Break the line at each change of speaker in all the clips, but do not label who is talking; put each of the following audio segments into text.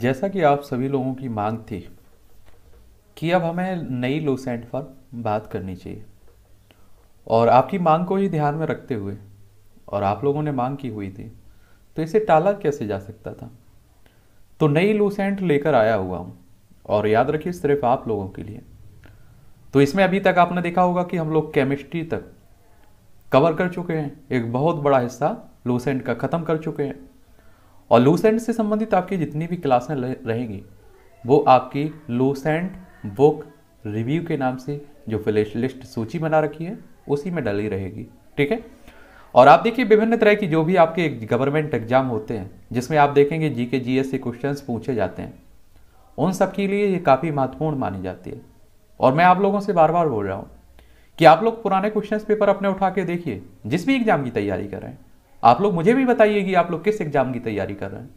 जैसा कि आप सभी लोगों की मांग थी कि अब हमें नई लूसेंट पर बात करनी चाहिए और आपकी मांग को ही ध्यान में रखते हुए और आप लोगों ने मांग की हुई थी तो इसे टाला कैसे जा सकता था तो नई लूसेंट लेकर आया हुआ हूँ और याद रखिए सिर्फ आप लोगों के लिए तो इसमें अभी तक आपने देखा होगा कि हम लोग केमिस्ट्री तक कवर कर चुके हैं एक बहुत बड़ा हिस्सा लूसेंट का ख़त्म कर चुके हैं और लूसेंट से संबंधित आपकी जितनी भी क्लासें रहेंगी वो आपकी लूसेंट बुक रिव्यू के नाम से जो फ्लैश लिस्ट सूची बना रखी है उसी में डली रहेगी ठीक है और आप देखिए विभिन्न तरह की जो भी आपके गवर्नमेंट एग्जाम होते हैं जिसमें आप देखेंगे जी के जी एस से क्वेश्चन पूछे जाते हैं उन सब के लिए ये काफ़ी महत्वपूर्ण मानी जाती है और मैं आप लोगों से बार बार बोल रहा हूँ कि आप लोग पुराने क्वेश्चन पेपर अपने उठा के देखिए जिस भी एग्जाम की तैयारी कर रहे हैं आप लोग मुझे भी बताइए कि आप लोग किस एग्जाम की तैयारी कर रहे हैं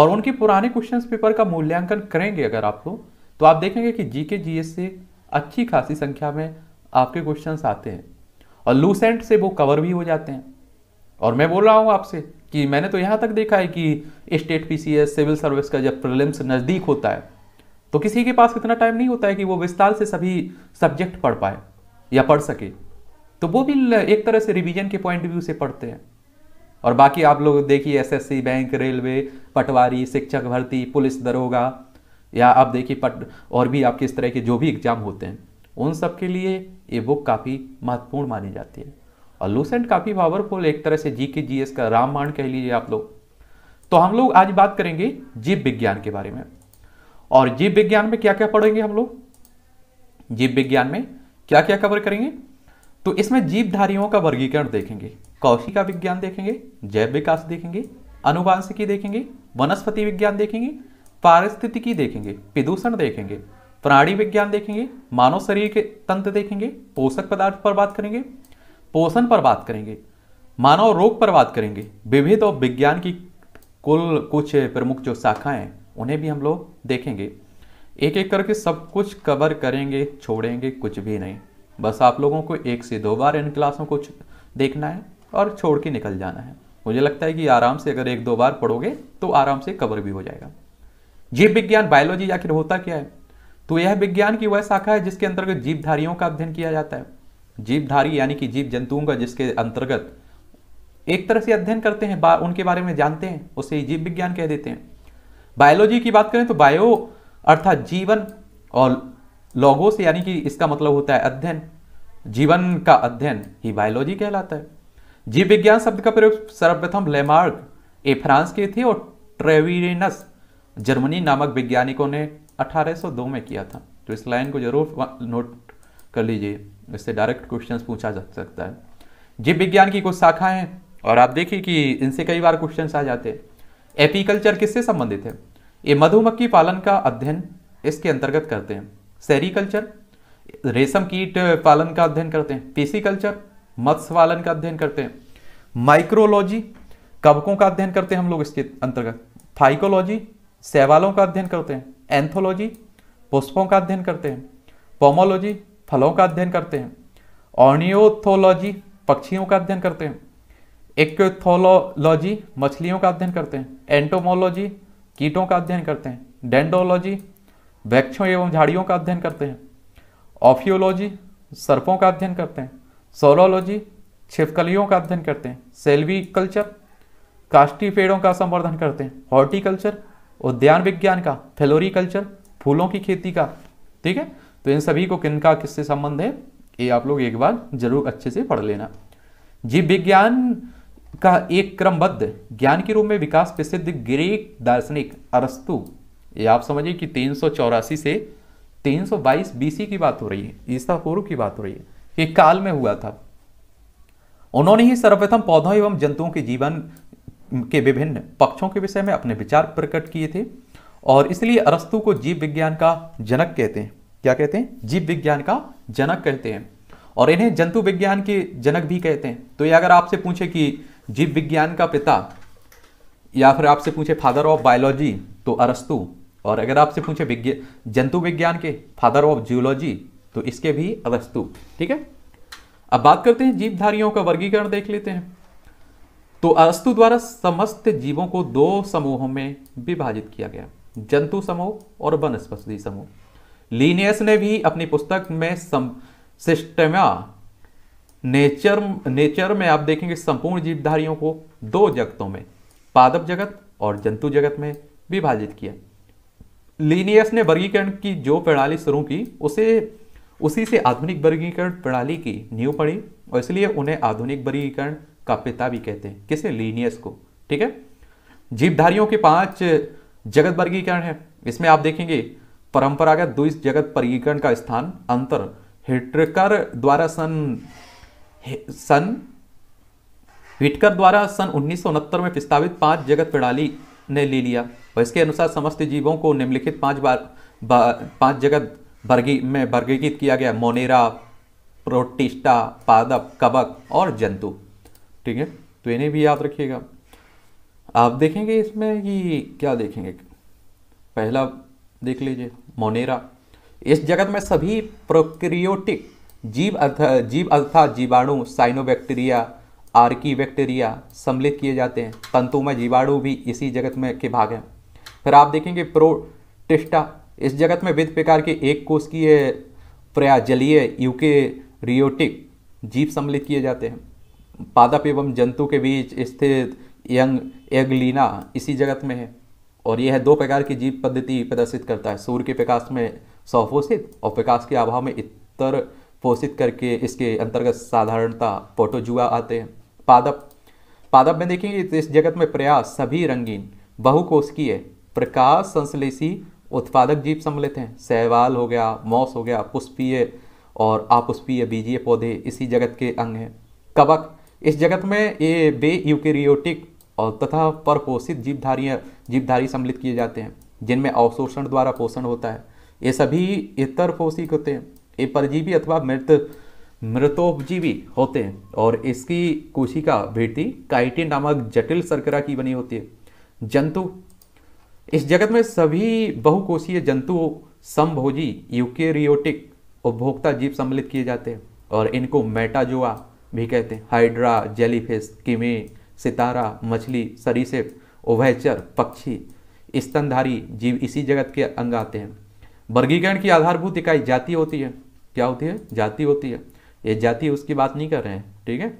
और उनके पुराने क्वेश्चन पेपर का मूल्यांकन करेंगे अगर आप लोग तो आप देखेंगे कि जी के जी एस से अच्छी खासी संख्या में आपके क्वेश्चन आते हैं और लूसेंट से वो कवर भी हो जाते हैं और मैं बोल रहा हूँ आपसे कि मैंने तो यहाँ तक देखा है कि स्टेट पीसीएस सिविल सर्विस का जब प्रिलिम्स नज़दीक होता है तो किसी के पास इतना टाइम नहीं होता है कि वो विस्तार से सभी सब्जेक्ट पढ़ पाए या पढ़ सके तो वो भी एक तरह से रिवीजन के पॉइंट ऑफ व्यू से पढ़ते हैं और बाकी आप लोग देखिए एसएससी बैंक रेलवे पटवारी शिक्षक भर्ती पुलिस दरोगा या आप देखिए पट और भी आपके इस तरह के जो भी एग्ज़ाम होते हैं उन सब के लिए ये बुक काफ़ी महत्वपूर्ण मानी जाती है और लूसेंट काफ़ी पावरफुल एक तरह से जी के जी एस का रामायण कह लीजिए आप लोग तो हम लोग आज बात करेंगे जीव विज्ञान के बारे में और जीव विज्ञान में क्या क्या पढ़ेंगे हम लोग जीव विज्ञान में क्या क्या कवर करेंगे तो इसमें जीवधारियों का वर्गीकरण देखेंगे कौशिका विज्ञान देखेंगे जैव विकास देखेंगे अनुवांशिकी देखेंगे वनस्पति विज्ञान देखेंगे पारिस्थितिकी देखेंगे प्रदूषण देखेंगे प्राणी विज्ञान देखेंगे मानव शरीर के तंत्र देखेंगे पोषक पदार्थ पर बात करेंगे पोषण पर बात करेंगे मानव रोग पर बात करेंगे विविध और विज्ञान की कुल कुछ प्रमुख जो शाखाएं उन्हें भी हम लोग देखेंगे एक एक करके सब कुछ कवर करेंगे छोड़ेंगे कुछ भी नहीं बस आप लोगों को एक से दो बार इन क्लासों को देखना है और छोड़ के निकल जाना है मुझे लगता है कि आराम से अगर एक दो बार पढ़ोगे तो आराम से कवर भी हो जाएगा जीव विज्ञान बायोलॉजी आखिर होता क्या है तो यह विज्ञान की वह शाखा है जिसके अंतर्गत जीवधारियों का अध्ययन किया जाता है जीवधारी यानी कि जीव जंतुओं का जिसके अंतर्गत एक तरह से अध्ययन करते हैं बा, उनके बारे में जानते हैं उसे जीव विज्ञान कह देते हैं बायोलॉजी की बात करें तो बायो अर्थात जीवन और लोगों से यानी कि इसका मतलब होता है अध्ययन जीवन का अध्ययन ही बायोलॉजी कहलाता है जीव विज्ञान शब्द का प्रयोग सर्वप्रथम लेमार्क ए फ्रांस के थे और ट्रेवीरेनस जर्मनी नामक वैज्ञानिकों ने 1802 में किया था तो इस लाइन को जरूर नोट कर लीजिए इससे डायरेक्ट क्वेश्चन पूछा जा सकता है जीव विज्ञान की कुछ शाखाएं हैं और आप देखिए कि इनसे कई बार क्वेश्चन आ जाते हैं एपीकल्चर किससे संबंधित है ये मधुमक्खी पालन का अध्ययन इसके अंतर्गत करते हैं सेरीकल्चर रेशम कीट पालन का अध्ययन करते हैं पीसी कल्चर मत्स्य पालन का अध्ययन करते हैं माइक्रोलॉजी कवकों का अध्ययन करते हैं हम लोग इसके अंतर्गत फाइकोलॉजी सेवालों का अध्ययन करते हैं एंथोलॉजी पुष्पों का अध्ययन करते हैं पोमोलॉजी फलों का अध्ययन करते हैं ऑर्नियोथोलॉजी पक्षियों का अध्ययन करते हैं एक्थोलॉजी मछलियों का अध्ययन करते हैं एंटोमोलॉजी कीटों का अध्ययन करते हैं डेंडोलॉजी वृक्षों एवं झाड़ियों का अध्ययन करते हैं ऑफियोलॉजी सर्पों का अध्ययन करते हैं सोलोलॉजी छिपकलियों का अध्ययन करते हैं सेल्वी कल्चर काष्टी पेड़ों का संवर्धन करते हैं हॉर्टिकल्चर उद्यान विज्ञान का फेलोरी कल्चर फूलों की खेती का ठीक है तो इन सभी को किनका किससे संबंध है ये आप लोग एक बार जरूर अच्छे से पढ़ लेना जीव विज्ञान का एक क्रमबद्ध ज्ञान के रूप में विकास प्रसिद्ध ग्रीक दार्शनिक अरस्तु ये आप समझिए कि तीन से 322 बीसी की बात हो रही है ईसा पूर्व की बात हो रही है के काल में हुआ था उन्होंने ही सर्वप्रथम पौधों एवं जंतुओं के जीवन के विभिन्न पक्षों के विषय में अपने विचार प्रकट किए थे और इसलिए अरस्तु को जीव विज्ञान का जनक कहते हैं क्या कहते हैं जीव विज्ञान का जनक कहते हैं और इन्हें जंतु विज्ञान के जनक भी कहते हैं तो ये अगर आपसे पूछे कि जीव विज्ञान का पिता या फिर आपसे पूछे फादर ऑफ बायोलॉजी तो अरस्तु और अगर आपसे पूछे विज्ञ जंतु विज्ञान के फादर ऑफ जियोलॉजी तो इसके भी अवस्तु ठीक है अब बात करते हैं जीवधारियों का वर्गीकरण देख लेते हैं तो अस्तु द्वारा समस्त जीवों को दो समूहों में विभाजित किया गया जंतु समूह और वनस्पति समूह लीनियस ने भी अपनी पुस्तक में सम नेचर नेचर में आप देखेंगे संपूर्ण जीवधारियों को दो जगतों में पादप जगत और जंतु जगत में विभाजित किया लीनियस ने वर्गीकरण की जो प्रणाली शुरू की उसे उसी से आधुनिक वर्गीकरण प्रणाली की नींव पड़ी और इसलिए उन्हें आधुनिक वर्गीकरण का पिता भी कहते हैं किसे लीनियस को ठीक है जीवधारियों के पांच जगत वर्गीकरण है इसमें आप देखेंगे परंपरागत द्विज जगत वर्गीकरण का स्थान अंतर हिटकर द्वारा सन सन हिटकर द्वारा सन उन्नीस में प्रस्तावित पांच जगत प्रणाली ने ले लिया और इसके अनुसार समस्त जीवों को निम्नलिखित पांच बार पांच जगत वर्गी में वर्गीकृत किया गया मोनेरा प्रोटिस्टा पादप कबक और जंतु ठीक है तो इन्हें भी याद रखिएगा आप देखेंगे इसमें कि क्या देखेंगे पहला देख लीजिए मोनेरा इस जगत में सभी प्रोक्रियोटिक जीव अर्थ जीव अर्थात जीवाणु साइनोबैक्टीरिया आर्की बैक्टीरिया सम्मिलित किए जाते हैं तंतु में जीवाणु भी इसी जगत में के भाग हैं फिर आप देखेंगे प्रोटिस्टा इस जगत में विविध प्रकार के एक कोष की जलीय यूके रियोटिक जीव सम्मिलित किए जाते हैं पादप एवं जंतु के बीच स्थित यंग एगलिना इसी जगत में है और यह दो प्रकार की जीव पद्धति प्रदर्शित करता है सूर्य के प्रकाश में स्वपोषित और प्रकाश के अभाव में इतर पोषित करके इसके अंतर्गत साधारणता पोटोजुआ आते हैं पादप पादप में देखेंगे तो इस जगत में प्रयास सभी रंगीन बहुकोशिकीय प्रकाश संश्लेषी उत्पादक जीव सम्मिलित हैं सहवाल हो गया मॉस हो गया पुष्पीय और आपुष्पीय बीजीय पौधे इसी जगत के अंग हैं कवक इस जगत में ये बे यूकेरियोटिक और तथा परपोषित जीवधारियाँ जीवधारी सम्मिलित किए जाते हैं जिनमें अवशोषण द्वारा पोषण होता है ये सभी इतर पोषिक होते हैं ये परजीवी अथवा मृत मृतोपजीवी होते हैं और इसकी कोशिका भेटी काइटिन नामक जटिल सरकरा की बनी होती है जंतु इस जगत में सभी बहुकोशीय जंतु समभोजी यूकेरियोटिक उपभोक्ता जीव सम्मिलित किए जाते हैं और इनको मेटाजोआ भी कहते हैं हाइड्रा जेलीफिश किमे सितारा मछली सरीसे उभयचर पक्षी स्तनधारी जीव इसी जगत के अंग आते हैं वर्गीकरण की आधारभूत इकाई जाति होती है क्या होती है जाति होती है ये जाति उसकी बात नहीं कर रहे हैं ठीक है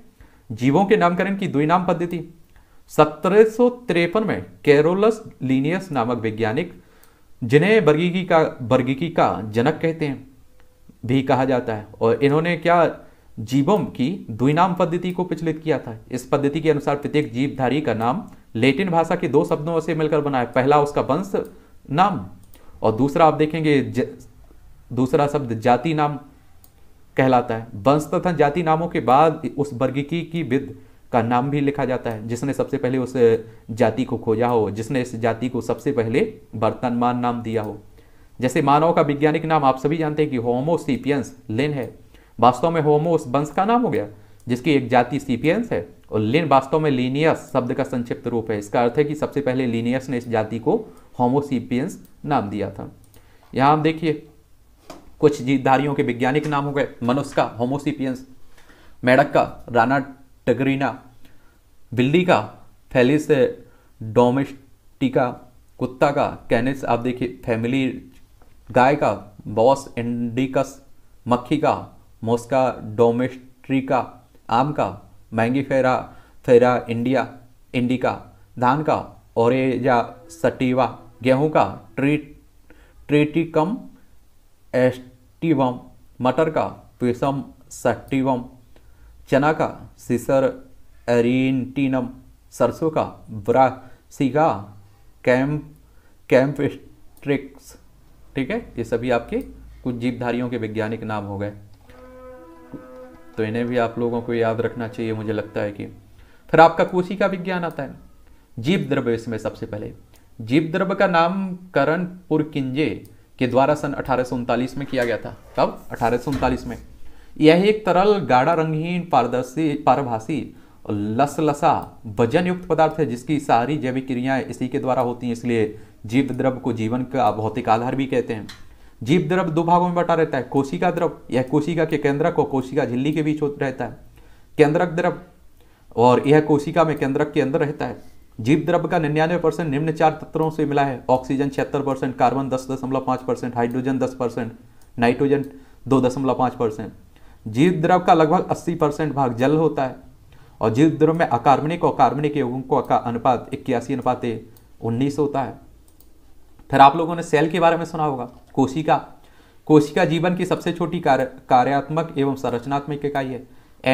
जीवों के नामकरण की दुई नाम पद्धति सत्रह में कैरोलस लीनियस नामक वैज्ञानिक जिन्हें बर्गीकी का बर्गीकी का जनक कहते हैं भी कहा जाता है और इन्होंने क्या जीवों की द्विनाम पद्धति को प्रचलित किया था इस पद्धति के अनुसार प्रत्येक जीवधारी का नाम लेटिन भाषा के दो शब्दों से मिलकर बना है पहला उसका वंश नाम और दूसरा आप देखेंगे ज, दूसरा शब्द जाति नाम कहलाता है वंश तथा जाति नामों के बाद उस वर्गीकी की विद का नाम भी लिखा जाता है जिसने सबसे पहले उस जाति को खोजा हो जिसने इस जाति को सबसे पहले वर्तमान नाम दिया हो जैसे मानव का वैज्ञानिक नाम आप सभी जानते हैं कि सीपियंस लिन है वास्तव में होमो उस वंश का नाम हो गया जिसकी एक जाति सीपियंस है और लिन वास्तव में लीनियस शब्द का संक्षिप्त रूप है इसका अर्थ है कि सबसे पहले लीनियस ने इस जाति को होमोसिपियंस नाम दिया था यहाँ हम देखिए कुछ जीतधारियों के वैज्ञानिक नाम हो गए मनुष्य का होमोसिपियंस मेडक का राना टगरीना बिल्ली का फैलिस डोमेस्टिका कुत्ता का कैनिस आप देखिए फैमिली गाय का बॉस इंडिकस मक्खी का मोस्का डोमेस्ट्रिका आम का महंगी फेरा फेरा इंडिया इंडिका धान का ओरेजा सटीवा गेहूं का ट्री ट्रेटिकम एस्टिवम मटर का पेशम सटिवम चना का सिसर एरिनटिनम सरसों का ब्रासीगा कैम्प कैम्प ट्रिक्स ठीक है ये सभी आपके कुछ जीवधारियों के वैज्ञानिक नाम हो गए तो इन्हें भी आप लोगों को याद रखना चाहिए मुझे लगता है कि फिर आपका कोशिका विज्ञान आता है जीव द्रव्य इसमें सबसे पहले जीव द्रव्य का नाम करण पुरकिंजे के द्वारा सन अठारह में किया गया था कब अठारह में यह एक तरल गाढ़ा रंगहीन पारदर्शी पारभाषी लसलसा वजन युक्त पदार्थ है जिसकी सारी जैविक क्रियाएं इसी के द्वारा होती हैं इसलिए जीव द्रव को जीवन का भौतिक आधार भी कहते हैं जीव द्रव दो भागों में बटा रहता है कोशिका द्रव यह कोशिका के केंद्रक और कोशिका झिल्ली के बीच रहता है केंद्रक द्रव और यह कोशिका में केंद्रक के अंदर रहता है जीव द्रव का निन्यानवे परसेंट निम्न चार तत्वों से मिला है ऑक्सीजन छिहत्तर परसेंट कार्बन दस दशमलव पाँच परसेंट हाइड्रोजन दस परसेंट नाइट्रोजन दो दशमलव पाँच परसेंट जीव द्रव का लगभग 80 परसेंट भाग जल होता है और जीव द्रव में अकार्बनिक और कार्बनिक यौगों को का अनुपात इक्यासी अनुपात उन्नीस होता है फिर आप लोगों ने सेल के बारे में सुना होगा कोशिका कोशिका जीवन की सबसे छोटी कार्य कार्यात्मक एवं संरचनात्मक इकाई है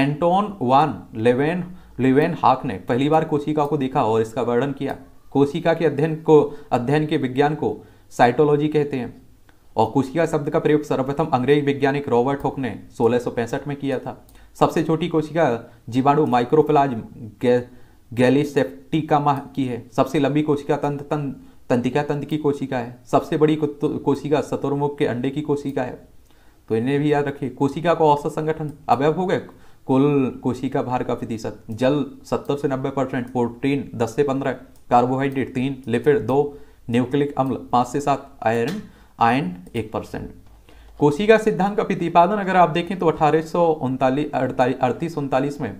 एंटोन वन लेवेन लिवेन हाक ने पहली बार कोशिका को देखा और इसका वर्णन किया कोशिका के अध्ययन को अध्ययन के विज्ञान को साइटोलॉजी कहते हैं और कोशिका शब्द का प्रयोग सर्वप्रथम अंग्रेज वैज्ञानिक रॉबर्ट होक ने सोलह में किया था सबसे छोटी कोशिका जीवाणु माइक्रोप्लाज माइक्रोप्लाज्म गे, माह की है सबसे लंबी कोशिका तंत्र तं, तंत्रिका तंत्र की कोशिका है सबसे बड़ी कोशिका सतुर्मुख के अंडे की कोशिका है तो इन्हें भी याद रखिए कोशिका का औसत संगठन अवैव हो गए कुल कोशिका भार का प्रतिशत जल सत्तर से नब्बे परसेंट प्रोटीन दस से पंद्रह कार्बोहाइड्रेट तीन लिपिड दो न्यूक्लिक अम्ल पाँच से सात आयरन आयन एक परसेंट कोशिका सिद्धांत का प्रतिपादन अगर आप देखें तो अठारह सौ उनतालीस में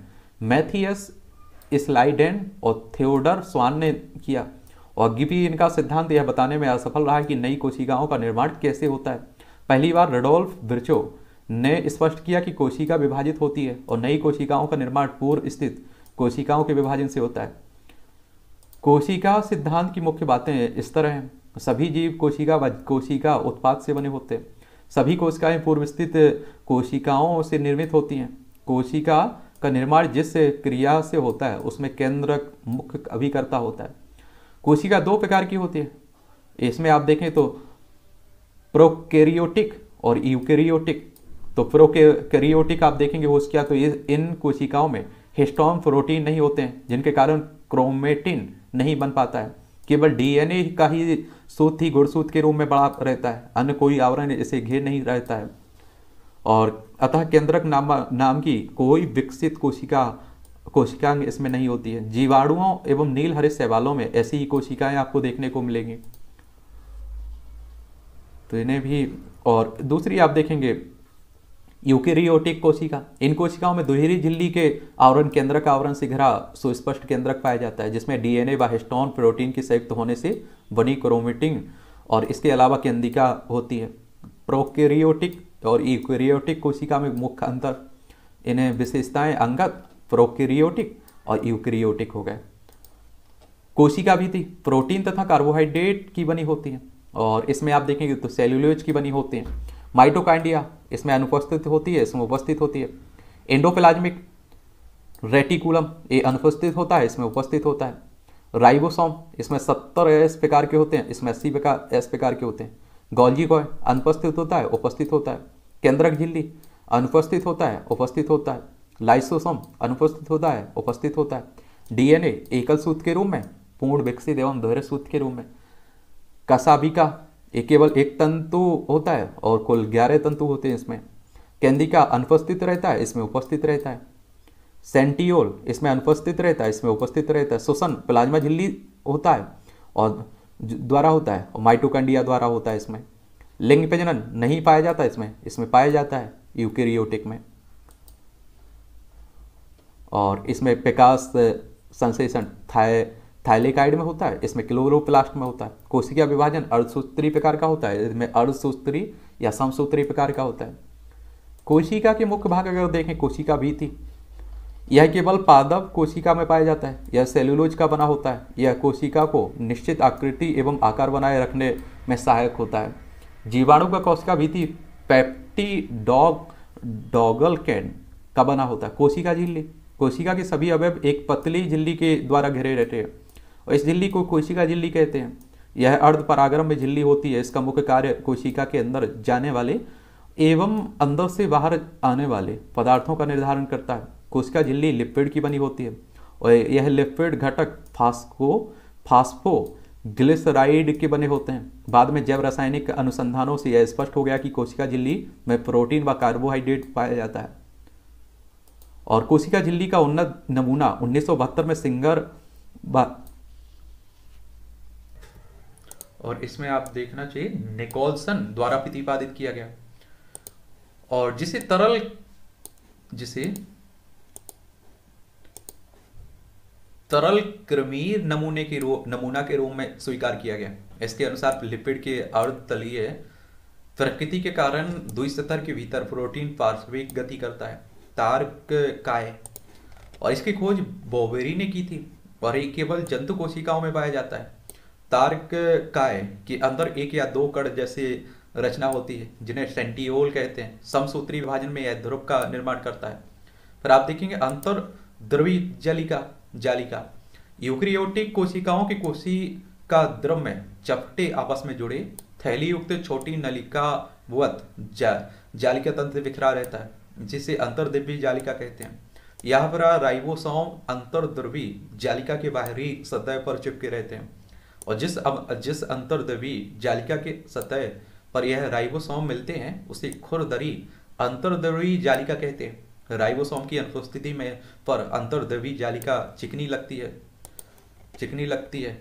मैथियस स्लाइडेन और थियोडर स्वान ने किया और गिपी इनका सिद्धांत यह बताने में असफल रहा कि नई कोशिकाओं का निर्माण कैसे होता है पहली बार रडोल्फ ब्रिचो ने स्पष्ट किया कि कोशिका विभाजित होती है और नई कोशिकाओं का निर्माण पूर्व स्थित कोशिकाओं के विभाजन से होता है कोशिका सिद्धांत की मुख्य बातें इस तरह हैं सभी जीव कोशिका कोशिका उत्पाद से बने होते हैं सभी कोशिकाएं पूर्व स्थित कोशिकाओं से निर्मित होती हैं कोशिका का निर्माण जिस क्रिया से होता है उसमें केंद्रक मुख्य अभिकर्ता होता है कोशिका दो प्रकार की होती है इसमें आप देखें तो प्रोकैरियोटिक और यूकैरियोटिक तो प्रोकैरियोटिक आप देखेंगे हो क्या तो ये इन कोशिकाओं में हिस्टोन प्रोटीन नहीं होते हैं जिनके कारण क्रोमेटिन नहीं बन पाता है केवल डीएनए का ही सूत ही गुड़सूत के रूप में बड़ा रहता है अन्य कोई आवरण इसे घेर नहीं रहता है और अतः केंद्रक नाम नाम की कोई विकसित कोशिका कोशिकांग इसमें नहीं होती है जीवाणुओं एवं नील हरे सेवालों में ऐसी ही कोशिकाएं आपको देखने को मिलेंगी तो इन्हें भी और दूसरी आप देखेंगे यूकेरियोटिक कोशिका इन कोशिकाओं में दुहरी झिल्ली के आवरण केंद्रक आवरण से घिरा सुस्पष्ट केंद्रक पाया जाता है जिसमें डीएनए व हिस्टोन प्रोटीन की संयुक्त होने से बनी क्रोमेटिन और इसके अलावा केंद्रिका होती है प्रोकेरियोटिक और यूकेरियोटिक कोशिका में मुख्य अंतर इन्हें विशेषताएं अंगत प्रोकेरियोटिक और यूक्रियोटिक हो गए कोशिका भी थी प्रोटीन तथा कार्बोहाइड्रेट की बनी होती है और इसमें आप देखेंगे तो सेल्यूलोज की बनी होती है माइटोकांडिया इसमें अनुपस्थित होती है इसमें उपस्थित होती है एंडोप्लाज्मिक रेटिकुलम ये अनुपस्थित होता है इसमें उपस्थित होता है राइबोसोम इसमें सत्तर एस प्रकार के होते हैं इसमें अस्सी प्रकार एस प्रकार के होते हैं गोल्जी कॉय अनुपस्थित होता है उपस्थित होता है केंद्रक झिल्ली अनुपस्थित होता है उपस्थित होता है लाइसोसोम अनुपस्थित होता है उपस्थित होता है डीएनए एकल सूत्र के रूप में पूर्ण विकसित एवं दोहरे सूत्र के रूप में कसाबिका ये केवल एक तंतु होता है और कुल ग्यारह तंतु होते हैं इसमें कैंदिका अनुपस्थित रहता है इसमें उपस्थित रहता है सेंटियोल इसमें अनुपस्थित रहता है इसमें उपस्थित रहता है शोषण प्लाज्मा झिल्ली होता है और द्वारा होता है और माइटोकंडिया द्वारा होता है इसमें लिंग प्रजनन नहीं पाया जाता इसमें इसमें पाया जाता है यूकेरियोटिक में और इसमें विकास संश्लेषण थाय थाइलेकाइड में होता है इसमें क्लोरोप्लास्ट में होता है कोशिका विभाजन अर्धसूत्री प्रकार का होता है इसमें अर्धसूत्री या समसूत्री प्रकार का होता है कोशिका के मुख्य भाग अगर देखें कोशिका थी यह केवल पादप कोशिका में पाया जाता है यह सेलुलोज का बना होता है यह कोशिका को निश्चित आकृति एवं आकार बनाए रखने में सहायक होता है जीवाणु का कोशिका भीति पैप्टी डॉग डॉगल कैन का बना होता है कोशिका झिल्ली कोशिका के सभी अवयव एक पतली झिल्ली के द्वारा घिरे रहते हैं और इस झिल्ली को कोशिका झिल्ली कहते हैं यह अर्ध परागरम में झिल्ली होती है इसका मुख्य कार्य कोशिका के अंदर जाने वाले एवं अंदर से बाहर आने वाले पदार्थों का निर्धारण करता है कोशिका झिल्ली लिपिड की बनी होती है और यह लिपिड घटक फास्को फास्फो ग्लिसराइड के बने होते हैं बाद में जैव रासायनिक अनुसंधानों से यह स्पष्ट हो गया कि कोशिका झिल्ली में प्रोटीन व कार्बोहाइड्रेट पाया जाता है और कोशिका झिल्ली का उन्नत नमूना उन्नीस में सिंगर और इसमें आप देखना चाहिए निकोलसन द्वारा प्रतिपादित किया गया और जिसे तरल जिसे तरल क्रमीर नमूने के रूप नमूना के रूप में स्वीकार किया गया इसके अनुसार लिपिड के अर्ध तलीय प्रकृति के कारण द्विस्तर के भीतर प्रोटीन पार्श्विक गति करता है तार्क काय और इसकी खोज बोवेरी ने की थी और ये केवल जंतु कोशिकाओं में पाया जाता है तार्क काय के अंदर एक या दो कण जैसे रचना होती है जिन्हें सेंटियोल कहते हैं समसूत्री विभाजन में यह ध्रुव का निर्माण करता है पर आप देखेंगे अंतर ध्रुवी जलिका जालिका यूक्रियोटिक कोशिकाओं की कोशिका द्रव में चपटे आपस में जुड़े थैली युक्त छोटी नलिका वत जा, जालिका तंत्र बिखरा रहता है जिसे अंतर्द्रवी जालिका कहते हैं यह पर राइबोसोम अंतर्द्रवी जालिका के बाहरी सतह पर चिपके रहते हैं और जिस अब जिस अंतर्द्रवी जालिका के सतह पर यह राइबोसोम मिलते हैं उसे खुरदरी अंतर्द्रवी जालिका कहते हैं राइबोसोम की अनुपस्थिति में पर अंतर्द्रवी जालिका चिकनी लगती है चिकनी लगती है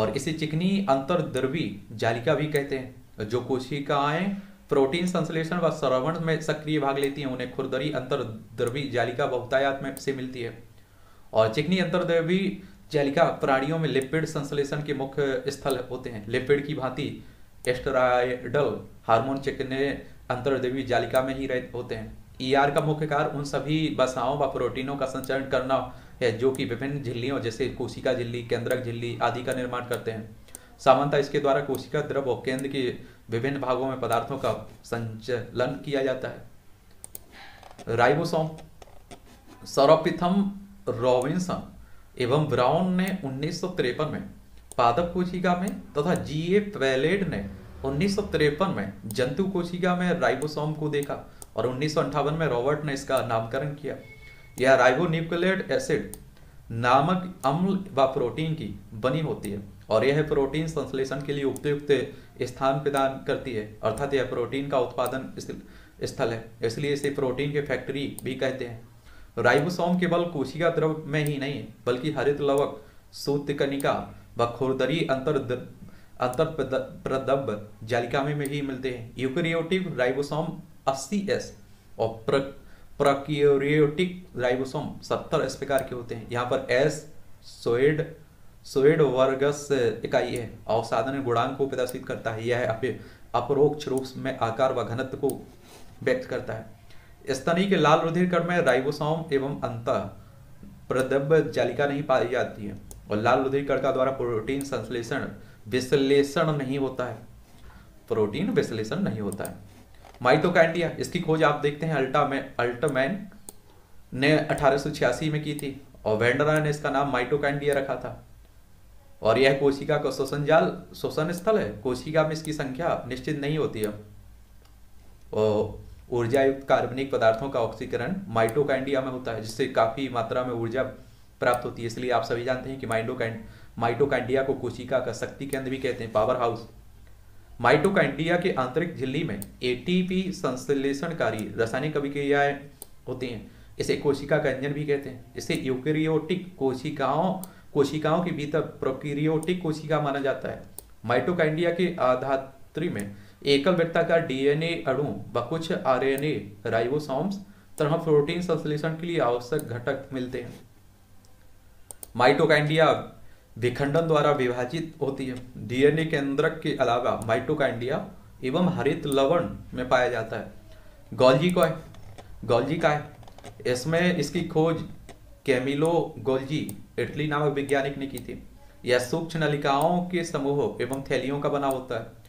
और इसे चिकनी अंतर्द्रवी जालिका भी कहते हैं जो कोशिकाएं प्रोटीन संश्लेषण व श्रवण में सक्रिय भाग लेती हैं उन्हें खुरदरी अंतर्द्रवी जालिका बहुतायात में से मिलती है और चिकनी अंतर्द्रवी जैलिका प्राणियों में लिपिड संश्लेषण के मुख्य स्थल होते हैं लिपिड की भांति एस्टराइडल हार्मोन चिकने अंतर्देवी जालिका में ही रह होते हैं ईआर e का मुख्य कार्य उन सभी बसाओं व प्रोटीनों का संचरण करना है जो कि विभिन्न झिल्लियों जैसे कोशिका झिल्ली केंद्रक झिल्ली आदि का निर्माण करते हैं सामान्यतः इसके द्वारा कोशिका द्रव और केंद्र के विभिन्न भागों में पदार्थों का संचलन किया जाता है राइबोसोम सरोपिथम रॉबिन्सन एवं ब्राउन ने उन्नीस में पादप कोशिका में तथा जी ए पैलेड ने उन्नीस में जंतु कोशिका में राइबोसोम को देखा और उन्नीस में रॉबर्ट ने इसका नामकरण किया यह राइबोन्यूक्लियट एसिड नामक अम्ल व प्रोटीन की बनी होती है और यह प्रोटीन संश्लेषण के लिए उपयुक्त स्थान प्रदान करती है अर्थात यह प्रोटीन का उत्पादन स्थल है इसलिए इसे प्रोटीन के फैक्ट्री भी कहते हैं राइबोसोम केवल कोशिका द्रव में ही नहीं बल्कि हरित लवक सूतिकनिका व खुरदरी अंतर अंतर प्रदब जालिका में भी मिलते हैं यूक्रियोटिक राइबोसोम एस और प्र, राइबोसोम 70 एस प्रकार के होते हैं यहाँ पर एस सोएड सोएड वर्गस इकाई है अवसाधन गुणांग को प्रदर्शित करता है यह अपरोक्ष रूप में आकार व घनत्व को व्यक्त करता है स्तनी के लाल रुधिर कण में राइबोसोम एवं अंत प्रदब्य जालिका नहीं पाई जाती है और लाल रुधिर कण का द्वारा प्रोटीन संश्लेषण विश्लेषण नहीं होता है प्रोटीन विश्लेषण नहीं होता है माइटोकैंडिया इसकी खोज आप देखते हैं अल्टा में अल्टमैन ने अठारह में की थी और वेंडरा ने इसका नाम माइटोकैंडिया रखा था और यह कोशिका का शोषण जाल शोषण स्थल है कोशिका में इसकी संख्या निश्चित नहीं होती है और ऊर्जा युक्त कार्बनिक पदार्थों का ऑक्सीकरण माइटोकाइंडिया में होता है जिससे काफ़ी मात्रा में ऊर्जा प्राप्त होती है इसलिए आप सभी जानते हैं कि माइंडोकाइंड माइटोकाइंडिया को कोशिका का शक्ति केंद्र भी कहते हैं पावर हाउस माइटोकाइंडिया के आंतरिक झिल्ली में एटीपी संश्लेषणकारी रासायनिक अभिक्रियाएं होती हैं इसे कोशिका का इंजन भी कहते हैं इसे यूक्रियोटिक कोशिकाओं कोशिकाओं के भीतर प्रोक्रियोटिक कोशिका माना जाता है माइटोकाइंडिया के आधात्री में एकल व्यक्ता का डीएनए अणु व कुछ आरएनए राइबोसोम्स तथा प्रोटीन संश्लेषण के लिए आवश्यक घटक मिलते हैं माइटोकैंडिया विखंडन द्वारा विभाजित होती है डीएनए केंद्रक के अलावा माइटोकैंडिया एवं हरित लवण में पाया जाता है गोल्जी कॉय है गोल्जी का है इसमें इसकी खोज कैमिलो गोल्जी इटली नामक वैज्ञानिक ने की थी यह सूक्ष्म नलिकाओं के समूह एवं थैलियों का बना होता है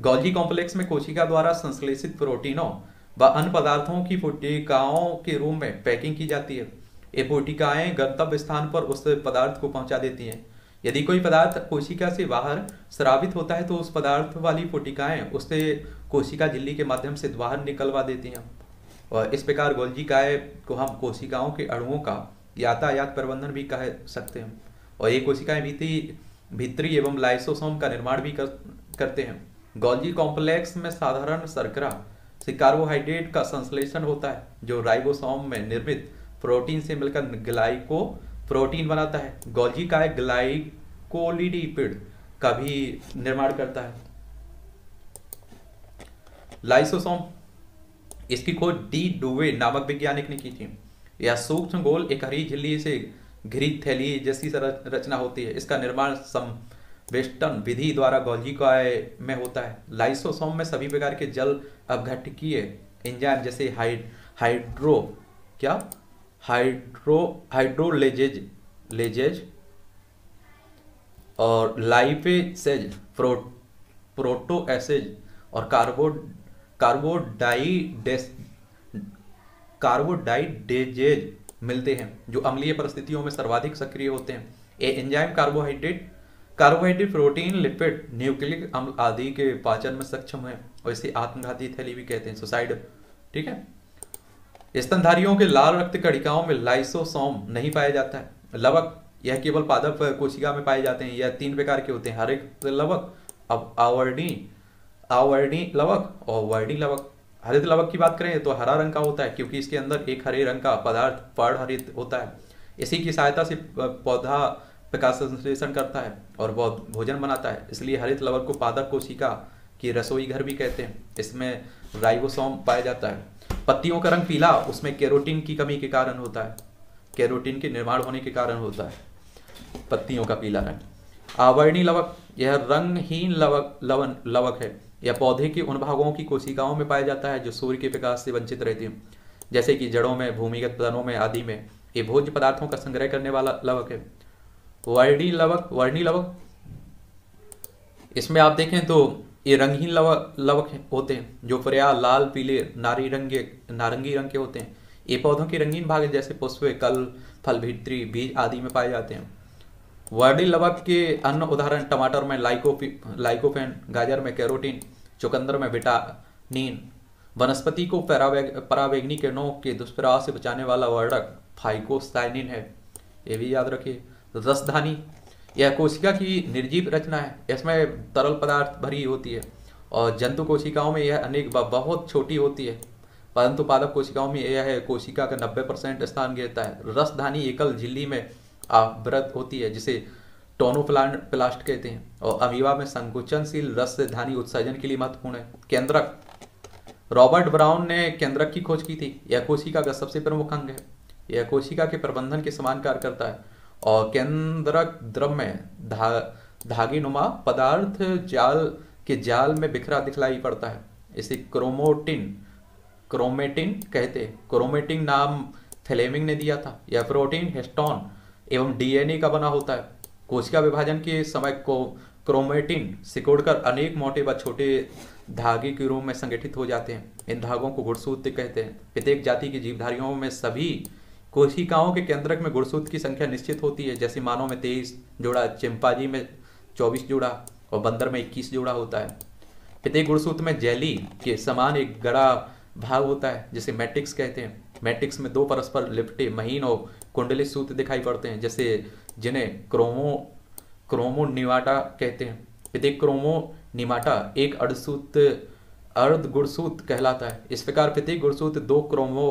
गोल्जी कॉम्प्लेक्स में कोशिका द्वारा संश्लेषित प्रोटीनों व अन्य पदार्थों की पोटिकाओं के रूप में पैकिंग की जाती है ये पोटिकाएं गंतव्य स्थान पर उस पदार्थ को पहुंचा देती हैं यदि कोई पदार्थ कोशिका से बाहर श्रावित होता है तो उस पदार्थ वाली पोटिकाएं उससे कोशिका झिल्ली के माध्यम से बाहर निकलवा देती हैं और इस प्रकार काय को हम कोशिकाओं के अणुओं का यातायात प्रबंधन भी कह सकते हैं और ये कोशिकाएं भीतरी भीतरी एवं लाइसोसोम का निर्माण भी कर, करते हैं गोल्जी कॉम्प्लेक्स में साधारण सरकरा से कार्बोहाइड्रेट का संश्लेषण होता है जो राइबोसोम में निर्मित प्रोटीन से मिलकर ग्लाइको प्रोटीन बनाता है गोल्जी का एक ग्लाइकोलिडीपिड का भी निर्माण करता है लाइसोसोम इसकी खोज डी डुवे नामक वैज्ञानिक ने की थी यह सूक्ष्म गोल एक हरी झिल्ली से घिरी थैली जैसी रचना होती है इसका निर्माण सम वेस्टर्न विधि द्वारा गोल्जी में होता है लाइसोसोम में सभी प्रकार के जल अवघटकीय एंजाइम जैसे हाइड हाइड्रो क्या हाइड्रो हाइड्रोलेजेज लेजेज और लाइपेसेज प्रो प्रोटो एसेज और कार्बो कार्बोडाइडेस कार्बोडाइडेजेज मिलते हैं जो अम्लीय परिस्थितियों में सर्वाधिक सक्रिय होते हैं ये enzyme carbohydrate carbohydrate protein lipid nucleic अम्ल आदि के पाचन में सक्षम है और इसे आत्मघाती थैली भी कहते हैं सुसाइड ठीक है स्तनधारियों के लाल रक्त कणिकाओं में लाइसोसोम नहीं पाया जाता है लवक यह केवल पादप कोशिका में पाए जाते हैं यह तीन प्रकार के होते हैं हर एक लवक अब आवर्णी आवर्णी लवक और वर्णी लवक हरित लवक की बात करें तो हरा रंग का होता है क्योंकि इसके अंदर एक हरे रंग का पदार्थ पर्ण हरित होता है इसी की सहायता से पौधा प्रकाश संश्लेषण करता है और वह भोजन बनाता है इसलिए हरित लवण को पादक कोशिका की रसोई घर भी कहते हैं इसमें राइबोसोम पाया जाता है पत्तियों का रंग पीला उसमें कैरोटीन की कमी के कारण होता है कैरोटीन के निर्माण होने के कारण होता है पत्तियों का पीला रंग आवरणी लवक यह रंगहीन लवक लवन लवक है यह पौधे के उन भागों की कोशिकाओं में पाया जाता है जो सूर्य के प्रकाश से वंचित रहती हैं जैसे कि जड़ों में भूमिगत पदनों में आदि में ये भोज्य पदार्थों का संग्रह करने वाला लवक है वर्णी लवक वर्णी लवक इसमें आप देखें तो ये रंगहीन लवक लवक होते हैं जो प्रया लाल पीले नारी रंग नारंगी रंग के होते हैं ये पौधों के रंगीन भाग जैसे पुष्प कल फल भित्री बीज आदि में पाए जाते हैं वर्णी लवक के अन्य उदाहरण टमाटर में लाइकोपी लाइकोपेन गाजर में कैरोटीन चुकंदर में विटानीन वनस्पति को परावैग किरणों के दुष्प्रभाव से बचाने वाला वर्णक फाइकोसाइनिन है ये भी याद रखिए रसधानी यह कोशिका की निर्जीव रचना है इसमें तरल पदार्थ भरी होती है और जंतु कोशिकाओं में यह अनेक बहुत छोटी होती है परंतु पादप कोशिकाओं में यह है कोशिका का 90 परसेंट स्थान गिरता है रसधानी एकल झिल्ली में आवृत होती है जिसे टोनो प्लास्ट कहते हैं और अमीवा में संकुचनशील रसधानी उत्सर्जन के लिए महत्वपूर्ण है केंद्रक रॉबर्ट ब्राउन ने केंद्रक की खोज की थी यह कोशिका का सबसे प्रमुख अंग है यह कोशिका के प्रबंधन के समान कार्य करता है केंद्रक द्रव्य धा धागीनुमा पदार्थ जाल के जाल में बिखरा दिखलाई पड़ता है इसे क्रोमोटिन क्रोमेटिन कहते क्रोमेटिन नाम फेलेमिंग ने दिया था यह प्रोटीन हेस्टोन एवं डीएनए का बना होता है कोशिका विभाजन के समय को क्रोमेटिन सिकोड़कर अनेक मोटे व छोटे धागे के रूप में संगठित हो जाते हैं इन धागों को घुड़सूत कहते हैं प्रत्येक जाति की जीवधारियों में सभी कोशिकाओं के केंद्रक में गुड़सूत की संख्या निश्चित होती है जैसे मानव में तेईस जोड़ा चिंपाजी में चौबीस जोड़ा और बंदर में इक्कीस जोड़ा होता है प्रत्येक गुड़सूत में जैली के समान एक गड़ा भाग होता है जिसे मैट्रिक्स कहते हैं मैट्रिक्स में दो परस्पर लिपटे महीन और कुंडली सूत्र दिखाई पड़ते हैं जैसे जिन्हें क्रोमो क्रोमोनिवाटा कहते हैं प्रत्येक निमाटा एक अर्धसूत अर्ध गुड़सूत कहलाता है इस प्रकार प्रत्येक गुणसूत दो क्रोमो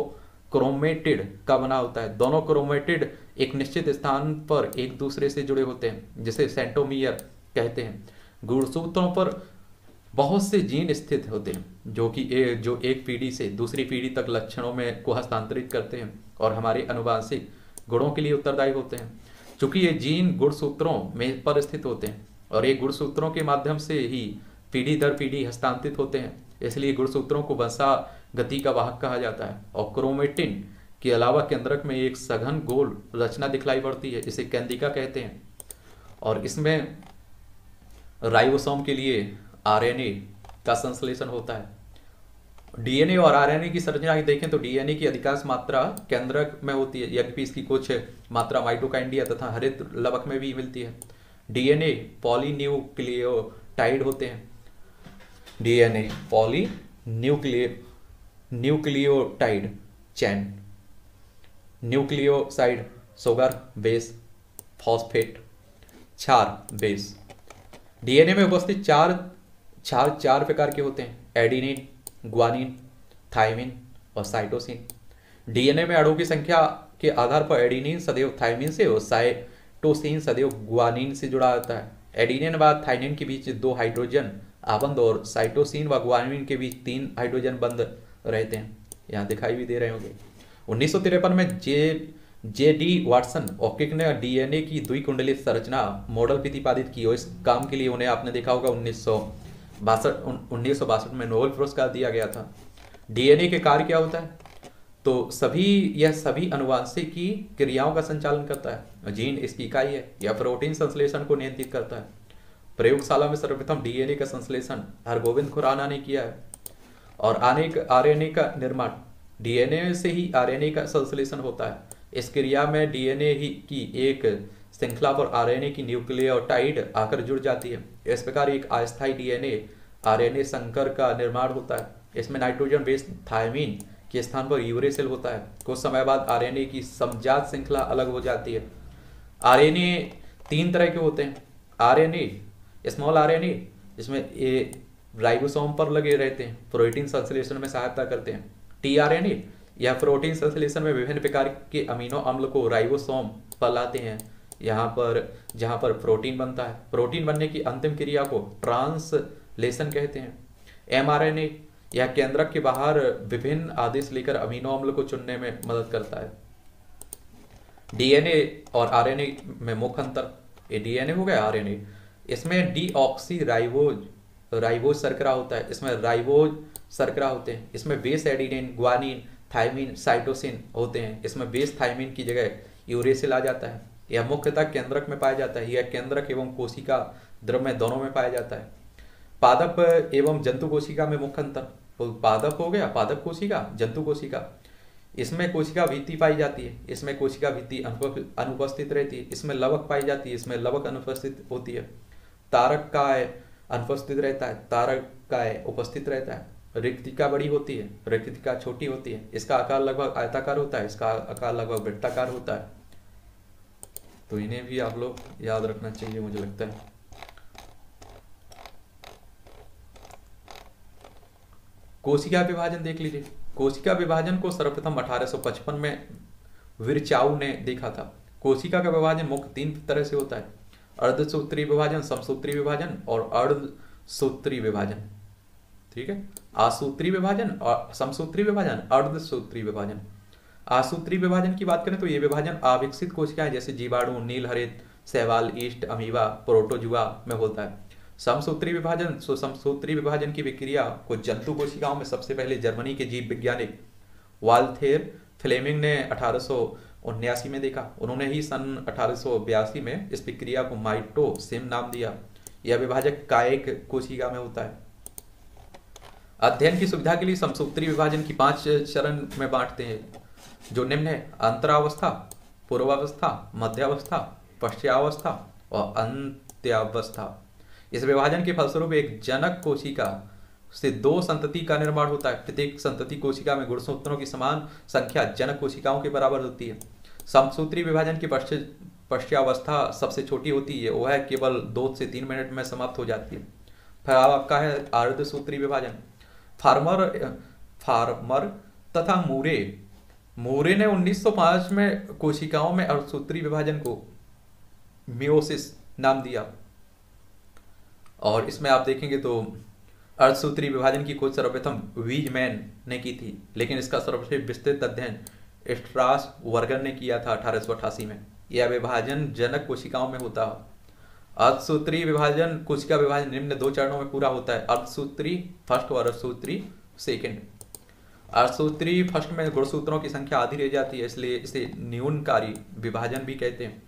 क्रोमेटेड का बना होता है दोनों क्रोमेटेड एक निश्चित स्थान पर एक दूसरे से जुड़े होते हैं जिसे सेंटोमियर कहते हैं गुणसूत्रों पर बहुत से जीन स्थित होते हैं जो कि ए, जो एक पीढ़ी से दूसरी पीढ़ी तक लक्षणों में को हस्तांतरित करते हैं और हमारे अनुवांशिक गुणों के लिए उत्तरदायी होते हैं चूंकि ये जीन गुणसूत्रों में पर स्थित होते हैं और ये गुणसूत्रों के माध्यम से ही पीढ़ी दर पीढ़ी हस्तांतरित होते हैं इसलिए गुणसूत्रों को वंशा गति का वाहक कहा जाता है और क्रोमेटिन के अलावा केंद्रक में एक सघन गोल रचना दिखलाई पड़ती है जिसे कैंदिका कहते हैं और इसमें राइबोसोम के लिए आरएनए का संश्लेषण होता है डीएनए और आरएनए की संरचना देखें तो डीएनए की अधिकांश मात्रा केंद्रक में होती है यद्यपि इसकी कुछ मात्रा माइटोकाइंडिया तथा हरित लवक में भी मिलती है डीएनए पॉलीन्यूक्लियोटाइड होते हैं DNA poly nucleo nucleotide chain nucleoside sugar base phosphate चार बेस डीएनए में उपस्थित चार चार चार प्रकार के होते हैं एडिनिन ग्वानिन थाइमिन और साइटोसिन डीएनए में अड़ों की संख्या के आधार पर एडिनिन सदैव थाइमिन से और साइटोसिन सदैव ग्वानिन से जुड़ा रहता है एडिनिन व थाइमिन के बीच दो हाइड्रोजन आबंध और साइटोसिन व ग्वानिन के बीच तीन हाइड्रोजन बंध रहते हैं यहाँ दिखाई भी दे रहे होंगे उन्नीस में जे जे डी वाटसन ऑकिक ने डीएनए की द्वि कुंडली संरचना मॉडल प्रतिपादित की और इस काम के लिए उन्हें आपने देखा होगा उन्नीस सौ में नोबेल पुरस्कार दिया गया था डीएनए के कार्य क्या होता है तो सभी यह सभी अनुवांशिक की क्रियाओं का संचालन करता है जीन इसकी इकाई है यह प्रोटीन संश्लेषण को नियंत्रित करता है प्रयोगशाला में सर्वप्रथम डीएनए का संश्लेषण हरगोविंद खुराना ने किया है और आरएनए का निर्माण डीएनए से ही आरएनए का संश्लेषण होता है इस क्रिया में डीएनए ही की एक श्रृंखला पर आरएनए की न्यूक्लियोटाइड आकर जुड़ जाती है इस प्रकार एक अस्थायी डीएनए आरएनए संकर का निर्माण होता है इसमें नाइट्रोजन बेस्ड थायमिन के स्थान पर यूरे सेल होता है कुछ समय बाद आर की समझात श्रृंखला अलग हो जाती है आर तीन तरह के होते हैं आर स्मॉल आर इसमें राइबोसोम पर लगे रहते हैं प्रोटीन संश्लेषण में सहायता करते हैं टीआरएनए यह प्रोटीन संश्लेषण में विभिन्न प्रकार के अमीनो अम्ल को राइबोसोम पर लाते हैं यहाँ पर जहाँ पर प्रोटीन बनता है प्रोटीन बनने की अंतिम क्रिया को ट्रांसलेशन कहते हैं एमआरएनए यह केंद्रक के बाहर विभिन्न आदेश लेकर अमीनो अम्ल को चुनने में मदद करता है डीएनए और आरएनए में मुख्य अंतर ये डीएनए हो गया आरएनए इसमें डीऑक्सी राइबोज तो राइबोज सरकरा होता है इसमें राइबोज सरकरा होते हैं इसमें base adenine guanine thymine cytosine होते हैं इसमें बेस थायमिन की जगह यूरेसिल आ जाता है यह मुख्यतः केंद्रक में पाया जाता है यह केंद्रक एवं कोशिका द्रव्य दोनों में पाया जाता है पादप एवं जंतु कोशिका में मुख्य अंतर तो पादप हो गया पादप कोशिका जंतु कोशिका इसमें कोशिका भीति पाई जाती है इसमें कोशिका भीति अनुपस्थित रहती है इसमें लवक पाई जाती है इसमें लवक अनुपस्थित होती है तारक का है अनुपस्थित रहता है तारक काय उपस्थित रहता है रिक्तिका बड़ी होती है रिक्तिका छोटी होती है इसका आकार लगभग आयताकार होता है इसका आकार लगभग वृत्ताकार होता है तो इन्हें भी आप लोग याद रखना चाहिए मुझे लगता है कोशिका विभाजन देख लीजिए कोशिका विभाजन को सर्वप्रथम 1855 में विरचाऊ ने देखा था कोशिका का विभाजन मुख्य तीन तरह से होता है अर्धसूत्री विभाजन समसूत्री विभाजन और अर्धसूत्री विभाजन ठीक है आसूत्री विभाजन और समसूत्री विभाजन अर्धसूत्री विभाजन आसूत्री विभाजन की बात करें तो ये विभाजन आविकसित कोशिकाएं जैसे जीवाणु नील हरित सहवाल ईस्ट अमीवा प्रोटोजुआ में होता है समसूत्री विभाजन सो समसूत्री विभाजन की विक्रिया को जंतु कोशिकाओं में सबसे पहले जर्मनी के जीव वैज्ञानिक वाल्थेर फ्लेमिंग ने अठारह उन्यासी में देखा उन्होंने ही सन अठारह में इस प्रक्रिया को माइटो सिम नाम दिया यह विभाजक कायक कोशिका में होता है अध्ययन की सुविधा के लिए समसूत्री विभाजन की पांच चरण में बांटते हैं जो निम्न है अंतरावस्था पूर्वावस्था मध्यावस्था पश्चावस्था और अंत्यावस्था इस विभाजन के फलस्वरूप एक जनक कोशिका से दो संतति का निर्माण होता है प्रत्येक संतति कोशिका में गुणसूत्रों की समान संख्या जनक कोशिकाओं के बराबर होती है समसूत्री विभाजन की पश्चावस्था सबसे छोटी होती है वह केवल दो से तीन मिनट में समाप्त हो जाती है फिर आपका है अर्ध सूत्री विभाजन फार्मर फार्मर तथा मूरे मूरे ने 1905 में कोशिकाओं में अर्धसूत्री विभाजन को मियोसिस नाम दिया और इसमें आप देखेंगे तो अर्धसूत्री विभाजन की खोज सर्वप्रथम वीजमैन ने की थी लेकिन इसका सर्वश्रेष्ठ विस्तृत अध्ययन स्ट्रास वर्गन ने किया था अठारह में यह विभाजन जनक कोशिकाओं में होता है अर्धसूत्री विभाजन कोशिका विभाजन निम्न दो चरणों में पूरा होता है अर्धसूत्री फर्स्ट और अर्धसूत्री सेकेंड अर्धसूत्री फर्स्ट में गुणसूत्रों की संख्या आधी रह जाती है इसलिए इसे न्यूनकारी विभाजन भी कहते हैं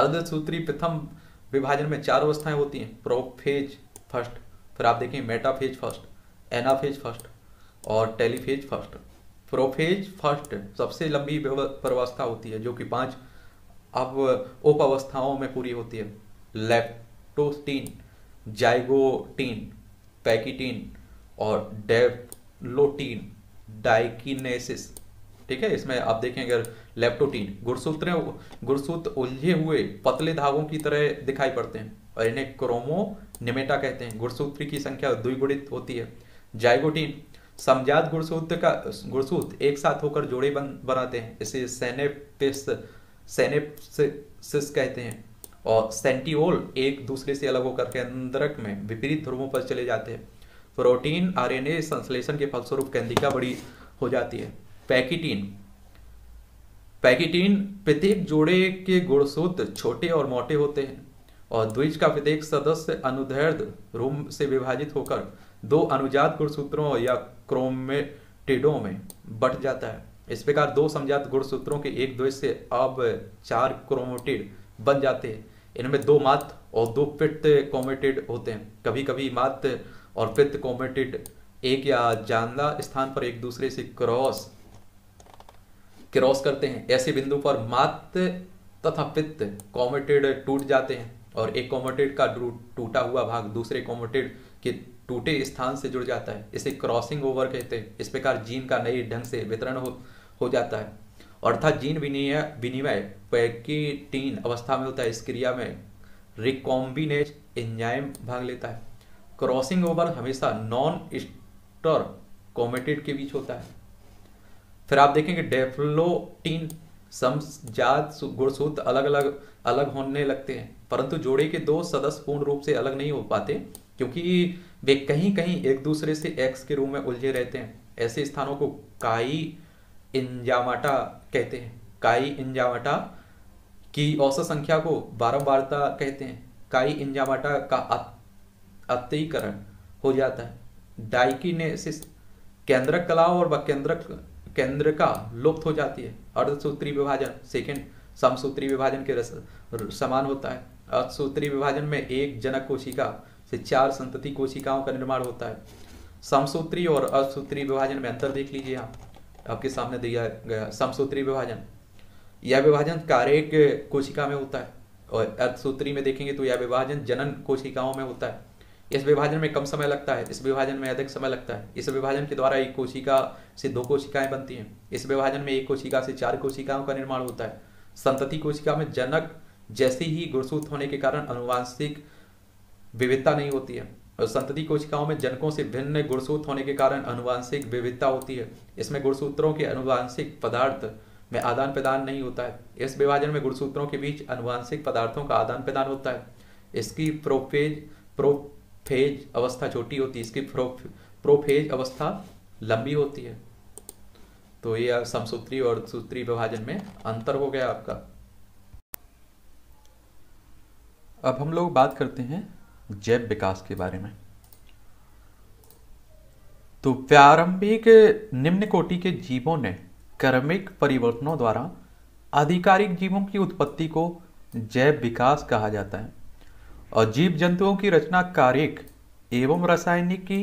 अर्धसूत्री प्रथम विभाजन में चार अवस्थाएं होती हैं प्रोफेज फर्स्ट फिर आप देखें मेटाफेज फर्स्ट एनाफेज फर्स्ट और टेलीफेज फर्स्ट प्रोफेज फर्स्ट सबसे लंबी परवस्था होती है जो कि पांच अब उप अवस्थाओं में पूरी होती है लेप्टोस्टीन जाइगोटीन पैकिटीन और डेवलोटीन डाइकिनेसिस ठीक है इसमें आप देखें अगर लेप्टोटीन गुड़सूत्र गुड़सूत्र उलझे हुए पतले धागों की तरह दिखाई पड़ते हैं और इन्हें क्रोमोनिमेटा कहते हैं गुणसूत्र की संख्या द्विगुणित होती है जायगोटीन समझात गुणसूत्र का गुणसूत्र एक साथ होकर जोड़े बन बनाते हैं इसे सेनेपिस सेनेप्सिस कहते हैं और सेंटिओल एक दूसरे से अलग होकर केंद्रक में विपरीत ध्रुवों पर चले जाते हैं प्रोटीन आरएनए संश्लेषण के फलस्वरूप केंद्रिका बड़ी हो जाती है पैकिटीन पैकिटीन प्रत्येक जोड़े के गुणसूत्र छोटे और मोटे होते हैं और द्विज का प्रत्येक सदस्य अनुदैर्ध रोम से विभाजित होकर दो अनुजात गुणसूत्रों या क्रोमेटिडो में बट जाता है इस प्रकार दो समझात गुणसूत्रों के एक द्विज से अब चार क्रोमोटिड बन जाते हैं इनमें दो मात और दो पित्त कॉमेटेड होते हैं कभी कभी मात और पित्त कॉमेटेड एक या जानला स्थान पर एक दूसरे से क्रॉस क्रॉस करते हैं ऐसे बिंदु पर मात तथा पित्त कॉमेटेड टूट जाते हैं और एक कॉमोटेड का टूटा हुआ भाग दूसरे कॉमोटेड के टूटे स्थान से जुड़ जाता है इसे क्रॉसिंग ओवर कहते हैं इस प्रकार जीन का नए ढंग से वितरण हो, हो जाता है अर्थात जीन विनिमय विनिमय पैकेटीन अवस्था में होता है इस क्रिया में रिकॉम्बिनेज एंजाइम भाग लेता है क्रॉसिंग ओवर हमेशा नॉन स्टर कॉमेटेड के बीच होता है फिर आप देखेंगे डेफ्लोटीन समजात गुणसूत्र अलग अलग अलग होने लगते हैं परंतु जोड़े के दो सदस्य पूर्ण रूप से अलग नहीं हो पाते क्योंकि वे कहीं कहीं एक दूसरे से एक्स के रूप में उलझे रहते हैं ऐसे स्थानों को काई इंजामाटा कहते हैं काई इंजामाटा की औसत संख्या को बारंबारता कहते हैं काई इंजामाटा का अत्यीकरण हो जाता है डाइकी ने केंद्रक कलाओं और वकेंद्रक केंद्र का लुप्त हो जाती है अर्धसूत्री विभाजन सेकेंड समसूत्री विभाजन के समान होता है सूत्री विभाजन में एक जनक कोशिका से चार संतति कोशिकाओं का निर्माण होता है समसूत्री और असूत्री विभाजन में अंतर देख लीजिए आप आपके सामने दिया गया समसूत्री विभाजन यह विभाजन कारेक कोशिका में होता है और अर्थसूत्री में देखेंगे तो यह विभाजन जनन कोशिकाओं में होता है इस विभाजन में कम समय लगता है इस विभाजन में अधिक समय लगता है इस विभाजन के द्वारा एक कोशिका से दो कोशिकाएं बनती हैं इस विभाजन में एक कोशिका से चार कोशिकाओं का निर्माण होता है संतति कोशिका में जनक जैसे ही गुणसूत होने के कारण अनुवांशिक विविधता नहीं होती है और संतति कोशिकाओं में जनकों से भिन्न गुणसूत होने के कारण अनुवांशिक विविधता होती है इसमें गुणसूत्रों के अनुवांशिक पदार्थ में आदान प्रदान नहीं होता है इस विभाजन में गुणसूत्रों के बीच अनुवांशिक पदार्थों का आदान प्रदान होता है इसकी प्रोफेज प्रोफेज अवस्था छोटी होती है इसकी प्रोफेज अवस्था लंबी होती है तो ये समसूत्री और सूत्री विभाजन में अंतर हो गया आपका अब हम लोग बात करते हैं जैव विकास के बारे में तो प्रारंभिक निम्न कोटि के जीवों ने कर्मिक परिवर्तनों द्वारा आधिकारिक जीवों की उत्पत्ति को जैव विकास कहा जाता है और जीव जंतुओं की रचना कारिक एवं रासायनिक की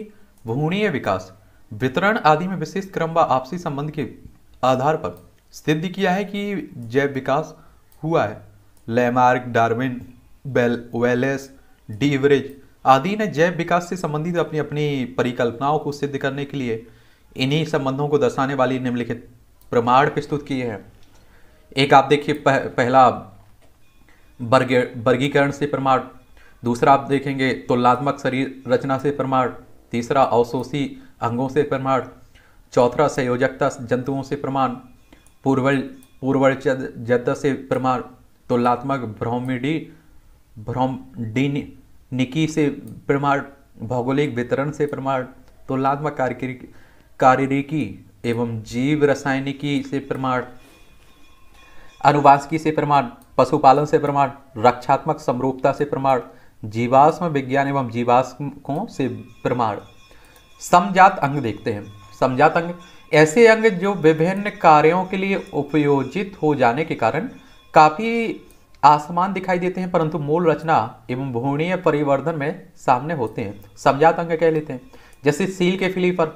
भूणीय विकास वितरण आदि में विशिष्ट क्रम व आपसी संबंध के आधार पर सिद्ध किया है कि जैव विकास हुआ है लेमार्क डार्विन बेल वेलेस डीवरेज आदि ने जैव विकास से संबंधित अपनी अपनी परिकल्पनाओं को सिद्ध करने के लिए इन्हीं संबंधों को दर्शाने वाली निम्नलिखित प्रमाण प्रस्तुत किए हैं एक आप देखिए पह, पहला वर्गीकरण से प्रमाण दूसरा आप देखेंगे तुलनात्मक शरीर रचना से प्रमाण तीसरा अवशोषी अंगों से प्रमाण चौथा संयोजकता जंतुओं से प्रमाण पूर्व पूर्वजद से प्रमाण तुलनात्मक ब्रह्मिडी भ्रौमनिकी से प्रमाण भौगोलिक वितरण से प्रमाण तुलनात्मक कार्यरिकी एवं जीव रसायनिकी से प्रमाण अनुवासकी से प्रमाण पशुपालन से प्रमाण रक्षात्मक समरूपता से प्रमाण जीवाश्म विज्ञान एवं जीवाश्मों से प्रमाण समजात अंग देखते हैं समजात अंग ऐसे अंग जो विभिन्न कार्यों के लिए उपयोजित हो जाने के कारण काफ़ी आसमान दिखाई देते हैं परंतु मूल रचना एवं भूणीय परिवर्धन में सामने होते हैं समझात अंग कह लेते हैं जैसे सील के फिली पर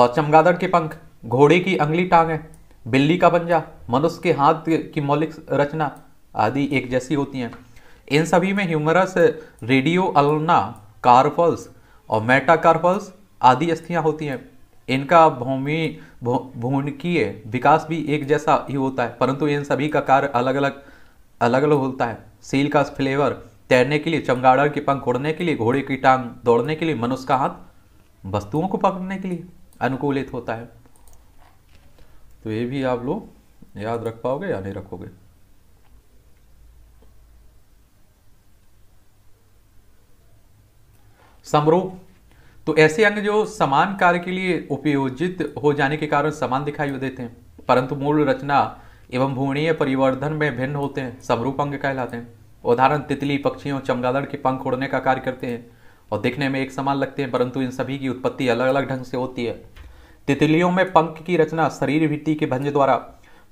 और चमगादड़ के पंख घोड़े की अंगली टांगें बिल्ली का पंजा मनुष्य के हाथ की मौलिक रचना आदि एक जैसी होती हैं इन सभी में ह्यूमरस रेडियो अलना कार्पल्स और मेटाकार्पल्स आदि अस्थियाँ होती हैं इनका भूमि भूणकीय विकास भी एक जैसा ही होता है परंतु इन सभी का कार्य अलग अलग अलग अलग होता है सील का फ्लेवर तैरने के लिए चमगाड़ के पंख उड़ने के लिए घोड़े की टांग दौड़ने के लिए मनुष्य का हाथ वस्तुओं को पकड़ने के लिए अनुकूलित होता है तो ये भी आप लोग याद रख पाओगे या नहीं रखोगे समरूप तो ऐसे अंग जो समान कार्य के लिए उपयोजित हो जाने के कारण समान दिखाई देते हैं परंतु मूल रचना एवं भूणीय परिवर्धन में भिन्न होते हैं समरूप अंग कहलाते हैं उदाहरण तितली पक्षियों चमगादड़ के पंख उड़ने का कार्य करते हैं और दिखने में एक समान लगते हैं परंतु इन सभी की उत्पत्ति अलग अलग ढंग से होती है तितलियों में पंख की रचना शरीर भित्ति के भंज द्वारा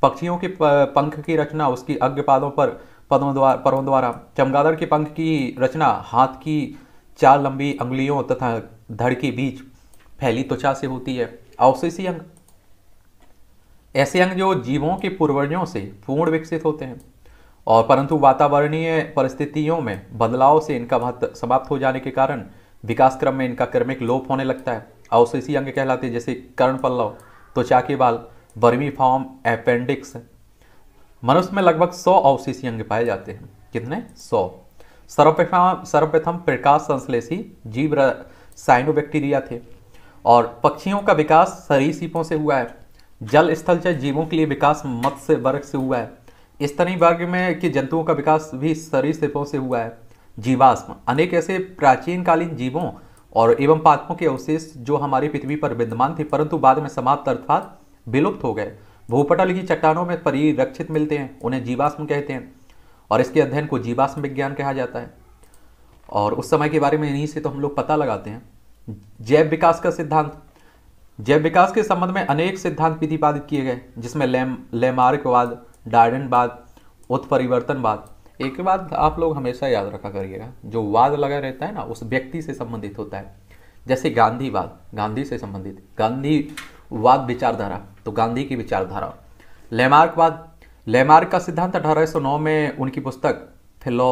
पक्षियों के पंख की रचना उसकी अग्र पादों पर पदों द्वारा परों द्वारा चमगादड़ के पंख की रचना हाथ की चार लंबी उंगलियों तथा धड़ के बीच फैली त्वचा से होती है अवशेषी अंग ऐसे अंग जो जीवों के पूर्वजों से पूर्ण विकसित होते हैं और परंतु वातावरणीय परिस्थितियों में बदलाव से इनका महत्व समाप्त हो जाने के कारण विकास क्रम में इनका क्रमिक लोप होने लगता है अवशेषी अंग कहलाते हैं जैसे कर्ण पल्लव त्वचा के बाल वर्मी फॉर्म अपेंडिक्स मनुष्य में लगभग सौ अवशेषी अंग पाए जाते हैं कितने सौ सर्वप्रथम सर्वप्रथम प्रकाश संश्लेषी जीव साइनोबैक्टीरिया थे और पक्षियों का विकास सरीसृपों से हुआ है जल स्थल से जीवों के लिए विकास मत्स्य वर्ग से हुआ है स्तनी वर्ग में के जंतुओं का विकास भी सरीसृपों से हुआ है जीवाश्म अनेक ऐसे प्राचीन कालीन जीवों और एवं पादपों के अवशेष जो हमारी पृथ्वी पर विद्यमान थे परंतु बाद में समाप्त अर्थात विलुप्त हो गए भूपटल की चट्टानों में परिरक्षित मिलते हैं उन्हें जीवाश्म कहते हैं और इसके अध्ययन को जीवाश्म विज्ञान कहा जाता है और उस समय के बारे में इन्हीं से तो हम लोग पता लगाते हैं जैव विकास का सिद्धांत जैव विकास के संबंध में अनेक सिद्धांत प्रतिपादित किए गए जिसमें लेम लेमार्कवाद डायडनवाद उत्परिवर्तनवाद एक बात आप लोग हमेशा याद रखा करिएगा जो वाद लगा रहता है ना उस व्यक्ति से संबंधित होता है जैसे गांधीवाद गांधी से संबंधित गांधीवाद विचारधारा तो गांधी की विचारधारा लेमार्कवाद लेमार्क का सिद्धांत अठारह में उनकी पुस्तक फिलो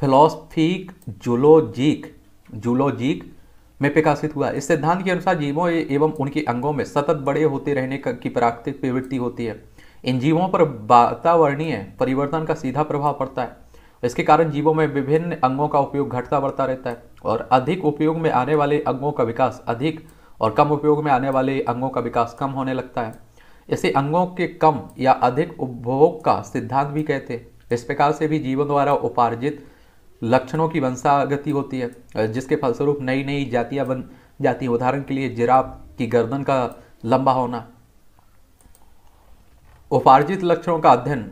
फिलोसफिक जूलोजिक जूलोजिक में प्रकाशित हुआ इस सिद्धांत के अनुसार जीवों एवं उनके अंगों में सतत बड़े होते रहने की प्राकृतिक प्रवृत्ति होती है इन जीवों पर वातावरणीय परिवर्तन का सीधा प्रभाव पड़ता है इसके कारण जीवों में विभिन्न अंगों का उपयोग घटता बढ़ता रहता है और अधिक उपयोग में आने वाले अंगों का विकास अधिक और कम उपयोग में आने वाले अंगों का विकास कम होने लगता है इसे अंगों के कम या अधिक उपभोग का सिद्धांत भी कहते हैं इस प्रकार से भी जीवों द्वारा उपार्जित लक्षणों की वंशागति होती है जिसके फलस्वरूप नई नई जातियां बन जाती हैं उदाहरण के लिए जिराफ की गर्दन का लंबा होना उपार्जित लक्षणों का अध्ययन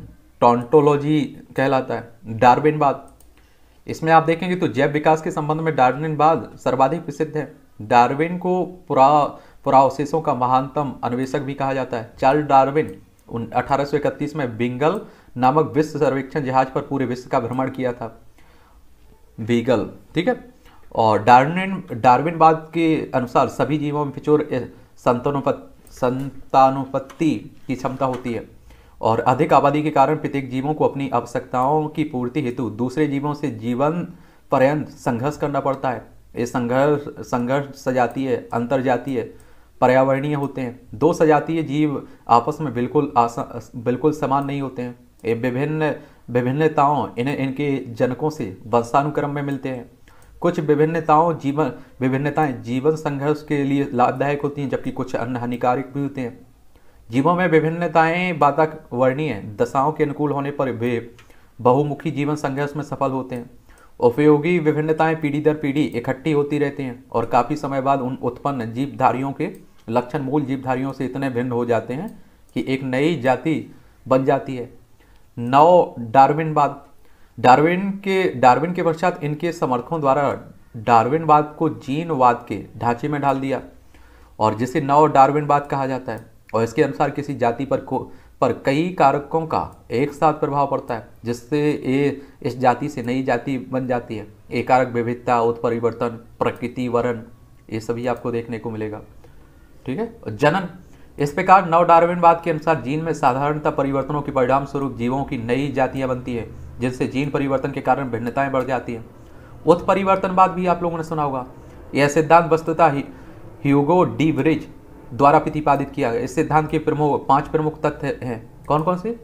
टोंटोलॉजी कहलाता है बाद इसमें आप देखेंगे तो जैव विकास के संबंध में बाद सर्वाधिक प्रसिद्ध है डार्विन को पुरा पुरावशेषों का महानतम अन्वेषक भी कहा जाता है चार्ल डार्विन अठारह 1831 में बिंगल नामक विश्व सर्वेक्षण जहाज पर पूरे विश्व का भ्रमण किया था बीगल ठीक है और डार्विन डार्विन बाद के अनुसार सभी जीवों में फिचोर संतानुपत संतानुपत्ति की क्षमता होती है और अधिक आबादी के कारण प्रत्येक जीवों को अपनी आवश्यकताओं की पूर्ति हेतु दूसरे जीवों से जीवन पर्यंत संघर्ष करना पड़ता है ये संघर्ष संघर्ष सजातीय अंतर जातीय पर्यावरणीय होते हैं दो सजातीय जीव आपस में बिल्कुल आसा बिल्कुल समान नहीं होते हैं ये विभिन्न विभिन्नताओं इन इनके जनकों से वंशानुक्रम में मिलते हैं कुछ विभिन्नताओं जीवन विभिन्नताएं जीवन संघर्ष के लिए लाभदायक होती हैं जबकि कुछ अन्य हानिकारक भी होते हैं जीवों में विभिन्नताएं वर्णीय दशाओं के अनुकूल होने पर वे बहुमुखी जीवन संघर्ष में सफल होते हैं उपयोगी विभिन्नताएं पीढ़ी दर पीढ़ी इकट्ठी होती रहती हैं और काफ़ी समय बाद उन उत्पन्न जीवधारियों के लक्षण मूल जीवधारियों से इतने भिन्न हो जाते हैं कि एक नई जाति बन जाती है डार्विन बाद डार्विन के डार्विन के पश्चात इनके समर्थकों द्वारा बाद को जीनवाद के ढांचे में ढाल दिया और जिसे नव बाद कहा जाता है और इसके अनुसार किसी जाति पर को पर कई कारकों का एक साथ प्रभाव पड़ता है जिससे ये इस जाति से नई जाति बन जाती है एक कारक विविधता उत्परिवर्तन प्रकृति वरण ये सभी आपको देखने को मिलेगा ठीक है जनन इस प्रकार नव डार्विनवाद के अनुसार जीन में साधारणता परिवर्तनों के परिणाम स्वरूप जीवों की नई जातियां बनती है जिनसे जीन परिवर्तन के कारण भिन्नताएं बढ़ जाती हैं उत्परिवर्तनवाद भी आप लोगों ने सुना होगा यह सिद्धांत वस्तुता ह्यूगो डी ब्रिज द्वारा प्रतिपादित किया गया इस सिद्धांत के प्रमुख पांच प्रमुख तथ्य हैं कौन कौन से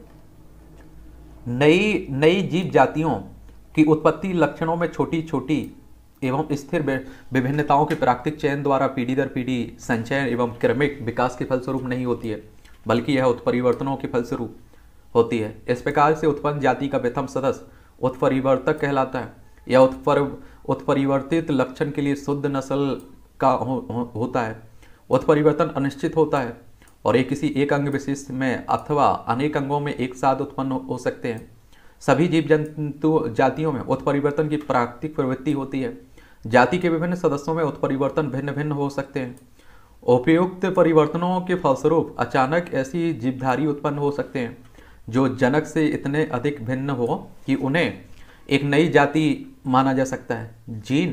नई नई जीव जातियों की उत्पत्ति लक्षणों में छोटी छोटी एवं स्थिर विभिन्नताओं के प्राकृतिक चयन द्वारा पीढ़ी दर पीढ़ी संचयन एवं क्रमिक विकास के फलस्वरूप नहीं होती है बल्कि यह उत्परिवर्तनों के फलस्वरूप होती है इस प्रकार से उत्पन्न जाति का प्रथम सदस्य उत्परिवर्तक कहलाता है यह उत्पर उत्परिवर्तित लक्षण के लिए शुद्ध नस्ल का हो, हो, होता है उत्परिवर्तन अनिश्चित होता है और ये किसी एक अंग विशेष में अथवा अनेक अंगों में एक साथ उत्पन्न हो सकते हैं सभी जीव जंतु जातियों में उत्परिवर्तन की प्राकृतिक प्रवृत्ति होती है जाति के विभिन्न सदस्यों में उत्परिवर्तन भिन्न भिन्न हो सकते हैं उपयुक्त परिवर्तनों के फलस्वरूप अचानक ऐसी जीवधारी उत्पन्न हो सकते हैं जो जनक से इतने अधिक भिन्न हो कि उन्हें एक नई जाति माना जा सकता है जीन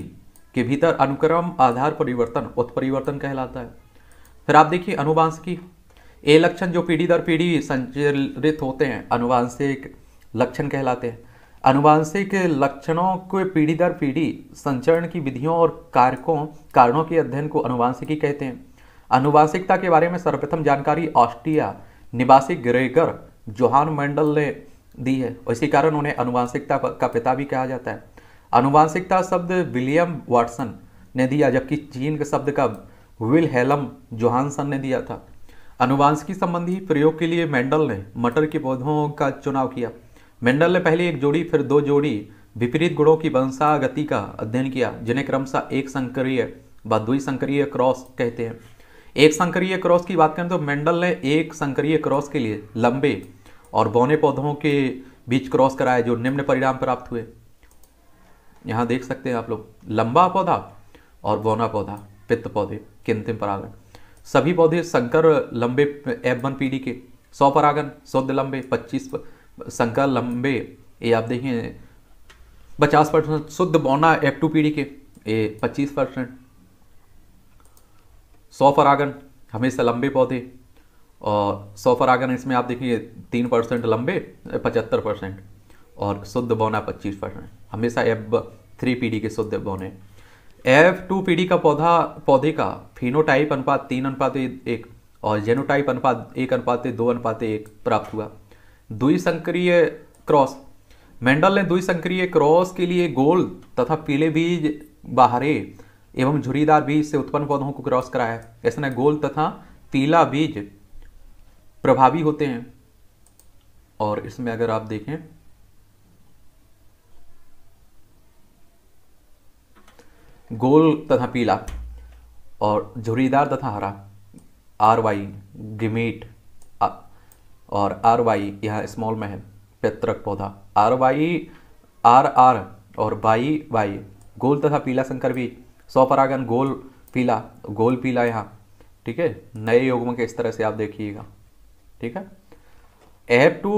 के भीतर अनुक्रम आधार परिवर्तन उत्परिवर्तन कहलाता है फिर आप देखिए अनुवांशिकी ये लक्षण जो पीढ़ी दर पीढ़ी संचरित होते हैं अनुवांशिक लक्षण कहलाते हैं अनुवांशिक लक्षणों के पीढ़ी दर पीढ़ी संचरण की विधियों और कारकों कारणों के अध्ययन को अनुवांशिकी कहते हैं अनुवांशिकता के बारे में सर्वप्रथम जानकारी ऑस्ट्रिया निवासी ग्रेगर जोहान मेंडल ने दी है और इसी कारण उन्हें अनुवांशिकता का पिता भी कहा जाता है अनुवांशिकता शब्द विलियम वाटसन ने दिया जबकि चीन के शब्द का विल हेलम जोहानसन ने दिया था अनुवांशिकी संबंधी प्रयोग के लिए मेंडल ने मटर के पौधों का चुनाव किया मेंडल ने पहले एक जोड़ी फिर दो जोड़ी विपरीत गुणों की वंशा गति का अध्ययन किया जिन्हें क्रमशः एक संक्रिय व द्वि संक्रिय क्रॉस कहते हैं एक संक्रिय क्रॉस की बात करें तो मेंडल ने एक संक्रिय क्रॉस के लिए लंबे और बौने पौधों के बीच क्रॉस कराए जो निम्न परिणाम प्राप्त हुए यहाँ देख सकते हैं आप लोग लंबा पौधा और बौना पौधा पित्त पौधे के अंतिम परागण सभी पौधे संकर लंबे एफ वन पीढ़ी के सौ परागण शुद्ध लंबे पच्चीस शंकर लंबे ये आप देखें पचास परसेंट शुद्ध बौना टू पीढ़ी के ये पच्चीस परसेंट सौ परागन हमेशा लंबे पौधे और सौ परागन इसमें आप देखिए तीन परसेंट लंबे पचहत्तर परसेंट और शुद्ध बौना पच्चीस परसेंट हमेशा एफ थ्री पीढ़ी के शुद्ध बौने एफ टू पीढ़ी का पौधा पौधे का फिनोटाइप अनुपात तीन अनुपात एक और जेनोटाइप अनुपात एक अनुपात दो अनुपात एक प्राप्त हुआ द्वि संक्रिय क्रॉस मेंडल ने द्वि संक्रिय क्रॉस के लिए गोल तथा पीले बीज बाहरे एवं झुरीदार बीज से उत्पन्न पौधों को क्रॉस कराया ऐसे में गोल तथा पीला बीज प्रभावी होते हैं और इसमें अगर आप देखें गोल तथा पीला और झुरीदार तथा हरा आर वाई गिमेट और आर वाई यहाँ स्मॉल में है पैतृक पौधा आर वाई आर आर और वाई वाई गोल तथा पीला संकर भी सौ परागन गोल पीला गोल पीला यहाँ ठीक है नए योग के इस तरह से आप देखिएगा ठीक है एप टू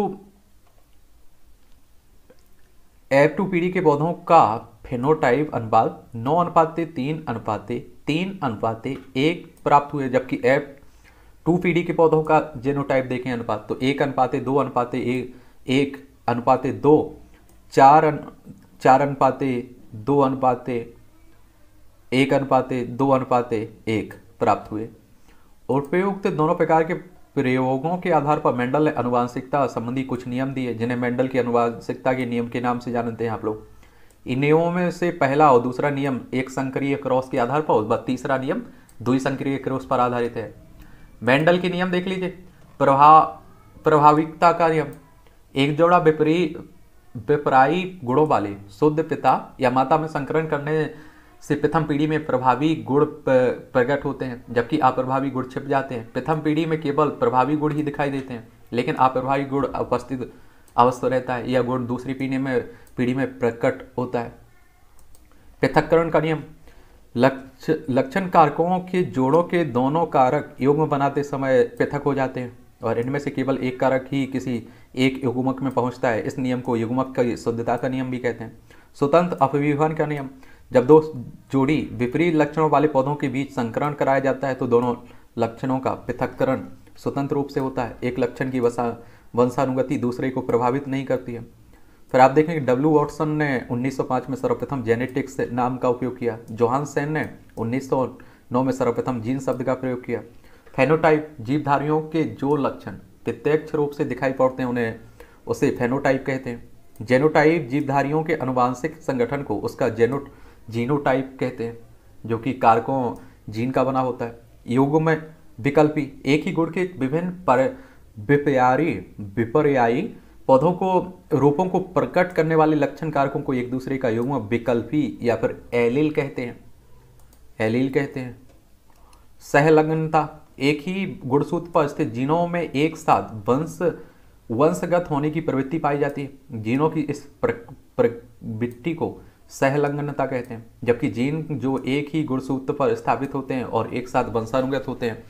एप टू पीढ़ी के पौधों का फेनोटाइप अनुपात नौ अनुपाते तीन अनुपाते तीन अनुपाते एक प्राप्त हुए जबकि एप टू पीढ़ी के पौधों का जेनोटाइप देखें अनुपात तो एक अनुपाते दो अनुपाते एक एक अनुपाते दो चार अन, चार अनुपाते दो अनुपाते एक अनुपाते दो अनुपाते एक प्राप्त हुए उपयुक्त दोनों प्रकार के प्रयोगों के आधार पर मेंडल ने अनुवांशिकता संबंधी कुछ नियम दिए जिन्हें मेंडल की अनुवांशिकता के नियम के नाम से जानते हैं आप लोग इन नियमों में से पहला और दूसरा नियम एक संक्रिय क्रॉस के आधार पर और तीसरा नियम संक्रिय क्रॉस पर आधारित है मेंडल के नियम देख लीजिए प्रभाव प्रभाविकता का नियम एक जोड़ा विपरी विपराई गुणों वाले शुद्ध पिता या माता में संकरण करने से प्रथम पीढ़ी में प्रभावी गुण प्रकट होते हैं जबकि अप्रभावी गुण छिप जाते हैं प्रथम पीढ़ी में केवल प्रभावी गुण ही दिखाई देते हैं लेकिन अप्रभावी गुण उपस्थित अवस्थ रहता है यह गुण दूसरी पीढ़ी में पीढ़ी में प्रकट होता है पृथककरण का नियम लक्ष्य लक्षण कारकों के जोड़ों के दोनों कारक युग्म बनाते समय पृथक हो जाते हैं और इनमें से केवल एक कारक ही किसी एक युग्मक में पहुंचता है इस नियम को युग्मक का शुद्धता का नियम भी कहते हैं स्वतंत्र अपविवहन का नियम जब दो जोड़ी विपरीत लक्षणों वाले पौधों के बीच संकरण कराया जाता है तो दोनों लक्षणों का पृथककरण स्वतंत्र रूप से होता है एक लक्षण की वसा वंशानुगति दूसरे को प्रभावित नहीं करती है फिर आप देखेंगे डब्ल्यू वॉटसन ने 1905 में सर्वप्रथम जेनेटिक्स नाम का उपयोग किया जोहान सेन ने 1909 में सर्वप्रथम जीन शब्द का प्रयोग किया फेनोटाइप जीवधारियों के जो लक्षण प्रत्यक्ष रूप से दिखाई पड़ते हैं उन्हें उसे फेनोटाइप कहते हैं जेनोटाइप जीवधारियों के अनुवांशिक संगठन को उसका जेनो जीनोटाइप कहते हैं जो कि कारकों जीन का बना होता है युग में विकल्पी एक ही गुण के विभिन्न पर विपयारी विपर्यायी पौधों को रोपों को प्रकट करने वाले लक्षण कारकों को एक दूसरे का युग्म विकल्पी या फिर एलिल कहते हैं एलिल कहते हैं सहलग्नता एक ही गुणसूत्र पर स्थित जीनों में एक साथ वंश वंशगत होने की प्रवृत्ति पाई जाती है जीनों की इस प्रवृत्ति को सहलग्नता कहते हैं जबकि जीन जो एक ही गुणसूत्र पर स्थापित होते हैं और एक साथ वंशानुगत होते हैं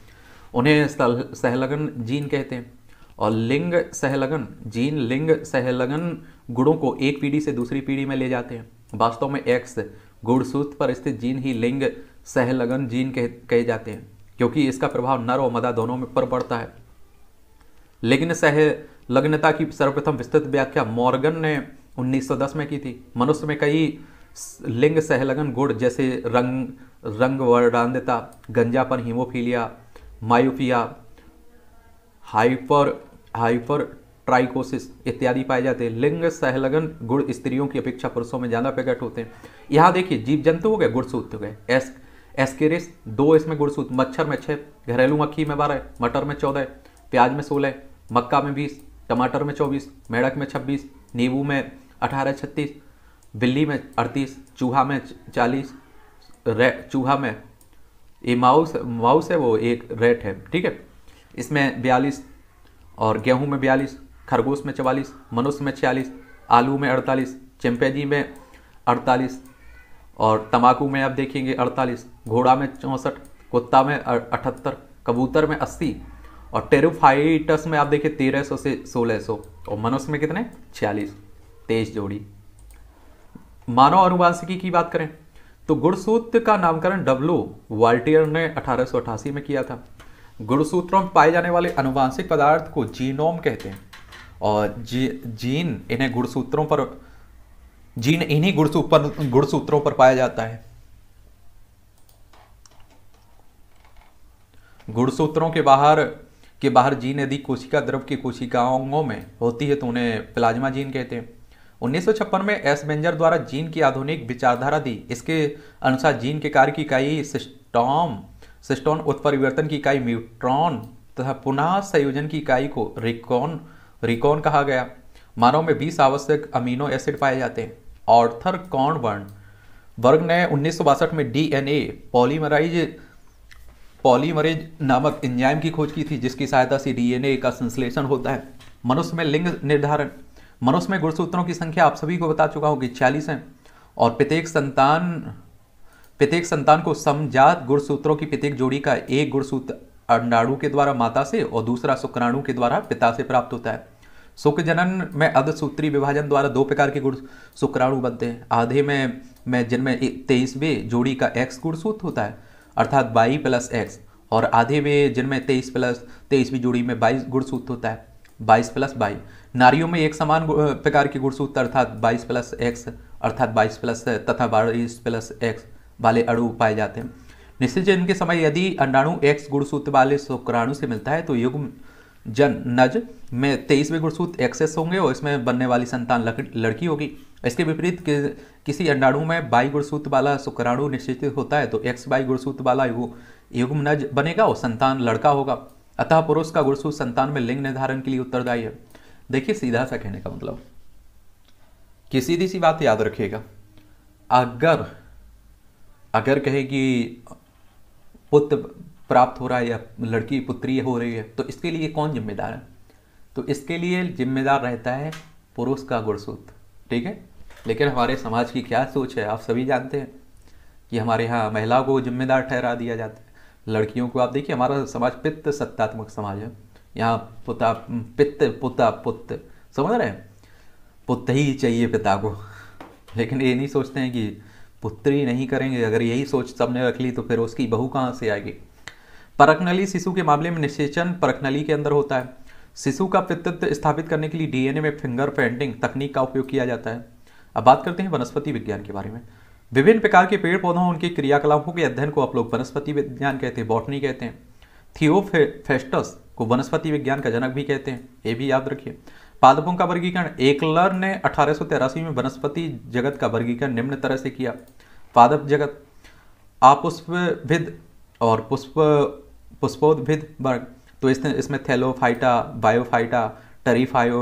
उन्हें सहलग्न जीन कहते हैं और लिंग सहलगन जीन लिंग सहलगन गुणों को एक पीढ़ी से दूसरी पीढ़ी में ले जाते हैं वास्तव में एक्स गुणसूत्र पर स्थित जीन ही लिंग सहलगन जीन कह कहे जाते हैं क्योंकि इसका प्रभाव नर और मदा दोनों में पर पड़ता है लिंग सह लग्नता की सर्वप्रथम विस्तृत व्याख्या मॉर्गन ने 1910 में की थी मनुष्य में कई लिंग सहलगन गुण जैसे रंग रंग वर्णांधता गंजापन haemophilia myopia hyper hypertrichosis इत्यादि पाए जाते हैं लिंग सहलगन गुण स्त्रियों की अपेक्षा पुरुषों में ज़्यादा प्रकट होते हैं यहाँ देखिए जीव जंतु हो गए गुड़सूत्र हो गए एस एस्केरिस दो इसमें गुड़सूत्र मच्छर में छः घरेलू मक्खी में बारह मटर में चौदह प्याज में सोलह मक्का में बीस टमाटर में चौबीस मेढक में छब्बीस नींबू में अठारह छत्तीस बिल्ली में अड़तीस चूहा में चालीस चूहा में ये माउस माउस है वो एक रेट है ठीक है इसमें बयालीस और गेहूं में बयालीस खरगोश में चवालीस मनुष्य में छियालीस आलू में अड़तालीस चिंपेजी में अड़तालीस और तंबाकू में आप देखेंगे अड़तालीस घोड़ा में चौंसठ कुत्ता में अठहत्तर कबूतर में अस्सी और टेरोफाइटस में आप देखिए तेरह सौ से सोलह सौ और मनुष्य में कितने छियालीस तेईस जोड़ी मानव अनुवांशिकी की बात करें तो गुड़सूत्र का नामकरण डब्लू वाल्टियर ने अठारह में किया था गुणसूत्रों में पाए जाने वाले अनुवांशिक पदार्थ को जीनोम कहते हैं और जी जीन इन्हें गुणसूत्रों पर जीन इन्हीं गुणसूत्र गुणसूत्रों पर पाया जाता है गुणसूत्रों के बाहर के बाहर जीन यदि कोशिका द्रव की कोशिकाओं में होती है तो उन्हें प्लाज्मा जीन कहते हैं उन्नीस में एस बेंजर द्वारा जीन की आधुनिक विचारधारा दी इसके अनुसार जीन के कार्य की कई सिस्टम सिस्टोन उत्परिवर्तन की इकाई म्यूट्रॉन तथा पुनः संयोजन की इकाई को रिकॉन रिकॉन कहा गया मानव में 20 आवश्यक अमीनो एसिड पाए जाते हैं ऑर्थर कॉर्नबर्न वर्ग ने उन्नीस में डीएनए पॉलीमराइज पॉलीमरेज नामक इंजाइम की खोज की थी जिसकी सहायता से डीएनए का संश्लेषण होता है मनुष्य में लिंग निर्धारण मनुष्य में गुणसूत्रों की संख्या आप सभी को बता चुका हूँ कि छियालीस है और प्रत्येक संतान प्रत्येक संतान को समजात गुणसूत्रों की प्रत्येक जोड़ी का एक गुणसूत्र अंडाणु के द्वारा माता से और दूसरा शुक्राणु के द्वारा पिता से प्राप्त होता है शुक्र जनन में अधसूत्री विभाजन द्वारा दो प्रकार के गुण शुक्राणु बनते हैं आधे में में जिनमें तेईसवें जोड़ी का एक्स गुणसूत्र होता है अर्थात बाई प्लस एक्स और आधे में जिनमें तेईस प्लस तेईसवीं जोड़ी में बाईस गुणसूत्र होता है बाईस प्लस बाई नारियों में एक समान प्रकार के गुणसूत्र अर्थात बाईस प्लस एक्स अर्थात बाईस प्लस तथा बाईस प्लस एक्स वाले अणु पाए जाते हैं निश्चित जन्म के समय यदि अंडाणु एक्स गुणसूत्र वाले शुक्राणु से मिलता है तो युग्म जन नज में तेईसवें गुणसूत्र एक्सेस होंगे और इसमें बनने वाली संतान लड़की होगी इसके विपरीत कि, किसी अंडाणु में बाई गुणसूत्र वाला शुक्राणु निश्चित होता है तो एक्स बाई गुणसूत्र वाला युग्म नज बनेगा और संतान लड़का होगा अतः पुरुष का गुणसूत्र संतान में लिंग निर्धारण के लिए उत्तरदायी है देखिए सीधा सा कहने का मतलब कि सीधी सी बात याद रखिएगा अगर अगर कहे कि पुत्र प्राप्त हो रहा है या लड़की पुत्री हो रही है तो इसके लिए कौन जिम्मेदार है तो इसके लिए जिम्मेदार रहता है पुरुष का गुणसूत्र ठीक है लेकिन हमारे समाज की क्या सोच है आप सभी जानते हैं कि हमारे यहाँ महिलाओं को जिम्मेदार ठहरा दिया जाता है लड़कियों को आप देखिए हमारा समाज पित्त सत्तात्मक समाज है यहाँ पुता पित्त पुता पुत्र समझ रहे हैं पुत ही चाहिए पिता को लेकिन ये नहीं सोचते हैं कि पुत्री नहीं करेंगे अगर यही सोच सबने रख ली तो फिर उसकी बहू कहाँ से आएगी परखनली शिशु के मामले में निषेचन परखनली के अंदर होता है शिशु का पितृत्व स्थापित करने के लिए डीएनए में फिंगर प्रिंटिंग तकनीक का उपयोग किया जाता है अब बात करते हैं वनस्पति विज्ञान के बारे में विभिन्न प्रकार के पेड़ पौधों उनके क्रियाकलापों के अध्ययन को आप लोग वनस्पति विज्ञान कहते हैं बॉटनी कहते हैं थियोफेस्टस को वनस्पति विज्ञान का जनक भी कहते हैं ये भी याद रखिए पादपों का वर्गीकरण एकलर ने अठारह में वनस्पति जगत का वर्गीकरण निम्न तरह से किया पादप जगत आपुष्पभिद और पुष्प पुष्पोद्भिद वर्ग तो इसमें इसमें थैलोफाइटा बायोफाइटा टरीफायो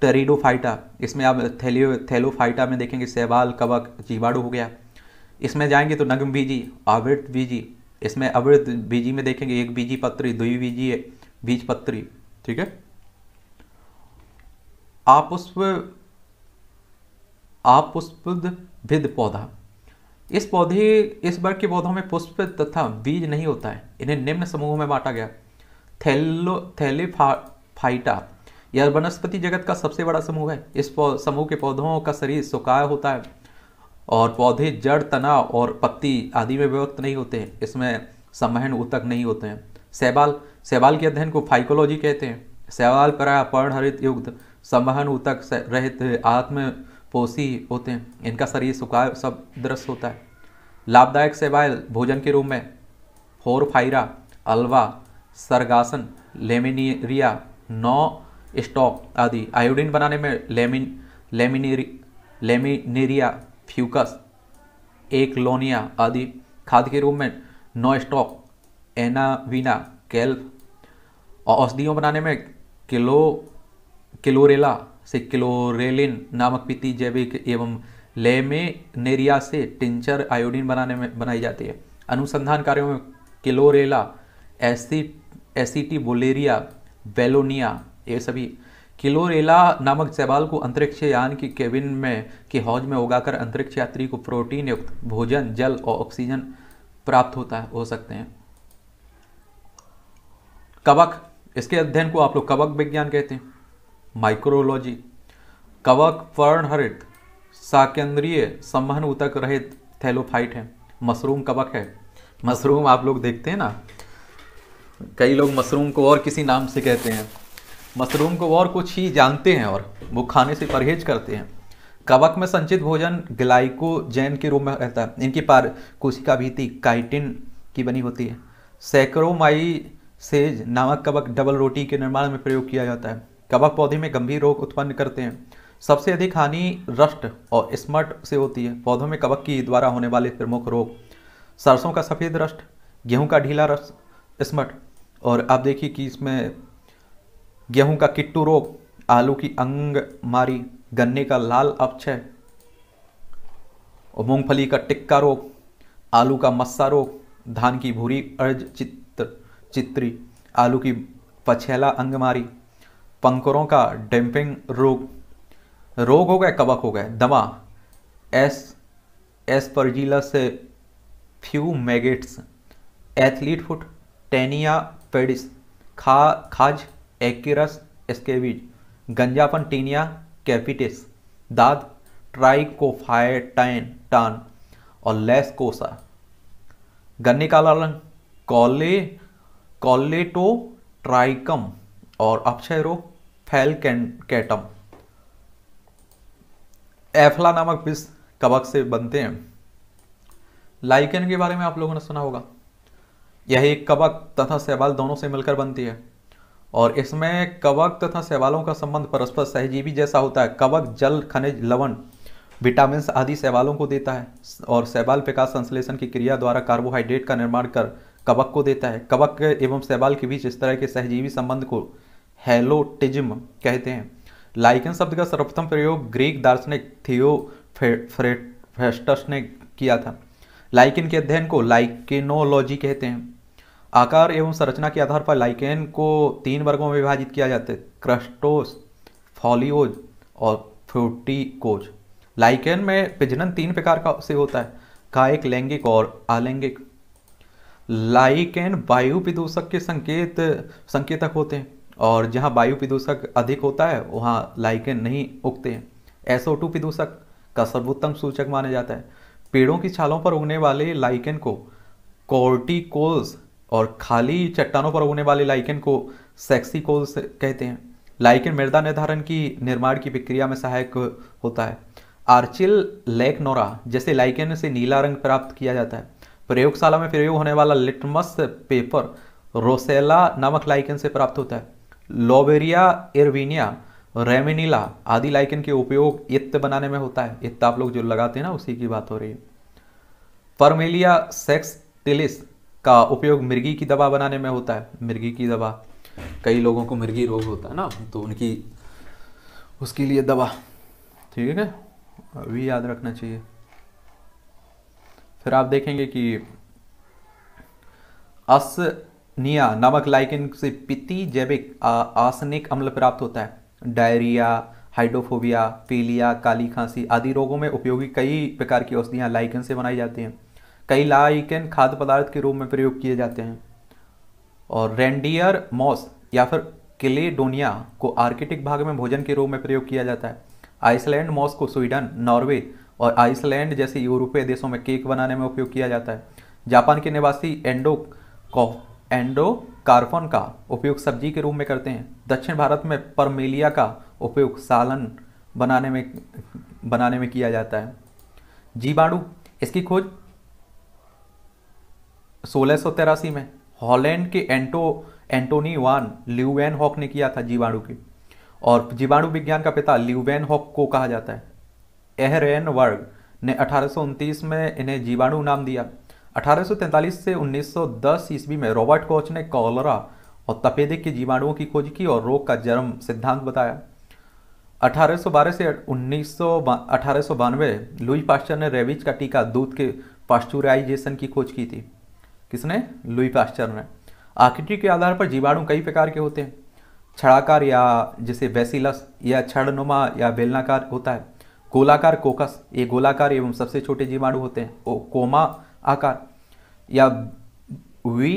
टरीडोफाइटा इसमें आप थैलियो थैलोफाइटा में देखेंगे सेवाल कवक जीवाणु हो गया इसमें जाएंगे तो नगम बीजी आवृत बीजी इसमें अवृत बीजी में देखेंगे एक बीजी पत्री दुई बीजी बीज पत्री ठीक है आपुष्प आपुष्पद भिद पौधा इस पौधे इस वर्ग के पौधों में पुष्प तथा बीज नहीं होता है इन्हें निम्न समूहों में बांटा गया थैलो थैलीफाइटा यह वनस्पति जगत का सबसे बड़ा समूह है इस समूह के पौधों का शरीर सुखाय होता है और पौधे जड़ तना और पत्ती आदि में विभक्त नहीं होते हैं इसमें समहन उतक नहीं होते हैं सहबाल सहबाल के अध्ययन को फाइकोलॉजी कहते हैं सहबाल पर्ण हरित युग्ध समहन उतक रहित आत्म पोषी होते हैं इनका शरीर सुखा सब दृश्य होता है लाभदायक सेवाएं भोजन के रूप में Porphyra Ulva Sargassum Laminaria Nostoc आदि आयोडीन बनाने में lamin laminari Laminaria Fucus Ecklonia आदि खाद के रूप में नौ स्टॉक एनावीना कैल्फ और औषधियों बनाने में किलो किलोरेला सिक्लोरेलिन नामक पीति जैविक एवं लेमेनेरिया से टिंचर आयोडीन बनाने में बनाई जाती है अनुसंधान कार्यों में किलोरेला एसी एसिटी बोलेरिया बेलोनिया ये सभी किलोरेला नामक जैबाल को अंतरिक्ष यान की केबिन में के हौज में उगाकर अंतरिक्ष यात्री को प्रोटीन युक्त भोजन जल और ऑक्सीजन प्राप्त होता है हो सकते हैं कवक इसके अध्ययन को आप लोग कवक विज्ञान कहते हैं माइक्रोलॉजी कवक फर्ण साकेंद्रीय सम्महन उतक रहित थैलोफाइट है मशरूम कवक है मशरूम आप लोग देखते हैं ना कई लोग मशरूम को और किसी नाम से कहते हैं मशरूम को और कुछ ही जानते हैं और वो खाने से परहेज करते हैं कवक में संचित भोजन ग्लाइकोजैन के रूप में रहता है इनकी पार कोशिका भीति काइटिन की बनी होती है सैक्रोमाई सेज नामक कवक डबल रोटी के निर्माण में प्रयोग किया जाता है कवक पौधे में गंभीर रोग उत्पन्न करते हैं सबसे अधिक हानि रस्ट और स्मर्ट से होती है पौधों में कवक की द्वारा होने वाले प्रमुख रोग सरसों का सफ़ेद रस्ट गेहूं का ढीला रस स्मट और आप देखिए कि इसमें गेहूं का किट्टू रोग आलू की अंग मारी गन्ने का लाल अपक्षय और मूंगफली का टिक्का रोग आलू का मस्सा रोग धान की भूरी अर्ज चित्र चित्री आलू की पछेला अंगमारी पंखुरों का डैम्पिंग रोग रोग हो गए कवक हो गए दवा एस एस परजीला से फ्यू मैगेट्स एथलीट फुट टेनिया पेडिस खा खाज एक्यूरस एस्केबीज गंजापन टीनिया कैपिटिस दाद ट्राइकोफाइटाइन टान और लेस कोसा गन्ने का रंग कॉले कॉलेटो ट्राइकम और अक्षय रोग फैल कैटम एफला नामक विष कवक से बनते हैं लाइकेन के बारे में आप लोगों ने सुना होगा यह एक कवक तथा शैवाल दोनों से मिलकर बनती है और इसमें कवक तथा शैवालों का संबंध परस्पर सहजीवी जैसा होता है कवक जल खनिज लवण विटामिन आदि शैवालों को देता है और शैवाल विकास संश्लेषण की क्रिया द्वारा कार्बोहाइड्रेट का निर्माण कर कवक को देता है कवक एवं शैवाल के बीच इस तरह के सहजीवी संबंध को हेलोटिज्म कहते हैं लाइकन शब्द का सर्वप्रथम प्रयोग ग्रीक दार्शनिक थियो फेस्टस ने किया था लाइकिन के अध्ययन को लाइकिनोलॉजी कहते हैं आकार एवं संरचना के आधार पर लाइकेन को तीन वर्गों में विभाजित किया जाता है क्रस्टोस फॉलियोज और फ्रूटिकोज लाइकेन में प्रजनन तीन प्रकार का से होता है कायिक लैंगिक और अलैंगिक लाइकेन वायु प्रदूषक के संकेत संकेतक होते हैं और जहाँ वायु प्रदूषक अधिक होता है वहाँ लाइकेन नहीं उगते हैं एसओ टू प्रदूषक का सर्वोत्तम सूचक माना जाता है पेड़ों की छालों पर उगने वाले लाइकेन को कॉर्टिकोल्स और खाली चट्टानों पर उगने वाले लाइकेन को सेक्सी कोल्स कहते हैं लाइकेन मृदा निर्धारण की निर्माण की प्रक्रिया में सहायक होता है आर्चिल लेक नोरा जैसे लाइकेन से नीला रंग प्राप्त किया जाता है प्रयोगशाला में प्रयोग होने वाला लिटमस पेपर रोसेला नामक लाइकेन से प्राप्त होता है लोबेरिया एरविनिया रेमिनिला आदि लाइकन के उपयोग इत्त बनाने में होता है इत्त आप लोग जो लगाते हैं ना उसी की बात हो रही है परमेलिया सेक्स टिलिस का उपयोग मिर्गी की दवा बनाने में होता है मिर्गी की दवा कई लोगों को मिर्गी रोग होता है ना तो उनकी उसके लिए दवा ठीक है अभी याद रखना चाहिए फिर आप देखेंगे कि अस निया नामक लाइकिन से पित्ती जैविक आसनिक अम्ल प्राप्त होता है डायरिया हाइड्रोफोबिया पीलिया काली खांसी आदि रोगों में उपयोगी कई प्रकार की औषधियाँ लाइकन से बनाई जाती हैं कई लाइकन खाद्य पदार्थ के रूप में प्रयोग किए जाते हैं और रेंडियर मॉस या फिर केलेडोनिया को आर्किटिक भाग में भोजन के रूप में प्रयोग किया जाता है आइसलैंड मॉस को स्वीडन नॉर्वे और आइसलैंड जैसे यूरोपीय देशों में केक बनाने में उपयोग किया जाता है जापान के निवासी एंडो एंडो का उपयोग सब्जी के रूप में करते हैं दक्षिण भारत में परमेलिया का उपयोग सालन बनाने में बनाने में किया जाता है जीवाणु इसकी खोज सोलह में हॉलैंड के Anto Antonie van Leeuwenhoek ने किया था जीवाणु के और जीवाणु विज्ञान का पिता ल्यूवेन हॉक को कहा जाता है एहरेन वर्ग ने अठारह में इन्हें जीवाणु नाम दिया 1843 से 1910 ईस्वी में रॉबर्ट कोच ने कॉलरा और तपेदिक के जीवाणुओं की खोज की और रोग का जन्म सिद्धांत बताया 1812 से उन्नीस अठारह लुई पास्चर ने रेविज का टीका दूध के पास्चुराइजेशन की खोज की थी किसने लुई पास्चर ने आकृति के आधार पर जीवाणु कई प्रकार के होते हैं छड़ाकार या जैसे वैसिलस या छड़नुमा या बेलनाकार होता है गोलाकार कोकस ये गोलाकार एवं सबसे छोटे जीवाणु होते हैं ओ कोमा आकार या वी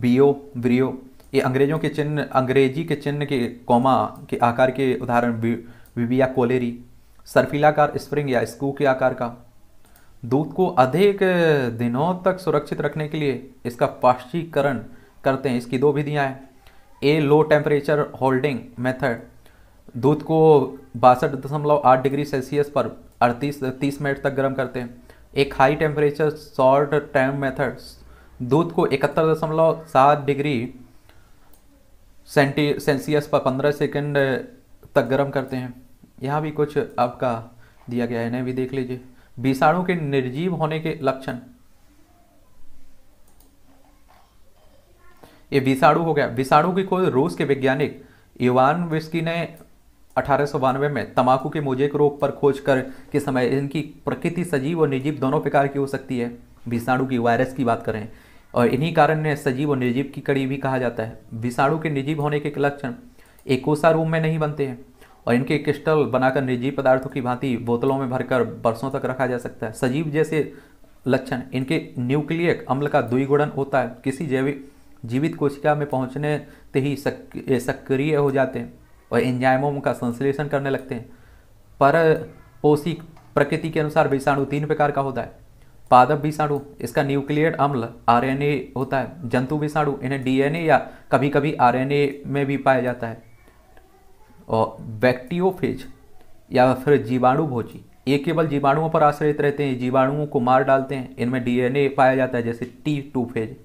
बीओ ब्रियो ये अंग्रेजों के चिन्ह अंग्रेजी के चिन्ह के कौमा के आकार के उदाहरण विविया कोलेरी सर्फिलाकार स्प्रिंग या स्कू के आकार का दूध को अधिक दिनों तक सुरक्षित रखने के लिए इसका पाश्चीकरण करते हैं इसकी दो विधियाँ हैं A low temperature holding method दूध को बासठ दशमलव आठ डिग्री सेल्सियस पर अड़तीस तीस मिनट तक गर्म करते हैं एक high temperature short term method दूध को इकहत्तर दशमलव सात डिग्री सेंटी सेल्सियस पर पंद्रह सेकेंड तक गर्म करते हैं यहाँ भी कुछ आपका दिया गया है इन्हें भी देख लीजिए विषाणु के निर्जीव होने के लक्षण ये विषाणु हो गया विषाणु की खोज रूस के वैज्ञानिक इवान विस्की ने अठारह में तंबाकू के मोजेक रोग पर खोज कर के समय इनकी प्रकृति सजीव और निर्जीव दोनों प्रकार की हो सकती है विषाणु की वायरस की बात करें और इन्हीं कारण ने सजीव और निर्जीव की कड़ी भी कहा जाता है विषाणु के निर्जीव होने के लक्षण एकोसा रूम में नहीं बनते हैं और इनके क्रिस्टल बनाकर निर्जीव पदार्थों की भांति बोतलों में भरकर बरसों तक रखा जा सकता है सजीव जैसे लक्षण इनके न्यूक्लियक अम्ल का द्विगुणन होता है किसी जैविक जीवित कोशिका में पहुंचने ते ही सक्रिय हो जाते हैं और एंजाइमों का संश्लेषण करने लगते हैं पर पोषी प्रकृति के अनुसार विषाणु तीन प्रकार का होता है पादप विषाणु इसका न्यूक्लियर अम्ल आर होता है जंतु विषाणु इन्हें डीएनए या कभी कभी आर में भी पाया जाता है और बैक्टीरियोफेज या फिर जीवाणु भोजी ये केवल जीवाणुओं पर आश्रित रहते हैं जीवाणुओं को मार डालते हैं इनमें डीएनए पाया जाता है जैसे टी टू फेज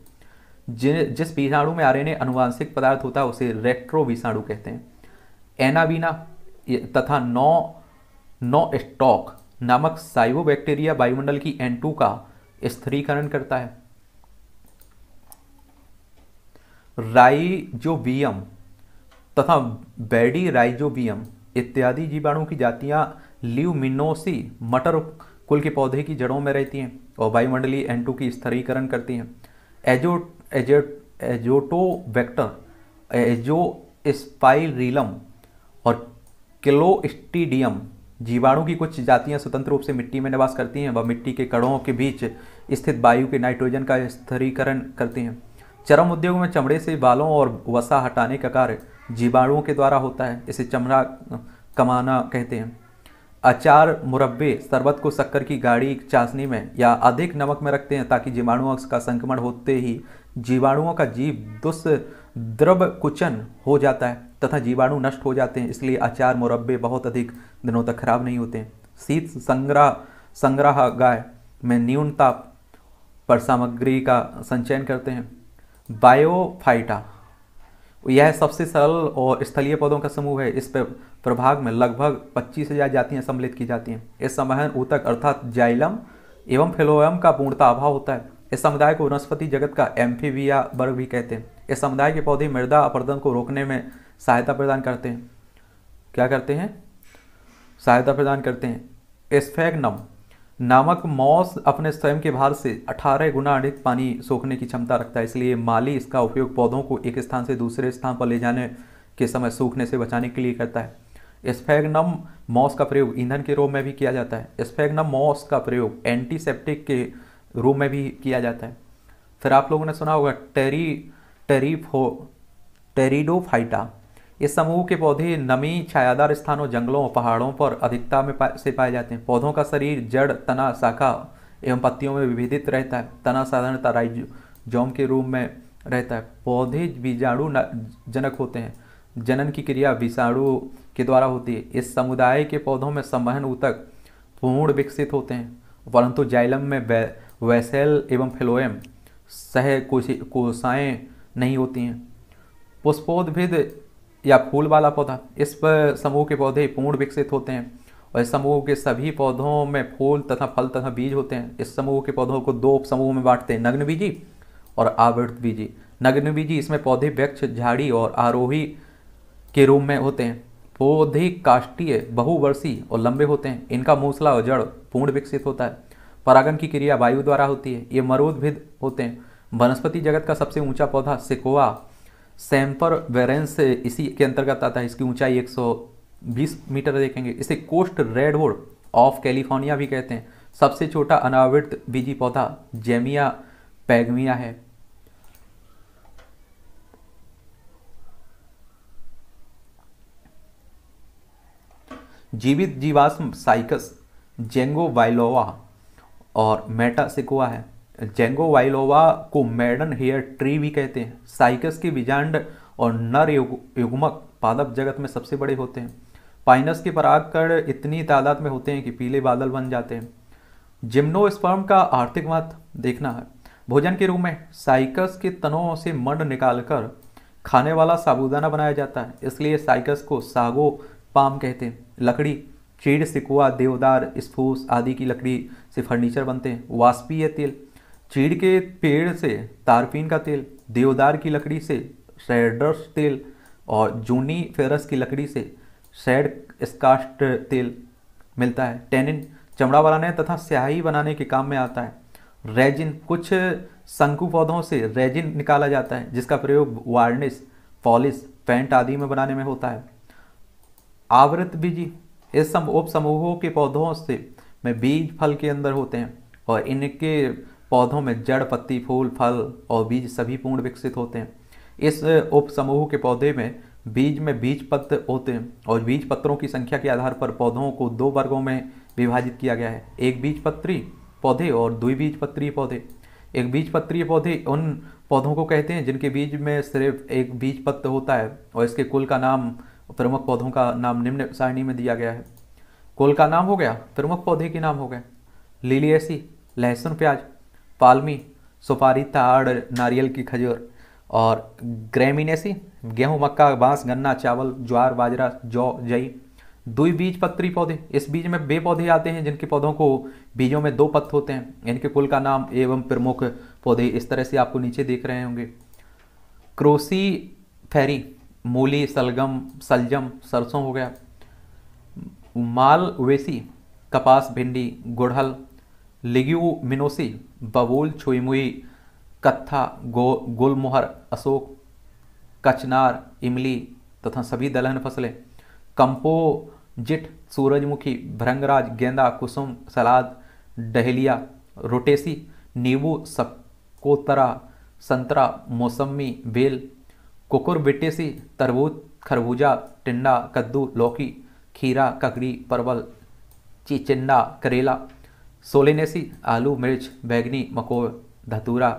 जिस विषाणु में आर अनुवांशिक पदार्थ होता है उसे रेट्रो विषाणु कहते हैं एनाबीना तथा नौ नौ स्टॉक नामक साइबोबैक्टीरिया वायुमंडल की एन टू का स्थिरीकरण करता है राइजोबियम तथा बेडी राइजोबियम इत्यादि जीवाणु की जातियां ल्यूमिनोसी मटर कुल के पौधे की जड़ों में रहती हैं और वायुमंडलीय एन टू की स्थिरीकरण करती हैं azo azo Azotobacter Azospirillum और क्लोस्टीडियम जीवाणु की कुछ जातियां स्वतंत्र रूप से मिट्टी में निवास करती हैं व मिट्टी के कणों के बीच स्थित वायु के नाइट्रोजन का स्थिरीकरण करती हैं चरम उद्योग में चमड़े से बालों और वसा हटाने का कार्य जीवाणुओं के द्वारा होता है इसे चमड़ा कमाना कहते हैं अचार मुरब्बे शरबत को शक्कर की गाड़ी चाशनी में या अधिक नमक में रखते हैं ताकि जीवाणुओं का संक्रमण होते ही जीवाणुओं का जीव दुष्द्रव कुचन हो जाता है तथा जीवाणु नष्ट हो जाते हैं इसलिए अचार मुरब्बे बहुत अधिक दिनों तक खराब नहीं होते शीत संग्रह संग्रह गाय में न्यूनता पर सामग्री का संचयन करते हैं बायोफाइटा यह सबसे सरल और स्थलीय पौधों का समूह है इस पर प्रभाग में लगभग 25 हजार जातियां सम्मिलित की जाती हैं इस समहन ऊतक अर्थात जाइलम एवं फेलोयम का पूर्णता अभाव होता है इस समुदाय को वनस्पति जगत का एम्फीविया वर्ग भी कहते हैं इस समुदाय के पौधे मृदा अपर्दन को रोकने में सहायता प्रदान करते हैं क्या करते हैं सहायता प्रदान करते हैं एस्फेगनम नामक मॉस अपने स्वयं के भार से 18 गुना अधिक पानी सोखने की क्षमता रखता है इसलिए माली इसका उपयोग पौधों को एक स्थान से दूसरे स्थान पर ले जाने के समय सूखने से बचाने के लिए करता है स्फेगनम मॉस का प्रयोग ईंधन के रूप में भी किया जाता है स्फेगनम मॉस का प्रयोग एंटीसेप्टिक के रूप में भी किया जाता है फिर आप लोगों ने सुना होगा टेरी टेरीफो टेरिडोफाइटा इस समूह के पौधे नमी छायादार स्थानों जंगलों पहाड़ों पर अधिकता में पा, से पाए जाते हैं पौधों का शरीर जड़ तना शाखा एवं पत्तियों में विभेदित रहता है तना साधारणतः राइजोम के रूप में रहता है पौधे बीजाणु जनक होते हैं जनन की क्रिया विषाणु के द्वारा होती है इस समुदाय के पौधों में संवहन ऊतक पूर्ण विकसित होते हैं परंतु जाइलम में वैसेल एवं फ्लोएम सह कोशाएँ नहीं होती हैं पुष्पोद्भिद या फूल वाला पौधा इस समूह के पौधे पूर्ण विकसित होते हैं और इस समूह के सभी पौधों में फूल तथा फल तथा बीज होते हैं इस समूह के पौधों को दो समूह में बांटते हैं नग्न बीजी और आवृत बीजी नग्न बीजी इसमें पौधे वृक्ष झाड़ी और आरोही के रूप में होते हैं पौधे काष्टीय बहुवर्षीय और लंबे होते हैं इनका मूसला और जड़ पूर्ण विकसित होता है परागन की क्रिया वायु द्वारा होती है ये मरूदभिद होते हैं वनस्पति जगत का सबसे ऊंचा पौधा सिकोआ सैम्पर वेरेंस इसी के अंतर्गत आता है इसकी ऊंचाई 120 मीटर देखेंगे इसे कोस्ट रेडवुड ऑफ कैलिफोर्निया भी कहते हैं सबसे छोटा अनावृत बीजी पौधा जेमिया पैगमिया है जीवित जीवाश्म साइकस जेंगो वाइलोवा और मेटा सिकोआ है जेंगो वाइलोवा को मैडन हेयर ट्री भी कहते हैं साइकस के बीजांड और नर युगमक पादप जगत में सबसे बड़े होते हैं पाइनस के परागकण इतनी तादाद में होते हैं कि पीले बादल बन जाते हैं जिम्नोस्पर्म का आर्थिक महत्व देखना है भोजन के रूप में साइकस के तनों से मंड निकालकर खाने वाला साबुदाना बनाया जाता है इसलिए साइकस को सागो पाम कहते हैं लकड़ी चीड़ सिकुआ देवदार स्फूस आदि की लकड़ी से फर्नीचर बनते हैं वास्पीय तेल चीड़ के पेड़ से तारपीन का तेल देवदार की लकड़ी से सैडर्स तेल और जूनी फेरस की लकड़ी से सैड स्कास्ट तेल मिलता है टेनिन चमड़ा बनाने तथा स्याही बनाने के काम में आता है रेजिन कुछ शंकु पौधों से रेजिन निकाला जाता है जिसका प्रयोग वार्निश पॉलिश पेंट आदि में बनाने में होता है आवृत बीजी इस सम उप समूहों के पौधों से में बीज फल के अंदर होते हैं और इनके पौधों में जड़ पत्ती फूल फल और बीज सभी पूर्ण विकसित होते हैं इस उपसमूह के पौधे में बीज में बीज पत्र होते हैं और बीज पत्रों की संख्या के आधार पर पौधों को दो वर्गों में विभाजित किया गया है एक बीज पत्री पौधे और बीज पत्रीय पौधे एक बीज पत्रीय पौधे उन पौधों को कहते हैं जिनके बीज में सिर्फ एक बीज पत्र होता है और इसके कुल का नाम प्रमुख पौधों का नाम निम्न सारणी में दिया गया है कुल का नाम हो गया प्रमुख पौधे के नाम हो गए लीलियसी लहसुन प्याज पालमी सुपारी ताड़ नारियल की खजूर और ग्रेमिनेसी गेहूं मक्का बांस गन्ना चावल ज्वार बाजरा जौ जई दुई बीज पत्री पौधे इस बीज में बे पौधे आते हैं जिनके पौधों को बीजों में दो पत्त होते हैं इनके कुल का नाम एवं प्रमुख पौधे इस तरह से आपको नीचे देख रहे होंगे क्रोसी फैरी मूली सलगम सलजम सरसों हो गया माल वेसी कपास भिंडी गुड़हल लिग्यू मिनोसी बबूल छुईमुई कत्था गो गुलमोहर अशोक कचनार इमली तथा सभी दलहन फसलें कंपो जिट सूरजमुखी भृंगराज गेंदा कुसुम सलाद डहलिया रोटेसी नींबू सकोतरा संतरा मौसमी बेल बिटेसी तरबूज खरबूजा टिंडा कद्दू लौकी खीरा ककड़ी परवल चिचिंडा करेला सोलेनेसी आलू मिर्च बैगनी मको धतूरा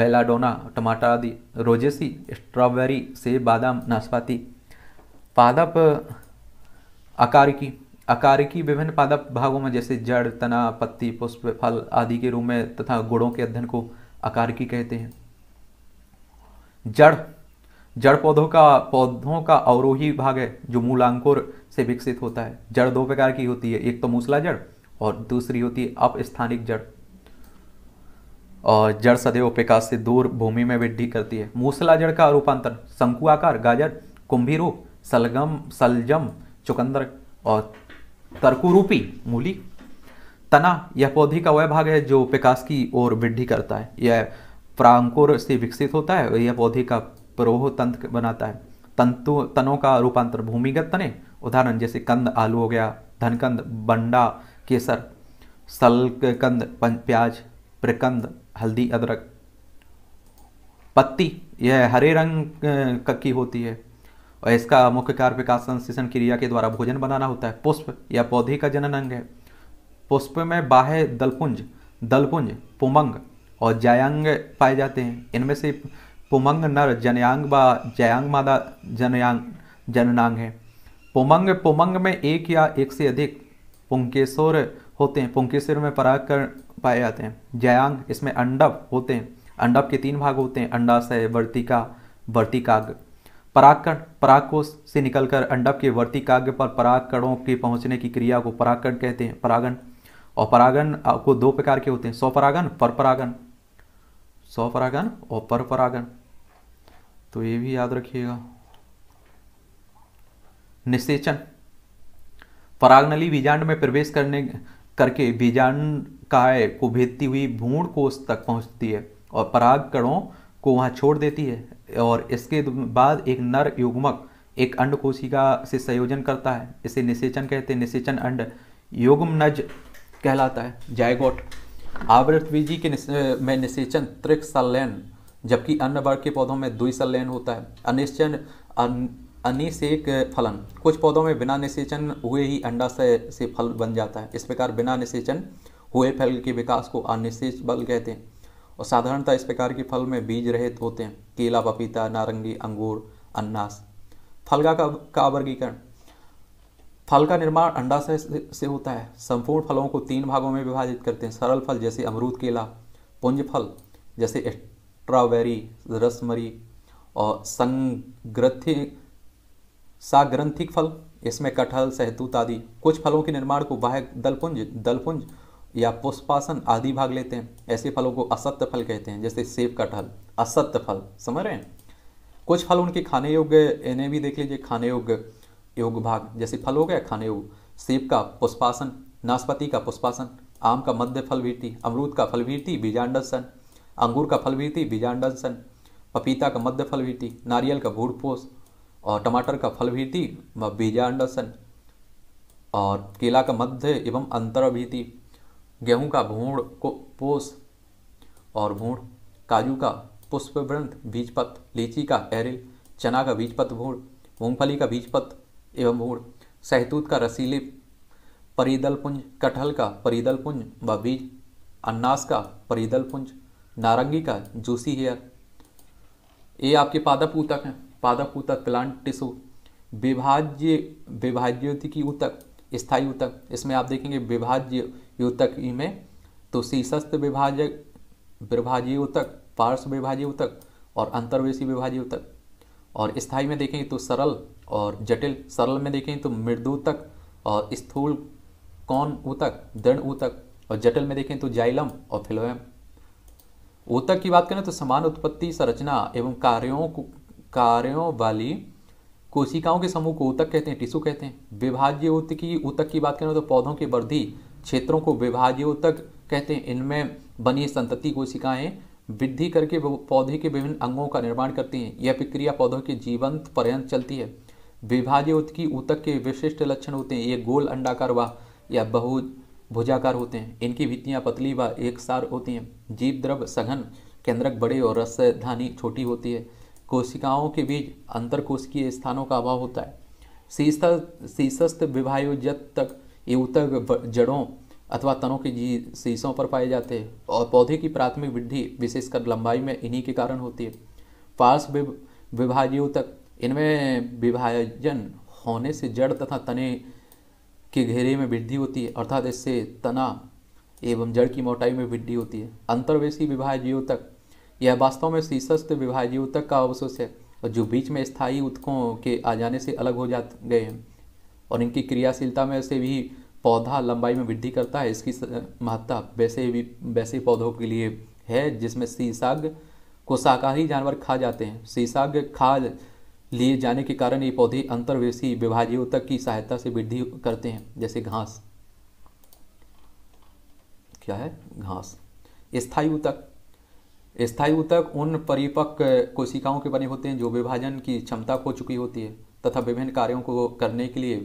बेलाडोना टमाटर आदि रोजेसी स्ट्रॉबेरी सेब बादाम नाशपाती पादप आकार की विभिन्न पादप भागों में जैसे जड़ तना पत्ती पुष्प फल आदि के रूप में तथा गुड़ों के अध्ययन को की कहते हैं जड़ जड़ पौधों का पौधों का अवरोही भाग है जो मूलांकुर से विकसित होता है जड़ दो प्रकार की होती है एक तो मूसला जड़ और दूसरी होती है अपस्थानिक जड़ और जड़ सदैव प्रकाश से दूर भूमि में वृद्धि करती है मूसला जड़ का रूपांतरण शंकु आकार गाजर कुंभी रूप सलगम सलजम चुकंदर और तरकुरूपी मूली तना यह पौधे का वह भाग है जो प्रकाश की ओर वृद्धि करता है यह प्रांकुर से विकसित होता है और यह पौधे का प्रोह तंत्र बनाता है तंतु तनों का रूपांतर भूमिगत तने उदाहरण जैसे कंद आलू हो गया धनकंद बंडा केसर सलकंद प्याज प्रकंद हल्दी अदरक पत्ती यह हरे रंग की होती है और इसका मुख्य कार्य विकास संश्लेषण क्रिया के द्वारा भोजन बनाना होता है पुष्प या पौधे का जनन अंग है पुष्प में बाह्य दलपुंज दलपुंज पुमंग और जयांग पाए जाते हैं इनमें से पुमंग नर जनयांग व जयांग मादा जनयांग जननांग है पुमंग पुमंग में एक या एक से अधिक पुंकेश्वर होते हैं पुंकेश्वर में पराग पाए जाते हैं जयांग इसमें अंडव होते हैं अंडव के तीन भाग होते हैं अंडाशय वर्तिका वर्तिकाग परागकण परागकोश से निकलकर अंडव के वर्तिकाग्र पर परागकणों के पहुंचने की क्रिया को परागकण कहते हैं परागण और परागण को दो प्रकार के होते हैं स्वपरागण सौ स्वपरागण और परपरागण तो ये भी याद रखिएगा निषेचन परागनली बीजांड में प्रवेश करने करके बीजांड काय को भेदती हुई भूण कोष तक पहुंचती है और पराग कणों को वहां छोड़ देती है और इसके बाद एक नर युग्मक एक अंड कोशिका से संयोजन करता है इसे निषेचन कहते हैं निषेचन अंड युग्मनज कहलाता है जायगोट आवृत बीजी के में निषेचन त्रिक सलैन जबकि अन्य वर्ग के पौधों में सलैन होता है अनिश्चय अनिषेक फलन कुछ पौधों में बिना निषेचन हुए ही अंडाशय से, से फल बन जाता है इस प्रकार बिना निषेचन हुए फल के विकास को अनिषेच बल कहते हैं और साधारणतः इस प्रकार के फल में बीज रहित होते हैं केला पपीता नारंगी अंगूर अन्नास फल का, का वर्गीकरण फल का निर्माण अंडाशय से, से होता है संपूर्ण फलों को तीन भागों में विभाजित करते हैं सरल फल जैसे अमरूद केला पुंज फल जैसे स्ट्रॉबेरी रसमरी और संग्रथ्य साग्रंथिक फल इसमें कटहल सहतूत आदि कुछ फलों के निर्माण को वाहक दलपुंज दलपुंज या पुष्पासन आदि भाग लेते हैं ऐसे फलों को असत्य फल कहते हैं जैसे सेब कटहल असत्य फल समझ रहे हैं कुछ फल उनके खाने योग्य इन्हें भी देख लीजिए खाने योग्य योग भाग जैसे फल हो गया खाने योग सेब का पुष्पासन नाशपति का पुष्पासन आम का मध्य फलवीर्ति अमरूद का फलवीर्ति बीजांडसन अंगूर का फलवीर्ति बीजांडसन पपीता का मध्य फलवीर्ति नारियल का भूड़पोस और टमाटर का फल भीति व बीजा अंडसन और केला का मध्य एवं अंतर भीति गेहूं का भूण को पोष और भूण काजू का पुष्प वृंत बीजपत लीची का एरिल चना का बीजपत भूड़ मूंगफली का बीजपत एवं भूड़ सहतूत का रसीले परिदल पुंज कटहल का परिदल पुंज व बीज अन्नास का परिदल पुंज नारंगी का जूसी हेयर ये आपके पादप ऊतक हैं पादापूत क्लांट टिशु विभाज्य विभाज्योति की ऊतक स्थायी ऊतक इसमें आप देखेंगे विभाज्य ऊतक में तो शीर्षस्थ विभाज्य विभाज्य ऊतक पार्श्व विभाज्य ऊतक और अंतर्वेशी विभाज्य ऊतक और स्थायी में देखेंगे तो सरल और जटिल सरल में देखेंगे तो मृदु और स्थूल कौन ऊतक दृढ़ ऊतक और जटिल में देखें तो जाइलम और फिलोयम ऊतक की बात करें तो समान उत्पत्ति संरचना एवं कार्यों कार्यों वाली कोशिकाओं के समूह को उतक कहते हैं टिशू कहते हैं विभाज्य ऊतक की उतक की बात करें तो पौधों के वृद्धि क्षेत्रों को विभाज्य उतक कहते हैं इनमें बनी संतति कोशिकाएं वृद्धि करके पौधे के विभिन्न अंगों का निर्माण करती हैं यह प्रक्रिया पौधों के जीवंत पर्यंत चलती है विभाज्य उत की उतक के विशिष्ट लक्षण होते हैं ये गोल अंडाकार व या बहु भुजाकार होते हैं इनकी भित्तियाँ पतली व एक सार होती हैं जीव द्रव सघन केंद्रक बड़े और रसधानी छोटी होती है कोशिकाओं के बीच अंतर कोशिकीय स्थानों का अभाव होता है शीर्षस्थ विवायु तक तक उत्तर जड़ों अथवा तनों के जी शीशों पर पाए जाते हैं और पौधे की प्राथमिक वृद्धि विशेषकर लंबाई में इन्हीं के कारण होती है पार्श्व विभाजियों तक इनमें विभाजन होने से जड़ तथा तने के घेरे में वृद्धि होती है अर्थात इससे तना एवं जड़ की मोटाई में वृद्धि होती है अंतर्वेशी विभाजियों तक यह वास्तव में शीर्षस्थ विभाजी ऊतक का अवशोष है और जो बीच में स्थायी ऊतकों के आ जाने से अलग हो जा गए हैं और इनकी क्रियाशीलता में से भी पौधा लंबाई में वृद्धि करता है इसकी महत्ता वैसे भी वैसे पौधों के लिए है जिसमें सीसाग को शाकाहारी जानवर खा जाते हैं सीसाग खा लिए जाने के कारण ये पौधे अंतर्वेशी विभाजी तक की सहायता से वृद्धि करते हैं जैसे घास क्या है घास स्थायी ऊतक स्थायी ऊतक उन परिपक्व कोशिकाओं के बने होते हैं जो विभाजन की क्षमता खो चुकी होती है तथा विभिन्न कार्यों को करने के लिए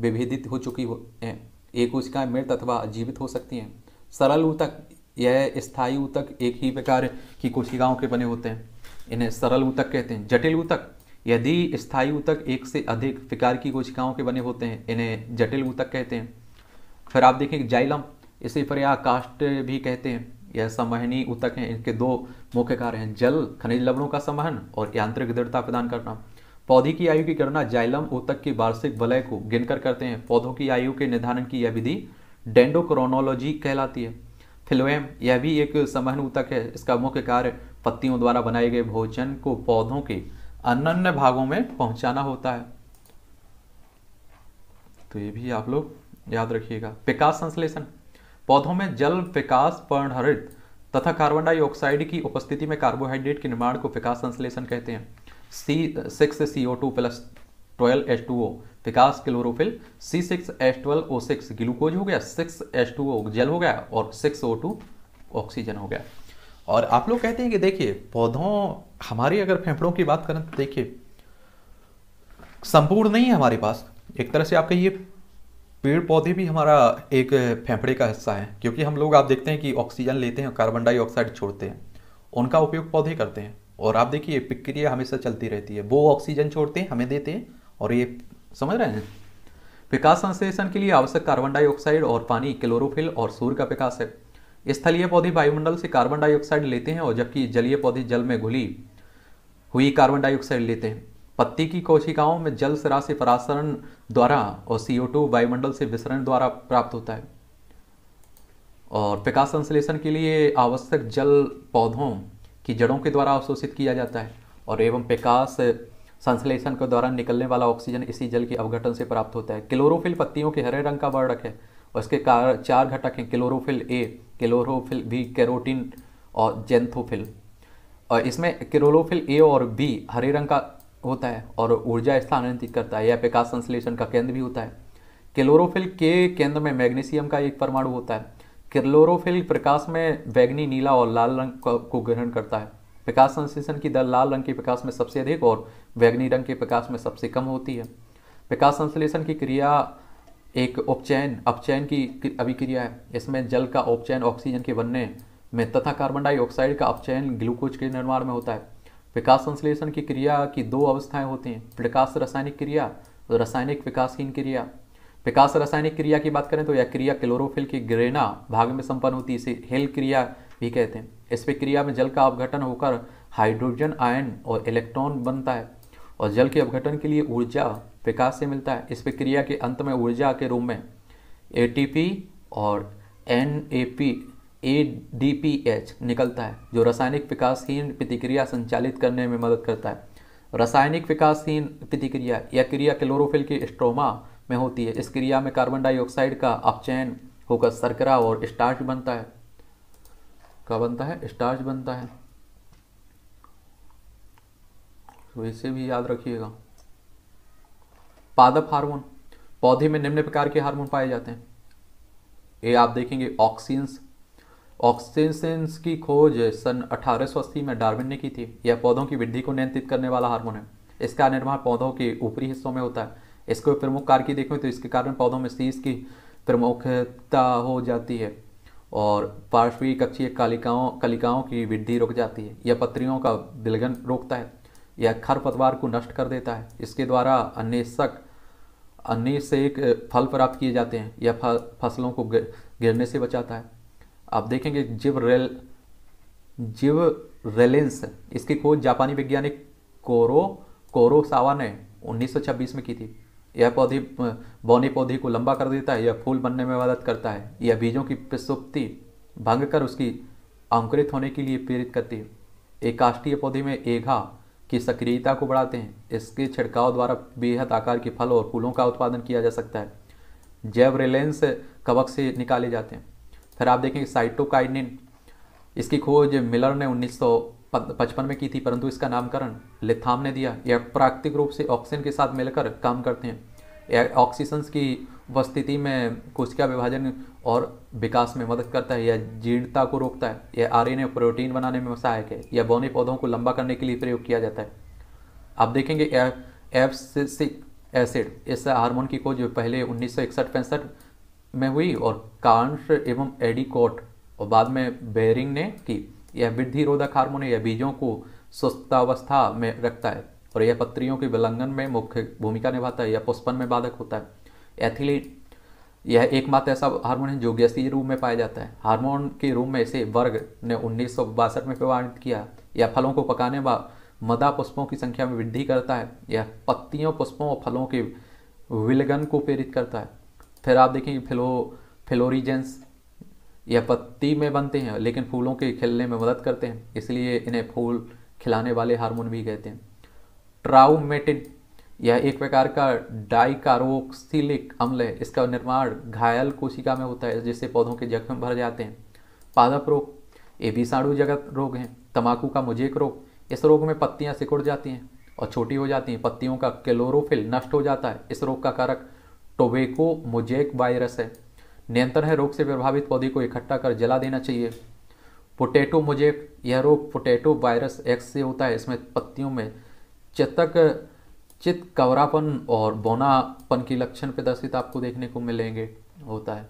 विभेदित हो चुकी हैं ये कोशिकाएं मृत अथवा जीवित हो सकती हैं सरल ऊतक यह स्थायी ऊतक एक ही प्रकार की कोशिकाओं के बने होते हैं इन्हें सरल ऊतक कहते हैं जटिल ऊतक यदि स्थायी ऊतक एक से अधिक प्रकार की कोशिकाओं के बने होते हैं इन्हें जटिल ऊतक कहते हैं फिर आप देखें जाइलम इसे पर या काष्ट भी कहते हैं यह संवहनी उतक हैं इनके दो मुख्य कार्य हैं जल खनिज लवणों का संवहन और यांत्रिक दृढ़ता प्रदान करना पौधे की आयु की गणना जाइलम उतक की वार्षिक वलय को गिनकर करते हैं पौधों की आयु के निर्धारण की यह विधि डेंडोक्रोनोलॉजी कहलाती है फिलोएम यह भी एक समहन उतक है इसका मुख्य कार्य पत्तियों द्वारा बनाए गए भोजन को पौधों के अन्य भागों में पहुंचाना होता है तो ये भी आप लोग याद रखिएगा विकास संश्लेषण पौधों में जल विकास पर्णहरित तथा कार्बन डाइऑक्साइड की उपस्थिति में कार्बोहाइड्रेट के निर्माण को विकास संश्लेषण कहते हैं C six C O two plus twelve H two O विकास chlorophyll C six H twelve O six glucose हो गया सिक्स एच टू ओ जल हो गया और सिक्स ओ टू ऑक्सीजन हो गया और आप लोग कहते हैं कि देखिए पौधों हमारी अगर फेफड़ों की बात करें तो देखिए संपूर्ण नहीं है हमारे पास एक तरह से आप कहिए पेड़ पौधे भी हमारा एक फेफड़े का हिस्सा है क्योंकि हम लोग आप देखते हैं कि ऑक्सीजन लेते हैं कार्बन डाइऑक्साइड छोड़ते हैं उनका उपयोग पौधे करते हैं और आप देखिए प्रक्रिया हमेशा चलती रहती है वो ऑक्सीजन छोड़ते हैं हमें देते हैं और ये समझ रहे हैं विकास संश्लेषण के लिए आवश्यक कार्बन डाइऑक्साइड और पानी क्लोरोफिल और सूर्य का विकास है स्थलीय पौधे वायुमंडल से कार्बन डाइऑक्साइड लेते हैं और जबकि जलीय पौधे जल में घुली हुई कार्बन डाइऑक्साइड लेते हैं पत्ती की कोशिकाओं में जल से से परासरण द्वारा और CO2 वायुमंडल से विसरण द्वारा प्राप्त होता है और विकास संश्लेषण के लिए आवश्यक जल पौधों की जड़ों के द्वारा अवशोषित किया जाता है और एवं विकास संश्लेषण के द्वारा निकलने वाला ऑक्सीजन इसी जल के अवघटन से प्राप्त होता है क्लोरोफिल पत्तियों के हरे रंग का वर्णक है और इसके कार चार घटक हैं chlorophyll A chlorophyll B carotene और जेंथोफिल और इसमें क्लोरोफिल ए और बी हरे रंग का होता है और ऊर्जा स्थानांतरित करता है यह प्रकाश संश्लेषण का केंद्र भी होता है क्लोरोफिल के केंद्र में मैग्नीशियम का एक परमाणु होता है क्लोरोफिल प्रकाश में बैगनी नीला और लाल रंग को ग्रहण करता है प्रकाश संश्लेषण की दर लाल रंग के प्रकाश में सबसे अधिक और बैगनी रंग के प्रकाश में सबसे कम होती है प्रकाश संश्लेषण की क्रिया एक उपचयन अपचयन की अभिक्रिया है इसमें जल का उपचयन ऑक्सीजन के बनने में तथा कार्बन डाइऑक्साइड का अपचयन ग्लूकोज के निर्माण में होता है विकास संश्लेषण की क्रिया की दो अवस्थाएं होती हैं प्रकाश रासायनिक क्रिया और रासायनिक विकासहीन क्रिया विकास रासायनिक क्रिया की बात करें तो यह क्रिया क्लोरोफिल की ग्रेना भाग में संपन्न होती है इसे हेल क्रिया भी कहते हैं इस प्रक्रिया में जल का अवघटन होकर हाइड्रोजन आयन और इलेक्ट्रॉन बनता है और जल के अवघटन के लिए ऊर्जा विकास से मिलता है इस प्रक्रिया के अंत में ऊर्जा के रूप में ए और N A D P H निकलता है जो रासायनिक विकासहीन प्रतिक्रिया संचालित करने में मदद करता है रासायनिक विकासहीन प्रतिक्रिया या क्रिया क्लोरोफिल के स्ट्रोमा में होती है इस क्रिया में कार्बन डाइऑक्साइड का अपचयन होकर सरकरा और स्टार्च बनता है क्या बनता है स्टार्च बनता है तो इसे भी याद रखिएगा पादप हार्मोन पौधे में निम्न प्रकार के हार्मोन पाए जाते हैं ये आप देखेंगे ऑक्सीन्स ऑक्सीजन की खोज सन अठारह में डार्विन ने की थी यह पौधों की वृद्धि को नियंत्रित करने वाला हार्मोन है इसका निर्माण पौधों के ऊपरी हिस्सों में होता है इसको प्रमुख कार्य की देखें तो इसके कारण पौधों में शीश की प्रमुखता हो जाती है और पार्श्वी कक्षीय कालिकाओं कलिकाओं की वृद्धि रुक जाती है यह पत्रियों का बिलगन रोकता है यह खरपतवार को नष्ट कर देता है इसके द्वारा अन्वेषक अन्य से एक फल प्राप्त किए जाते हैं यह फसलों को गिरने से बचाता है आप देखेंगे जिव रेल जिव रेलेंस इसकी खोज जापानी वैज्ञानिक कोरो कोरोसावा ने 1926 में की थी यह पौधे बौनी पौधे को लंबा कर देता है यह फूल बनने में मदद करता है यह बीजों की प्रसुप्ति भंग कर उसकी अंकुरित होने के लिए प्रेरित करती है एक काष्टीय पौधे में एघा की सक्रियता को बढ़ाते हैं इसके छिड़काव द्वारा बेहद आकार के फल और फूलों का उत्पादन किया जा सकता है जैव रेलेंस कवक से निकाले जाते हैं फिर आप देखें साइटोकाइनिन इसकी खोज मिलर ने 1955 में की थी परंतु इसका नामकरण लिथाम ने दिया यह प्राकृतिक रूप से ऑक्सीजन के साथ मिलकर काम करते हैं ऑक्सीजन की उपस्थिति में कोशिका विभाजन और विकास में मदद करता है यह जीर्णता को रोकता है यह आरएनए प्रोटीन बनाने में सहायक है यह बौने पौधों को लंबा करने के लिए प्रयोग किया जाता है आप देखेंगे एफ एसिड इस हार्मोन की खोज पहले उन्नीस सौ में हुई और कांश एवं एडिकोट और बाद में बेरिंग ने की यह वृद्धिरोधक हार्मोन यह बीजों को स्वस्थावस्था में रखता है और यह पत्तियों के विलंगन में मुख्य भूमिका निभाता है यह पुष्पन में बाधक होता है एथिलीन यह एकमात्र ऐसा हार्मोन है जो गैसीय रूप में पाया जाता है हार्मोन के रूप में इसे वर्ग ने उन्नीस में प्रमाणित किया यह फलों को पकाने व मदा पुष्पों की संख्या में वृद्धि करता है यह पत्तियों पुष्पों और फलों के विलगन को प्रेरित करता है फिर आप देखेंगे फिलो फिलोरीजेंस यह पत्ती में बनते हैं लेकिन फूलों के खिलने में मदद करते हैं इसलिए इन्हें फूल खिलाने वाले हार्मोन भी कहते हैं ट्राउमेटिन यह एक प्रकार का डाइकारोक्सिलिक अम्ल है इसका निर्माण घायल कोशिका में होता है जिससे पौधों के जख्म भर जाते हैं पादप रोग ये विषाणु जगत रोग हैं तंबाकू का मुजेक रोग इस रोग में पत्तियां सिकुड़ जाती हैं और छोटी हो जाती हैं पत्तियों का क्लोरोफिल नष्ट हो जाता है इस रोग का कारक टोबेको मोजेक वायरस है नियंत्रण है रोग से प्रभावित पौधे को इकट्ठा कर जला देना चाहिए पोटैटो मोजेक यह रोग पोटैटो वायरस एक्स से होता है इसमें पत्तियों में चतक चित कवरापन और बोनापन के लक्षण प्रदर्शित आपको देखने को मिलेंगे होता है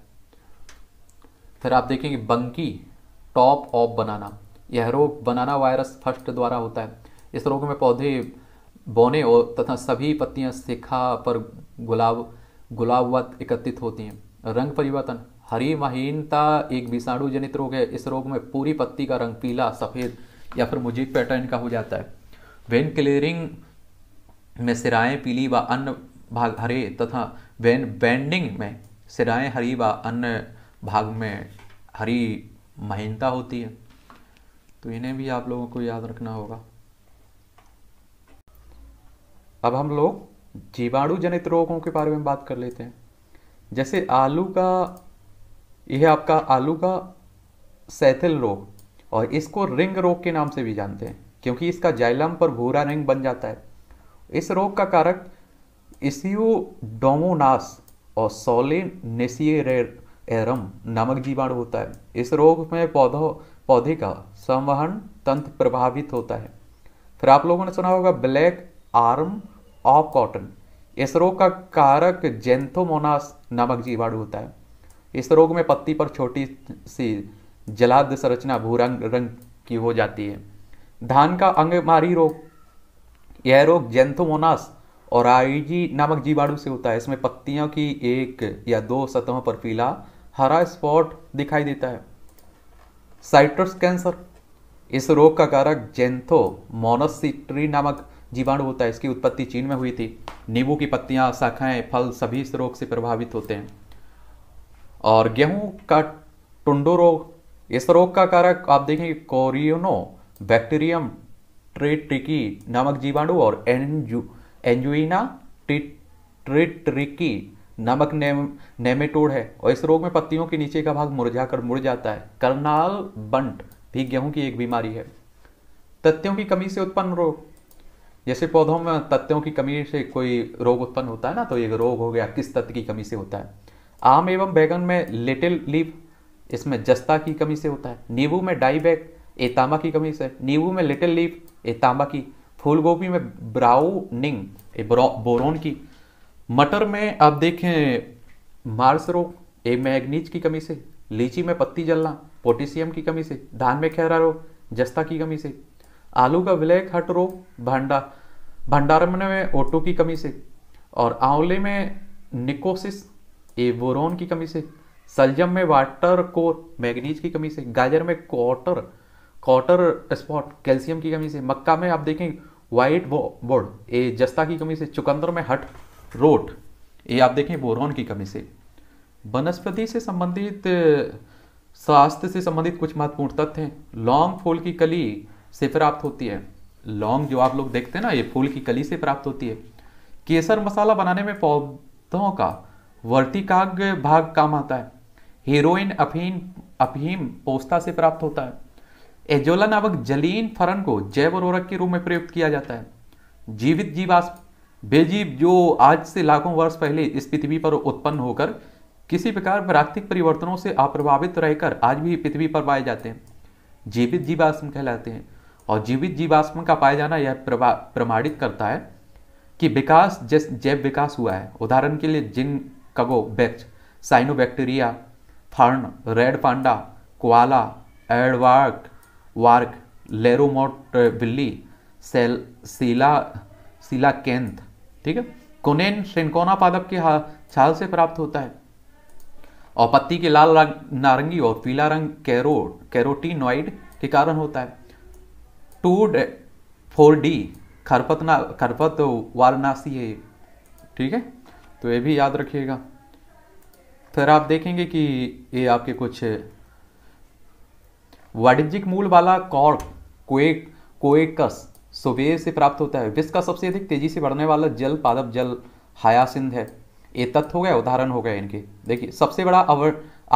फिर आप देखेंगे बंकी टॉप ऑफ बनाना यह रोग बनाना वायरस फर्स्ट द्वारा होता है इस रोग में पौधे बोने और तथा सभी पत्तियां शिखा पर गुलाब गुलाबवत एकत्रित होती हैं रंग परिवर्तन हरी महीनता एक विषाणु जनित रोग है इस रोग में पूरी पत्ती का रंग पीला सफ़ेद या फिर मुजीब पैटर्न का हो जाता है वेन क्लियरिंग में सिराएं पीली व अन्य भाग हरे तथा वेन बैंडिंग में सिराएं हरी व अन्य भाग में हरी महीनता होती है तो इन्हें भी आप लोगों को याद रखना होगा अब हम लोग जीवाणु जनित रोगों के बारे में बात कर लेते हैं जैसे आलू का यह आपका आलू का सैथिल रोग और इसको रिंग रोग के नाम से भी जानते हैं क्योंकि इसका जाइलम पर भूरा रिंग बन जाता है इस रोग का कारक डोमोनास और सोलेनेसियरम नामक जीवाणु होता है इस रोग में पौधों पौधे का संवहन तंत्र प्रभावित होता है फिर आप लोगों ने सुना होगा ब्लैक आर्म ऑफ कॉटन इस रोग का कारक जेंथोमोनास नामक जीवाणु होता है इस रोग में पत्ती पर छोटी सी जलाद संरचना भूरंग रंग की हो जाती है धान का अंगमारी रोग यह रोग जेंथोमोनास और आईजी नामक जीवाणु से होता है इसमें पत्तियों की एक या दो सतहों पर पीला हरा स्पॉट दिखाई देता है साइट्रस कैंसर इस रोग का कारक जेंथो मोनोसिट्री नामक जीवाणु होता है इसकी उत्पत्ति चीन में हुई थी नींबू की पत्तियां शाखाएं फल सभी इस रोग से प्रभावित होते हैं और गेहूं का टुंडो रोग इस रोग का कारक आप देखेंगे कोरियोनो बैक्टीरियम ट्रेट्रिकी नामक जीवाणु और एंजू एंजुइना ट्रेट्रिकी नामक नेमेटोड है और इस रोग में पत्तियों के नीचे का भाग मुरझा कर मुड़ जाता है करनाल बंट भी गेहूं की एक बीमारी है तथ्यों की कमी से उत्पन्न रोग जैसे पौधों में तत्वों की कमी से कोई रोग उत्पन्न होता है ना तो ये रोग हो गया किस तत्व की कमी से होता है आम एवं बैगन में लिटिल लीव इसमें जस्ता की कमी से होता है नींबू में ए तांबा की कमी से नींबू में लिटिल लीव तांबा की फूलगोभी में ब्राउनिंग बोरोन की मटर में आप देखें मार्स रोग ए मैगनीज की कमी से लीची में पत्ती जलना पोटेशियम की कमी से धान में खैरा रोग जस्ता की कमी से आलू का विलय खट रोग भंडा भंडारण में ओटो की कमी से और आंवले में निकोसिस एवोरोन की कमी से सलजम में वाटर कोर मैग्नीज की कमी से गाजर में कॉटर कॉटर स्पॉट कैल्शियम की कमी से मक्का में आप देखें वाइट बोर्ड ए जस्ता की कमी से चुकंदर में हट रोट ये आप देखें बोरोन की कमी से वनस्पति से संबंधित स्वास्थ्य से संबंधित कुछ महत्वपूर्ण तथ्य हैं लॉन्ग फूल की कली से प्राप्त होती है लौंग जो आप लोग देखते हैं ना ये फूल की कली से प्राप्त होती है केसर मसाला बनाने में पौधों का वर्तिकाग भाग काम आता है हीरोइन अफीन अफीम पोस्ता से प्राप्त होता है एजोला नामक जलीन फरन को जैव उर्वरक के रूप में प्रयुक्त किया जाता है जीवित जीवास बेजीव जो आज से लाखों वर्ष पहले इस पृथ्वी पर उत्पन्न होकर किसी प्रकार प्राकृतिक परिवर्तनों से अप्रभावित रहकर आज भी पृथ्वी पर पाए जाते हैं जीवित जीवाश्म कहलाते हैं और जीवित जीवाश्म का पाया जाना यह प्रमाणित करता है कि विकास जिस जैव विकास हुआ है उदाहरण के लिए जिन कगो बैक्च cyanobacteria fern red panda koala aardvark वार्क लेरोमोट बिल्ली सेल सीला सीला केंथ ठीक है कोनेन श्रिंकोना पादप के छाल से प्राप्त होता है और पत्ती के लाल रंग नारंगी और पीला रंग कैरो कैरोटीनॉइड के कारण होता है टू फोर डी खरपतना खरपत वाराणसी है ठीक है तो ये भी याद रखिएगा फिर आप देखेंगे कि ये आपके कुछ वाणिज्यिक मूल वाला कॉर्क कोएक कोएकस सोवेर से प्राप्त होता है विश्व का सबसे अधिक तेजी से बढ़ने वाला जल पादप जल हायासिंध है ये तत्व हो गया उदाहरण हो गया इनके देखिए सबसे बड़ा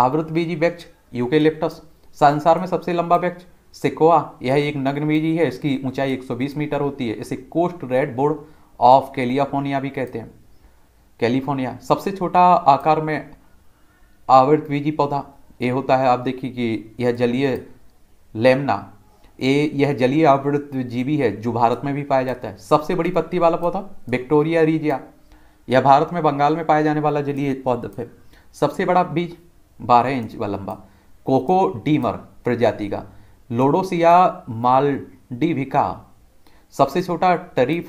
आवृत बीजी व्यक्ष यूकेलिप्टस संसार में सबसे लंबा व्यक्ष सिकोआ यह एक नग्न बीजी है इसकी ऊंचाई 120 मीटर होती है इसे कोस्ट रेड बोर्ड ऑफ कैलिफोर्निया भी कहते हैं कैलिफोर्निया सबसे छोटा आकार में आवृत बीजी पौधा ये होता है आप देखिए कि यह जलीय लेमना ये यह जलीय आवृत जीवी है जो भारत में भी पाया जाता है सबसे बड़ी पत्ती वाला पौधा विक्टोरिया रीजिया यह भारत में बंगाल में पाया जाने वाला जलीय पौधा है सबसे बड़ा बीज बारह इंच व लंबा कोको डीमर प्रजाति का लोडोसिया मालडिविका सबसे छोटा टरीफ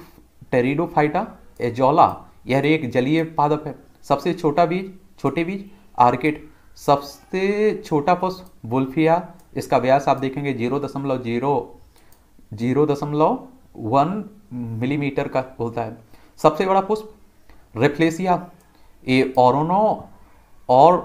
टेरिडोफाइटा एजोला यह एक जलीय पादप है सबसे छोटा बीज छोटे बीज आर्किड सबसे छोटा पुष्प बुल्फिया इसका व्यास आप देखेंगे जीरो दशमलव जीरो जीरो दशमलव वन मिलीमीटर का होता है सबसे बड़ा पुष्प रेफ्लेसिया ये औरोनो और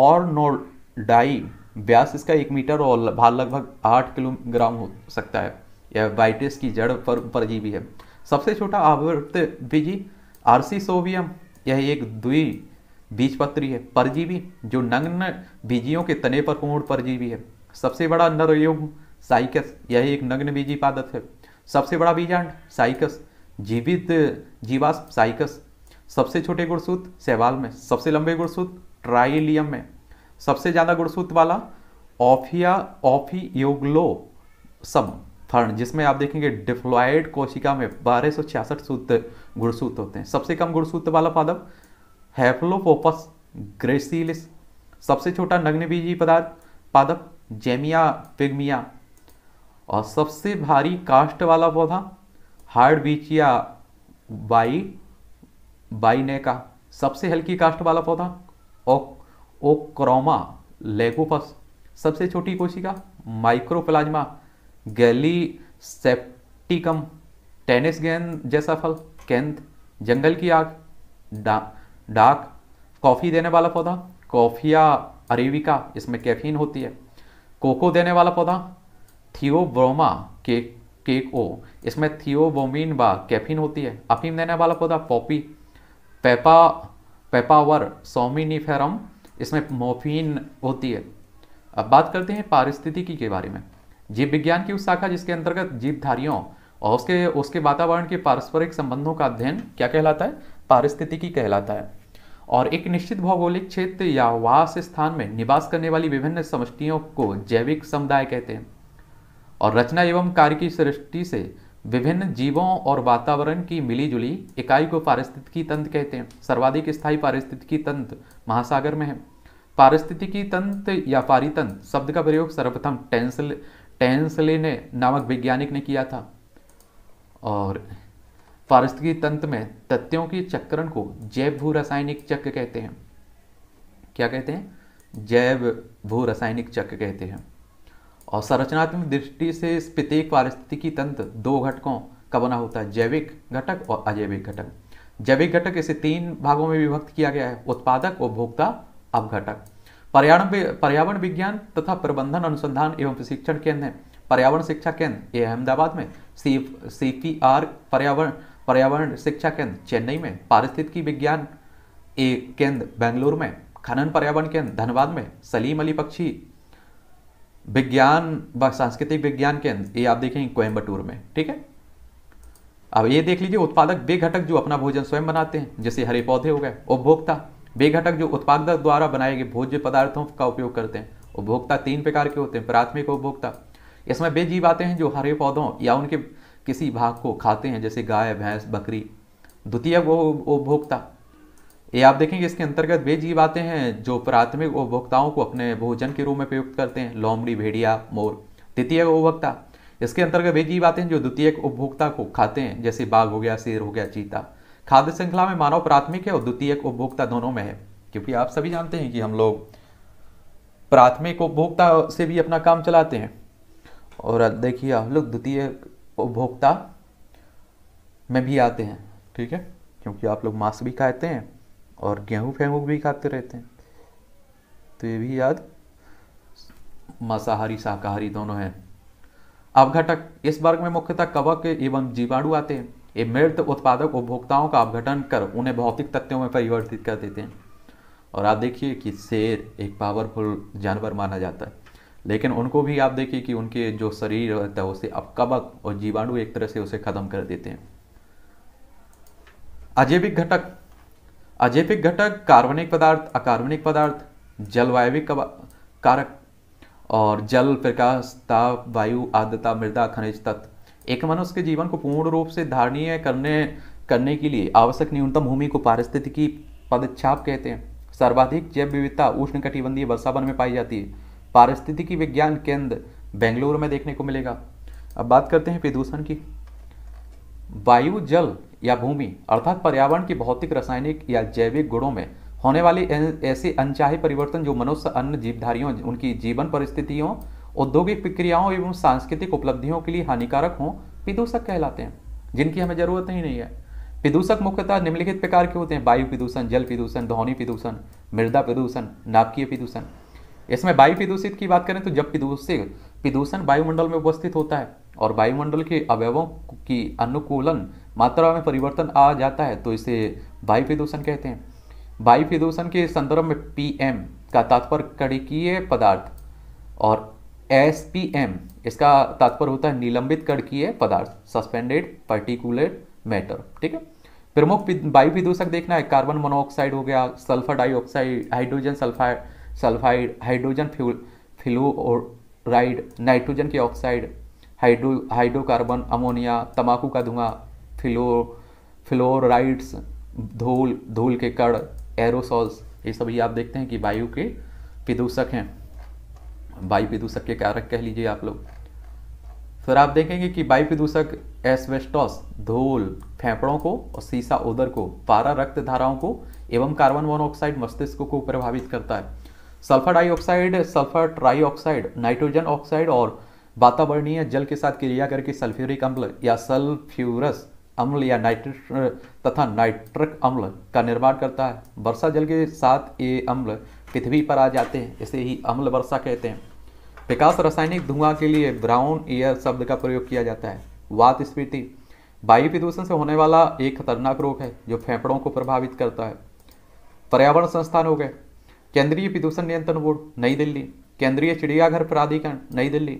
और नोडाई व्यास इसका एक मीटर और भार लगभग आठ किलोग्राम हो सकता है यह वाइटिस की जड़ पर परजीवी है सबसे छोटा आवर्त बीजी आरसी सोवियम यह एक बीज बीजपत्री है परजीवी जो नग्न बीजियों के तने पर पूर्ण परजीवी है सबसे बड़ा नरयुग साइकस यह एक नग्न बीजी पादत है सबसे बड़ा बीजांड साइकस जीवित जीवास साइकस सबसे छोटे गुड़सूत सहवाल में सबसे लंबे गुड़सूत ट्राइलियम में सबसे ज़्यादा गुणसूत्र वाला ऑफिया ऑफियोग्लो सब फर्न जिसमें आप देखेंगे डिफ्लॉइड कोशिका में बारह सौ छियासठ सूत्र गुणसूत्र होते हैं सबसे कम गुणसूत्र वाला पादप हैफ्लोपोपस ग्रेसिलिस सबसे छोटा नग्न बीजी पदार्थ पादप जेमिया पिग्मिया और सबसे भारी कास्ट वाला पौधा हार्ड बीचिया बाई बाइने का सबसे हल्की कास्ट वाला पौधा और ओक्रोमा लेगोपस सबसे छोटी कोशिका माइक्रोप्लाज्मा गैली सेप्टिकम टेनिस गेंद जैसा फल कैंथ जंगल की आग डा डाक कॉफ़ी देने वाला पौधा कॉफिया अरेविका इसमें कैफीन होती है कोको देने वाला पौधा थियोब्रोमा के केक ओ इसमें थियोबोमिन व कैफीन होती है अफीम देने वाला पौधा पॉपी पेपा पेपावर सोमिनीफेरम इसमें मोफिन होती है अब बात करते हैं पारिस्थितिकी के बारे में जीव विज्ञान की उस शाखा जिसके अंतर्गत जीवधारियों और उसके उसके वातावरण के पारस्परिक संबंधों का अध्ययन क्या कहलाता है पारिस्थितिकी कहलाता है और एक निश्चित भौगोलिक क्षेत्र या वास स्थान में निवास करने वाली विभिन्न समष्टियों को जैविक समुदाय कहते हैं और रचना एवं कार्य की सृष्टि से विभिन्न जीवों और वातावरण की मिलीजुली इकाई को पारिस्थितिकी तंत्र कहते हैं सर्वाधिक स्थायी पारिस्थितिकी तंत्र महासागर में है पारिस्थितिकी तंत्र या पारितंत्र शब्द का प्रयोग सर्वप्रथम टेंसल टेंसले ने नामक वैज्ञानिक ने किया था और पारिस्थितिकी तंत्र में तथ्यों के चक्रण को जैव भू रासायनिक चक्र कहते हैं क्या कहते हैं जैव भू रासायनिक चक्र कहते हैं और संरचनात्मक दृष्टि से प्रत्येक पारिस्थितिकी तंत्र दो घटकों का बना होता है जैविक घटक और अजैविक घटक जैविक घटक इसे तीन भागों में विभक्त किया गया है उत्पादक उपभोक्ता अवघटक पर्यावरण पर्यावरण विज्ञान तथा प्रबंधन अनुसंधान एवं प्रशिक्षण केंद्र है पर्यावरण शिक्षा केंद्र ये अहमदाबाद में सी सी पी आर पर्यावरण पर्यावरण शिक्षा केंद्र चेन्नई में पारिस्थितिकी विज्ञान ए केंद्र बेंगलुरु में खनन पर्यावरण केंद्र धनबाद में सलीम अली पक्षी विज्ञान व सांस्कृतिक विज्ञान के ये आप देखेंगे कोयम्बटूर में ठीक है अब ये देख लीजिए उत्पादक वे घटक जो अपना भोजन स्वयं बनाते हैं जैसे हरे पौधे हो गए उपभोक्ता वे घटक जो उत्पादक द्वारा बनाए गए भोज्य पदार्थों का उपयोग करते हैं उपभोक्ता तीन प्रकार के होते हैं प्राथमिक उपभोक्ता इसमें वे जीव आते हैं जो हरे पौधों या उनके किसी भाग को खाते हैं जैसे गाय भैंस बकरी द्वितीय उपभोक्ता ये आप देखेंगे इसके अंतर्गत वे जीव आते हैं जो प्राथमिक उपभोक्ताओं को अपने भोजन के रूप में प्रयुक्त करते हैं लोमड़ी भेड़िया मोर द्वितीय उपभोक्ता इसके अंतर्गत वे जीव आते हैं जो द्वितीय उपभोक्ता को खाते हैं जैसे बाघ हो गया शेर हो गया चीता खाद्य श्रृंखला में मानव प्राथमिक है और द्वितीय उपभोक्ता दोनों में है क्योंकि आप सभी जानते हैं कि हम लोग प्राथमिक उपभोक्ता से भी अपना काम चलाते हैं और देखिए हम लोग द्वितीय उपभोक्ता में भी आते हैं ठीक है क्योंकि आप लोग मांस भी खाते हैं और गेहूँ फेहूँ भी खाते रहते हैं तो ये भी याद मांसाहारी शाकाहारी दोनों हैं अवघटक इस वर्ग में मुख्यतः कवक एवं जीवाणु आते हैं ये मृत उत्पादक उपभोक्ताओं का अवघटन कर उन्हें भौतिक तत्वों में परिवर्तित कर देते हैं और आप देखिए कि शेर एक पावरफुल जानवर माना जाता है लेकिन उनको भी आप देखिए कि उनके जो शरीर रहता है उसे अब कबक और जीवाणु एक तरह से उसे खत्म कर देते हैं अजैविक घटक अजैविक घटक कार्बनिक पदार्थ अकार्बनिक पदार्थ जलवायविक कारक और जल प्रकाश ताप वायु आद्रता मृदा खनिज तत्व एक मनुष्य के जीवन को पूर्ण रूप से धारणीय करने करने के लिए आवश्यक न्यूनतम भूमि को पारिस्थितिकी पदच्छाप कहते हैं सर्वाधिक जैव विविधता उष्ण कटिबंधीय वर्षावन में पाई जाती है पारिस्थितिकी विज्ञान केंद्र बेंगलुरु में देखने को मिलेगा अब बात करते हैं प्रदूषण की वायु जल या भूमि अर्थात पर्यावरण की भौतिक रासायनिक या जैविक गुणों में होने वाली ऐसी अनचाही परिवर्तन जो मनुष्य अन्य जीवधारियों उनकी जीवन परिस्थितियों औद्योगिक प्रक्रियाओं एवं सांस्कृतिक उपलब्धियों के लिए हानिकारक हों विदूषक कहलाते हैं जिनकी हमें जरूरत ही नहीं है विदूषक मुख्यतः निम्नलिखित प्रकार के होते हैं वायु प्रदूषण जल प्रदूषण ध्वनि प्रदूषण मृदा प्रदूषण नाभिकीय प्रदूषण इसमें वायु प्रदूषित की बात करें तो जब प्रदूषित प्रदूषण वायुमंडल में उपस्थित होता है और वायुमंडल के अवयवों की अनुकूलन मात्रा में परिवर्तन आ जाता है तो इसे वायु प्रदूषण कहते हैं वायु प्रदूषण के संदर्भ में पीएम का तात्पर्य कड़कीय पदार्थ और एस पी एम इसका तात्पर्य होता है निलंबित कड़कीय पदार्थ सस्पेंडेड पर्टिकुलर मैटर ठीक है प्रमुख वायु प्रदूषक देखना है कार्बन मोनोऑक्साइड हो गया sulphur dioxide hydrogen sulphide sulphide hydrogen fuel fluoride nitrogen के ऑक्साइड हाइड्रो हाइड्रोकार्बन अमोनिया तंबाकू का धुआं फिलो फ्लोराइड्स धूल धूल के कण एरोसॉल्स ये सभी आप देखते हैं कि वायु के प्रदूषक हैं वायु प्रदूषक के कारक कह लीजिए आप लोग फिर आप देखेंगे कि वायु प्रदूषक एस्वेस्टॉस धूल फेफड़ों को और सीसा उदर को पारा रक्त धाराओं को एवं कार्बन मोनोऑक्साइड मस्तिष्क को प्रभावित करता है sulphur dioxide sulphur trioxide nitrogen oxide और वातावरणीय जल के साथ क्रिया करके सल्फ्यूरिक अम्ल या सल्फ्यूरस अम्ल या नाइट्रिक तथा नाइट्रिक अम्ल का निर्माण करता है वर्षा जल के साथ ये अम्ल पृथ्वी पर आ जाते हैं इसे ही अम्ल वर्षा कहते हैं विकास रासायनिक धुआं के लिए ब्राउन एयर शब्द का प्रयोग किया जाता है वात स्फीति वायु प्रदूषण से होने वाला एक खतरनाक रोग है जो फेफड़ों को प्रभावित करता है पर्यावरण संस्थान हो गए केंद्रीय प्रदूषण नियंत्रण बोर्ड नई दिल्ली केंद्रीय चिड़ियाघर प्राधिकरण नई दिल्ली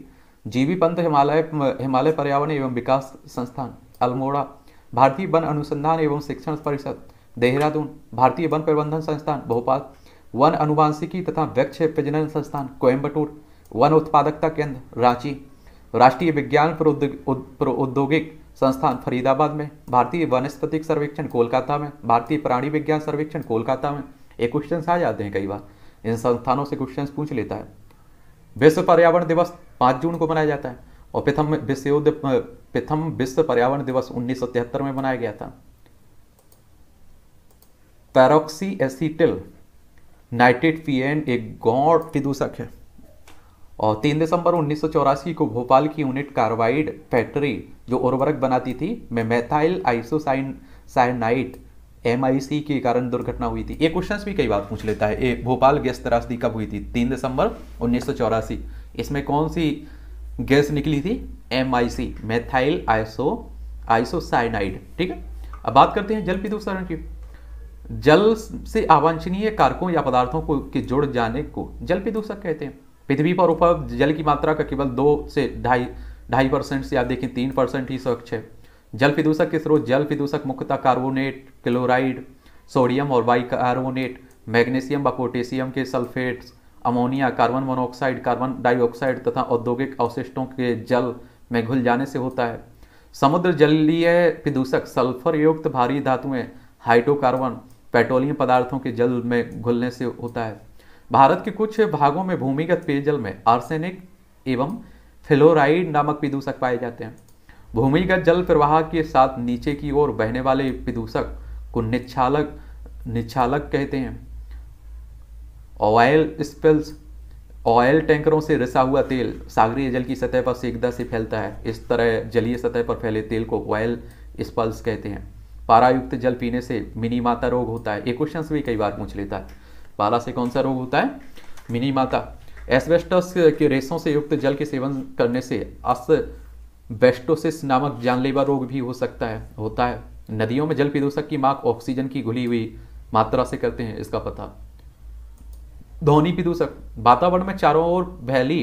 जीवी पंत हिमालय हिमालय पर्यावरण एवं विकास संस्थान अल्मोड़ा भारतीय वन अनुसंधान एवं शिक्षण परिषद देहरादून भारतीय वन प्रबंधन संस्थान भोपाल वन अनुवांशिकी तथा वृक्ष प्रजनन संस्थान कोयम्बटूर वन उत्पादकता केंद्र रांची राष्ट्रीय विज्ञान प्रौद्योगिक संस्थान फरीदाबाद में भारतीय वनस्पतिक सर्वेक्षण कोलकाता में भारतीय प्राणी विज्ञान सर्वेक्षण कोलकाता में ये क्वेश्चन आ जाते हैं कई बार इन संस्थानों से क्वेश्चन पूछ लेता है विश्व पर्यावरण दिवस पाँच जून को मनाया जाता है और प्रथम विश्व युद्ध प्रथम विश्व पर्यावरण दिवस उन्नीस में मनाया गया था पैरोक्सी एसिटिल नाइट्रेट पीएन एक गौर प्रदूषक है और तीन दिसंबर उन्नीस को भोपाल की यूनिट कार्बाइड फैक्ट्री जो उर्वरक बनाती थी में मेथाइल आइसोसाइन साइनाइट एम के कारण दुर्घटना हुई थी ये क्वेश्चन भी कई बार पूछ लेता है ए भोपाल गैस त्रासदी कब हुई थी तीन दिसंबर उन्नीस इसमें कौन सी गैस निकली थी M I C methyl iso isocyanide ठीक है अब बात करते हैं जल विद्युतकरण की जल से अवांछनीय कारकों या पदार्थों को के जुड़ जाने को जल प्रदूषक कहते हैं पृथ्वी पर उपलब्ध जल की मात्रा का केवल दो से ढाई ढाई परसेंट से आप देखें तीन परसेंट ही स्वच्छ है जल प्रदूषक के स्रोत जल प्रदूषक मुख्यतः कार्बोनेट क्लोराइड सोडियम और बाइकार्बोनेट मैग्नीशियम व पोटेशियम के sulphates ammonia carbon monoxide carbon dioxide तथा औद्योगिक अवशिष्टों के जल में घुल जाने से होता है समुद्र जलीय प्रदूषक सल्फर युक्त भारी धातुएं हाइड्रोकार्बन पेट्रोलियम पदार्थों के जल में घुलने से होता है भारत के कुछ भागों में भूमिगत पेयजल में आर्सेनिक एवं फ्लोराइड नामक प्रदूषक पाए जाते हैं भूमिगत जल प्रवाह के साथ नीचे की ओर बहने वाले प्रदूषक को निच्छालक निच्छालक कहते हैं ऑयल स्पिल्स ऑयल टैंकरों से रिसा हुआ तेल सागरीय जल की सतह पर सीखदा से फैलता है इस तरह जलीय सतह पर फैले तेल को ऑयल स्पल्स कहते हैं पारायुक्त जल पीने से मिनी माता रोग होता है ये क्वेश्चन भी कई बार पूछ लेता है पारा से कौन सा रोग होता है मिनी माता एस्बेस्टस के रेसों से युक्त जल के सेवन करने से अस्बेस्टोसिस नामक जानलेवा रोग भी हो सकता है होता है नदियों में जल प्रदूषक की मांग ऑक्सीजन की घुली हुई मात्रा से करते हैं इसका पता ध्वनि प्रदूषक वातावरण में चारों ओर फैली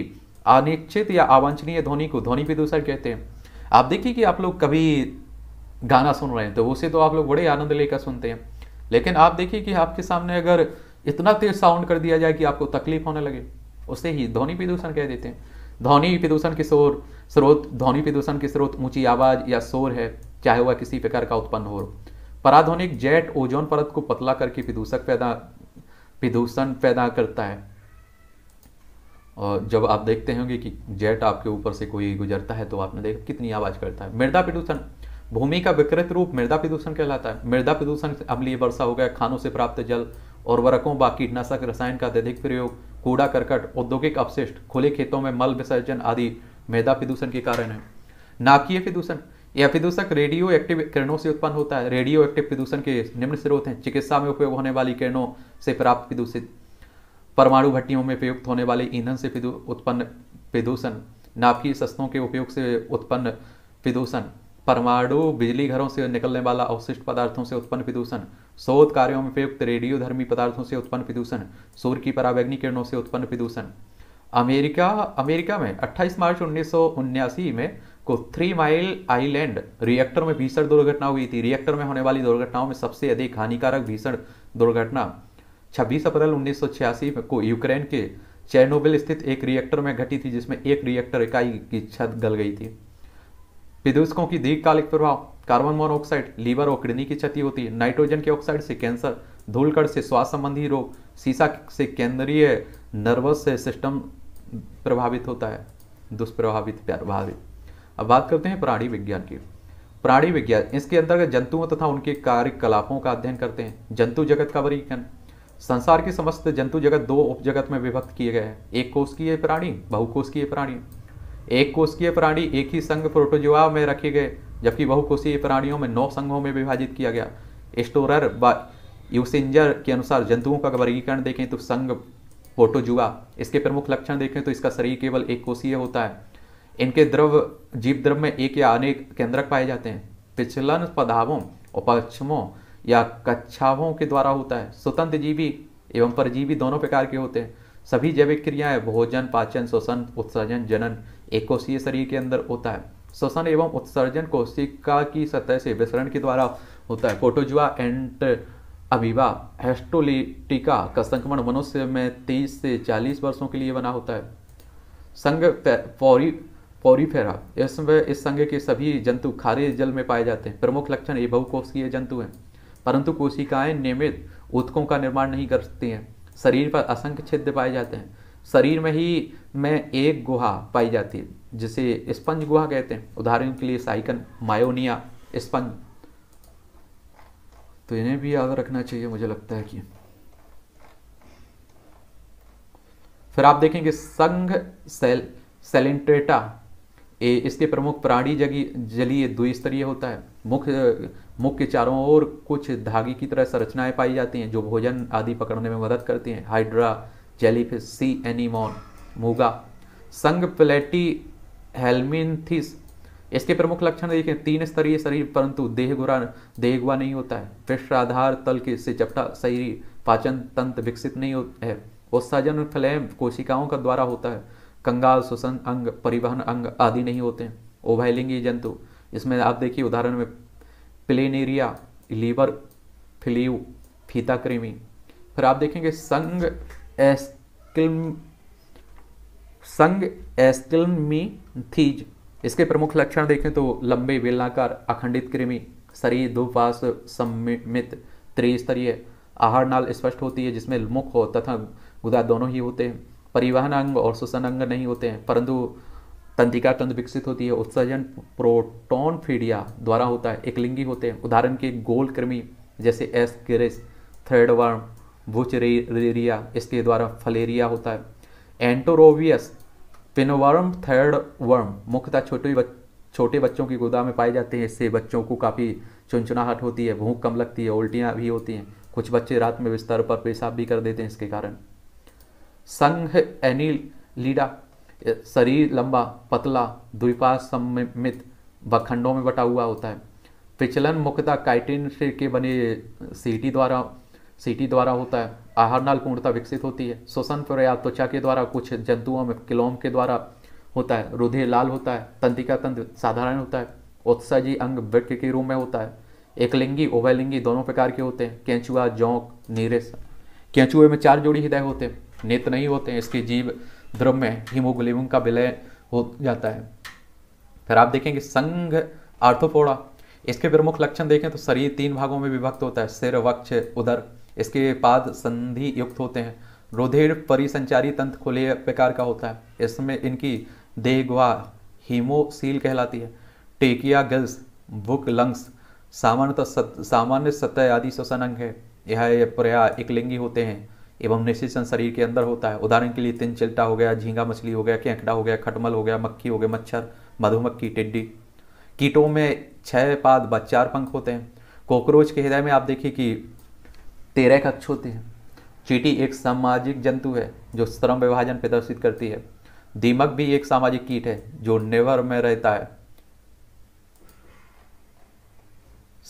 अनिश्चित या अवांछनीय ध्वनि को ध्वनि प्रदूषक कहते हैं आप देखिए कि आप लोग कभी गाना सुन रहे हैं तो उसे तो आप लोग बड़े आनंद लेकर सुनते हैं लेकिन आप देखिए कि आपके सामने अगर इतना तेज साउंड कर दिया जाए कि आपको तकलीफ होने लगे उसे ही ध्वनि प्रदूषण कह देते हैं ध्वनि प्रदूषण के शोर स्रोत ध्वनि प्रदूषण के स्रोत ऊंची आवाज या शोर है चाहे वह किसी प्रकार का उत्पन्न हो पराध्वनिक जेट ओजोन परत को पतला करके प्रदूषक पैदा प्रदूषण पैदा करता है और जब आप देखते होंगे कि जेट आपके ऊपर से कोई गुजरता है तो आपने देखा कितनी आवाज़ करता है मृदा प्रदूषण भूमि का विकृत रूप मृदा प्रदूषण कहलाता है मृदा प्रदूषण अम्लीय वर्षा हो गया खानों से प्राप्त जल और वरकों व कीटनाशक रसायन का अत्यधिक प्रयोग कूड़ा करकट औद्योगिक अपशिष्ट खुले खेतों में मल विसर्जन आदि मृदा प्रदूषण के कारण है नाकीय प्रदूषण यह प्रदूषक रेडियो एक्टिव किरणों से उत्पन्न होता है रेडियो एक्टिव प्रदूषण के निम्न स्रोत हैं चिकित्सा में उपयोग होने वाली किरणों से प्राप्त प्रदूषित परमाणु भट्टियों में प्रयुक्त होने वाले ईंधन से उत्पन्न प्रदूषण नाभिकीय शस्त्रों के उपयोग से उत्पन्न प्रदूषण परमाणु बिजली घरों से निकलने वाला अवशिष्ट पदार्थों से उत्पन्न प्रदूषण शोध कार्यों में प्रयुक्त रेडियो धर्मी पदार्थों से उत्पन्न प्रदूषण सूर्य की परावैग्नि किरणों से उत्पन्न प्रदूषण अमेरिका अमेरिका में 28 मार्च उन्नीस में को थ्री माइल आइलैंड रिएक्टर में भीषण दुर्घटना हुई थी रिएक्टर में होने वाली दुर्घटनाओं में सबसे अधिक हानिकारक भीषण दुर्घटना 26 अप्रैल उन्नीस को यूक्रेन के चेरनोबिल स्थित एक रिएक्टर में घटी थी जिसमें एक रिएक्टर इकाई की छत गल गई थी विदूषकों की दीर्घकालिक प्रभाव कार्बन मोनोऑक्साइड लीवर और किडनी की क्षति होती है नाइट्रोजन के ऑक्साइड से कैंसर धूलकड़ से श्वास संबंधी रोग सीसा से केंद्रीय नर्वस सिस्टम प्रभावित होता है दुष्प्रभावित प्रभावित अब बात करते हैं प्राणी विज्ञान की प्राणी विज्ञान इसके अंतर्गत जंतुओं तथा उनके कार्यकलापों का अध्ययन करते हैं जंतु जगत का वर्गीकरण संसार के समस्त जंतु जगत दो उपजगत में विभक्त किए गए हैं एक कोष की प्राणी की प्राणी एक कोषकीय प्राणी एक ही संघ प्रोटोजुआ में रखे गए जबकि बहुकोषीय प्राणियों में नौ संघों में विभाजित किया गया स्टोरर व यूसेंजर के अनुसार जंतुओं का वर्गीकरण देखें तो संघ पोटोजुआ इसके प्रमुख लक्षण देखें तो इसका शरीर केवल एक कोषीय होता है इनके द्रव जीव द्रव में एक या अनेक केंद्रक पाए जाते हैं पिछलन पदावों उपक्षमों या कक्षावों के द्वारा होता है स्वतंत्र जीवी एवं परजीवी दोनों प्रकार के होते हैं सभी जैविक क्रियाएं भोजन पाचन श्वसन उत्सर्जन जनन एक शरीर के अंदर होता है श्वसन एवं उत्सर्जन कोशिका की सतह से विसरण के द्वारा होता है फोटोजुआ एंट अभिवा हेस्टोलिटिका का संक्रमण मनुष्य में 30 से 40 वर्षों के लिए बना होता है संग फौरी पौरीफेरा इसमें इस संघ के सभी जंतु खारे जल में पाए जाते हैं प्रमुख लक्षण ये बहुकोशीय जंतु हैं परंतु कोशिकाएं नियमित उत्कों का निर्माण नहीं करती हैं शरीर पर असंख्य छिद्र पाए जाते हैं शरीर में ही में एक गुहा पाई जाती है जिसे स्पंज गुहा कहते हैं उदाहरण के लिए साइकन मायोनिया स्पंज तो इन्हें भी याद रखना चाहिए मुझे लगता है कि फिर आप देखेंगे संघ सेल सेलेंट्रेटा ए, इसके प्रमुख प्राणी जगी जलीय द्विस्तरीय होता है मुख्य मुख के चारों ओर कुछ धागी की तरह संरचनाएं पाई जाती हैं जो भोजन आदि पकड़ने में मदद करती हैं हाइड्रा जेलीफिश सी एनिमोन मूगा संग प्लेटी हेलमिनथिस इसके प्रमुख लक्षण देखें तीन स्तरीय शरीर परंतु देहगुरा देहगुआ नहीं होता है पृष्ठ आधार तल के से चपटा शरीर पाचन तंत्र विकसित नहीं है उत्साजन फ्लैम कोशिकाओं का द्वारा होता है कंगाल श्वसन अंग परिवहन अंग आदि नहीं होते हैं ओवैलिंगी जंतु इसमें आप देखिए उदाहरण में प्लेनेरिया लीवर फ्लीव फीता कृमि फिर आप देखेंगे संग एस्किल्म संग थीज इसके प्रमुख लक्षण देखें तो लंबे बेलनाकार अखंडित कृमि शरीर धूपवास सम्मित त्रिस्तरीय आहार नाल स्पष्ट होती है जिसमें मुख हो तथा गुदा दोनों ही होते हैं परिवहन अंग और शोषण अंग नहीं होते हैं परंतु तंत्रिका तंत्र विकसित होती है उत्सर्जन प्रोटोन फीडिया द्वारा होता है एकलिंगी होते हैं उदाहरण के गोल कृमि जैसे एस गिरिस थर्ड वर्म रेरिया इसके द्वारा फलेरिया होता है एंटोरोवियस पिनवर्म थर्ड वर्म मुख्यतः छोटे बच, छोटे बच्चों की गुदा में पाए जाते हैं इससे बच्चों को काफ़ी चुनचुनाहट होती है भूख कम लगती है उल्टियाँ भी होती हैं कुछ बच्चे रात में बिस्तर पर पेशाब भी कर देते हैं इसके कारण संघ एनी लीडा शरीर लंबा पतला द्विपा सम्मित बखंडों में बटा हुआ होता है पिचलन मुख्यतः काइटिन के बने सीटी द्वारा सीटी द्वारा होता है आहार नाल पूर्णता विकसित होती है श्वसन प्रया त्वचा के द्वारा कुछ जंतुओं में किलोम के द्वारा होता है रुधिर लाल होता है तंत्रिका तंत्र साधारण होता है उत्सजी अंग वृक्ष के रूप में होता है एकलिंगी उभयलिंगी दोनों प्रकार के होते हैं कैंचुआ जौक नीरस कैंचुए में चार जोड़ी हृदय होते हैं नेत्र नहीं होते हैं इसके जीव द्रव में हीमोग्लोबिन का विलय हो जाता है फिर आप देखेंगे संघ आर्थोपोड़ा इसके प्रमुख लक्षण देखें तो शरीर तीन भागों में विभक्त होता है सिर वक्ष उदर इसके पाद संधि युक्त होते हैं रुधिर परिसंचारी तंत्र खुले प्रकार का होता है इसमें इनकी देहगुहा हीमोसील कहलाती है टेकिया गल्स बुक लंग्स सामान्य सामान्य सतह आदि श्वसन अंग है यह प्रया एकलिंगी होते हैं एवं निशेषण शरीर के अंदर होता है उदाहरण के लिए तिन चिल्टा हो गया झींगा मछली हो गया केंकड़ा हो गया खटमल हो गया मक्खी हो गया मच्छर मधुमक्खी टिड्डी कीटों में छः पाद व चार पंख होते हैं कॉकरोच के हृदय में आप देखिए कि तेरह कक्ष होते हैं चीटी एक सामाजिक जंतु है जो श्रम विभाजन प्रदर्शित करती है दीमक भी एक सामाजिक कीट है जो नेवर में रहता है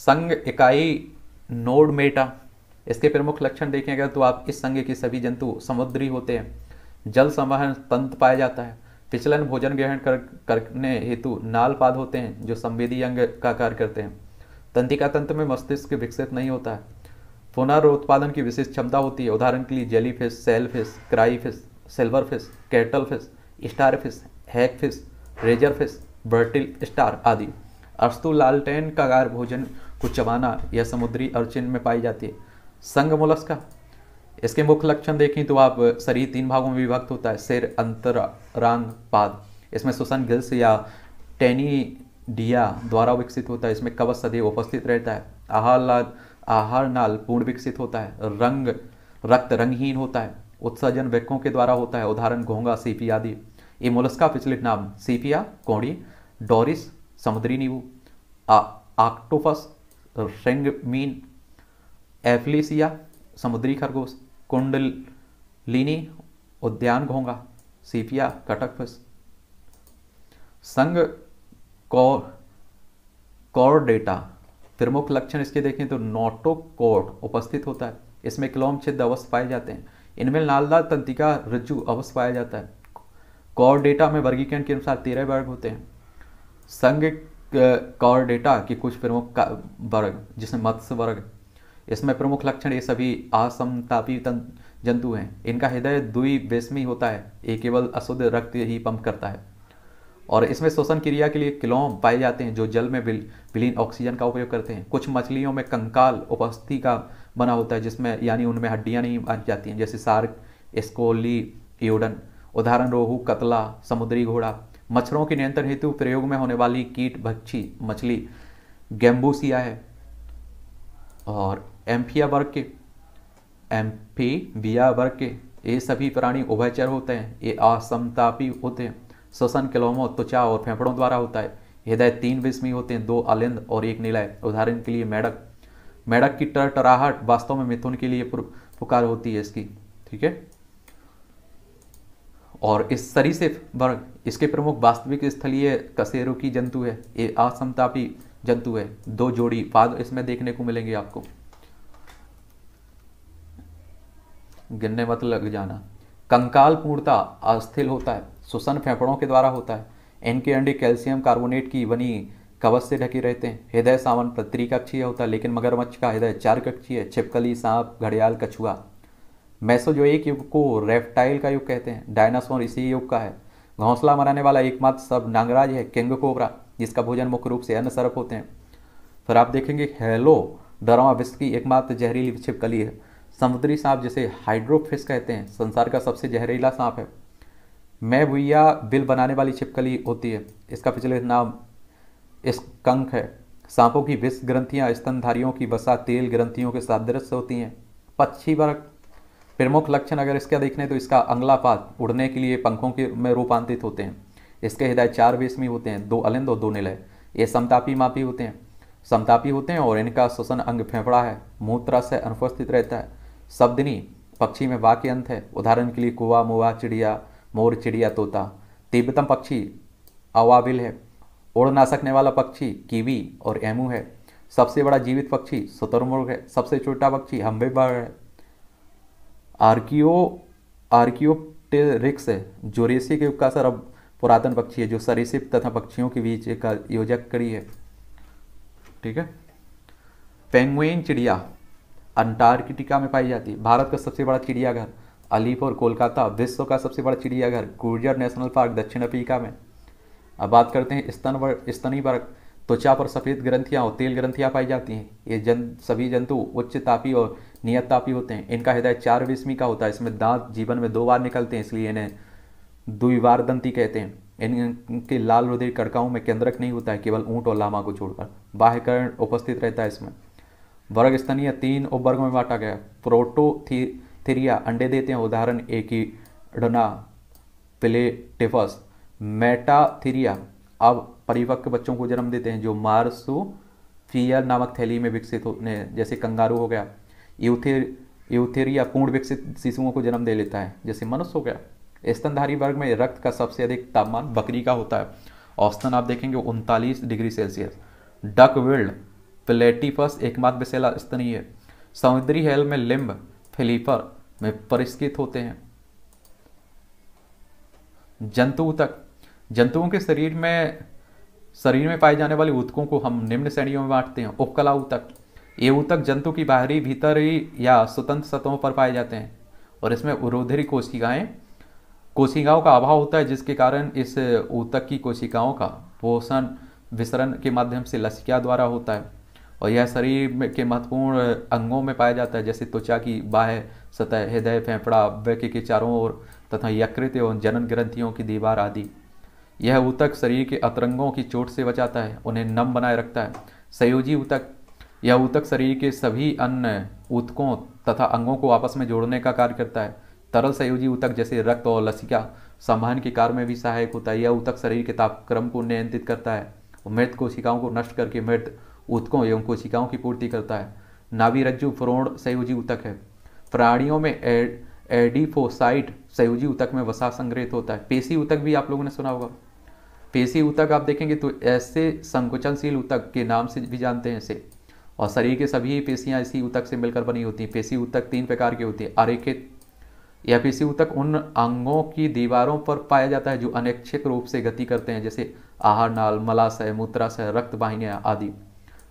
संघ इकाई नोड मेटा इसके प्रमुख लक्षण देखें अगर तो आप इस संघ के सभी जंतु समुद्री होते हैं जल संवहन तंत्र पाया जाता है पिछलन भोजन ग्रहण कर, करने हेतु नाल पाद होते हैं जो संवेदी अंग का कार्य करते हैं तंत्रिका तंत्र में मस्तिष्क विकसित नहीं होता है पुनर्उत्पादन की विशेष क्षमता होती है उदाहरण के लिए jellyfish shellfish crayfish silverfish cuttlefish starfish hagfish razorfish brittle star आदि अस्तु लालटेन का कार्य भोजन को चबाना यह समुद्री अर्चिन में पाई जाती है संघ मोलस्का इसके मुख्य लक्षण देखें तो आप शरीर तीन भागों में विभक्त होता है सिर अंतर पाद इसमें सुसन गिल्स या टेनी डिया द्वारा विकसित होता है इसमें कवच सदैव उपस्थित रहता है आहार आहार नाल पूर्ण विकसित होता है रंग रक्त रंगहीन होता है उत्सर्जन व्यक्तों के द्वारा होता है उदाहरण घोंगा सीपी आदि ये मोलस्का पिछले नाम सीपिया कोड़ी डोरिस समुद्री नींबू आक्टोफस रेंगमीन एफलीसिया समुद्री खरगोश कुंडलिनी उद्यान घोंगा सीपिया कटक संग कौर डेटा त्रिमुख लक्षण इसके देखें तो नोटोकोड उपस्थित होता है इसमें क्लोम छिद अवश्य पाए जाते हैं इनमें नालदार तंतिका रज्जु अवश्य पाया जाता है कौर डेटा में वर्गीकरण के अनुसार तेरह वर्ग होते हैं संघ कॉर डेटा के कुछ प्रमुख वर्ग जिसमें मत्स्य वर्ग इसमें प्रमुख लक्षण ये सभी असमतापी जंतु हैं इनका हृदय दुई बेसमी होता है ये केवल अशुद्ध रक्त ही पंप करता है और इसमें शोषण क्रिया के लिए किलोम पाए जाते हैं जो जल में विलीन ऑक्सीजन का उपयोग करते हैं कुछ मछलियों में कंकाल उपस्थिति का बना होता है जिसमें यानी उनमें हड्डियां नहीं आ जाती हैं जैसे सार्क स्कोली योडन उदाहरण रोहू कतला समुद्री घोड़ा मच्छरों के नियंत्रण हेतु प्रयोग में होने वाली कीट भक्षी मछली गैम्बूसिया है और एम्फिया वर्ग के एम्फीबिया वर्ग के ये सभी प्राणी उभयचर होते हैं ये असमतापी होते हैं श्वसन किलोमो त्वचा और फेफड़ों द्वारा होता है हृदय तीन विस्मी होते हैं दो अलिंद और एक नीलाय उदाहरण के लिए मेढक मेढक की टरटराहट वास्तव में मिथुन के लिए पुकार होती है इसकी ठीक है और इस से वर्ग इसके प्रमुख वास्तविक स्थलीय कसेरों की जंतु है ये असमतापी जंतु है दो जोड़ी पाद इसमें देखने को मिलेंगे आपको गिरने मत लग जाना कंकाल पूर्णता अस्थिर होता है सुसन फेफड़ों के द्वारा होता है इनके अंडे कैल्शियम कार्बोनेट की बनी कवच से ढके रहते हैं हृदय पत्री कक्षीय होता है लेकिन मगरमच्छ का हृदय चार कक्षीय है छिपकली सांप घड़ियाल कछुआ मैसो जो एक युग को रेप्टाइल का युग कहते हैं डायनासोर इसी युग का है घोंसला मनाने वाला एकमात्र सब नागराज है किंग कोबरा जिसका भोजन मुख्य रूप से अन्न सरप होते हैं फिर आप देखेंगे हेलो डरोमा विश्व की एकमात्र जहरीली छिपकली है समुद्री सांप जिसे हाइड्रोफिश कहते हैं संसार का सबसे जहरीला सांप है मैं भुया बिल बनाने वाली छिपकली होती है इसका पिछले नाम इस कंक है सांपों की विष ग्रंथियाँ स्तनधारियों की बसा तेल ग्रंथियों के सादृश्य होती हैं पक्षी वर्ग प्रमुख लक्षण अगर इसका देखने तो इसका अंगला पात उड़ने के लिए पंखों के में रूपांतरित होते हैं इसके हृदय चार बेसमी होते हैं दो अलिंद और दो निलय ये समतापी मापी होते हैं समतापी होते हैं और इनका श्वसन अंग फेफड़ा है से अनुपस्थित रहता है शब्दनी पक्षी में वाक्य अंत है उदाहरण के लिए कुआ मुआ चिड़िया मोर चिड़िया तोता तिब्बतम पक्षी अवाबिल है उड़ ना सकने वाला पक्षी कीवी और एमू है सबसे बड़ा जीवित पक्षी शतुर्मुर्ग है सबसे छोटा पक्षी हम्बे बर्ड है आर्कियो आर्कियोटेरिक्स है जोरेसिक युग का सर अब पुरातन पक्षी है जो सरीसिप तथा पक्षियों के बीच एक योजक कड़ी है ठीक है पेंगुइन चिड़िया अंटार्कटिका में पाई जाती है भारत का सबसे बड़ा चिड़ियाघर अलीपुर कोलकाता विश्व का सबसे बड़ा चिड़ियाघर गुर्जर नेशनल पार्क दक्षिण अफ्रीका में अब बात करते हैं स्तन स्तनी वर्ग त्वचा पर सफ़ेद ग्रंथियाँ और तेल ग्रंथियाँ पाई जाती हैं ये जन सभी जंतु उच्च तापी और नियत तापी होते हैं इनका हृदय चार विस्मी का होता है इसमें दांत जीवन में दो बार निकलते हैं इसलिए इन्हें द्विवार दंती कहते हैं इनके लाल हृदय कड़काओं में केंद्रक नहीं होता है केवल ऊँट और लामा को छोड़कर बाह्यकरण उपस्थित रहता है इसमें वर्ग स्तनीय तीन उपवर्गों में बांटा गया थीरिया अंडे देते हैं उदाहरण एक ही डना प्लेटिफस मेटाथीरिया अब परिपक्व बच्चों को जन्म देते हैं जो फियर नामक थैली में विकसित होने जैसे कंगारू हो गया यूथे यूथेरिया पूर्ण विकसित शिशुओं को जन्म दे लेता है जैसे मनुष्य हो गया स्तनधारी वर्ग में रक्त का सबसे अधिक तापमान बकरी का होता है औसतन आप देखेंगे उनतालीस degree Celsius duck billed platypus एकमात्र विशेला स्तनीय है समुद्री हेल में लिम्ब फिलीपर में परिष्कृत होते हैं जंतु तक जंतुओं के शरीर में शरीर में पाए जाने वाले ऊतकों को हम निम्न श्रेणियों में बांटते हैं उपकला ऊतक ये ऊतक जंतु की बाहरी भीतरी या स्वतंत्र सतहों पर पाए जाते हैं और इसमें उरोधरी कोशिकाएं कोशिकाओं का अभाव होता है जिसके कारण इस ऊतक की कोशिकाओं का पोषण विसरण के माध्यम से लसिका द्वारा होता है और यह शरीर के महत्वपूर्ण अंगों में पाया जाता है जैसे त्वचा की बाह्य सतह हृदय फेफड़ा वैक्य के चारों ओर तथा यकृत एवं जनन ग्रंथियों की दीवार आदि यह ऊतक शरीर के अतरंगों की चोट से बचाता है उन्हें नम बनाए रखता है संयोजी ऊतक यह ऊतक शरीर के सभी अन्य ऊतकों तथा अंगों को आपस में जोड़ने का कार्य करता है तरल संयोजी ऊतक जैसे रक्त और लसिका संवहन के कार्य में भी सहायक होता है यह ऊतक शरीर के तापक्रम को नियंत्रित करता है मृत कोशिकाओं को नष्ट करके मृत उत्कों एवं कोशिकाओं की पूर्ति करता है नाभिरज्जु फ्रोण सयोजी उतक है प्राणियों में एडिफोसाइट सयोजी उतक में वसा संग्रहित होता है पेशी उतक भी आप लोगों ने सुना होगा पेशी उतक आप देखेंगे तो ऐसे संकुचनशील उतक के नाम से भी जानते हैं इसे और शरीर के सभी पेशियां इसी उतक से मिलकर बनी होती हैं पेशी उतक तीन प्रकार के होती है अरेखित यह पेशी उतक उन अंगों की दीवारों पर पाया जाता है जो अनैच्छिक रूप से गति करते हैं जैसे आहार नाल मलाशय मूत्राशय रक्त वाहिनियाँ आदि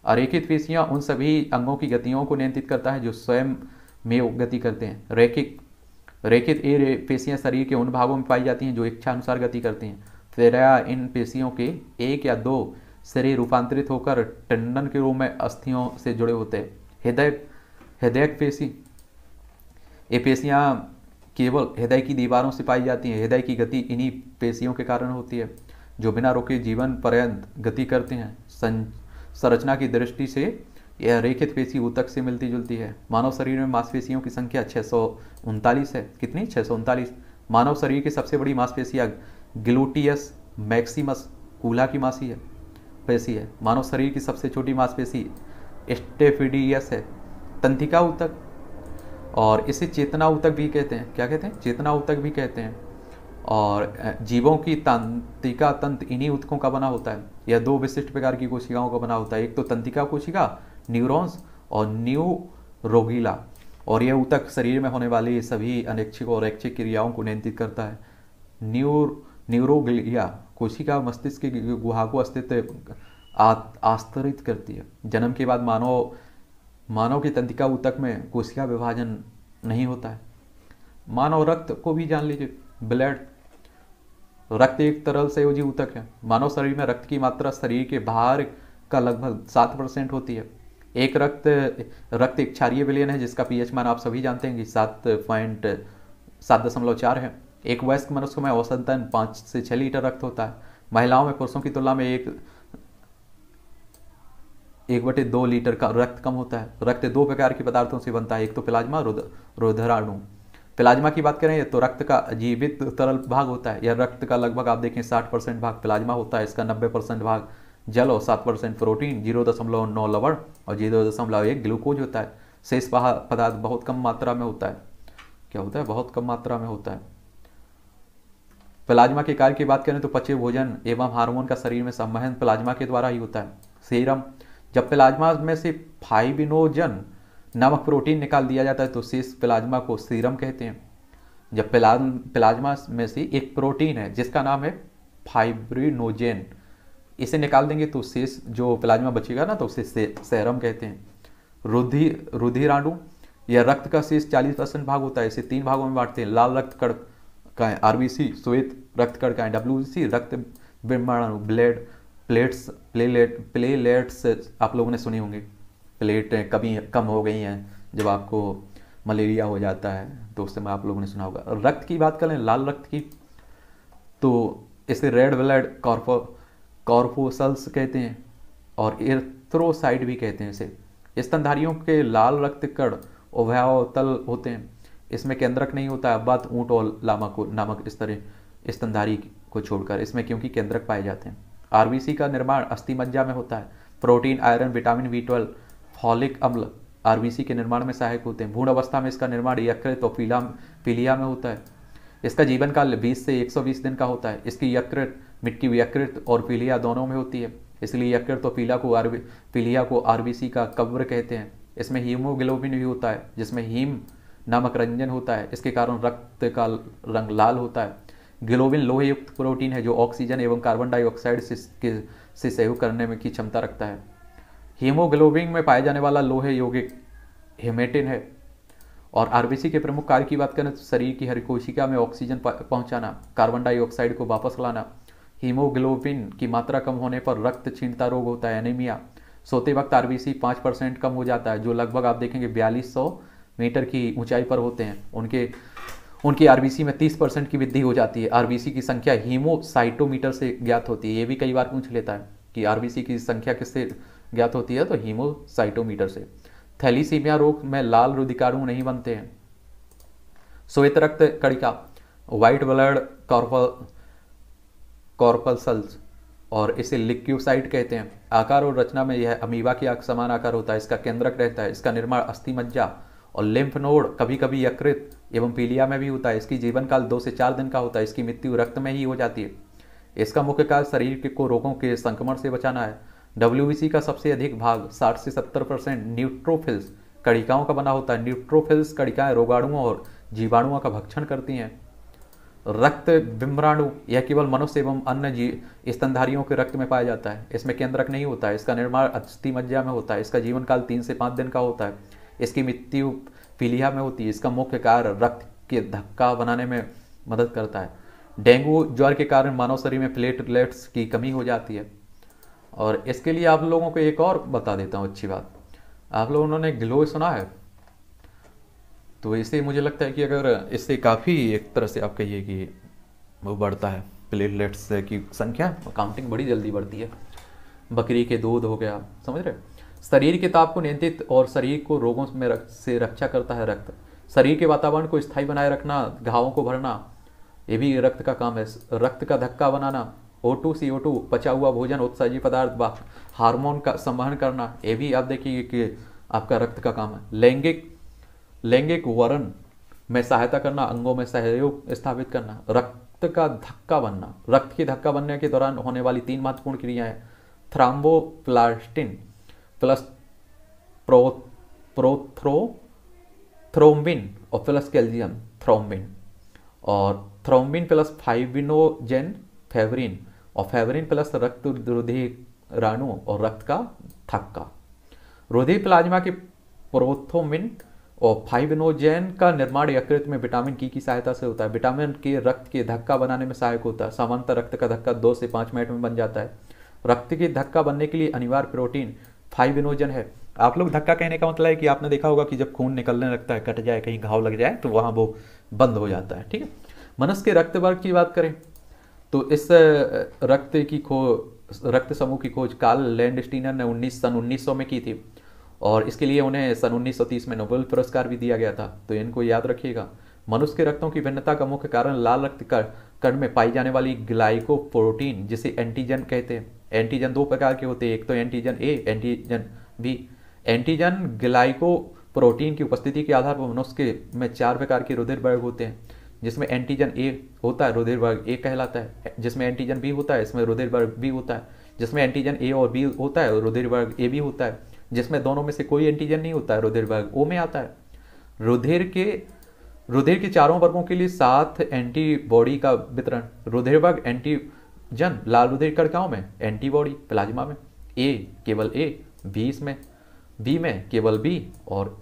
अरेखित पेशियाँ उन सभी अंगों की गतियों को नियंत्रित करता है जो स्वयं में गति करते हैं रेखिक रेखित ए पेशियाँ शरीर के उन भागों में पाई जाती हैं जो इच्छानुसार गति करती हैं तेरया इन पेशियों के एक या दो शरीर रूपांतरित होकर टंडन के रूप में अस्थियों से जुड़े होते हैं हृदय हृदय पेशी ये पेशियाँ केवल हृदय की दीवारों से पाई जाती हैं हृदय की गति इन्हीं पेशियों के कारण होती है जो बिना रोके जीवन पर्यंत गति करते हैं सं संरचना की दृष्टि से यह रेखित पेशी ऊतक से मिलती जुलती है मानव शरीर में मांसपेशियों की संख्या छः है कितनी छः मानव शरीर की सबसे बड़ी मांसपेशियाँ ग्लूटियस मैक्सिमस कूल्हा की मासी है पेशी है मानव शरीर की सबसे छोटी मांसपेशी स्टेफिडियस है तंथिका ऊतक और इसे चेतना ऊतक भी कहते हैं क्या कहते हैं चेतना ऊतक भी कहते हैं और जीवों की तंत्रिका तंत्र इन्हीं उत्कों का बना होता है यह दो विशिष्ट प्रकार की कोशिकाओं का बना होता है एक तो तंत्रिका कोशिका न्यूरॉन्स और न्यू रोगीला और यह उतक शरीर में होने वाली सभी अनैच्छिक और ऐच्छिक क्रियाओं को नियंत्रित करता है न्यू न्यूरोग्लिया कोशिका मस्तिष्क की गुहा को अस्तित्व आस्तरित करती है जन्म के बाद मानव मानव की तंत्रिका उतक में कोशिका विभाजन नहीं होता है मानव रक्त को भी जान लीजिए ब्लड तो रक्त एक तरल संयोजी ऊतक है मानव शरीर में रक्त की मात्रा शरीर के बाहर का लगभग सात परसेंट होती है एक रक्त रक्त एक क्षारीय विलयन है जिसका पीएच मान आप सभी जानते हैं कि सात पॉइंट सात दशमलव चार है एक वयस्क मनुष्य में औसतन पाँच से छः लीटर रक्त होता है महिलाओं में पुरुषों की तुलना में एक एक बटे दो लीटर का रक्त कम होता है रक्त दो प्रकार के पदार्थों से बनता है एक तो प्लाज्मा रुद्राणु प्लाज्मा की बात करें तो रक्त का जीवित तरल भाग होता है या रक्त का लगभग आप देखें साठ परसेंट भाग प्लाज्मा होता है इसका नब्बे परसेंट भाग जल और सात परसेंट प्रोटीन जीरो दशमलव नौ लवण और जीरो दशमलव एक ग्लूकोज होता है शेष पदार्थ बहुत कम मात्रा में होता है क्या होता है बहुत कम मात्रा में होता है प्लाज्मा के कार्य की बात करें तो पचे भोजन एवं हार्मोन का शरीर में संवहन प्लाज्मा के द्वारा ही होता है सीरम जब प्लाज्मा में से फाइबिनोजन नमक प्रोटीन निकाल दिया जाता है तो शेष प्लाज्मा को सीरम कहते हैं जब प्ला प्लाज्मा में से एक प्रोटीन है जिसका नाम है फाइब्रिनोजेन इसे निकाल देंगे तो शेष जो प्लाज्मा बचेगा ना तो उसे से, सेरम कहते हैं रुधि रुधिराणु या रक्त का शेष चालीस परसेंट भाग होता है इसे तीन भागों में बांटते हैं लाल रक्त कड़ का है आरबीसी श्वेत रक्त कड़ का है डब्ल्यू रक्त ब्रह्माणु ब्लेड प्लेट्स प्लेलेट प्लेलेट्स आप लोगों ने सुने होंगे प्लेटें कभी कम हो गई हैं जब आपको मलेरिया हो जाता है तो उस मैं आप लोगों ने सुना होगा रक्त की बात करें लाल रक्त की तो इसे रेड ब्लड कॉर्फो कॉर्फोसल्स कहते हैं और एर्थ्रोसाइड भी कहते हैं इसे स्तनधारियों के लाल रक्त कण उभयावतल होते हैं इसमें केंद्रक नहीं होता है बात ऊँट और लामा को नामक इस तरह स्तनधारी को छोड़कर इसमें क्योंकि केंद्रक पाए जाते हैं आरबीसी का निर्माण अस्थि मज्जा में होता है protein iron vitamin B twelve folic अम्ल आरबीसी के निर्माण में सहायक होते हैं भूण अवस्था में इसका निर्माण यकृत और पीला पीलिया में होता है इसका जीवन काल 20 से 120 दिन का होता है इसकी यकृत मिट्टी यकृत और पीलिया दोनों में होती है इसलिए यकृत और पीला को आर पीलिया को आरबीसी का कब्र कहते हैं इसमें हीमोग्लोबिन भी होता है जिसमें हीम नामक रंजन होता है इसके कारण रक्त का रंग लाल होता है ग्लोबिन लोहयुक्त प्रोटीन है जो ऑक्सीजन एवं कार्बन डाइऑक्साइड से, से सहयोग करने में की क्षमता रखता है हीमोग्लोबिन में पाया जाने वाला लोहे यौगिक हेमेटिन है और आरबीसी के प्रमुख कार्य की बात करें तो शरीर की हर कोशिका में ऑक्सीजन पहुंचाना कार्बन डाइऑक्साइड को वापस लाना हीमोग्लोबिन की मात्रा कम होने पर रक्त छीनता रोग होता है एनीमिया सोते वक्त आरबीसी पाँच परसेंट कम हो जाता है जो लगभग आप देखेंगे बयालीस सौ मीटर की ऊंचाई पर होते हैं उनके उनकी आरबीसी में 30 परसेंट की वृद्धि हो जाती है आरबीसी की संख्या हीमोसाइटोमीटर से ज्ञात होती है ये भी कई बार पूछ लेता है कि आरबीसी की संख्या किससे ज्ञात होती है तो हीमोसाइटोमीटर से थैलीसीमिया रोग में लाल रुदिकारू नहीं बनते हैं श्वेत रक्त कड़िका white blood corpuscle corpuscle cells और इसे लिक्यूसाइट कहते हैं आकार और रचना में यह अमीबा की समान आकार होता है इसका केंद्रक रहता है इसका निर्माण अस्थि मज्जा और लिम्फ नोड कभी कभी यकृत एवं पीलिया में भी होता है इसकी जीवन काल दो से चार दिन का होता है इसकी मृत्यु रक्त में ही हो जाती है इसका मुख्य कार्य शरीर को रोगों के संक्रमण से बचाना है डब्ल्यू का सबसे अधिक भाग 60 से 70 परसेंट न्यूट्रोफिल्स कड़िकाओं का बना होता है न्यूट्रोफिल्स कड़िकाएं रोगाणुओं और जीवाणुओं का भक्षण करती हैं रक्त विमराणु यह केवल मनुष्य एवं अन्य जीव स्तनधारियों के रक्त में पाया जाता है इसमें केंद्रक नहीं होता है इसका निर्माण अस्थि मज्जा में होता है इसका जीवन काल तीन से पाँच दिन का होता है इसकी मृत्यु पीलिया में होती है इसका मुख्य कार्य रक्त के धक्का बनाने में मदद करता है डेंगू ज्वर के कारण मानव शरीर में प्लेटलेट्स की कमी हो जाती है और इसके लिए आप लोगों को एक और बता देता हूँ अच्छी बात आप लोग उन्होंने ग्लो सुना है तो इससे मुझे लगता है कि अगर इससे काफ़ी एक तरह से आप कहिए कि वो बढ़ता है प्लेटलेट्स की संख्या काउंटिंग बड़ी जल्दी बढ़ती है बकरी के दूध हो गया समझ रहे शरीर के ताप को नियंत्रित और शरीर को रोगों में रक, से रक्षा करता है रक्त शरीर के वातावरण को स्थायी बनाए रखना घावों को भरना ये भी रक्त का काम है रक्त का धक्का बनाना O two C O to बचा हुआ भोजन उत्सर्जी पदार्थ हार्मोन का संवहन करना ये भी आप देखिए कि आपका रक्त का काम है लैंगिक लैंगिक वरण में सहायता करना अंगों में सहयोग स्थापित करना रक्त का धक्का बनना रक्त की धक्का बनने के दौरान होने वाली तीन महत्वपूर्ण क्रियाएं thromboplastin plus pro prothrombin और प्लस कैल्शियम थ्रोम्बिन और थ्रोम्बिन प्लस फाइबिनोजेन फेवरिन और फेवरिन प्लस रक्त रोधी राणु और रक्त का थक्का रोधी प्लाज्मा के प्रोथोमिन और फाइबिनोजेन का निर्माण यकृत में विटामिन की की सहायता से होता है विटामिन के रक्त के धक्का बनाने में सहायक होता है सामान्यतः रक्त का धक्का दो से पाँच मिनट में बन जाता है रक्त के धक्का बनने के लिए अनिवार्य प्रोटीन फाइबिनोजन है आप लोग धक्का कहने का मतलब है कि आपने देखा होगा कि जब खून निकलने लगता है कट जाए कहीं घाव लग जाए तो वहाँ वो बंद हो जाता है ठीक है मनस के रक्त वर्ग की बात करें तो इस रक्त की खो रक्त समूह की खोज कार्ल लैंडस्टीनर ने उन्नीस सन उन्नीस में की थी और इसके लिए उन्हें सन 1930 में नोबेल पुरस्कार भी दिया गया था तो इनको याद रखिएगा मनुष्य के रक्तों की भिन्नता का मुख्य कारण लाल रक्त कण में पाई जाने वाली ग्लाइकोप्रोटीन जिसे एंटीजन कहते हैं एंटीजन दो प्रकार के होते हैं एक तो antigen A antigen B antigen glycoprotein की उपस्थिति के आधार पर मनुष्य में चार प्रकार के रुधिर वर्ग होते हैं जिसमें एंटीजन ए होता है रुधिर वर्ग ए कहलाता है जिसमें एंटीजन बी होता है इसमें रुधिर वर्ग बी होता है जिसमें एंटीजन ए और बी होता है रुधिर वर्ग ए भी होता है जिसमें दोनों में से कोई एंटीजन नहीं होता है रुधिर वर्ग ओ में आता है रुधिर के रुधिर के चारों वर्गों के लिए सात एंटीबॉडी का वितरण रुधिर वर्ग एंटीजन लाल रुधिर कड़काओं में एंटीबॉडी प्लाज्मा में ए केवल ए बी इसमें बी में केवल बी और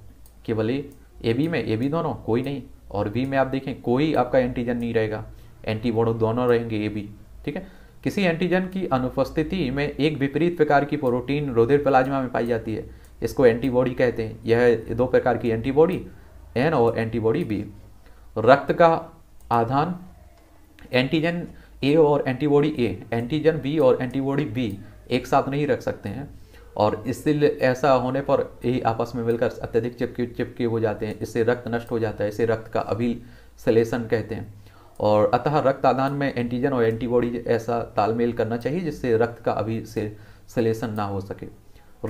केवल ए ए बी में ए बी दोनों कोई नहीं और बी में आप देखें कोई आपका एंटीजन नहीं रहेगा एंटीबॉडो दोनों रहेंगे ए बी ठीक है किसी एंटीजन की अनुपस्थिति में एक विपरीत प्रकार की प्रोटीन रोधिर प्लाज्मा में पाई जाती है इसको एंटीबॉडी कहते हैं यह दो प्रकार की एंटीबॉडी एन और एंटीबॉडी बी रक्त का आधान एंटीजन ए और एंटीबॉडी ए एंटीजन बी और एंटीबॉडी बी एक साथ नहीं रख सकते हैं और इसलिए ऐसा होने पर यही आपस में मिलकर अत्यधिक चिपके चिपके हो जाते हैं इससे रक्त नष्ट हो जाता है इसे रक्त का अभिसलेशन कहते हैं और अतः रक्त आदान में एंटीजन और एंटीबॉडी ऐसा तालमेल करना चाहिए जिससे रक्त का अभी से सलेशन ना हो सके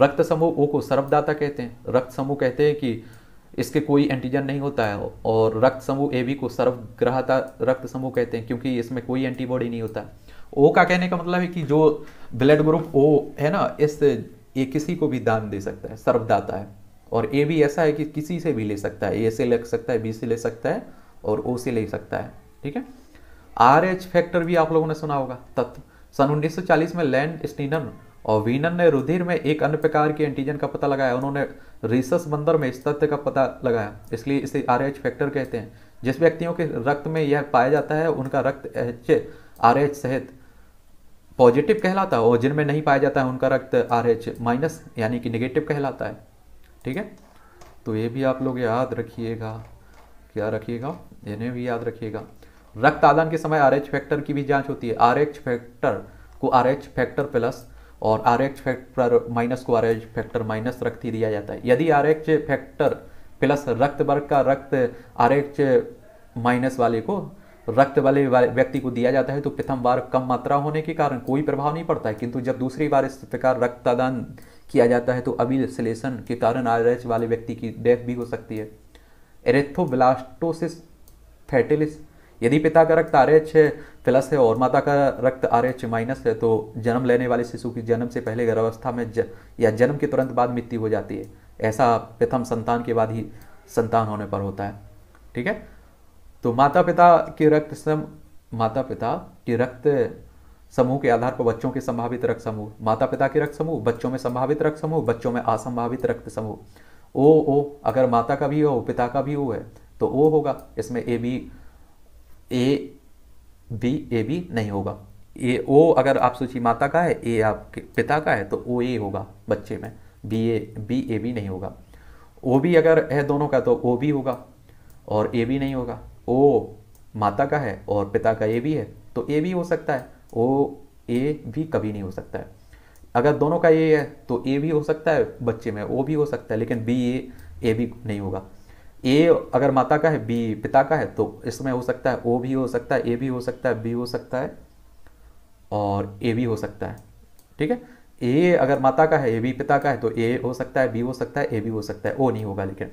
रक्त समूह ओ को सर्वदाता कहते हैं रक्त समूह कहते हैं कि इसके कोई एंटीजन नहीं होता है और रक्त समूह ए बी को सर्वग्रहता रक्त समूह कहते हैं क्योंकि इसमें कोई एंटीबॉडी नहीं होता ओ का कहने का मतलब है कि जो ब्लड ग्रुप ओ है ना इस ये किसी को भी दान दे सकता है सर्वदाता है और ए भी ऐसा है कि किसी से भी ले सकता है ए से ले सकता है बी से ले सकता है और ओ से ले सकता है ठीक है आर एच फैक्टर भी आप लोगों ने सुना होगा तत्व सन 1940 में लैंड स्टीनन और वीनन ने रुधिर में एक अन्य प्रकार के एंटीजन का पता लगाया उन्होंने रिसस बंदर में इस तथ्य का पता लगाया इसलिए इसे आर एच फैक्टर कहते हैं जिस व्यक्तियों के रक्त में यह पाया जाता है उनका रक्त एच आर एच सहित पॉजिटिव कहलाता है और जिनमें नहीं पाया जाता है उनका रक्त आर एच माइनस यानी कि निगेटिव कहलाता है ठीक है तो ये भी आप लोग याद रखिएगा क्या रखिएगा इन्हें भी याद रखिएगा रक्त आदान के समय आर एच फैक्टर की भी जांच होती है आर एच फैक्टर को आर एच फैक्टर प्लस और आर एच फैक्टर माइनस को आर एच फैक्टर माइनस रक्त ही दिया जाता है यदि आर एच फैक्टर प्लस रक्त वर्ग का रक्त आर एच माइनस वाले को रक्त वाले व्यक्ति को दिया जाता है तो प्रथम बार कम मात्रा होने के कारण कोई प्रभाव नहीं पड़ता है किंतु जब दूसरी बार इस प्रकार रक्तदान किया जाता है तो अभिश्लेषण के कारण आरएच वाले व्यक्ति की डेथ भी हो सकती है एरेथोब्लास्टोसिस फैटिलिस यदि पिता का रक्त आर एच प्लस है और माता का रक्त आर एच माइनस है तो जन्म लेने वाले शिशु की जन्म से पहले गर्भावस्था में ज, या जन्म के तुरंत बाद मृत्यु हो जाती है ऐसा प्रथम संतान के बाद ही संतान होने पर होता है ठीक है तो माता पिता के रक्त सम माता पिता के रक्त समूह के आधार पर बच्चों के संभावित रक्त समूह माता पिता के रक्त समूह बच्चों में संभावित रक्त समूह बच्चों में असंभावित रक्त समूह ओ ओ अगर माता का भी हो पिता का भी हो है तो ओ होगा इसमें A B A B A B नहीं होगा ए ओ अगर आप सोचिए माता का है ए आपके पिता का है तो ओ ए होगा बच्चे में B A B A B नहीं होगा ओ बी अगर है दोनों का तो ओ बी होगा और ए बी नहीं होगा ओ माता का है और पिता का ए भी है तो ए भी हो सकता है ओ ए भी कभी नहीं हो सकता है अगर दोनों का ए है तो ए भी हो सकता है बच्चे में ओ भी हो सकता है लेकिन बी ए ए भी नहीं होगा ए अगर माता का है बी पिता का है तो इसमें हो सकता है ओ भी हो सकता है ए भी हो सकता है बी हो सकता है और ए भी हो सकता है ठीक है ए अगर माता का है ए भी पिता का है तो ए हो सकता है बी हो सकता है ए भी हो सकता है ओ नहीं होगा लेकिन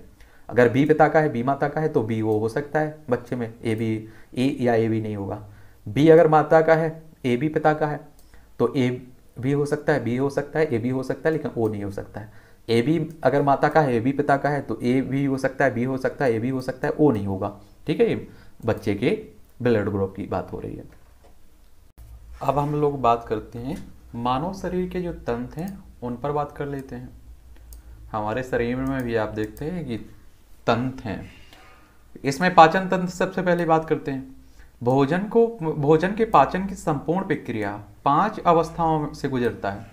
अगर बी पिता का है बी माता का है तो बी वो हो सकता है बच्चे में ए बी ए या ए बी नहीं होगा बी अगर माता का है ए बी पिता का है तो ए भी हो सकता है बी हो सकता है ए बी हो सकता है लेकिन ओ नहीं हो सकता है ए बी अगर माता का है ए बी पिता का है तो ए भी हो सकता है बी हो सकता है ए बी हो सकता है ओ नहीं होगा ठीक है ये बच्चे के ब्लड ग्रुप की बात हो रही है अब हम लोग बात करते हैं मानव शरीर के जो तंत्र हैं उन पर बात कर लेते हैं हमारे शरीर में भी आप देखते हैं कि तंत्र हैं इसमें पाचन तंत्र सबसे पहले बात करते हैं भोजन को भोजन के पाचन की संपूर्ण प्रक्रिया पांच अवस्थाओं से गुजरता है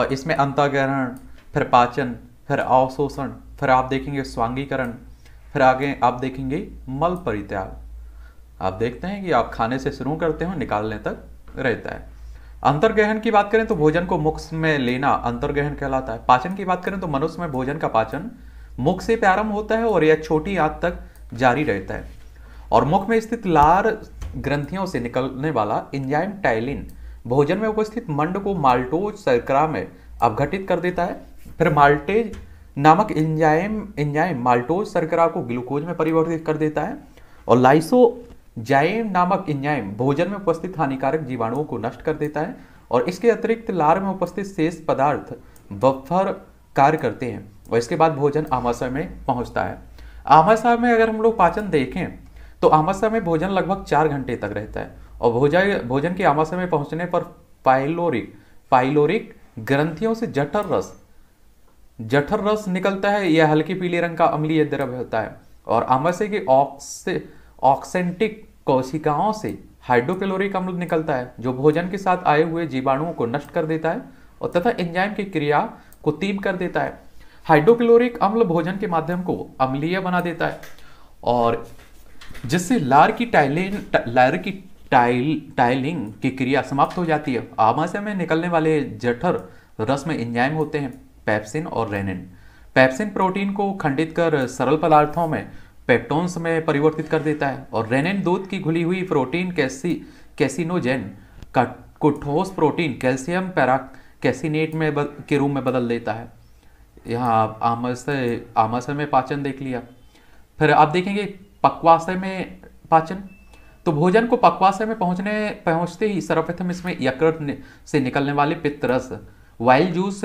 और इसमें अंतग्रहण फिर पाचन फिर अवशोषण फिर आप देखेंगे स्वांगीकरण फिर आगे आप देखेंगे मल परित्याग आप देखते हैं कि आप खाने से शुरू करते हो निकालने तक रहता है अंतर्ग्रहण की बात करें तो भोजन को मुख में लेना अंतर्ग्रहण कहलाता है पाचन की बात करें तो मनुष्य में भोजन का पाचन मुख से प्रारंभ होता है और यह छोटी आंत तक जारी रहता है और मुख में स्थित लार ग्रंथियों से निकलने वाला इंजाइम टाइलिन भोजन में उपस्थित मंड को माल्टोज सर्करा में अवघटित कर देता है फिर माल्टेज नामक इंजाइम इंजाइम माल्टोज सर्करा को ग्लूकोज में परिवर्तित कर देता है और लाइसोजाइम नामक इंजाइम भोजन में उपस्थित हानिकारक जीवाणुओं को नष्ट कर देता है और इसके अतिरिक्त लार में उपस्थित शेष पदार्थ बफर कार्य करते हैं और इसके बाद भोजन आमाशय में पहुंचता है आमाशय में अगर हम लोग पाचन देखें तो आमाशय में भोजन लगभग चार घंटे तक रहता है और भोजन भोजन के आमाशय में पहुंचने पर पाइलोरिक पाइलोरिक ग्रंथियों से जठर रस जठर रस निकलता है यह हल्के पीले रंग का अम्लीय द्रव्य होता है और आमाशय की ऑक्से ऑक्सेंटिक कोशिकाओं से हाइड्रोक्लोरिक अम्ल निकलता है जो भोजन के साथ आए हुए जीवाणुओं को नष्ट कर देता है और तथा एंजाइम की क्रिया को तीव कर देता है हाइड्रोक्लोरिक अम्ल भोजन के माध्यम को अम्लीय बना देता है और जिससे लार की टाइलिन लार की टाइल टाइलिंग की क्रिया समाप्त हो जाती है आमाशय में निकलने वाले जठर रस में इंजाइम होते हैं पैप्सिन और रेनिन पैप्सिन प्रोटीन को खंडित कर सरल पदार्थों में पेप्टोन्स में परिवर्तित कर देता है और रेनिन दूध की घुली हुई प्रोटीन कैसी कैसिनोजेन का कुठोस प्रोटीन कैल्शियम पैरा कैसिनेट में के रूप में बदल देता है यहाँ आमाशय आमाशय में पाचन देख लिया फिर आप देखेंगे पक्वाशय में पाचन तो भोजन को पक्वाशय में पहुँचने पहुँचते ही सर्वप्रथम इसमें यकृत से निकलने वाले पित्तरस वाइल जूस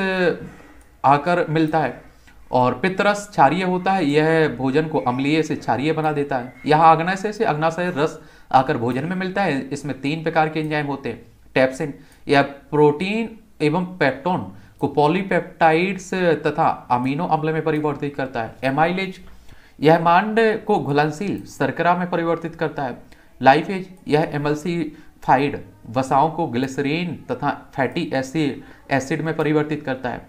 आकर मिलता है और पित्तरस क्षारिय होता है यह भोजन को अम्लीय से क्षारिय बना देता है यहाँ अग्नाशय से अग्नाशय रस आकर भोजन में मिलता है इसमें तीन प्रकार के एंजाइम होते हैं टैप्सिन यह प्रोटीन एवं पेप्टोन को पॉलीपेप्टाइड्स तथा अमीनो अम्ल में परिवर्तित करता है एमाइलेज यह मांड को घुलनशील सरकरा में परिवर्तित करता है लाइफेज यह एमल्सीफाइड वसाओं को ग्लिसरीन तथा फैटी एसिड एसिड में परिवर्तित करता है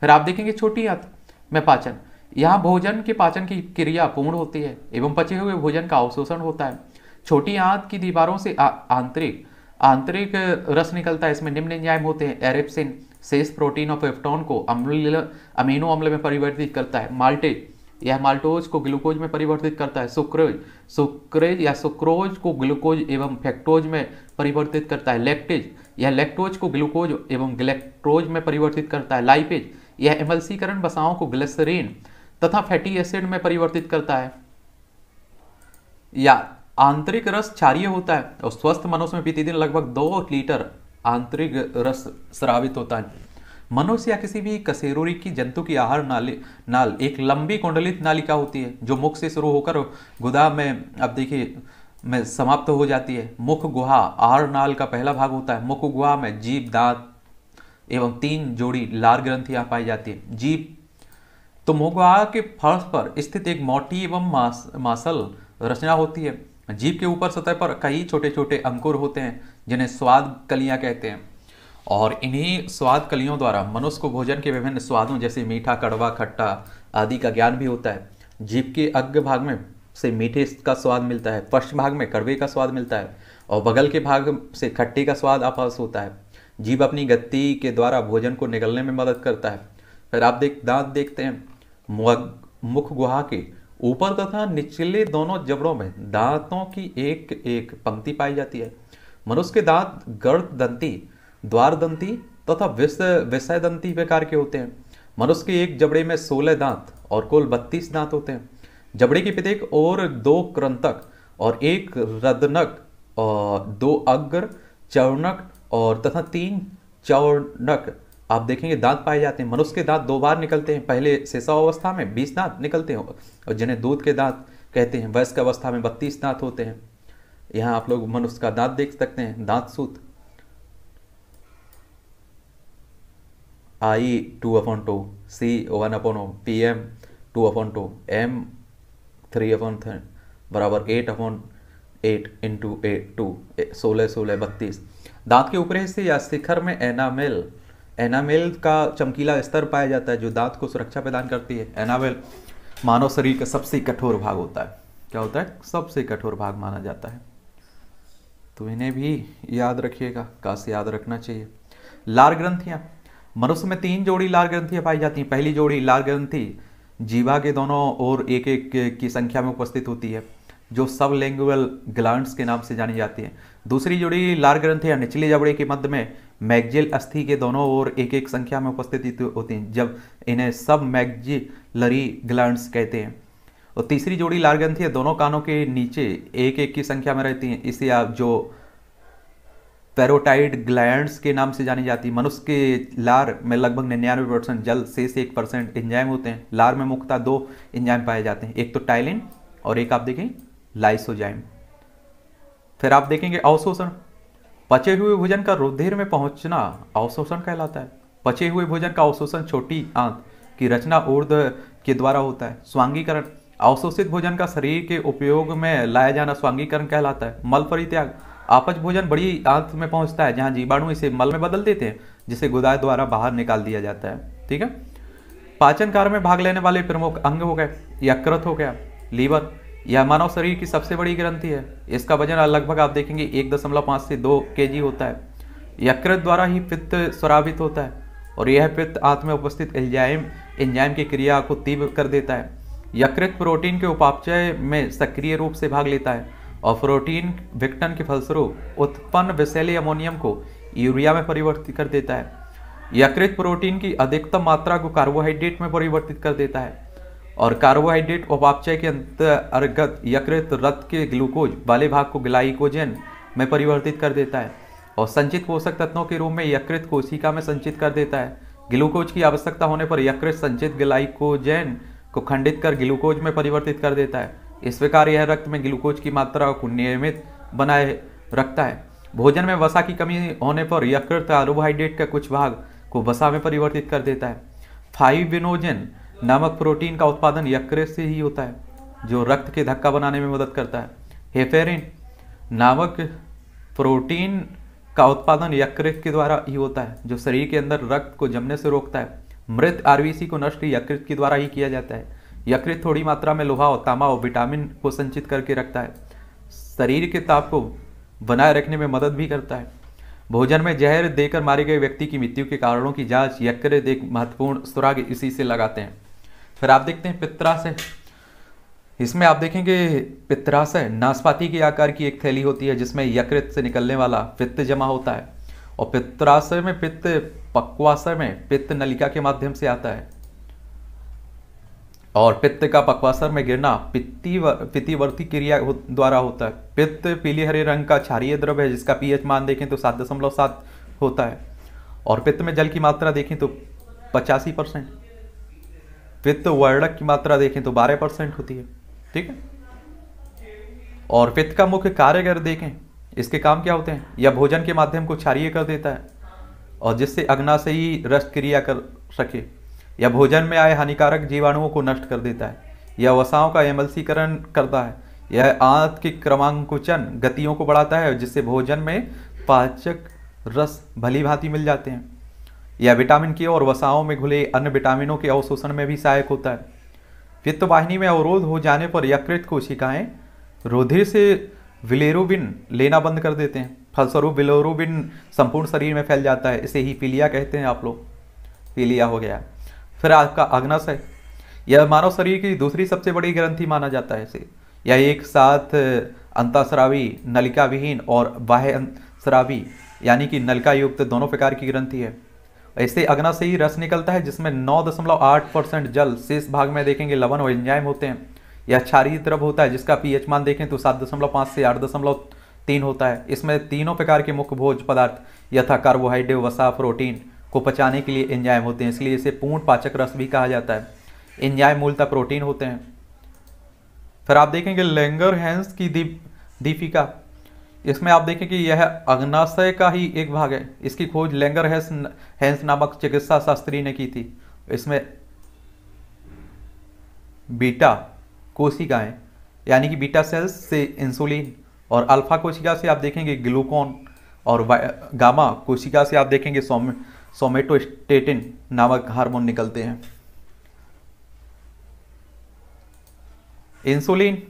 फिर आप देखेंगे छोटी हाथ में पाचन यहाँ भोजन के पाचन की क्रिया पूर्ण होती है एवं पचे हुए भोजन का अवशोषण होता है छोटी आंत की दीवारों से आंतरिक आंतरिक रस निकलता है इसमें निम्न एंजाइम होते हैं एरेप्सिन शेष प्रोटीन और पेप्टॉन को अम्ल अमीनो अम्ल में परिवर्तित करता है माल्टेज यह माल्टोज को ग्लूकोज में परिवर्तित करता है सुक्रोज सुक्रेज या सुक्रोज को ग्लूकोज एवं फैक्टोज में परिवर्तित करता है लेक्टेज यह लेक्टोज को ग्लूकोज एवं ग्लेक्ट्रोज में परिवर्तित करता है लाइपेज यह एमल्सीकरण बसाओं को ग्लेसरीन तथा फैटी एसिड में परिवर्तित करता है या आंतरिक रस क्षारिय होता है और स्वस्थ मनुष्य में प्रतिदिन लगभग दो लीटर आंतरिक रस स्रावित होता है मनुष्य या किसी भी कसेरोरी की जंतु की आहार नाली नाल एक लंबी कुंडलित नालिका होती है जो मुख से शुरू होकर गुदा में अब देखिए में समाप्त हो जाती है मुख गुहा आहार नाल का पहला भाग होता है मुख गुहा में जीव दांत एवं तीन जोड़ी लार ग्रंथियां पाई जाती है जीप तो गुहा के फर्श पर स्थित एक मोटी एवं मास, मासल रचना होती है जीप के ऊपर सतह पर कई छोटे छोटे अंकुर होते हैं जिन्हें स्वाद कलियाँ कहते हैं और इन्हीं स्वाद कलियों द्वारा मनुष्य को भोजन के विभिन्न स्वादों जैसे मीठा कड़वा खट्टा आदि का ज्ञान भी होता है जीप के अग्र भाग में से मीठे का स्वाद मिलता है पश्च भाग में कड़वे का स्वाद मिलता है और बगल के भाग से खट्टे का स्वाद आपस होता है जीभ अपनी गति के द्वारा भोजन को निगलने में मदद करता है फिर आप देख दांत देखते हैं मुख गुहा के ऊपर तथा निचले दोनों जबड़ों में दांतों की एक एक पंक्ति पाई जाती है मनुष्य के दांत गर्द दंती द्वार दंती तथा विषय दंती प्रकार के होते हैं मनुष्य के एक जबड़े में सोलह दांत और कुल बत्तीस दांत होते हैं जबड़े के प्रत्येक और दो क्रंतक और एक रदनक और दो अग्र चौनक और तथा तीन चौनक आप देखेंगे दांत पाए जाते हैं मनुष्य के दांत दो बार निकलते हैं पहले अवस्था में बीस दांत निकलते हैं और जिन्हें दूध के दांत कहते हैं वयस्क अवस्था में बत्तीस दांत होते हैं यहाँ आप लोग मनुष्य का दांत देख सकते हैं दांत सूत I two upon two C one upon O P M two upon two M three upon three बराबर eight upon eight into eight two सोलह सोलह बत्तीस दांत के ऊपरी हिस्से या शिखर में एनामेल एनामेल का चमकीला स्तर पाया जाता है जो दांत को सुरक्षा प्रदान करती है एनामेल मानव शरीर का सबसे कठोर भाग होता है क्या होता है सबसे कठोर भाग माना जाता है तो इन्हें भी याद रखिएगा काश याद रखना चाहिए लार ग्रंथियां मनुष्य में तीन जोड़ी लार ग्रंथियां पाई जाती हैं पहली जोड़ी लार ग्रंथि जीवा के दोनों और एक एक की संख्या में उपस्थित होती है जो सब लैंगुअल ग्लांट्स के नाम से जानी जाती है दूसरी जोड़ी लार ग्रंथियां निचले जबड़े के मध्य में मैगजिल अस्थि के दोनों ओर एक एक संख्या में उपस्थित होती हैं जब इन्हें सब मैगजिलरी ग्लांट्स कहते हैं और तीसरी जोड़ी लाल है दोनों कानों के नीचे एक एक की संख्या में रहती हैं इसे आप जो पैरोटाइड ग्लैंड्स के नाम से जानी जाती है मनुष्य के लार में लगभग निन्यानवे परसेंट जल से एक परसेंट इंजाइम होते हैं लार में मुख्यतः दो इंजाइम पाए जाते हैं एक तो टाइलिन और एक आप देखें लाइसोजाइम फिर आप देखेंगे अवशोषण पचे हुए भोजन का रुधिर में पहुंचना अवशोषण कहलाता है पचे हुए भोजन का अवशोषण छोटी आंत की रचना ऊर्द के द्वारा होता है स्वांगीकरण अवशोषित भोजन का शरीर के उपयोग में लाया जाना स्वांगीकरण कहलाता है मल परित्याग आपज भोजन बड़ी आंत में पहुंचता है जहां जीवाणु इसे मल में बदल देते हैं जिसे गुदाय द्वारा बाहर निकाल दिया जाता है ठीक है पाचन कार्य में भाग लेने वाले प्रमुख अंग हो गए यकृत हो गया लीवर यह मानव शरीर की सबसे बड़ी ग्रंथि है इसका वजन लगभग आप देखेंगे एक दशमलव पाँच से दो के जी होता है यकृत द्वारा ही पित्त स्वराबित होता है और यह पित्त आत्म उपस्थित एंजाइम एंजाइम की क्रिया को तीव्र कर देता है यकृत प्रोटीन के उपापचय में सक्रिय रूप से भाग लेता है और प्रोटीन विक्टन के फलस्वरूप उत्पन्न विषैले अमोनियम को यूरिया में परिवर्तित कर देता है यकृत प्रोटीन की अधिकतम मात्रा को कार्बोहाइड्रेट में परिवर्तित कर देता है और कार्बोहाइड्रेट उपापचय के अंतर्गत यकृत रक्त के ग्लूकोज वाले भाग को ग्लाइकोजन में परिवर्तित कर देता है और संचित पोषक तत्वों के रूप में यकृत कोशिका में संचित कर देता है ग्लूकोज की आवश्यकता होने पर यकृत संचित ग्लाइकोजेन को खंडित कर ग्लूकोज में परिवर्तित कर देता है इस प्रकार यह रक्त में ग्लूकोज की मात्रा को नियमित बनाए रखता है भोजन में वसा की कमी होने पर यकृत कार्बोहाइड्रेट का कुछ भाग को वसा में परिवर्तित कर देता है फाइबिनोजन नामक प्रोटीन का उत्पादन यकृत से ही होता है जो रक्त के धक्का बनाने में मदद करता है हेफेरिन नामक प्रोटीन का उत्पादन यकृत के द्वारा ही होता है जो शरीर के अंदर रक्त को जमने से रोकता है मृत आरवीसी को नष्ट यकृत के द्वारा ही किया जाता है यकृत थोड़ी मात्रा में लोहा और तामा और विटामिन को संचित करके रखता है शरीर के ताप को बनाए रखने में मदद भी करता है भोजन में जहर देकर मारे गए व्यक्ति की मृत्यु के कारणों की जांच यकृत एक महत्वपूर्ण सुराग इसी से लगाते हैं फिर आप देखते हैं पित्राशय इसमें आप देखेंगे पित्राशय नाशपाती के आकार की एक थैली होती है जिसमें यकृत से निकलने वाला पित्त जमा होता है और पित्राशय में पित्त पक्वाशय में पित्त नलिका के माध्यम से आता है और पित्त का पक्वाशय में गिरना पित्ती क्रिया द्वारा होता है पित्त पीले हरे रंग का क्षारीय द्रव्य है जिसका पीएच मान देखें तो सात दशमलव सात होता है और पित्त में जल की मात्रा देखें तो पचासी परसेंट पित्त वर्णक की मात्रा देखें तो बारह परसेंट होती है ठीक है और पित्त का मुख्य कार्य अगर देखें इसके काम क्या होते हैं यह भोजन के माध्यम को क्षारिय कर देता है और जिससे अग्नाशयी रस क्रिया कर सके या भोजन में आए हानिकारक जीवाणुओं को नष्ट कर देता है या वसाओं का एमलसीकरण करता है यह आंत की क्रमांकुचन गतियों को बढ़ाता है जिससे भोजन में पाचक रस भली भांति मिल जाते हैं यह विटामिन के और वसाओं में घुले अन्य विटामिनों के अवशोषण में भी सहायक होता है पित्त वाहिनी में अवरोध हो जाने पर यकृत कोशिकाएं रोधिर से विलेरोबिन लेना बंद कर देते हैं फलस्वरूप बिलोरूबिन संपूर्ण शरीर में फैल जाता है इसे ही पीलिया कहते हैं आप लोग पीलिया हो गया फिर आपका अग्नस है यह मानव शरीर की दूसरी सबसे बड़ी ग्रंथि माना जाता है इसे यह एक साथ अंताश्रावी नलिका विहीन और बाह्य श्रावी यानी कि नलका युक्त दोनों प्रकार की ग्रंथि है ऐसे अग्ना से ही रस निकलता है जिसमें 9.8 परसेंट जल शेष भाग में देखेंगे लवण और एंजाइम होते हैं यह क्षारीय द्रव होता है जिसका पीएच मान देखें तो 7.5 से 8.5 तीन होता है इसमें तीनों प्रकार के मुख्य भोज पदार्थ यथा कार्बोहाइड्रेट वसा प्रोटीन को पचाने के लिए एंजाइम होते हैं इसलिए इसे पूर्ण पाचक रस भी कहा जाता है एंजाइम मूलतः प्रोटीन होते हैं फिर आप देखेंगे लेंगर हैंस की दीप दीपिका इसमें आप देखें कि यह अग्नाशय का ही एक भाग है इसकी खोज लेंगर हैंस हैंस नामक चिकित्सा शास्त्री ने की थी इसमें बीटा कोशिकाएं यानी कि बीटा सेल्स से इंसुलिन और अल्फा कोशिका से आप देखेंगे ग्लूकोन और गामा कोशिका से आप देखेंगे सोमे सोमेटोस्टेटिन नामक हार्मोन निकलते हैं इंसुलिन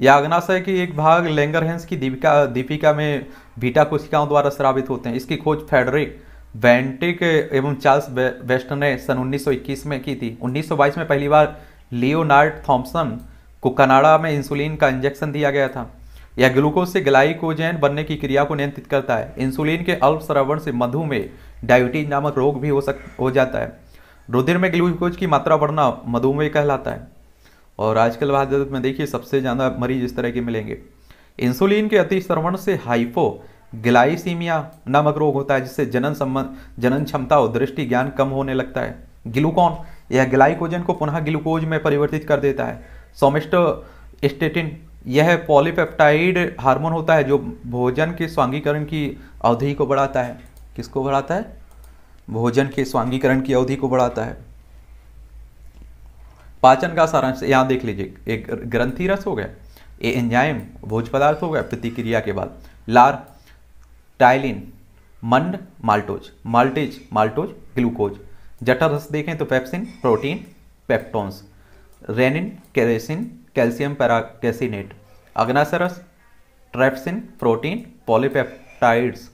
याग्नाशय की एक भाग लेंगरहेंस की दीपिका दीपिका में बीटा कोशिकाओं द्वारा स्रावित होते हैं इसकी खोज फेडरिक वेंटिक एवं चार्ल्स वेस्टन ने सन 1921 में की थी 1922 में पहली बार लियोनार्ड थॉम्सन को कनाडा में इंसुलिन का इंजेक्शन दिया गया था यह ग्लूकोज से ग्लाइकोजेन बनने की क्रिया को नियंत्रित करता है इंसुलिन के अल्प श्रवण से मधु में डायबिटीज नामक रोग भी हो सक हो जाता है रुधिर में ग्लूकोज की मात्रा बढ़ना मधुमेह कहलाता है और आजकल भारत में तो देखिए सबसे ज़्यादा मरीज इस तरह के मिलेंगे इंसुलिन के अति श्रवण से हाइपो ग्लाइसीमिया नामक रोग होता है जिससे जनन संबंध जनन क्षमता और दृष्टि ज्ञान कम होने लगता है ग्लूकॉन यह ग्लाइकोजन को पुनः ग्लूकोज में परिवर्तित कर देता है सोमेस्टो स्टेटिन यह पॉलीपेप्टाइड हार्मोन होता है जो भोजन के स्वांगीकरण की अवधि को बढ़ाता है किसको बढ़ाता है भोजन के स्वांगीकरण की अवधि को बढ़ाता है पाचन का सारांश यहां देख लीजिए एक ग्रंथि रस हो गया ए एंजाइम भोज पदार्थ हो गया प्रतिक्रिया के बाद लार टाइलिन मंड माल्टोज माल्टेज माल्टोज ग्लूकोज जटा रस देखें तो pepsin protein peptones rennin casein calcium paracaseinate अग्नासरस ट्रेप्सिन प्रोटीन पॉलीपेप्टाइड्स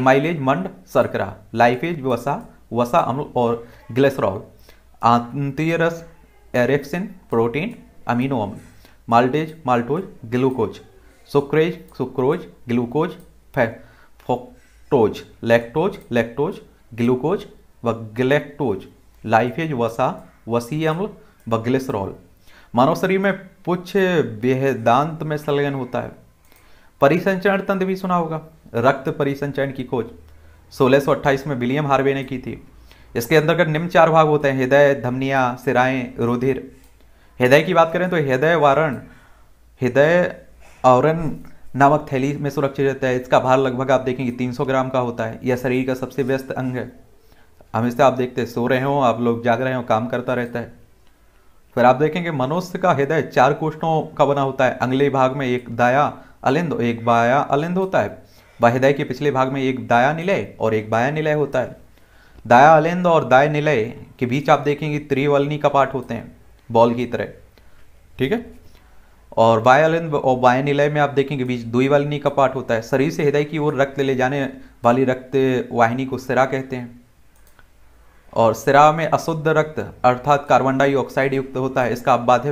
एमाइलेज मंड सर्करा लाइफेज वसा वसा अम्ल और ग्लेसरॉल आंतरस एरेप्सिन प्रोटीन अमीनो अम्ल maltase maltose glucose sucrase sucrose glucose fructose lactose lactose glucose व ग्लेक्टोज लाइफेज वसा वसी अम्ल व ग्लेसरॉल मानव शरीर में पुछ बेहदांत में संलग्न होता है परिसंचरण तंत्र भी सुना होगा रक्त परिसंचरण की खोज 1628 में विलियम हार्वे ने की थी इसके अंतर्गत निम्न चार भाग होते हैं हृदय धमनिया सिराएं रुधिर हृदय की बात करें तो हृदय वारण हृदय औरन नामक थैली में सुरक्षित रहता है इसका भार लगभग आप देखेंगे 300 ग्राम का होता है यह शरीर का सबसे व्यस्त अंग है हमेशा आप देखते सो रहे हो आप लोग जाग रहे हो काम करता रहता है फिर आप देखेंगे मनुष्य का हृदय चार कोष्ठों का बना होता है अंगले भाग में एक दाया अलिंद एक बाया अलिंद होता है वह हृदय के पिछले भाग में एक दाया निलय और एक बाया निलय होता है दाया अलिंद और दाय निलय के बीच आप देखेंगे त्रिवलनी कपाट होते हैं बॉल की तरह ठीक है और बाय अलिंद और बाय निलय में आप देखेंगे बीच द्विवलनी कपाट होता है शरीर से हृदय की ओर रक्त ले जाने वाली रक्त वाहिनी को सिरा कहते हैं और सिरा में अशुद्ध रक्त अर्थात कार्बन डाइऑक्साइड युक्त होता है इसका बाध्य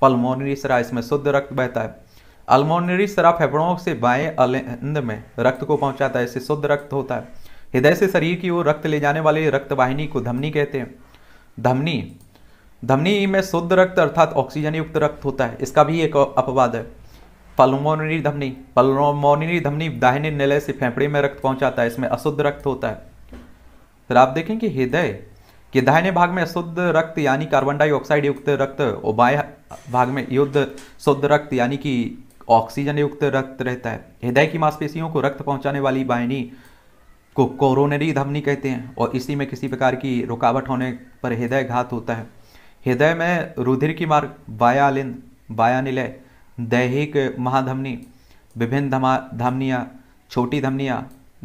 पल्मोनरी सिरा इसमें शुद्ध रक्त बहता है अल्मोनरी सिरा फेफड़ों से बाएं अलेंद में रक्त को पहुंचाता है इससे शुद्ध रक्त होता है हृदय से शरीर की ओर रक्त ले जाने वाली रक्तवाहिनी को धमनी कहते हैं धमनी धमनी में शुद्ध रक्त अर्थात ऑक्सीजन युक्त रक्त होता है इसका भी एक अपवाद है पल्मोनरी धमनी पल्मोनरी धमनी दाहिने निलय से फेफड़े में रक्त पहुंचाता है इसमें अशुद्ध रक्त होता है फिर आप देखें कि हृदय कि दाहिने भाग में शुद्ध रक्त यानी कार्बन डाइऑक्साइड युक्त रक्त और बाएं भाग में युद्ध शुद्ध रक्त यानी कि ऑक्सीजन युक्त रक्त रहता है हृदय की मांसपेशियों को रक्त पहुंचाने वाली बाहिनी को कोरोनरी धमनी कहते हैं और इसी में किसी प्रकार की रुकावट होने पर हृदय घात होता है हृदय में रुधिर की मार्ग बायालिन बायानिलय दैहिक महाधमनी विभिन्न धमा धमनियाँ छोटी धमनियाँ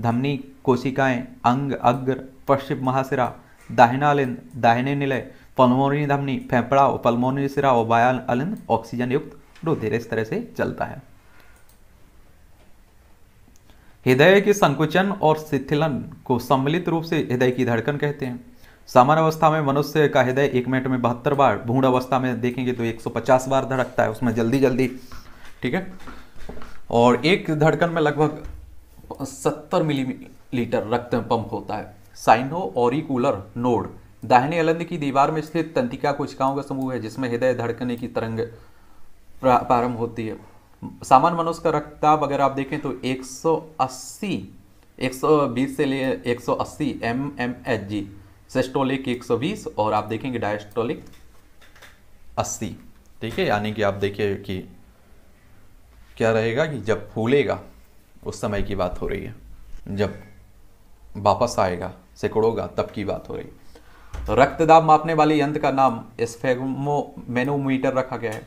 धमनी कोशिकाएं अंग अग्र पश्चिम महासिरा दाहिना दाहिनालिंद दाहिने निलय पल्मोनरी धमनी फेफड़ा पल्मोनरी सिरा और बायाल अलिंद ऑक्सीजन युक्त रुधिर इस तरह से चलता है हृदय के संकुचन और शिथिलन को सम्मिलित रूप से हृदय की धड़कन कहते हैं सामान्य अवस्था में मनुष्य का हृदय एक मिनट में बहत्तर बार भूढ़ अवस्था में देखेंगे तो 150 बार धड़कता है उसमें जल्दी जल्दी ठीक है और एक धड़कन में लगभग 70 मिलीलीटर रक्त पंप होता है साइनो साइनोऑरिकुलर नोड दाहिने अलंद की दीवार में स्थित तंतिका कोशिकाओं का समूह है जिसमें हृदय धड़कने की तरंग प्रारंभ होती है सामान्य मनुष्य का रक्ताप अगर आप देखें तो 180 120 से ले 180 M M H G systolic 120 और आप देखेंगे डायस्टोलिक 80 ठीक है यानी कि आप देखिए कि क्या रहेगा कि जब फूलेगा उस समय की बात हो रही है जब वापस आएगा सैकड़ों का तब की बात हो रही तो रक्त दाब मापने वाले यंत्र का नाम स्फेगमो रखा गया है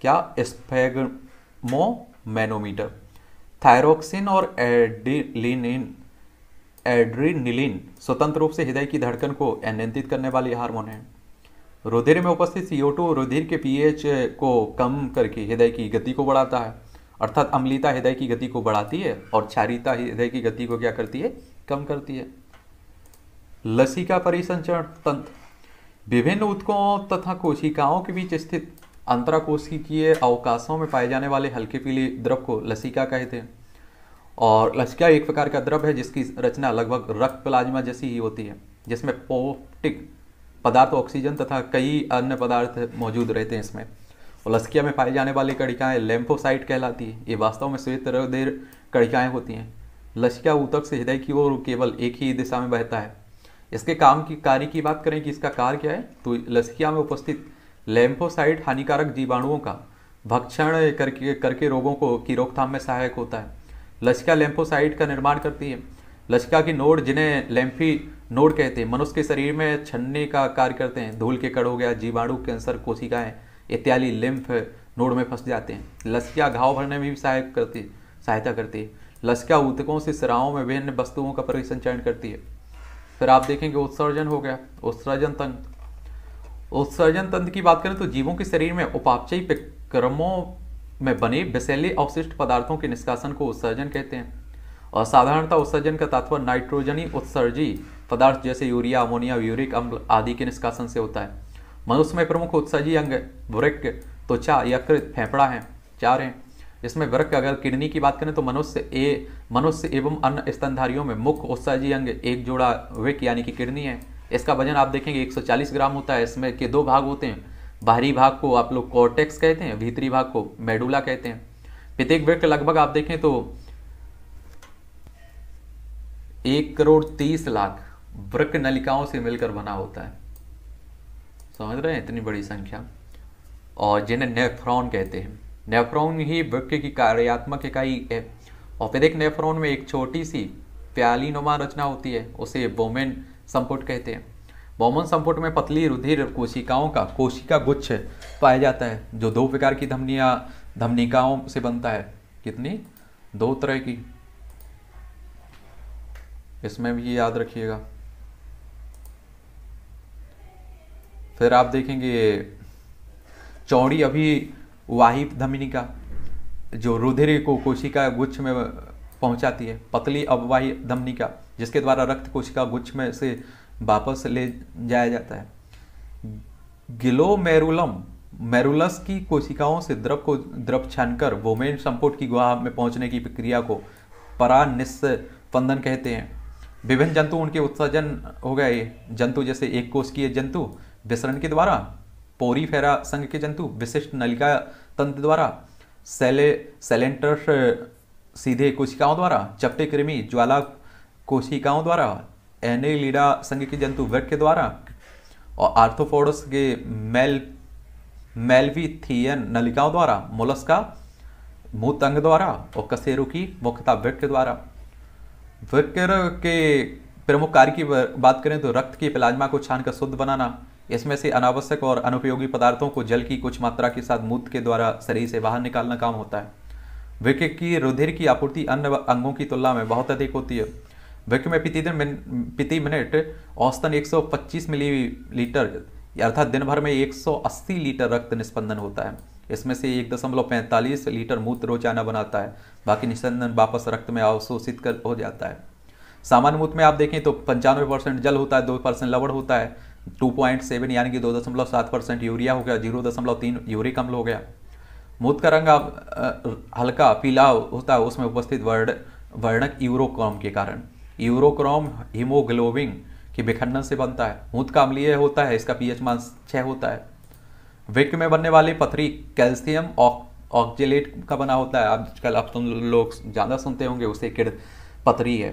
क्या स्फेगमो थायरोक्सिन और एडिलिन एड्रीनिलिन स्वतंत्र रूप से हृदय की धड़कन को नियंत्रित करने वाले हार्मोन है रुधिर में उपस्थित टू रुधिर के पीएच को कम करके हृदय की गति को बढ़ाता है अर्थात अम्लीता हृदय की गति को बढ़ाती है और क्षारिता हृदय की गति को क्या करती है कम करती है लसिका परिसंचरण तंत्र विभिन्न उत्कों तथा कोशिकाओं के बीच स्थित अंतराकोशिकीय अवकाशों में पाए जाने वाले हल्के पीले द्रव को लसिका कहते हैं और लसिका एक प्रकार का द्रव है जिसकी रचना लगभग रक्त प्लाज्मा जैसी ही होती है जिसमें पोप्टिक पदार्थ ऑक्सीजन तथा कई अन्य पदार्थ मौजूद रहते हैं इसमें और लसिकिया में पाए जाने वाली कड़िकाएँ लेम्फोसाइट कहलाती है ये वास्तव में श्वेत रेर कड़िकाएँ होती हैं लसिका ऊतक से हृदय की ओर केवल एक ही दिशा में बहता है इसके काम की कार्य की बात करें कि इसका कार्य क्या है तो लसिकिया में उपस्थित लैम्फोसाइट हानिकारक जीवाणुओं का भक्षण करके करके रोगों को की रोकथाम में सहायक होता है लसिका लैम्फोसाइट का निर्माण करती है लसिका की नोड जिन्हें लैम्फी नोड कहते हैं मनुष्य के शरीर में छनने का कार्य करते हैं धूल के कड़ हो गया जीवाणु कैंसर कोशिकाएं इत्यादि लिम्फ नोड में फंस जाते हैं लसिका घाव भरने में भी सहायक करती सहायता करती है लसिका ऊतकों से सराहों में विभिन्न वस्तुओं का परिसंचरण करती है फिर आप देखेंगे उत्सर्जन हो गया उत्सर्जन तंत्र उत्सर्जन तंत्र की बात करें तो जीवों के शरीर में उपापचयी प्रक्रमों में बने बसेले अवशिष्ट पदार्थों के निष्कासन को उत्सर्जन कहते हैं और साधारणता उत्सर्जन का तात्पर्य नाइट्रोजनी उत्सर्जी पदार्थ जैसे यूरिया अमोनिया यूरिक अम्ल आदि के निष्कासन से होता है मनुष्य में प्रमुख उत्सर्जी अंग वृक्क त्वचा यकृत फेफड़ा है चार हैं इसमें वृक्क अगर किडनी की बात करें तो मनुष्य ए मनुष्य एवं अन्य स्तनधारियों में मुख्य उत्साजी अंग एक जोड़ा विक यानी कि किडनी है इसका वजन आप देखेंगे 140 ग्राम होता है इसमें के दो भाग होते हैं बाहरी भाग को आप लोग कॉर्टेक्स कहते हैं भीतरी भाग को मेडुला कहते हैं प्रत्येक वृक्ष लगभग आप देखें तो एक करोड़ तीस लाख वृक्ष नलिकाओं से मिलकर बना होता है समझ रहे हैं इतनी बड़ी संख्या और जिन्हें नेफ्रॉन कहते हैं नेफ्रॉन ही वृक्ष की कार्यात्मक इकाई है और फिर एक नेफ्रॉन में एक छोटी सी प्याली नुमा रचना होती है उसे बोमेन संपुट कहते हैं बोमन संपुट में पतली रुधिर कोशिकाओं का कोशिका गुच्छ पाया जाता है जो दो प्रकार की धमनिया धमनिकाओं से बनता है कितनी दो तरह की इसमें भी याद रखिएगा फिर आप देखेंगे चौड़ी अभी वाहिप धमनिका जो रुधिर को कोशिका गुच्छ में पहुंचाती है पतली अववाही धमनिका जिसके द्वारा रक्त कोशिका गुच्छ में से वापस ले जाया जाता है गिलोमेरुलम मेरुलस की कोशिकाओं से द्रव को द्रव छानकर वोमेन संपोट की गुहा में पहुंचने की प्रक्रिया को परानिस्पंदन कहते हैं विभिन्न जंतु उनके उत्सर्जन हो गए जंतु जैसे एक कोश जंतु विसरण के द्वारा पोरी फेरा संघ के जंतु विशिष्ट नलिका तंत्र द्वारा सेले सेलेंटर सीधे कोशिकाओं द्वारा चपटे कृमि ज्वाला कोशिकाओं द्वारा एने लीडा संघ के जंतु वेट के द्वारा और आर्थोफोडस के मेल मेलवीथियन नलिकाओं द्वारा मोलस्का का द्वारा और कसेरों की मुख्यता वेट के द्वारा वेट के प्रमुख कार्य की बात करें तो रक्त की प्लाज्मा को छानकर शुद्ध बनाना इसमें से अनावश्यक और अनुपयोगी पदार्थों को जल की कुछ मात्रा के साथ मूत्र के द्वारा शरीर से बाहर निकालना काम होता है विक की रुधिर की आपूर्ति अन्य अंगों की तुलना में बहुत अधिक होती है विक में प्रतिदिन प्रति मिनट औसतन 125 मिलीलीटर अर्थात दिन भर में 180 लीटर रक्त निष्पंदन होता है इसमें से एक दशमलव पैंतालीस लीटर मूत्र रोजाना बनाता है बाकी निष्पंदन वापस रक्त में अवशोषित कर हो जाता है सामान्य मूत्र में आप देखें तो पंचानवे परसेंट जल होता है दो परसेंट लवड़ होता है 2.7 यानी कि 2.7 परसेंट यूरिया हो गया 0.3 दशमलव यूरिक अम्ल हो गया मूत का रंग हल्का पीला होता है उसमें उपस्थित वर्ण वर्णक यूरोक्रोम के कारण यूरोक्रोम हीमोग्लोबिन के विखंडन से बनता है मूत का अम्लीय होता है इसका पीएच मान छः होता है विक में बनने वाली पथरी कैल्शियम ऑक्जेलेट का बना होता है आजकल अब तुम तो लोग ज़्यादा सुनते होंगे उसे किड़ पथरी है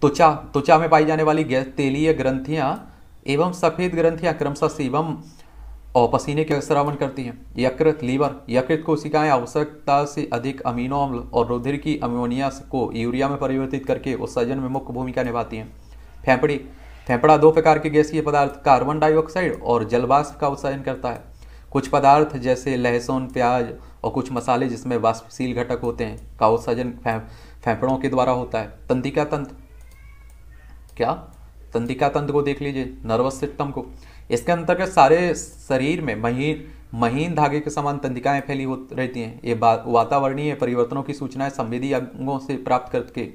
त्वचा त्वचा में पाई जाने वाली गैस तेलीय ग्रंथियाँ एवं सफ़ेद ग्रंथियाँ क्रमशः सीवम और पसीने के स्रावन करती हैं यकृत लीवर यकृत कोशिकाएं आवश्यकता से अधिक अमीनो अम्ल और रुधिर की अमोनिया को यूरिया में परिवर्तित करके उत्सर्जन में मुख्य भूमिका निभाती हैं फेंपड़ी फेंपड़ा दो प्रकार के गैसीय पदार्थ कार्बन डाइऑक्साइड और जलवाष्प का उत्सर्जन करता है कुछ पदार्थ जैसे लहसुन प्याज और कुछ मसाले जिसमें वाष्पशील घटक होते हैं का उत्सर्जन फेंपड़ों के द्वारा होता है तंत्रिका तंत्र क्या तंत्रिका तंत्र को देख लीजिए नर्वस सिस्टम को इसके अंतर्गत सारे शरीर में महीन महीन धागे के समान तंत्रिकाएं फैली हो रहती हैं ये वातावरणीय परिवर्तनों की सूचनाएं संवेदी अंगों से प्राप्त करके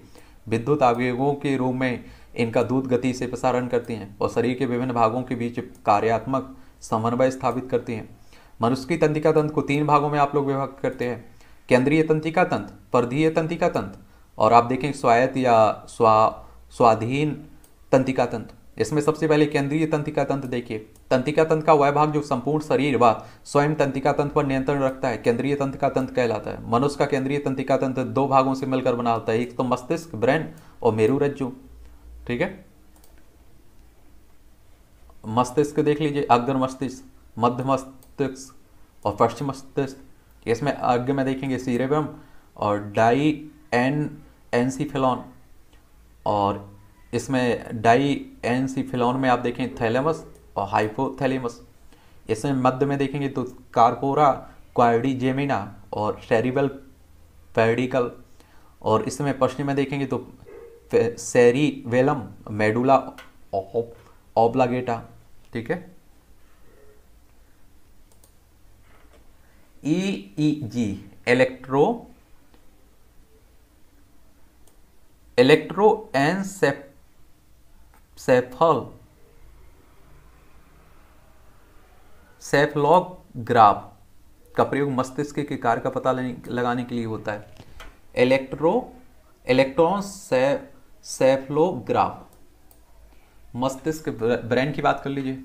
विद्युत आवेगों के रूप में इनका दूध गति से प्रसारण करती हैं और शरीर के विभिन्न भागों के बीच कार्यात्मक समन्वय स्थापित करती हैं मनुष्य की तंत्रिका तंत्र को तीन भागों में आप लोग विभाग करते हैं केंद्रीय तंत्रिका तंत्र परधीय तंत्रिका तंत्र और आप देखें स्वायत्त या स्वा स्वाधीन तंत्रिका तंत्र इसमें सबसे पहले केंद्रीय तंत्रिका तंत्र देखिए तंत्रिका तंत्र का वह भाग जो संपूर्ण शरीर व स्वयं तंत्रिका तंत्र पर नियंत्रण रखता है केंद्रीय तंत्रिका तंत्र कहलाता है मनुष्य का केंद्रीय तंत्रिका तंत्र दो भागों से मिलकर बना होता है एक तो मस्तिष्क ब्रेन और मेरु रज्जु ठीक है मस्तिष्क देख लीजिए अग्र मस्तिष्क मध्य मस्तिष्क और पश्चिम मस्तिष्क इसमें अग्र में देखेंगे सीरेबम और डाई एन एनसीफेलॉन और इसमें डाई एन सी फिलोन में आप देखें थैलेमस और हाइपोथैलेमस इसमें मध्य में देखेंगे तो कारपोरा क्वाइडी जेमिना और शेरिबल पेडिकल और इसमें पश्चिम में देखेंगे तो सेरी वेलम मेडुला ओब्लागेटा ठीक है E E G electro electroencephalograph का प्रयोग मस्तिष्क के कार्य का पता लगाने के लिए होता है इलेक्ट्रो इलेक्ट्रॉन सेफलोग्राफ मस्तिष्क ब्रेन की बात कर लीजिए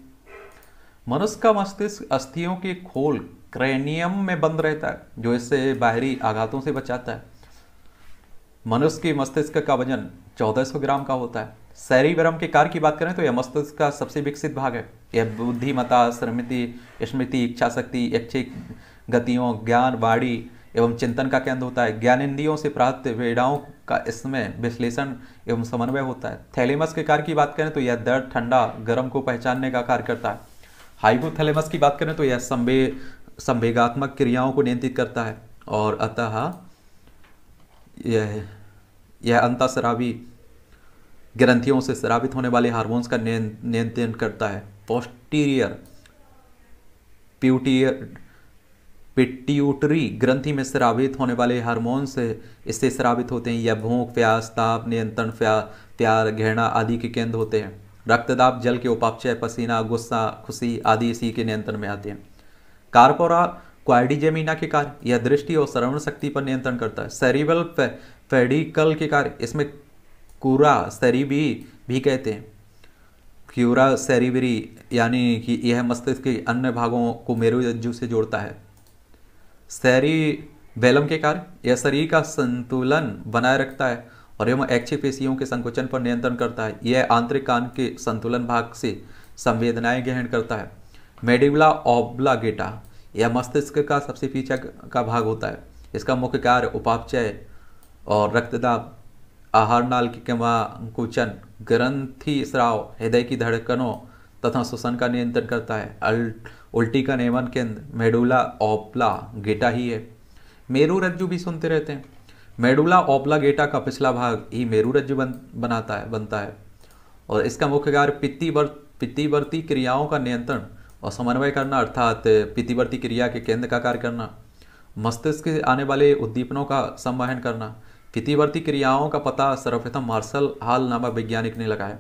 मनुष्य का मस्तिष्क अस्थियों के खोल क्रेनियम में बंद रहता है जो इससे बाहरी आघातों से बचाता है मनुष्य के मस्तिष्क का वजन 1400 ग्राम का होता है शरीरम के कार्य की बात करें तो यह मस्तिष्क का सबसे विकसित भाग है यह बुद्धिमता स्मृति स्मृति इच्छा शक्ति ऐच्छिक गतियों ज्ञान वाणी एवं चिंतन का केंद्र होता है ज्ञान इंद्रियों से प्राप्त वेडाओं का इसमें विश्लेषण एवं समन्वय होता है थैलेमस के कार्य की बात करें तो यह दर्द ठंडा गर्म को पहचानने का कार्य करता है हाइपोथैलेमस की बात करें तो यह संवे संवेगात्मक क्रियाओं को नियंत्रित करता है और अतः यह यह अंतरावी ग्रंथियों से स्रावित होने वाले हार्मोन्स का नियंत्रण करता है पोस्टीरियर प्यूटियर पिट्यूटरी ग्रंथि में स्रावित होने वाले से इससे स्रावित होते हैं यह भूख प्यास ताप नियंत्रण प्यार घृणा आदि के केंद्र होते हैं रक्तदाब जल के उपापचय पसीना गुस्सा खुशी आदि इसी के नियंत्रण में आते हैं कार्पोरा क्वाइडिजेमिना के कार्य यह दृष्टि और श्रवण शक्ति पर नियंत्रण करता है सेरिबल फेडिकल के कार्य इसमें कुरा सरीबी भी कहते हैं क्यूरा सेरिबरी यानी कि यह मस्तिष्क के अन्य भागों को मेरुजू से जोड़ता है सैरी बेलम के कारण यह शरीर का संतुलन बनाए रखता है और एवं एक्ची पेशियों के संकुचन पर नियंत्रण करता है यह आंतरिक कान के संतुलन भाग से संवेदनाएं ग्रहण करता है मेडिवला ओब्लागेटा यह मस्तिष्क का सबसे पीछे का भाग होता है इसका मुख्य कार्य उपापचय और रक्तदाब आहारनाल की अंकुचन ग्रंथि स्राव हृदय की धड़कनों तथा श्वसन का नियंत्रण करता है अल, उल्टी का नियमन केंद्र मेडुला ओपला गेटा ही है मेरू रज्जु भी सुनते रहते हैं मेडुला ओपला गेटा का पिछला भाग ही मेरू रज्जु बन, बनाता है बनता है और इसका मुख्य कार्य पित्तीवर पित्तीवर्ती क्रियाओं का नियंत्रण और समन्वय करना अर्थात पित्तीवर्ती क्रिया के केंद्र का कार्य करना मस्तिष्क के आने वाले उद्दीपनों का संवहन करना कितिवर्ती क्रियाओं का पता सर्वप्रथम मार्शल हाल नामा वैज्ञानिक ने लगाया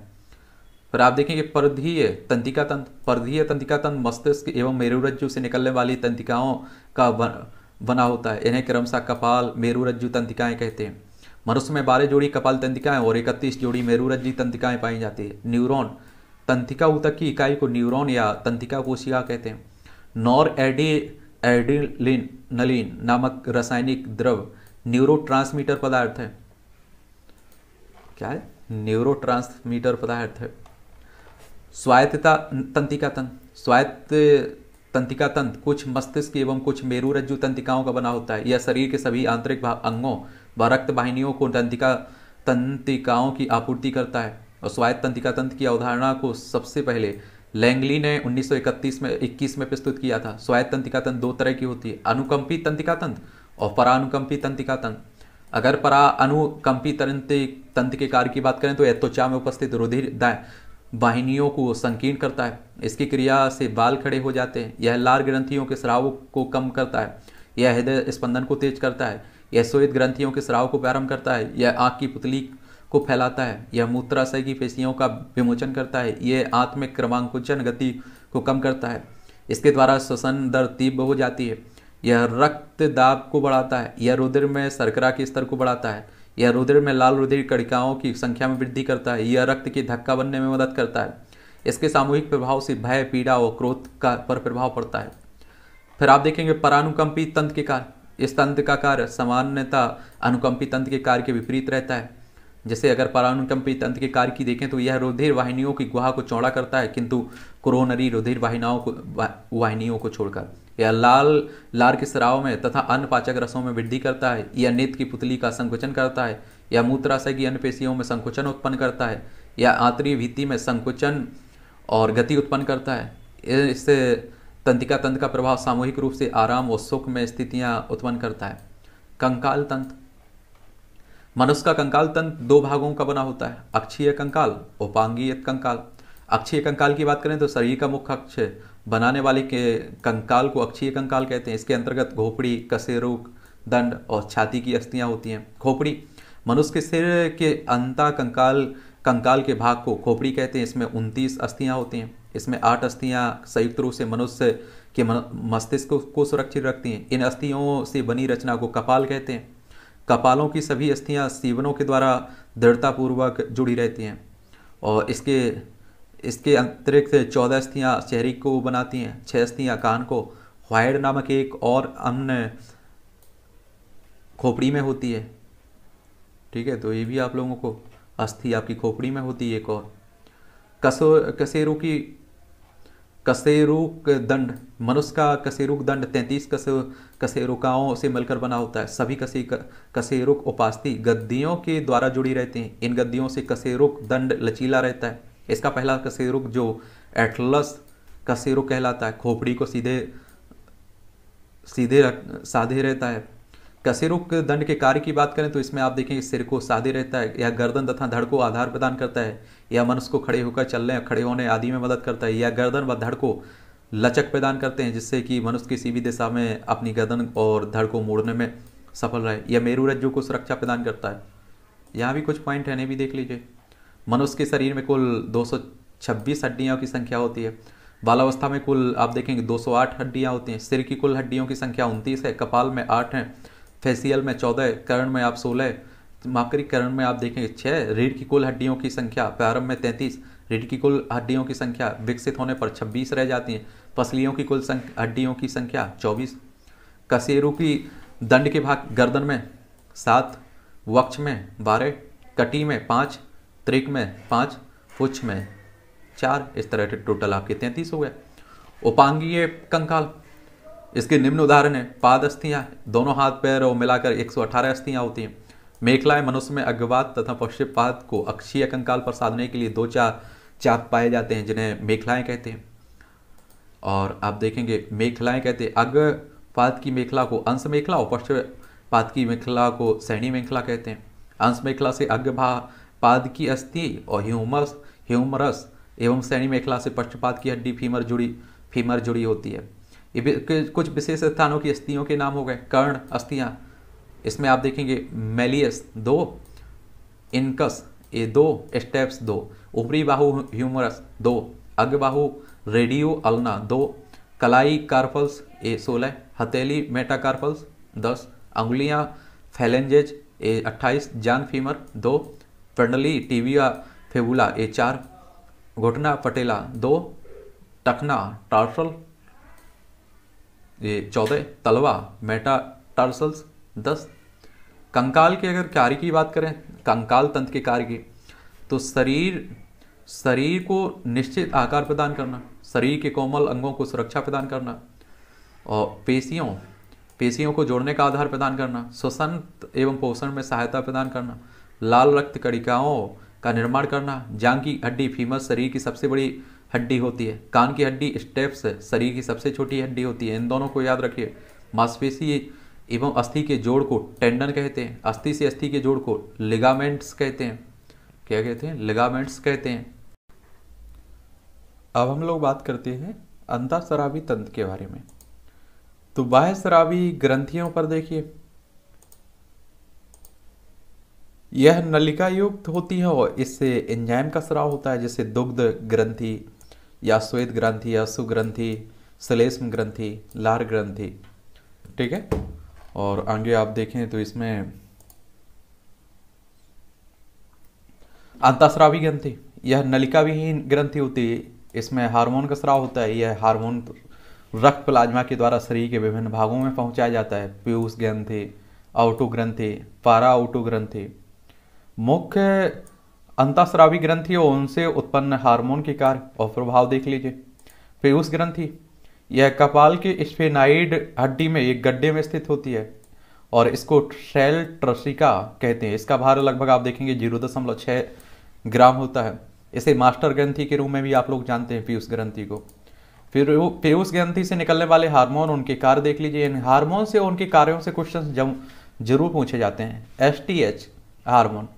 फिर आप देखेंगे परधीय तंत्रिका तंत्र परधीय तंत्रिका तंत्र मस्तिष्क एवं मेरुरज्जु से निकलने वाली तंत्रिकाओं का बना होता है इन्हें क्रमशः कपाल मेरुरज्जु तंत्रिकाएं कहते हैं मनुष्य में बारह जोड़ी कपाल तंत्रिकाएं और इकतीस जोड़ी मेरुरज्जु तंत्रिकाएं पाई जाती है न्यूरोन तंत्रिका ऊतक की इकाई को न्यूरोन या तंत्रिका कोशिका कहते हैं नॉर एडी एडिलिन नलिन नामक रासायनिक द्रव न्यूरो पदार्थ है क्या है न्यूरो पदार्थ है स्वायत्तता तंत्रिका तंत्र स्वायत्त तंत्रिका तंत्र कुछ मस्तिष्क एवं कुछ मेरु रज्जु तंत्रिकाओं का बना होता है यह शरीर के सभी आंतरिक अंगों व रक्त वाहिनियों को तंत्रिका तंत्रिकाओं की आपूर्ति करता है और स्वायत्त तंत्रिका तंत्र की अवधारणा को सबसे पहले लैंगली ने 1931 में 21 में प्रस्तुत किया था स्वायत्त तंत्रिका तंत्र दो तरह की होती है अनुकंपी तंत्रिका तंत्र और परानुकंपी तंत्रिका तंत्र अगर परा अनुकंपी तंत्र तंत्र के कार्य की बात करें तो त्वचा में उपस्थित रुधिर वाहिनियों को संकीर्ण करता है इसकी क्रिया से बाल खड़े हो जाते हैं यह लार ग्रंथियों के स्राव को कम करता है यह हृदय स्पंदन को तेज करता है यह सोहित ग्रंथियों के स्राव को प्रारंभ करता है यह आँख की पुतली को फैलाता है यह मूत्राशय की पेशियों का विमोचन करता है यह आत्मिक क्रमांकुचन गति को कम करता है इसके द्वारा श्वसन दर तीव्र हो जाती है यह रक्त दाब को बढ़ाता है यह रुधिर में शर्करा के स्तर को बढ़ाता है यह रुधिर में लाल रुधिर कणिकाओं की संख्या में वृद्धि करता है यह रक्त की धक्का बनने में मदद करता है इसके सामूहिक प्रभाव से भय पीड़ा और क्रोध का पर प्रभाव पड़ता है फिर आप देखेंगे परानुकंपी तंत्र के कार्य इस तंत्र का कार्य सामान्यतः अनुकंपी तंत्र के कार्य के विपरीत रहता है जैसे अगर परानुकंपी तंत्र के कार्य की देखें तो यह रुधिर वाहिनियों की गुहा को चौड़ा करता है किंतु क्रोनरी रुधिर वाहिनाओं को वाहिनियों को छोड़कर या लाल लार के स्राव में तथा अन्य पाचक रसों में वृद्धि करता है या नेत्र की पुतली का संकुचन करता है या मूत्राशय की अन्य पेशियों में संकुचन उत्पन्न करता है या आंतरीय भीति में संकुचन और गति उत्पन्न करता है इससे तंत्रिका तंत्र का प्रभाव सामूहिक रूप से आराम और सुख में स्थितियां उत्पन्न करता है कंकाल तंत्र मनुष्य का कंकाल तंत्र दो भागों का बना होता है अक्षीय कंकाल उपांगीय कंकाल अक्षीय कंकाल की बात करें तो शरीर का मुख्य अक्ष बनाने वाले के कंकाल को अक्षीय कंकाल कहते हैं इसके अंतर्गत घोपड़ी कसेरुक दंड और छाती की अस्थियाँ होती हैं खोपड़ी मनुष्य के सिर के अंता कंकाल कंकाल के भाग को खोपड़ी कहते हैं इसमें उनतीस अस्थियाँ होती हैं इसमें आठ अस्थियाँ संयुक्त रूप से मनुष्य के मस्तिष्क को सुरक्षित रखती हैं इन अस्थियों से बनी रचना को कपाल कहते हैं कपालों की सभी अस्थियाँ सीवनों के द्वारा दृढ़तापूर्वक जुड़ी रहती हैं और इसके इसके अतिरिक्त चौदह अस्थियाँ शहरी को बनाती हैं छः अस्थियाँ कान को वायड नामक एक और अन्य खोपड़ी में होती है ठीक है तो ये भी आप लोगों को अस्थि आपकी खोपड़ी में होती है एक और कसो कसेरू की कसेरुक दंड मनुष्य का कसेरुक दंड तैंतीस कसे कसेरुकाओं से मिलकर बना होता है सभी कसे कसेरुक उपास्थि गद्दियों के द्वारा जुड़ी रहती हैं इन गद्दियों से कसेरुक दंड लचीला रहता है इसका पहला कशेरुक जो एटलस कशेरुक कहलाता है खोपड़ी को सीधे सीधे रख साधे रहता है कशेरुक दंड के कार्य की बात करें तो इसमें आप देखें सिर को साधे रहता है यह गर्दन तथा धड़ को आधार प्रदान करता है यह मनुष्य को खड़े होकर चलने खड़े होने आदि में मदद करता है यह गर्दन व धड़ को लचक प्रदान करते हैं जिससे कि मनुष्य किसी भी दिशा में अपनी गर्दन और धड़ को मोड़ने में सफल रहे यह मेरू रज्जु को सुरक्षा प्रदान करता है यहाँ भी कुछ पॉइंट है नहीं भी देख लीजिए मनुष्य के शरीर में कुल 226 हड्डियों की संख्या होती है बालावस्था में कुल आप देखेंगे 208 हड्डियाँ होती हैं सिर की कुल हड्डियों की संख्या उनतीस है कपाल में आठ हैं फेसियल में चौदह करण में आप सोलह माफ करण में आप देखेंगे छः रीढ़ की कुल हड्डियों की संख्या प्रारंभ में तैंतीस रीढ़ की कुल हड्डियों की संख्या विकसित होने पर छब्बीस रह जाती हैं पसलियों की कुल हड्डियों की संख्या चौबीस कसेरू की दंड के भाग गर्दन में सात वक्ष में बारह कटी में पाँच त्रिक में पाँच पुच्छ में चार इस तरह के टोटल आपके तैंतीस हो गए उपांगीय कंकाल इसके निम्न उदाहरण है पाद अस्थियाँ दोनों हाथ पैर और मिलाकर 118 अस्थियाँ होती हैं मेखलाएं मनुष्य में अग्रवाद तथा पश्चिम पाद को अक्षीय कंकाल पर साधने के लिए दो चार चाप पाए जाते हैं जिन्हें मेखलाएं कहते हैं और आप देखेंगे मेखलाएं कहते हैं अग्र पाद की मेखला को अंश मेखला और पश्चिम पाद की मेखला को सैनी मेखला कहते हैं अंश मेखला से अग्रभा पाद की अस्थि और ह्यूमरस ह्यूमरस एवं श्रेणी मेखला से पश्चपात की हड्डी फीमर जुड़ी फीमर जुड़ी होती है कुछ विशेष स्थानों की अस्थियों के नाम हो गए कर्ण अस्थियाँ इसमें आप देखेंगे मेलियस दो इनकस ए दो स्टेप्स दो ऊपरी बाहु ह्यूमरस दो अगबाहु रेडियो अलना दो कलाई कार्पल्स ए सोलह हथेली मेटा कार्पल्स दस अंगुलियाँ फैलेंजेज ए अट्ठाईस जान फीमर दो पेंडली टीविया फेबुला ये चार घुटना पटेला दो टखना टार्सल ये चौदह तलवा मेटा टार्सल्स दस कंकाल के अगर कार्य की बात करें कंकाल तंत्र के कार्य की तो शरीर शरीर को निश्चित आकार प्रदान करना शरीर के कोमल अंगों को सुरक्षा प्रदान करना और पेशियों पेशियों को जोड़ने का आधार प्रदान करना स्वसंत एवं पोषण में सहायता प्रदान करना लाल रक्त कणिकाओं का निर्माण करना जांग की हड्डी फीमस शरीर की सबसे बड़ी हड्डी होती है कान की हड्डी स्टेप्स शरीर की सबसे छोटी हड्डी होती है इन दोनों को याद रखिए मांसपेशी एवं अस्थि के जोड़ को टेंडन कहते हैं अस्थि से अस्थि के जोड़ को लिगामेंट्स कहते हैं क्या कहते हैं लिगामेंट्स कहते हैं अब हम लोग बात करते हैं अंतः शराबी तंत्र के बारे में तो बाह्य शराबी ग्रंथियों पर देखिए यह नलिका युक्त होती है और इससे एंजाइम का स्राव होता है जैसे दुग्ध ग्रंथि या श्वेत ग्रंथि या सुग्रंथि सलेस्म ग्रंथि लार ग्रंथि ठीक है और आगे आप देखें तो इसमें अंताश्रावी ग्रंथि यह नलिका विहीन ग्रंथि होती है इसमें हार्मोन का स्राव होता है यह हार्मोन रक्त प्लाज्मा के द्वारा शरीर के विभिन्न भागों में पहुंचाया जाता है पीयूष ग्रंथि आउटो ग्रंथि पारा ऑटो ग्रंथि मुख्य अंतःस्रावी ग्रंथि और उनसे उत्पन्न हार्मोन के कार्य और प्रभाव देख लीजिए पीयूष ग्रंथि यह कपाल के स्फेनाइड हड्डी में एक गड्ढे में स्थित होती है और इसको ट्रेल ट्रसिका कहते हैं इसका भार लगभग आप देखेंगे जीरो दशमलव छः ग्राम होता है इसे मास्टर ग्रंथि के रूप में भी आप लोग जानते हैं पीयूष ग्रंथि को फिर पीयूष ग्रंथि से निकलने वाले हार्मोन उनके कार्य देख लीजिए इन हार्मोन से उनके कार्यों से क्वेश्चन जरूर पूछे जाते हैं एस हार्मोन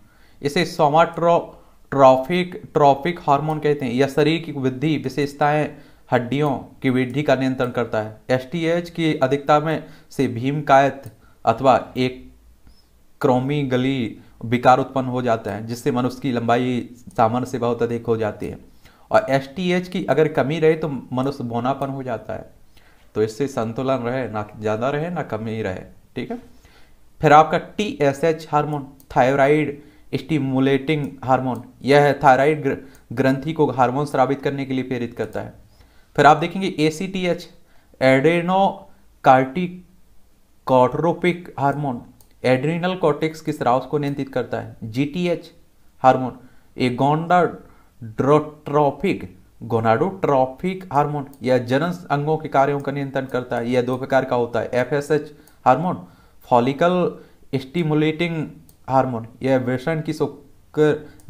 इसे सोमाट्रो ट्रॉफिक ट्रॉपिक हार्मोन कहते हैं यह शरीर की वृद्धि विशेषताएं हड्डियों की वृद्धि का नियंत्रण करता है एस की अधिकता में से भीमकायत अथवा एक क्रोमी गली विकार उत्पन्न हो जाता है जिससे मनुष्य की लंबाई सामान्य से बहुत अधिक हो जाती है और एस की अगर कमी रहे तो मनुष्य बोनापन हो जाता है तो इससे संतुलन रहे ना ज़्यादा रहे ना कमी रहे ठीक है फिर आपका T S H hormone thyroid stimulating hormone यह थायराइड ग्रंथि को हार्मोन स्रावित करने के लिए प्रेरित करता है फिर आप देखेंगे A C T H adrenocorticotropic hormone adrenal cortex की स्राव को नियंत्रित करता है G T H hormone gonadotrophic gonadotrophic hormone यह जनन अंगों के कार्यों का नियंत्रण करता है यह दो प्रकार का होता है F S H hormone follicle stimulating hormone यह वेषण की शुक्र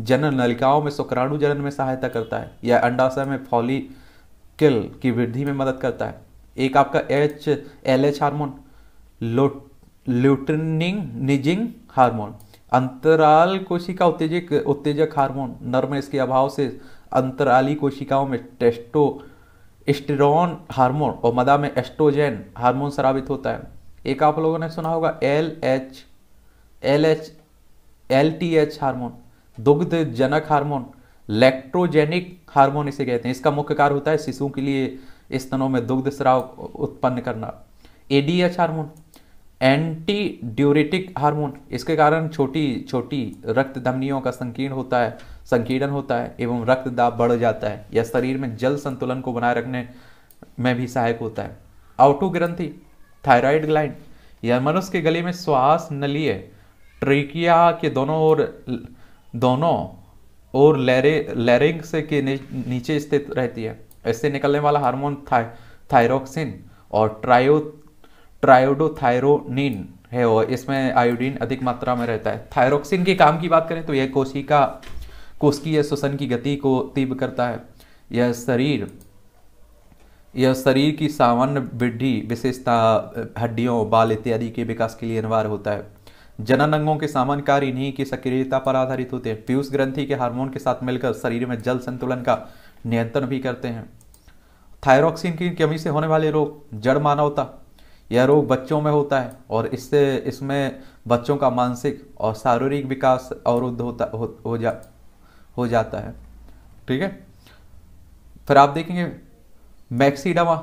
जनन नलिकाओं में शुक्राणु जनन में सहायता करता है यह अंडाशय में फॉलिकल की वृद्धि में मदद करता है एक आपका H L H hormone luteinising hormone अंतराल कोशिका उत्तेजक उत्तेजक हार्मोन नर्म इसके अभाव से अंतराली कोशिकाओं में टेस्टो एस्टेरॉन हार्मोन और मदा में एस्ट्रोजेन हार्मोन स्रावित होता है एक आप लोगों ने सुना होगा L H L H L T H hormone दुग्ध जनक हार्मोन लेक्ट्रोजेनिक हार्मोन इसे कहते हैं इसका मुख्य कार्य होता है शिशुओं के लिए स्तनों में दुग्ध स्राव उत्पन्न करना ADH hormone anti diuretic hormone इसके कारण छोटी छोटी रक्त धमनियों का संकीर्ण होता है संकीर्णन होता है एवं रक्त दाब बढ़ जाता है यह शरीर में जल संतुलन को बनाए रखने में भी सहायक होता है आउटो ग्रंथि थायराइड ग्लाइंड यह मनुष्य के गले में श्वास नलीय ट्रेकिया के दोनों ओर दोनों और लैरे लैरिंग्स के नीचे स्थित रहती है इससे निकलने वाला हार्मोन था, थायरोक्सिन और ट्रायो ट्रायोडोथायरोनिन है और इसमें आयोडीन अधिक मात्रा में रहता है थायरोक्सिन के काम की बात करें तो यह कोशिका कोशिकीय श्वसन की गति को तीव्र करता है यह शरीर यह शरीर की सामान्य वृद्धि विशेषता हड्डियों बाल इत्यादि के विकास के लिए अनिवार्य होता है जनन अंगों के सामान्य कार्य इन्हीं की सक्रियता पर आधारित होते हैं पीयूष ग्रंथि के हार्मोन के साथ मिलकर शरीर में जल संतुलन का नियंत्रण भी करते हैं थायरोक्सिन की कमी से होने वाले रोग जड़ मानवता यह रोग बच्चों में होता है और इससे इसमें बच्चों का मानसिक और शारीरिक विकास अवरुद्ध होता हो, हो जा हो जाता है ठीक है फिर आप देखेंगे मैक्सीडमा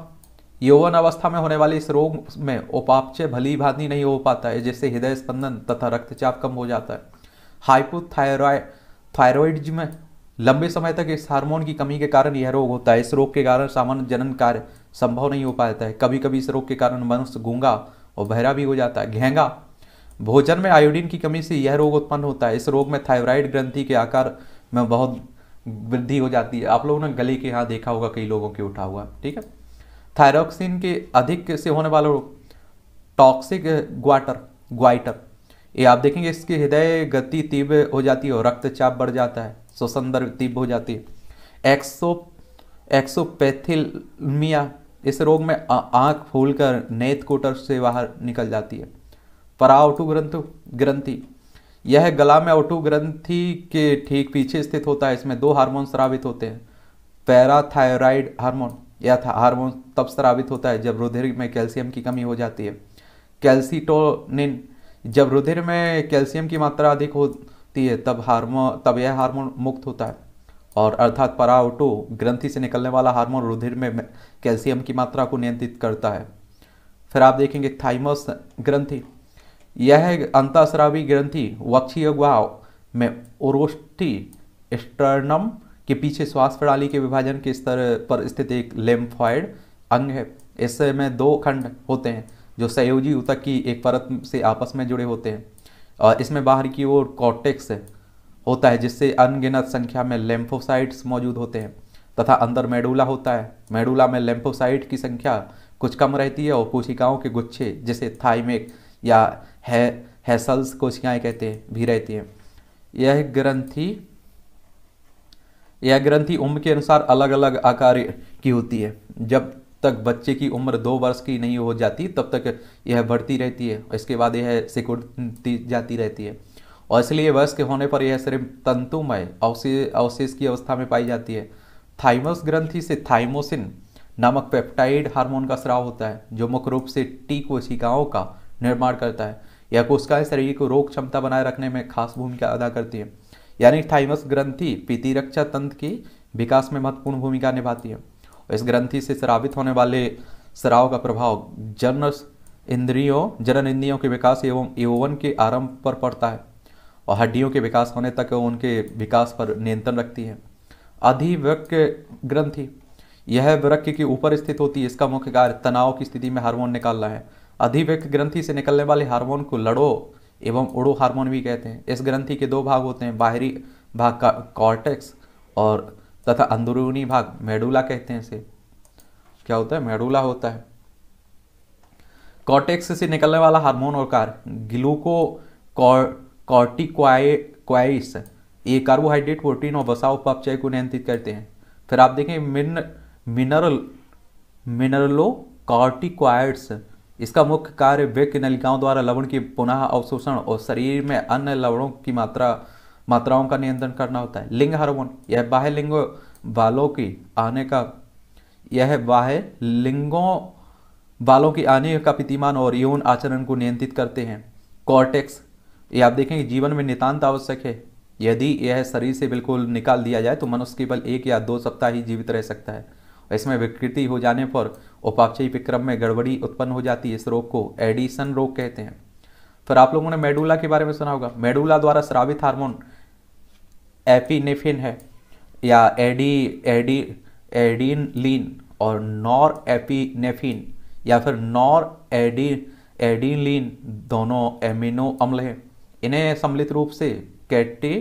यौवन अवस्था में होने वाले इस रोग में उपापचय भली भादी नहीं हो पाता है जिससे हृदय स्पंदन तथा रक्तचाप कम हो जाता है हाइपोथायरॉयड में लंबे समय तक इस हार्मोन की कमी के कारण यह रोग होता है इस रोग के कारण सामान्य जनन कार्य संभव नहीं हो पाता है कभी कभी इस रोग के कारण मनुष्य गूंगा और बहरा भी हो जाता है घेंगा भोजन में आयोडीन की कमी से यह रोग उत्पन्न होता है इस रोग में थायराइड ग्रंथि के आकार में बहुत वृद्धि हो जाती है आप लोगों ने गले के यहाँ देखा होगा कई लोगों के उठा हुआ ठीक है थायरोक्सिन के अधिक से होने वाले रोग टॉक्सिक ग्वाटर ग्वाइटर ये आप देखेंगे इसकी हृदय गति तीव्र हो जाती है और रक्तचाप बढ़ जाता है श्वसन दर तीव्र हो जाती है एक्सो एक्सोपैथिलमिया इस रोग में आँख फूल कर नेत कोटर से बाहर निकल जाती है पराओटू ग्रंथ ग्रंथि यह गला में ऑटू ग्रंथि के ठीक पीछे स्थित होता है इसमें दो हार्मोन स्रावित होते हैं पैराथायराइड हार्मोन या था हार्मोन तब स्रावित होता है जब रुधिर में कैल्शियम की कमी हो जाती है कैल्सिटोनिन जब रुधिर में कैल्शियम की मात्रा अधिक होती है तब हार्मोन तब यह हार्मोन मुक्त होता है और अर्थात पराओटो ग्रंथि से निकलने वाला हार्मोन रुधिर में कैल्शियम की मात्रा को नियंत्रित करता है फिर आप देखेंगे थाइमस ग्रंथि यह अंताश्रावी ग्रंथि वक्षीय गुहा में ओरोष्ठी स्टर्नम के पीछे श्वास प्रणाली के विभाजन के स्तर पर स्थित एक लेम्फॉयड अंग है इससे में दो खंड होते हैं जो सहयोजी उतक की एक परत से आपस में जुड़े होते हैं और इसमें बाहर की ओर कॉटेक्स होता है जिससे अनगिनत संख्या में लेम्फोसाइट्स मौजूद होते हैं तथा अंदर मेडूला होता है मेडुला में लेम्फोसाइट की संख्या कुछ कम रहती है और कोशिकाओं के गुच्छे जिसे थाइमेक या है हैसल्स कोशिकाएँ कहते हैं भी रहती हैं यह ग्रंथी यह ग्रंथि उम्र के अनुसार अलग अलग आकार की होती है जब तक बच्चे की उम्र दो वर्ष की नहीं हो जाती तब तक यह बढ़ती रहती है इसके बाद यह सिकुड़ती जाती रहती है और इसलिए वयस्क होने पर यह सिर्फ तंतुमय अवशेष अवशेष की अवस्था में पाई जाती है थाइमस ग्रंथि से थाइमोसिन नामक पेप्टाइड हार्मोन का स्राव होता है जो मुख्य रूप से टी कोशिकाओं का निर्माण करता है यह कोशिकाएं शरीर को रोग क्षमता बनाए रखने में खास भूमिका अदा करती है यानी थाइमस ग्रंथि पीतिरक्षा तंत्र की विकास में महत्वपूर्ण भूमिका निभाती है इस ग्रंथि से श्रावित होने वाले स्राव का प्रभाव जन इंद्रियों जनन इंद्रियों के विकास एवं यौवन के आरंभ पर पड़ता है और हड्डियों के विकास होने तक उनके विकास पर नियंत्रण रखती है अधिवृक्य ग्रंथि यह वृक्ष के ऊपर स्थित होती है इसका मुख्य कार्य तनाव की स्थिति में हार्मोन निकालना है अधिवृक्य ग्रंथि से निकलने वाले हार्मोन को लड़ो एवं ओडो हार्मोन भी कहते हैं इस ग्रंथि के दो भाग होते हैं बाहरी भाग का कॉर्टेक्स और तथा अंदरूनी भाग मेडुला कहते हैं इसे क्या होता है मेडुला होता है कॉर्टेक्स से निकलने वाला हार्मोन और कार ग्लूको कॉर्टिक्वाइस ये कार्बोहाइड्रेट प्रोटीन और बसाव अपचय को नियंत्रित करते हैं फिर आप देखें मिन मिनरल मिनरलो कॉर्टिक्वाइड्स इसका मुख्य कार्य व्यक्ति नलिकाओं द्वारा लवण की पुनः अवशोषण और शरीर में अन्य लवणों की मात्रा मात्राओं का नियंत्रण करना होता है लिंग हार्मोन यह बाह्य लिंगों बालों की आने का यह बाह्य लिंगों बालों की आने का प्रतिमान और यौन आचरण को नियंत्रित करते हैं कॉर्टेक्स ये आप देखेंगे जीवन में नितांत आवश्यक है यदि यह शरीर से बिल्कुल निकाल दिया जाए तो मनुष्य केवल एक या दो सप्ताह ही जीवित रह सकता है इसमें विकृति हो जाने पर उपापचयी विक्रम में गड़बड़ी उत्पन्न हो जाती है इस रोग को एडिसन रोग कहते हैं फिर आप लोगों ने मेडुला के बारे में सुना होगा मेडुला द्वारा श्रावित हार्मोन एपिनेफिन है या एडी एडी एडीन लीन और नॉर एपिनेफिन या फिर नॉर एडी एडीलिन दोनों एमिनो अम्ल हैं इन्हें सम्मिलित रूप से कैटे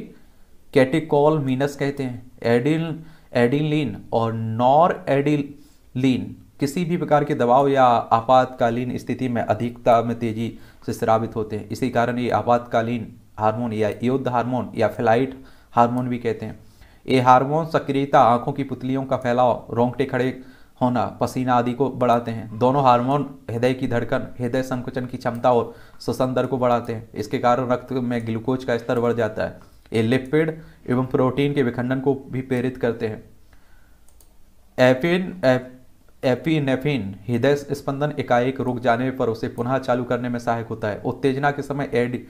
कैटिकॉल मीनस कहते हैं एडिन एडिलिन और नॉर एडिलिन किसी भी प्रकार के दबाव या आपातकालीन स्थिति में अधिकता में तेजी से स्रावित होते हैं इसी कारण ये आपातकालीन हार्मोन या युद्ध हार्मोन या फ्लाइट हार्मोन भी कहते हैं ये हार्मोन सक्रियता आंखों की पुतलियों का फैलाव रोंगटे खड़े होना पसीना आदि को बढ़ाते हैं दोनों हार्मोन हृदय की धड़कन हृदय संकुचन की क्षमता और श्वसन दर को बढ़ाते हैं इसके कारण रक्त में ग्लूकोज का स्तर बढ़ जाता है ये लिपिड एवं प्रोटीन के विखंडन को भी प्रेरित करते हैं एपिन एपिनेफिन हृदय स्पंदन इकाई रुक जाने पर उसे पुनः चालू करने में सहायक होता है उत्तेजना के समय एड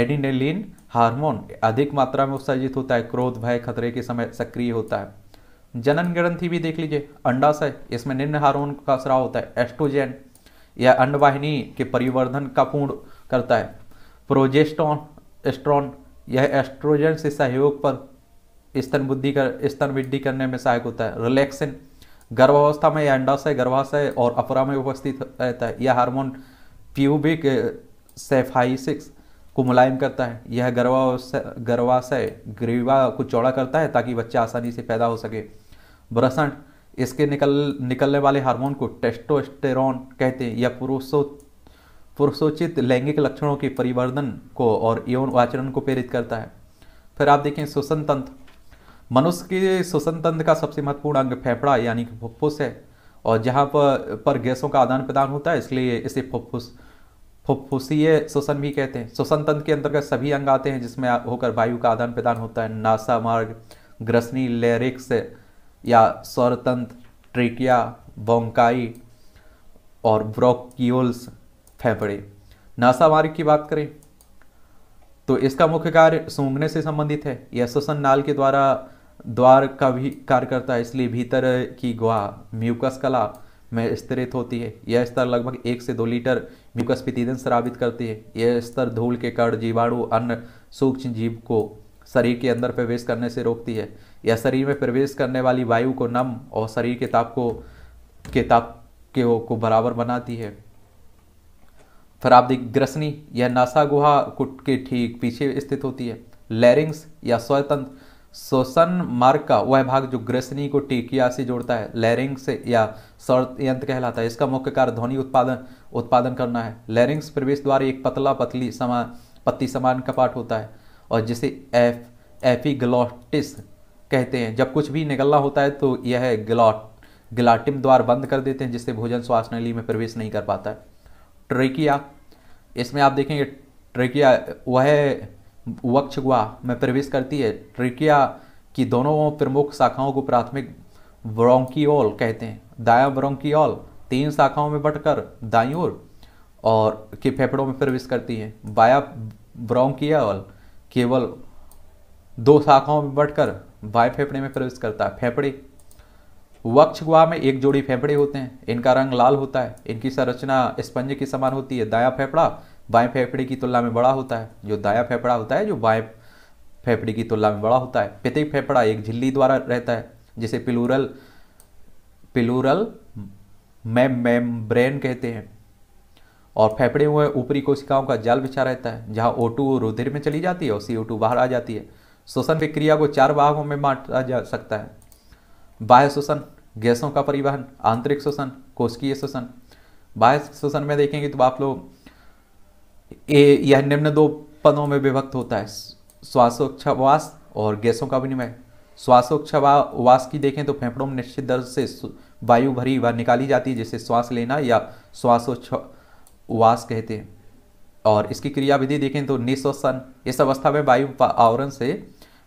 एडिनेलिन हार्मोन अधिक मात्रा में उत्सर्जित होता है क्रोध भय खतरे के समय सक्रिय होता है जनन ग्रंथि भी देख लीजिए अंडाशय इसमें निम्न हार्मोन का स्राव होता है एस्ट्रोजेन या अंडवाहिनी के परिवर्धन का पूर्ण करता है प्रोजेस्टोन एस्ट्रॉन यह एस्ट्रोजन से सहयोग पर स्तन बुद्धि कर स्तन वृद्धि करने में सहायक होता है रिलैक्सिन गर्भावस्था में यह अंडाशय गर्भाशय और अपरा में उपस्थित रहता है यह हार्मोन प्यूबिक सेफाइसिक्स को मुलायम करता है यह गर्भावस्थ गर्भाशय ग्रीवा को चौड़ा करता है ताकि बच्चा आसानी से पैदा हो सके ब्रसंट इसके निकल निकलने वाले हार्मोन को टेस्टोस्टेरॉन कहते हैं यह पुरुषोत्त पुरुषोचित लैंगिक लक्षणों के परिवर्तन को और यौन आचरण को प्रेरित करता है फिर आप देखें श्वसन तंत्र मनुष्य के श्वसन तंत्र का सबसे महत्वपूर्ण अंग फेफड़ा यानी कि फुफ्फुस है और जहाँ पर पर गैसों का आदान प्रदान होता है इसलिए इसे फुफ्फुस फुफ्फुसीय श्वसन भी कहते हैं श्वसन तंत्र के अंतर्गत सभी अंग आते हैं जिसमें होकर वायु का आदान प्रदान होता है नासा मार्ग ग्रसनी लेरिक्स या स्वरतंत्र ट्रिकिया बोंकाई और ब्रोकियोल्स फेफड़े नासा मार्ग की बात करें तो इसका मुख्य कार्य सूंघने से संबंधित है यह श्वसन नाल के द्वारा द्वार का भी कार्य करता है इसलिए भीतर की गुहा म्यूकस कला में स्तरित होती है यह स्तर लगभग एक से दो लीटर म्यूकस प्रतिदिन श्रावित करती है यह स्तर धूल के कण जीवाणु अन्य सूक्ष्म जीव को शरीर के अंदर प्रवेश करने से रोकती है यह शरीर में प्रवेश करने वाली वायु को नम और शरीर के ताप को के ताप के को बराबर बनाती है फराब्दी ग्रसनी या नासा गुहा कुट के ठीक पीछे स्थित होती है लैरिंग्स या स्वतंत्र श्वसन मार्ग का वह भाग जो ग्रसनी को टीकिया से जोड़ता है लैरिंग्स या स्वयंत्र कहलाता है इसका मुख्य कार्य ध्वनि उत्पादन उत्पादन करना है लैरिंग्स प्रवेश द्वार एक पतला पतली समा पत्ती समान कपाट होता है और जिसे एफ एफीग्लॉटिस कहते हैं जब कुछ भी निकलना होता है तो यह ग्लॉट ग्लाटिम द्वार बंद कर देते हैं जिससे भोजन श्वास नली में प्रवेश नहीं कर पाता है ट्रेकिया इसमें आप देखेंगे ट्रेकिया वह वक्ष गुआ में प्रवेश करती है ट्रेकिया की दोनों प्रमुख शाखाओं को प्राथमिक ब्रोंकियोल कहते हैं दाया ब्रोंकियोल तीन शाखाओं में बटकर दाई और के फेफड़ों में प्रवेश करती है बाया ब्रोंकियोल केवल दो शाखाओं में बटकर बाय फेफड़े में प्रवेश करता है फेफड़े वक्ष गुहा में एक जोड़ी फेफड़े होते हैं इनका रंग लाल होता है इनकी संरचना स्पंज के समान होती है दाया फेफड़ा बाएं फेफड़े की तुलना में बड़ा होता है जो दाया फेफड़ा होता है जो बाएं फेफड़े की तुलना में बड़ा होता है पितिक फेफड़ा एक झिल्ली द्वारा रहता है जिसे पिलूरल पिलूरल मैम मेम्ब्रेन कहते हैं और फेफड़े हुए ऊपरी कोशिकाओं का जाल बिछा रहता है जहाँ ओ टू रुधिर में चली जाती है और सी बाहर आ जाती है श्वसन प्रक्रिया को चार भागों में बांटा जा सकता है बाह्य शोषण गैसों का परिवहन आंतरिक शोषण कोशकीय शोषण बाह्य शोषण में देखेंगे तो आप लोग ए यह निम्न दो पदों में विभक्त होता है श्वासोच्छावास और गैसों का विनिमय श्वासोच्छावास की देखें तो फेफड़ों में निश्चित दर से वायु भरी व निकाली जाती है जिसे श्वास लेना या श्वासोच्छावास कहते हैं और इसकी क्रियाविधि देखें तो निश्वसन इस अवस्था में वायु आवरण से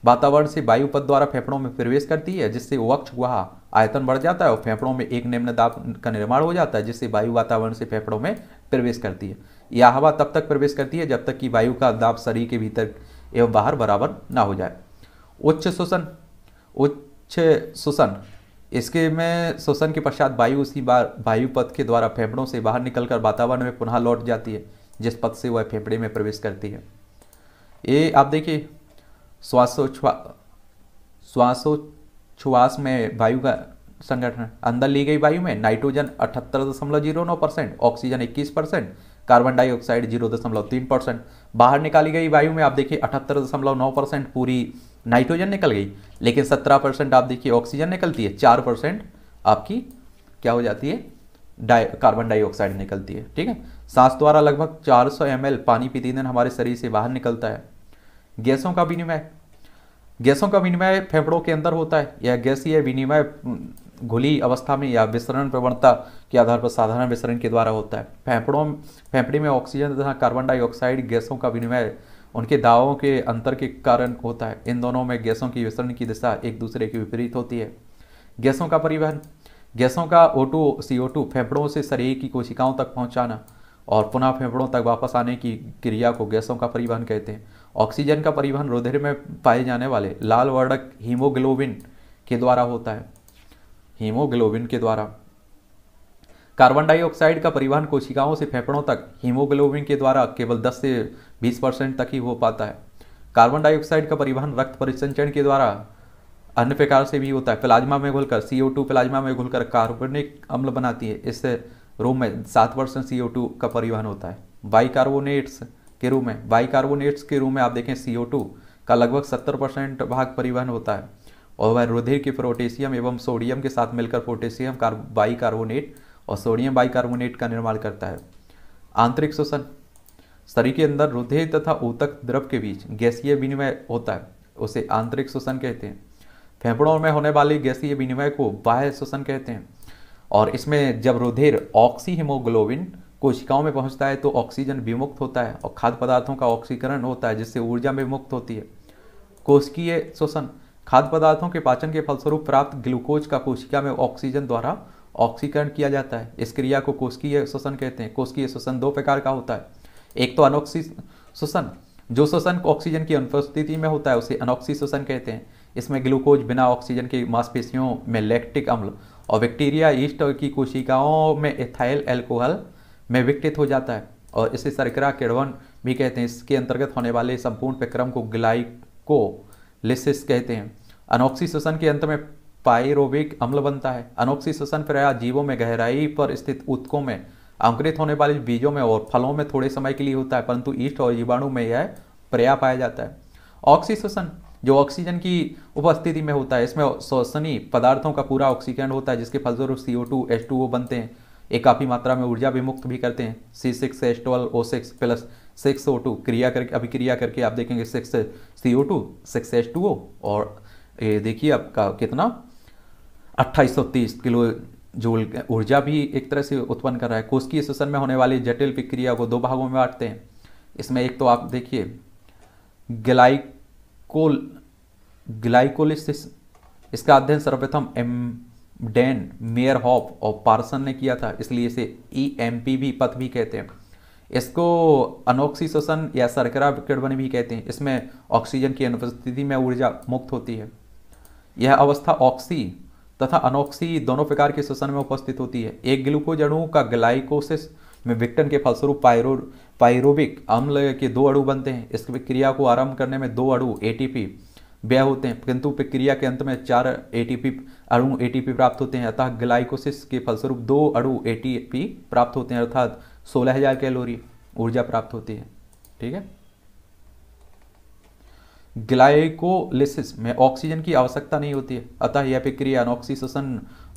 वातावरण से वायु पद द्वारा फेफड़ों में प्रवेश करती है जिससे वक्ष गुहा आयतन बढ़ जाता है और फेफड़ों में एक निम्न दाब का निर्माण हो जाता है जिससे वायु वातावरण से फेफड़ों में प्रवेश करती है यह हवा तब तक प्रवेश करती है जब तक कि वायु का दाब शरीर के भीतर एवं बाहर बराबर ना हो जाए उच्च शोषण उच्च शोषण इसके में शोषण के पश्चात वायु उसी बार वायु पथ के द्वारा फेफड़ों से बाहर निकलकर वातावरण में पुनः लौट जाती है जिस पथ से वह फेफड़े में प्रवेश करती है ये आप देखिए श्वासोच्छ्वा श्वासोच्छ्वास में वायु का संगठन अंदर ली गई वायु में नाइट्रोजन अठहत्तर दशमलव जीरो नौ परसेंट ऑक्सीजन इक्कीस परसेंट कार्बन डाइऑक्साइड जीरो दशमलव तीन परसेंट बाहर निकाली गई वायु में आप देखिए अठहत्तर दशमलव नौ परसेंट पूरी नाइट्रोजन निकल गई लेकिन सत्रह परसेंट आप देखिए ऑक्सीजन निकलती है चार परसेंट आपकी क्या हो जाती है डाई कार्बन डाइऑक्साइड निकलती है ठीक है सांस द्वारा लगभग चार सौ पानी प्रतिदिन हमारे शरीर से बाहर निकलता है गैसों का विनिमय गैसों का विनिमय फेफड़ों के अंदर होता है या गैसीय विनिमय घुली अवस्था में या विसरण प्रवणता के आधार पर साधारण विसरण के द्वारा होता है फेफड़ों फेफड़े में ऑक्सीजन तथा कार्बन डाइऑक्साइड गैसों का विनिमय उनके दावों के अंतर के कारण होता है इन दोनों में गैसों की विसरण की दिशा एक दूसरे के विपरीत होती है गैसों का परिवहन गैसों का O two C O to फेफड़ों से शरीर की कोशिकाओं तक पहुंचाना और पुनः फेफड़ों तक वापस आने की क्रिया को गैसों का परिवहन कहते हैं ऑक्सीजन का परिवहन रुधिर में पाए जाने वाले लाल वर्णक हीमोग्लोबिन के द्वारा होता है हीमोग्लोबिन के द्वारा कार्बन डाइऑक्साइड का परिवहन कोशिकाओं से फेफड़ों तक हीमोग्लोबिन के द्वारा केवल 10 से 20 परसेंट तक ही हो पाता है कार्बन डाइऑक्साइड का परिवहन रक्त परिसंचरण के द्वारा अन्य प्रकार से भी होता है प्लाज्मा में घुलकर सी ओ टू प्लाज्मा में घुलकर कार्बनिक अम्ल बनाती है इससे रोम में सात परसेंट टू का परिवहन होता है कार्बोनेट्स के रूप में बाइकार्बोनेट्स के रूप में आप देखें सी का लगभग सत्तर परसेंट भाग परिवहन होता है और वह रुधिर की प्रोटेशियम एवं सोडियम के साथ मिलकर पोटेशियम कार, बाइकार्बोनेट और सोडियम बाइकार्बोनेट का निर्माण करता है आंतरिक शोषण शरीर के अंदर रुधिर तथा ऊतक द्रव के बीच गैसीय विनिमय होता है उसे आंतरिक शोषण कहते हैं फेफड़ों में होने वाली गैसीय विनिमय को बाह्य शोषण कहते हैं और इसमें जब रुधिर ऑक्सी हीमोग्लोबिन कोशिकाओं में पहुंचता है तो ऑक्सीजन विमुक्त होता है और खाद्य पदार्थों का ऑक्सीकरण होता है जिससे ऊर्जा में मुक्त होती है कोशिकीय शोषण खाद्य पदार्थों के पाचन के फलस्वरूप प्राप्त ग्लूकोज का कोशिका में ऑक्सीजन द्वारा ऑक्सीकरण किया जाता है इस क्रिया को कोशिकीय श्वसन कहते हैं कोशिकीय श्वसन दो प्रकार का होता है एक तो अनोक्सी श्वसन जो श्वसन ऑक्सीजन की अनुपस्थिति में होता है उसे अनोक्सी श्वसन कहते हैं इसमें ग्लूकोज बिना ऑक्सीजन के मांसपेशियों में लैक्टिक अम्ल और बैक्टीरिया ईस्ट की कोशिकाओं में एथाइल एल्कोहल में विकटित हो जाता है और इसे सरकरा किड़वन भी कहते हैं इसके अंतर्गत होने वाले संपूर्ण प्रक्रम को ग्लाइकोलिसिस कहते हैं अनोक्सी के अंत में पायरोविक अम्ल बनता है अनोक्सी श्वसन प्रया जीवों में गहराई पर स्थित उत्कों में अंकुरित होने वाले बीजों में और फलों में थोड़े समय के लिए होता है परंतु ईस्ट और जीवाणु में यह पर्याप्त पाया जाता है ऑक्सी जो ऑक्सीजन की उपस्थिति में होता है इसमें श्वसनी पदार्थों का पूरा ऑक्सीकरण होता है जिसके फलस्वरूप C O two H two O बनते हैं ये काफ़ी मात्रा में ऊर्जा भी मुक्त भी करते हैं C six H twelve O six plus six O two क्रिया करके अभी क्रिया करके आप देखेंगे six C O two six H two O और ये देखिए आपका कितना अट्ठाईस सौ तीस किलो जूल ऊर्जा भी एक तरह से उत्पन्न कर रहा है कोशकीय शोषण में होने वाली जटिल प्रक्रिया को दो भागों में बांटते हैं इसमें एक तो आप देखिए ग्लाइकोल ग्लाइकोलिस इसका अध्ययन सर्वप्रथम एम डैन मेयर हॉप और पार्सन ने किया था इसलिए इसे ई एम पी भी पथ भी कहते हैं इसको अनोक्सीसन या सरकरा विकिरण भी कहते हैं इसमें ऑक्सीजन की अनुपस्थिति में ऊर्जा मुक्त होती है यह अवस्था ऑक्सी तथा अनोक्सी दोनों प्रकार के श्वसन में उपस्थित होती है एक ग्लूकोज अणु का ग्लाइकोसिस में विक्टन के फलस्वरूप पायरो पायरोबिक अम्ल के दो अणु बनते हैं इस क्रिया को आरंभ करने में दो अणु एटीपी व्यय होते हैं किंतु प्रक्रिया के अंत में चार एटीपी अणु एटीपी प्राप्त होते हैं अतः ग्लाइकोसिस के फलस्वरूप दो अणु एटीपी प्राप्त होते हैं अर्थात सोलह हजार कैलोरी ऊर्जा प्राप्त होती है ठीक है ग्लाइकोलिसिस में ऑक्सीजन की आवश्यकता नहीं होती है अतः यह प्रक्रिया अनऑक्सीसन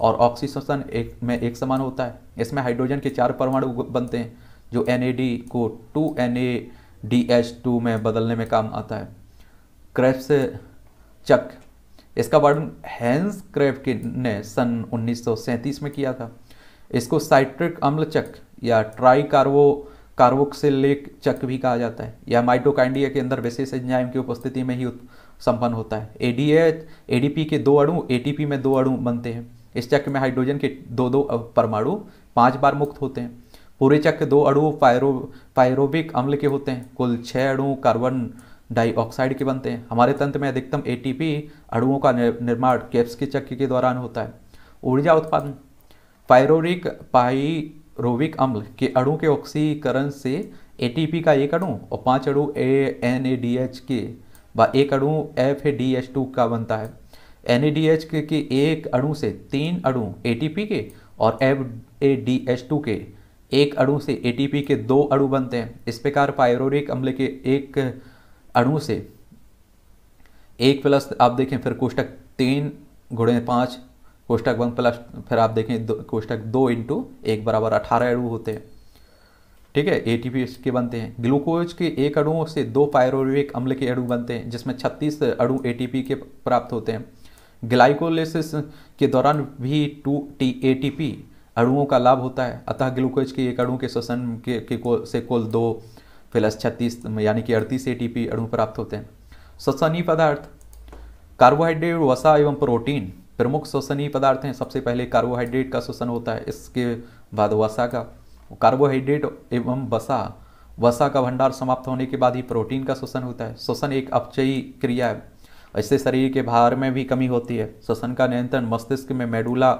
और ऑक्सीसन एक में एक समान होता है इसमें हाइड्रोजन के चार परमाणु बनते हैं जो एन को टू एन में बदलने में काम आता है क्रैप्स चक इसका वर्णन हैंस क्रेफ्ट ने सन 1937 में किया था इसको साइट्रिक अम्ल चक या ट्राई कार्बो कार्बोक्सिलिक चक भी कहा जाता है यह माइटोकाइंडिया के अंदर विशेष एंजाइम की उपस्थिति में ही संपन्न होता है एडीएच एडीपी के दो अणु एटीपी में दो अणु बनते हैं इस चक में हाइड्रोजन के दो दो परमाणु पांच बार मुक्त होते हैं पूरे चक के दो अणु फायरो फायरोबिक अम्ल के होते हैं कुल छः अणु कार्बन डाइऑक्साइड के बनते हैं हमारे तंत्र में अधिकतम एटीपी अणुओं का निर्माण कैप्स के चक्र के दौरान होता है ऊर्जा उत्पादन पायरोरिक पाइरोविक अम्ल के अणु के ऑक्सीकरण से एटीपी का एक अणु और पांच अणु A N A D H के व एक अणु F A D H two का बनता है एन ए डी एच के, के एक अणु से तीन अणु पी के और F A D H two के एक अणु से पी के दो अणु बनते हैं इस प्रकार पायरोरिक अम्ल के एक अणु से एक प्लस आप देखें फिर कोष्टक तीन घुड़े पाँच कोष्टक वन प्लस फिर आप देखें दो, कोष्टक दो इंटू एक बराबर अठारह अणु होते हैं ठीक है ए के बनते हैं ग्लूकोज के एक अणुओं से दो पायरोविक अम्ल के अणु बनते हैं जिसमें छत्तीस अणु ए के प्राप्त होते हैं ग्लाइकोलिसिस के दौरान भी टू टी ए अणुओं का लाभ होता है अतः ग्लूकोज के एक अणु के श्वसन के, के को, से कुल दो प्लस छत्तीस यानी कि अड़तीस ए टी पी अणु प्राप्त होते हैं श्वसनीय पदार्थ कार्बोहाइड्रेट वसा एवं प्रोटीन प्रमुख श्वसनीय पदार्थ हैं सबसे पहले कार्बोहाइड्रेट का शोषण होता है इसके बाद वसा का कार्बोहाइड्रेट एवं वसा वसा का भंडार समाप्त होने के बाद ही प्रोटीन का शोषण होता है श्वसन एक अपचयी क्रिया है इससे शरीर के भार में भी कमी होती है श्वसन का नियंत्रण मस्तिष्क में मेडुला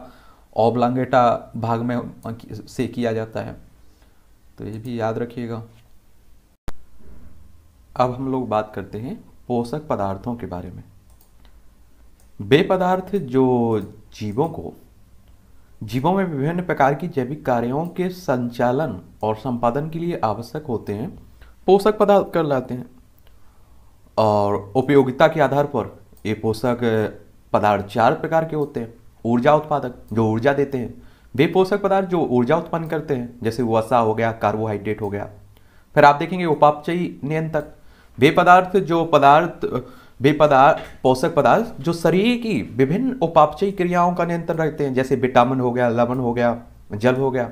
ओबलांगेटा भाग में से किया जाता है तो ये भी याद रखिएगा अब हम लोग बात करते हैं पोषक पदार्थों के बारे में वे पदार्थ जो जीवों को जीवों में विभिन्न प्रकार की जैविक कार्यों के संचालन और संपादन के लिए आवश्यक होते हैं पोषक पदार्थ कर लाते हैं और उपयोगिता के आधार पर ये पोषक पदार्थ चार प्रकार के होते हैं ऊर्जा उत्पादक जो ऊर्जा देते हैं वे पोषक पदार्थ जो ऊर्जा उत्पन्न करते हैं जैसे वसा हो गया कार्बोहाइड्रेट हो गया फिर आप देखेंगे उपापचयी नियंत्रक वे पदार्थ जो पदार्थ वे पदार्थ पोषक पदार्थ जो शरीर की विभिन्न उपापचयी क्रियाओं का नियंत्रण रखते हैं जैसे विटामिन हो गया लवण हो गया जल हो गया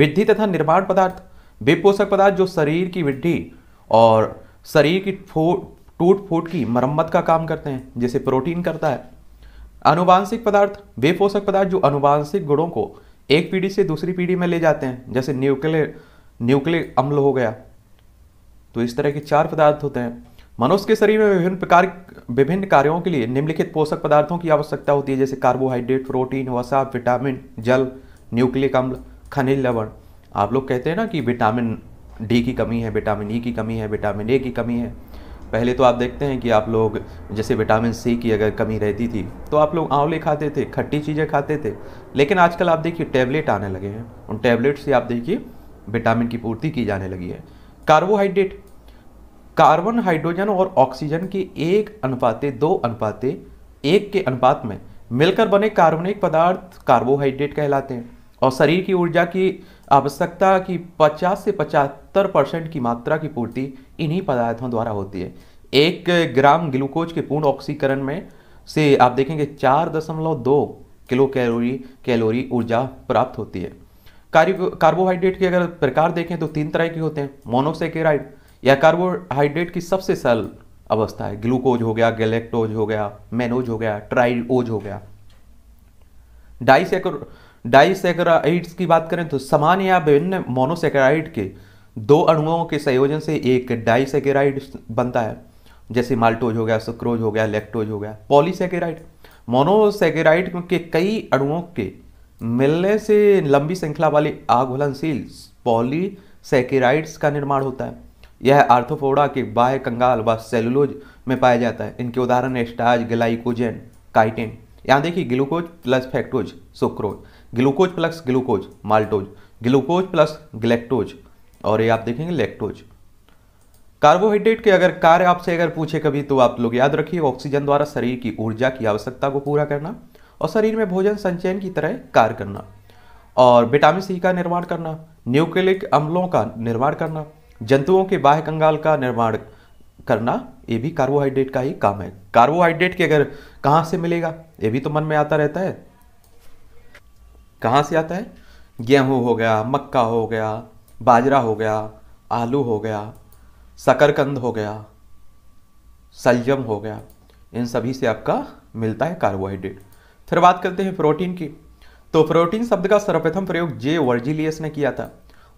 वृद्धि तथा निर्माण पदार्थ वे पोषक पदार्थ जो शरीर की वृद्धि और शरीर की टूट फूट की मरम्मत का काम करते हैं जैसे प्रोटीन करता है अनुवांशिक पदार्थ वे पोषक पदार्थ जो अनुवांशिक गुणों को एक पीढ़ी से दूसरी पीढ़ी में ले जाते हैं जैसे न्यूक्लियर न्यूक्लियर अम्ल हो गया तो इस तरह के चार पदार्थ होते हैं मनुष्य के शरीर में विभिन्न प्रकार विभिन्न कार्यों के लिए निम्नलिखित पोषक पदार्थों की आवश्यकता होती है जैसे कार्बोहाइड्रेट प्रोटीन वसा विटामिन जल न्यूक्लिक अम्ल खनिज लवण आप लोग कहते हैं ना कि विटामिन डी की कमी है विटामिन ई e की कमी है विटामिन ए की कमी है पहले तो आप देखते हैं कि आप लोग जैसे विटामिन सी की अगर कमी रहती थी तो आप लोग आंवले खाते थे खट्टी चीज़ें खाते थे लेकिन आजकल आप देखिए टैबलेट आने लगे हैं उन टैबलेट से आप देखिए विटामिन की पूर्ति की जाने लगी है कार्बोहाइड्रेट कार्बन हाइड्रोजन और ऑक्सीजन के एक अनुपाते दो अनुपाते एक के अनुपात में मिलकर बने कार्बनिक पदार्थ कार्बोहाइड्रेट कहलाते हैं और शरीर की ऊर्जा की आवश्यकता की 50 से 75 परसेंट की मात्रा की पूर्ति इन्हीं पदार्थों द्वारा होती है एक ग्राम ग्लूकोज के पूर्ण ऑक्सीकरण में से आप देखेंगे चार दशमलव दो किलो कैलोरी कैलोरी ऊर्जा प्राप्त होती है कार्बोहाइड्रेट के अगर प्रकार देखें तो तीन तरह के होते हैं मोनोसेकेराइड या कार्बोहाइड्रेट की सबसे सरल अवस्था है ग्लूकोज हो गया गैलेक्टोज हो गया मेनोज हो गया ट्राइओज हो गया डाइसेकर डाइसेकराइड्स की बात करें तो समान या विभिन्न मोनोसेकेराइड के दो अणुओं के संयोजन से एक डाइसेकेराइड बनता है जैसे माल्टोज हो गया सुक्रोज हो गया लेक्टोज हो गया पॉलीसेकेराइड मोनोसेकेराइड के कई अणुओं के मिलने से लंबी श्रृंखला वाली आघुलनशील पॉलीसेकेराइड्स का निर्माण होता है यह आर्थोफोडा के बाह्य कंगाल व सेलुलोज में पाया जाता है इनके उदाहरण स्टाज ग्लाइकोजन काइटेन यहाँ देखिए glucose plus fructose sucrose glucose plus glucose maltose glucose plus galactose और ये आप देखेंगे लेक्टोज कार्बोहाइड्रेट के अगर कार्य आपसे अगर पूछे कभी तो आप लोग याद रखिए ऑक्सीजन द्वारा शरीर की ऊर्जा की आवश्यकता को पूरा करना और शरीर में भोजन संचयन की तरह कार्य करना और विटामिन सी का निर्माण करना न्यूक्लिक अम्लों का निर्माण करना जंतुओं के बाह्य कंगाल का निर्माण करना ये भी कार्बोहाइड्रेट का ही काम है कार्बोहाइड्रेट के अगर कहाँ से मिलेगा ये भी तो मन में आता रहता है कहाँ से आता है गेहूँ हो गया मक्का हो गया बाजरा हो गया आलू हो गया शकरकंद हो गया सलजम हो गया इन सभी से आपका मिलता है कार्बोहाइड्रेट फिर बात करते हैं प्रोटीन की तो प्रोटीन शब्द का सर्वप्रथम प्रयोग जे वर्जिलियस ने किया था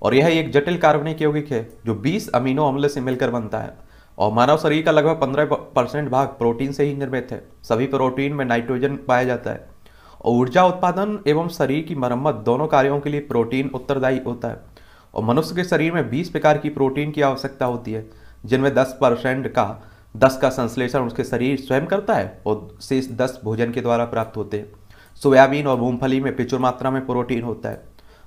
और यह एक जटिल कार्बनिक यौगिक है जो 20 अमीनो अम्ल से मिलकर बनता है और मानव शरीर का लगभग 15 परसेंट भाग प्रोटीन से ही निर्मित है सभी प्रोटीन में नाइट्रोजन पाया जाता है और ऊर्जा उत्पादन एवं शरीर की मरम्मत दोनों कार्यों के लिए प्रोटीन उत्तरदायी होता है और मनुष्य के शरीर में 20 प्रकार की प्रोटीन की आवश्यकता होती है जिनमें 10 परसेंट का 10 का संश्लेषण उसके शरीर स्वयं करता है और शेष 10 भोजन के द्वारा प्राप्त होते हैं सोयाबीन और मूंगफली में प्रचुर मात्रा में प्रोटीन होता है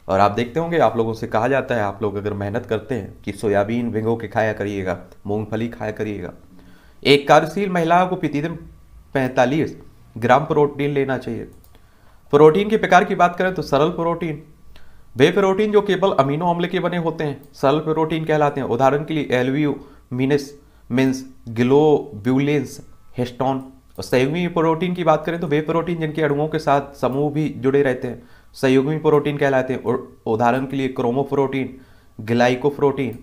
और आप देखते होंगे आप लोगों से कहा जाता है आप लोग अगर मेहनत करते हैं कि सोयाबीन भिंगो के खाया करिएगा मूंगफली खाया करिएगा एक कार्यशील महिला को प्रतिदिन पैंतालीस ग्राम प्रोटीन लेना चाहिए प्रोटीन के प्रकार की बात करें तो सरल प्रोटीन वे प्रोटीन जो केवल अमीनो अम्ल के बने होते हैं सरल प्रोटीन कहलाते हैं उदाहरण के लिए एलव्यू मीनस मीन्स ग्लोब्यूलेंस हेस्टोन और संयुग्मी प्रोटीन की बात करें तो वे प्रोटीन जिनके अड़ुओं के साथ समूह भी जुड़े रहते हैं संयुग्मी प्रोटीन कहलाते हैं उदाहरण के लिए क्रोमोप्रोटीन ग्लाइकोप्रोटीन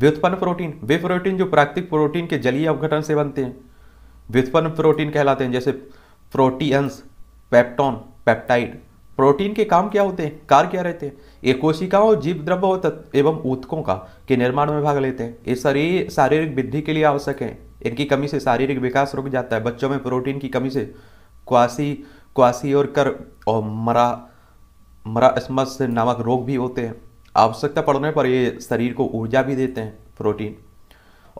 व्युत्पन्न प्रोटीन वे प्रोटीन जो प्राकृतिक प्रोटीन के जलीय अवघटन से बनते हैं व्युत्पन्न प्रोटीन कहलाते हैं जैसे प्रोटीअंस पेप्टॉन पेप्टाइड प्रोटीन के काम क्या होते हैं कार्य क्या रहते हैं ये कोशिकाओं जीव द्रव्य एवं ऊतकों का के निर्माण में भाग लेते हैं ये शरीर शारीरिक वृद्धि के लिए आवश्यक है इनकी कमी से शारीरिक विकास रुक जाता है बच्चों में प्रोटीन की कमी से क्वासी क्वासी और कर और मरा मरास्मस नामक रोग भी होते हैं आवश्यकता पड़ने पर ये शरीर को ऊर्जा भी देते हैं प्रोटीन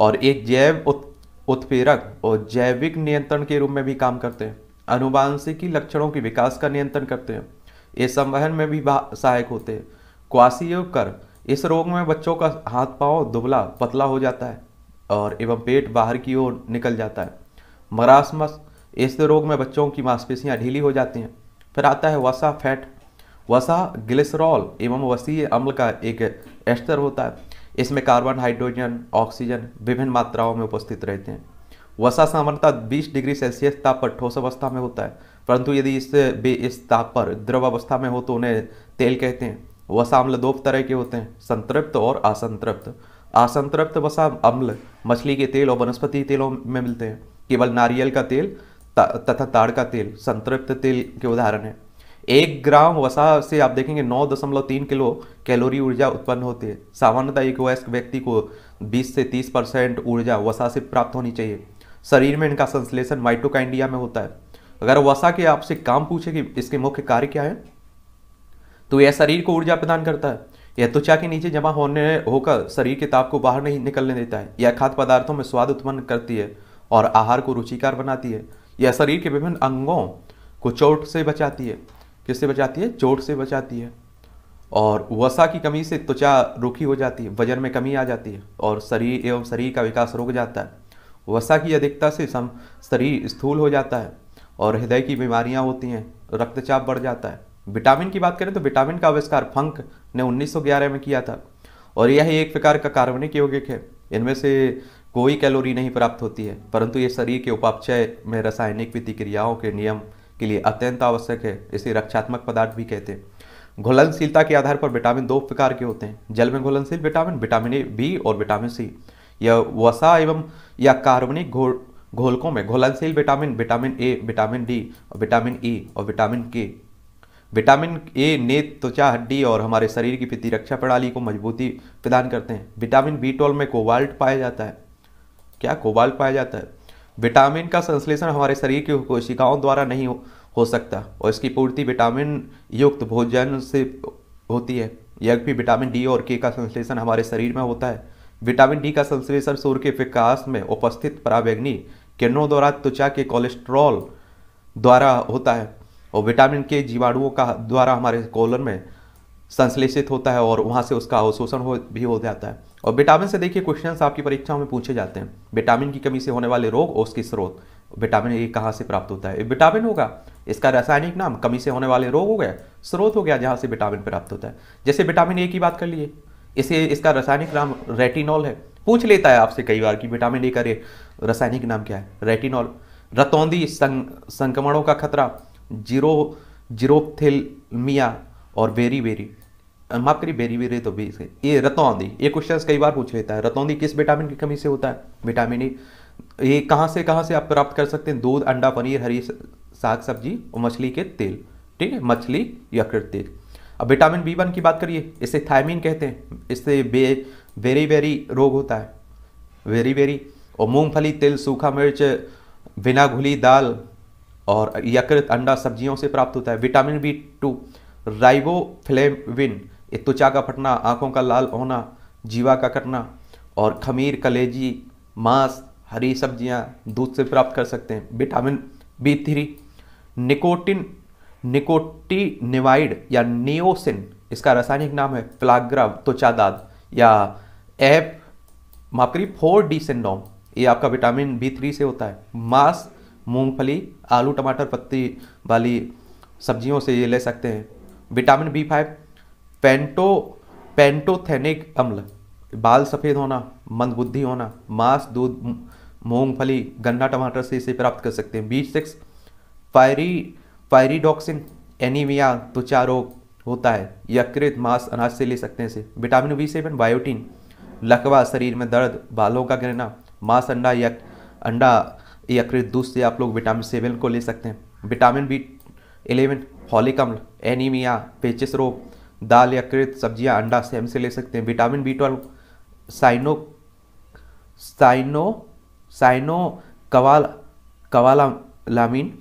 और एक जैव उत्प्रेरक और जैविक नियंत्रण के रूप में भी काम करते हैं अनुवांशिकी लक्षणों के विकास का नियंत्रण करते हैं ये संवहन में भी सहायक होते हैं कर इस रोग में बच्चों का हाथ पाँव दुबला पतला हो जाता है और एवं पेट बाहर की ओर निकल जाता है मरासमस इस रोग में बच्चों की मांसपेशियाँ ढीली हो जाती हैं फिर आता है वसा फैट वसा ग्लिसरॉल एवं वसीय अम्ल का एक एस्टर होता है इसमें कार्बन हाइड्रोजन ऑक्सीजन विभिन्न मात्राओं में उपस्थित रहते हैं वसा सामान्यता 20 डिग्री सेल्सियस ताप पर ठोस अवस्था में होता है परंतु यदि इस बे इस ताप पर द्रव अवस्था में हो तो उन्हें तेल कहते हैं वसा अम्ल दो तरह के होते हैं संतृप्त और असंतृप्त असंतृप्त वसा अम्ल मछली के तेल और वनस्पति तेलों में मिलते हैं केवल नारियल का तेल तथा ताड़ का तेल संतृप्त तेल के उदाहरण है एक ग्राम वसा से आप देखेंगे नौ दशमलव तीन किलो कैलोरी ऊर्जा उत्पन्न होती है सामान्यतः एक वयस्क व्यक्ति को 20 से 30 परसेंट ऊर्जा वसा से प्राप्त होनी चाहिए शरीर में इनका संश्लेषण माइटोकाइंडिया में होता है अगर वसा के आपसे काम पूछे कि इसके मुख्य कार्य क्या है तो यह शरीर को ऊर्जा प्रदान करता है यह त्वचा के नीचे जमा होने होकर शरीर के ताप को बाहर नहीं निकलने देता है यह खाद्य पदार्थों में स्वाद उत्पन्न करती है और आहार को रुचिकार बनाती है यह शरीर के विभिन्न अंगों को चोट से बचाती है किससे बचाती है चोट से बचाती है और वसा की कमी से त्वचा रुखी हो जाती है वजन में कमी आ जाती है और शरीर एवं शरीर का विकास रुक जाता है वसा की अधिकता से सम शरीर स्थूल हो जाता है और हृदय की बीमारियां होती हैं रक्तचाप बढ़ जाता है विटामिन की बात करें तो विटामिन का आविष्कार फंक ने 1911 में किया था और यह एक प्रकार का कार्बनिक यौगिक है इनमें से कोई कैलोरी नहीं प्राप्त होती है परंतु ये शरीर के उपापचय में रासायनिक प्रतिक्रियाओं के नियम के लिए अत्यंत आवश्यक है इसे रक्षात्मक पदार्थ भी कहते हैं घुलनशीलता के आधार पर विटामिन दो प्रकार के होते हैं जल में घुलनशील विटामिन विटामिन ए बी और विटामिन सी यह वसा एवं या कार्बनिक घोलकों में घुलनशील vitamin vitamin A vitamin D vitamin E और विटामिन के विटामिन ए ने त्वचा हड्डी और हमारे शरीर की प्रतिरक्षा प्रणाली को मजबूती प्रदान करते हैं विटामिन बी ट्वेल्व में कोबाल्ट पाया जाता है क्या कोबाल्ट पाया जाता है विटामिन का संश्लेषण हमारे शरीर की कोशिकाओं द्वारा नहीं हो, सकता और इसकी पूर्ति विटामिन युक्त भोजन से होती है भी विटामिन डी और के का संश्लेषण हमारे शरीर में होता है विटामिन डी का संश्लेषण सूर्य के विकास में उपस्थित पराव्यग्नि किरणों द्वारा त्वचा के कोलेस्ट्रॉल द्वारा होता है और विटामिन के जीवाणुओं का द्वारा हमारे कोलन में संश्लेषित होता है और वहाँ से उसका अवशोषण हो भी हो जाता है और विटामिन से देखिए क्वेश्चन आपकी परीक्षाओं में पूछे जाते हैं विटामिन की कमी से होने वाले रोग और उसके स्रोत विटामिन ए कहाँ से प्राप्त होता है विटामिन होगा इसका रासायनिक नाम कमी से होने वाले रोग हो गया स्रोत हो गया जहाँ से विटामिन प्राप्त होता है जैसे विटामिन ए की बात कर लिए इसे इसका रासायनिक नाम रेटिनॉल है पूछ लेता है आपसे कई बार कि विटामिन ए का रासायनिक नाम क्या है रेटिनॉल रतौंदी संक्रमणों का खतरा जीरो जीरोथिलमिया और वेरी वेरी माफ करिए बेरीवेरे तो बीस ये रतौंदी ये क्वेश्चन कई बार पूछ लेता है रतौंदी किस विटामिन की कमी से होता है विटामिन ई e। ये कहाँ से कहाँ से आप प्राप्त कर सकते हैं दूध अंडा पनीर हरी साग सब्जी और मछली के तेल ठीक है मछली फिर तेल अब विटामिन बी वन की बात करिए इसे थायमिन कहते हैं इससे बे वेरी वेरी रोग होता है वेरी वेरी और मूंगफली तेल सूखा मिर्च बिना घुली दाल और यकृत अंडा सब्जियों से प्राप्त होता है विटामिन बी टू फ्लेविन ये त्वचा का फटना आँखों का लाल होना जीवा का कटना और खमीर कलेजी मांस हरी सब्जियाँ दूध से प्राप्त कर सकते हैं vitamin B three nicotine nicotinamide या नियोसिन इसका रासायनिक नाम है फ्लाग्रा त्वचादाद या एप माफ करिए फोर डी सिंडोम ये आपका विटामिन बी थ्री से होता है मांस मूंगफली आलू टमाटर पत्ती वाली सब्जियों से ये ले सकते हैं vitamin B five panto pantothenic अम्ल बाल सफ़ेद होना मंदबुद्धि होना मांस दूध मूंगफली गन्ना टमाटर से इसे प्राप्त कर सकते हैं B six pyri pyridoxine anaemia त्वचा रोग होता है यकृत मांस अनाज से ले सकते हैं इसे विटामिन बी सेवन बायोटीन लकवा शरीर में दर्द बालों का गिरना मांस अंडा यक अंडा यकृत दूध से आप लोग विटामिन सेवन को ले सकते हैं विटामिन बी एलेवन हॉलिक अम्ल एनीमिया पेचिस रोग दाल या कृत सब्जियां अंडा से हमसे ले सकते हैं vitamin B twelve cyano cyano cyano cobal cobalamin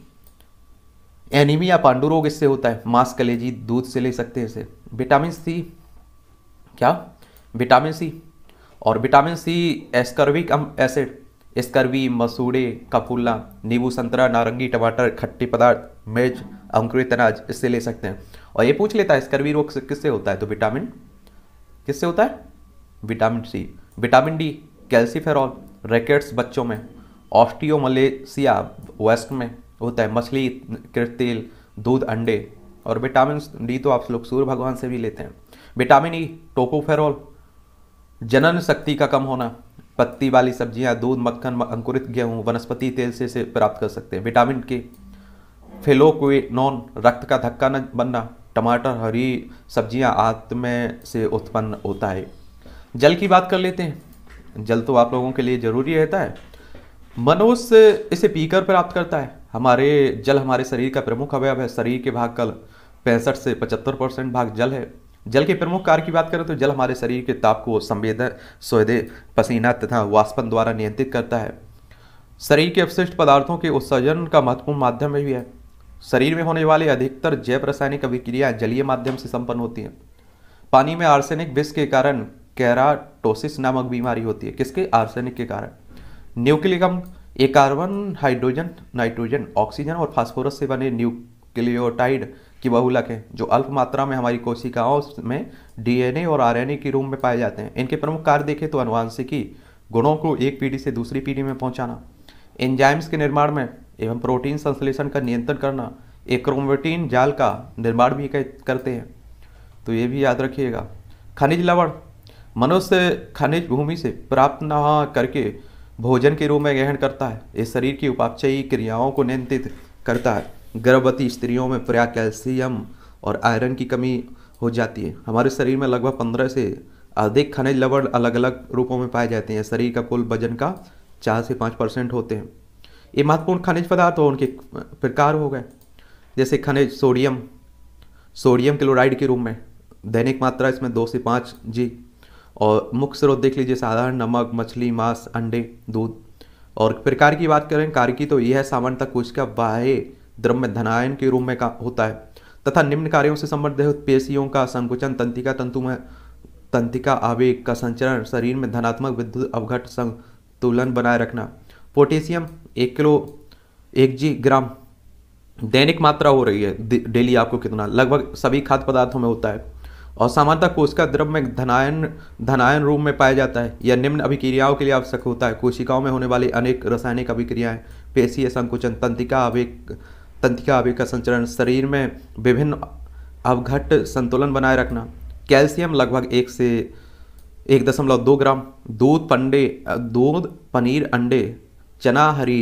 anaemia पांडु रोग इससे होता है मांस कलेजी दूध से ले सकते हैं इसे विटामिन सी क्या विटामिन सी और विटामिन सी एस्कर्विक एसिड एस्कर्वी मसूड़े कपूला नींबू संतरा नारंगी टमाटर खट्टे पदार्थ मिर्च अंकुरित अनाज इससे ले सकते हैं और ये पूछ लेता है स्कर्वी रोग किससे होता है तो विटामिन किससे होता है vitamin C vitamin D calciferol rickets बच्चों में ऑस्टियोमलेसिया वेस्ट में होता है मछली तेल दूध अंडे और विटामिन डी तो आप लोग सूर्य भगवान से भी लेते हैं विटामिन ई टोकोफेरॉल जनन शक्ति का कम होना पत्ती वाली सब्जियां दूध मक्खन अंकुरित गेहूं वनस्पति तेल से, से प्राप्त कर सकते हैं विटामिन के फेलोक्विनोन रक्त का धक्का न बनना टमाटर हरी सब्जियां आत्म से उत्पन्न होता है जल की बात कर लेते हैं जल तो आप लोगों के लिए ज़रूरी रहता है मनुष्य इसे पीकर प्राप्त करता है हमारे जल हमारे शरीर का प्रमुख अवयव है शरीर के भाग कल पैंसठ से पचहत्तर परसेंट भाग जल है जल के प्रमुख कार्य की बात करें तो जल हमारे शरीर के ताप को संवेदन सोदे पसीना तथा वाष्पन द्वारा नियंत्रित करता है शरीर के अवशिष्ट पदार्थों के उत्सर्जन का महत्वपूर्ण माध्यम भी है शरीर में होने वाली अधिकतर जैव रासायनिक अभिक्रिया जलीय माध्यम से संपन्न होती हैं पानी में आर्सेनिक विष के कारण कैराटोसिस नामक बीमारी होती है किसके आर्सेनिक के कारण न्यूक्लियम ये कार्बन हाइड्रोजन नाइट्रोजन ऑक्सीजन और फास्फोरस से बने न्यूक्लियोटाइड की बहुलक है जो अल्प मात्रा में हमारी कोशिकाओं में डीएनए और आरएनए के रूप में पाए जाते हैं इनके प्रमुख कार्य देखें तो अनुवांशिकी गुणों को एक पीढ़ी से दूसरी पीढ़ी में पहुंचाना एंजाइम्स के निर्माण में एवं प्रोटीन संश्लेषण का नियंत्रण करना एक्रोमेटिन जाल का निर्माण भी करते हैं तो ये भी याद रखिएगा खनिज लवण मनुष्य खनिज भूमि से प्राप्त न करके भोजन के रूप में ग्रहण करता है ये शरीर की उपापचयी क्रियाओं को नियंत्रित करता है गर्भवती स्त्रियों में पर्याप्त कैल्शियम और आयरन की कमी हो जाती है हमारे शरीर में लगभग पंद्रह से अधिक खनिज लवण अलग अलग रूपों में पाए जाते हैं शरीर का कुल वजन का चार से पाँच परसेंट होते हैं ये महत्वपूर्ण खनिज पदार्थ और उनके प्रकार हो गए जैसे खनिज सोडियम सोडियम क्लोराइड के रूप में दैनिक मात्रा इसमें दो से पाँच जी और मुख्य स्रोत देख लीजिए साधारण नमक मछली मांस अंडे दूध और प्रकार की बात करें कार्य की तो यह है सामान्यतः कुछ का बाह्य द्रव्य धनायन के रूप में का होता है तथा निम्न कार्यों से संबंधित पेशियों का संकुचन तंतिका तंतु में तंतिका आवेग का संचरण शरीर में धनात्मक विद्युत अवघट संतुलन बनाए रखना पोटेशियम एक किलो एक जी ग्राम दैनिक मात्रा हो रही है डेली आपको कितना लगभग सभी खाद्य पदार्थों में होता है और सामान्यतः कोशिका द्रव्य में धनायन धनायन रूप में पाया जाता है यह निम्न अभिक्रियाओं के लिए आवश्यक होता है कोशिकाओं में होने वाली अनेक रासायनिक अभिक्रियाएं पेशीय संकुचन तंत्रिका आवेग तंत्रिका आवेग का संचरण शरीर में विभिन्न अवघट संतुलन बनाए रखना कैल्शियम लगभग एक से एक दशमलव दो ग्राम दूध पंडे दूध पनीर अंडे चना हरी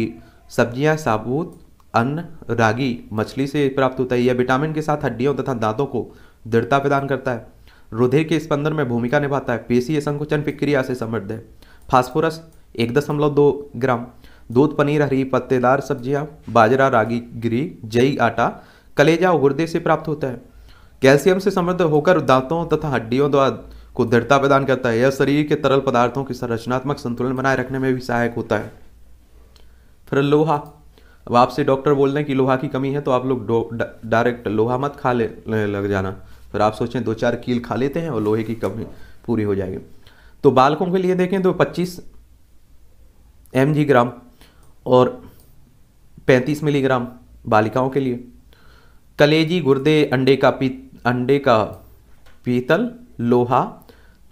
सब्जियां साबुत अन्न रागी मछली से प्राप्त होता है यह विटामिन के साथ हड्डियों तथा दांतों को दृढ़ता प्रदान करता है रुधिर के स्पंदन में भूमिका निभाता है पेशीय संकुचन प्रक्रिया से समृद्ध है फास्फोरस एक दशमलव दो ग्राम दूध पनीर हरी पत्तेदार सब्जियां बाजरा रागी गिरी जई आटा कलेजा और गुर्दे से प्राप्त होता है कैल्शियम से समृद्ध होकर दांतों तथा हड्डियों द्वारा को दृढ़ता प्रदान करता है यह शरीर के तरल पदार्थों की संरचनात्मक संतुलन बनाए रखने में भी सहायक होता है फिर लोहा अब आपसे डॉक्टर बोल हैं कि लोहा की कमी है तो आप लोग डायरेक्ट लोहा मत खा ले, लग जाना फिर आप सोचें दो चार कील खा लेते हैं और लोहे की कमी पूरी हो जाएगी तो बालकों के लिए देखें तो 25 एम ग्राम और 35 मिलीग्राम बालिकाओं के लिए कलेजी गुर्दे अंडे का पी अंडे का पीतल लोहा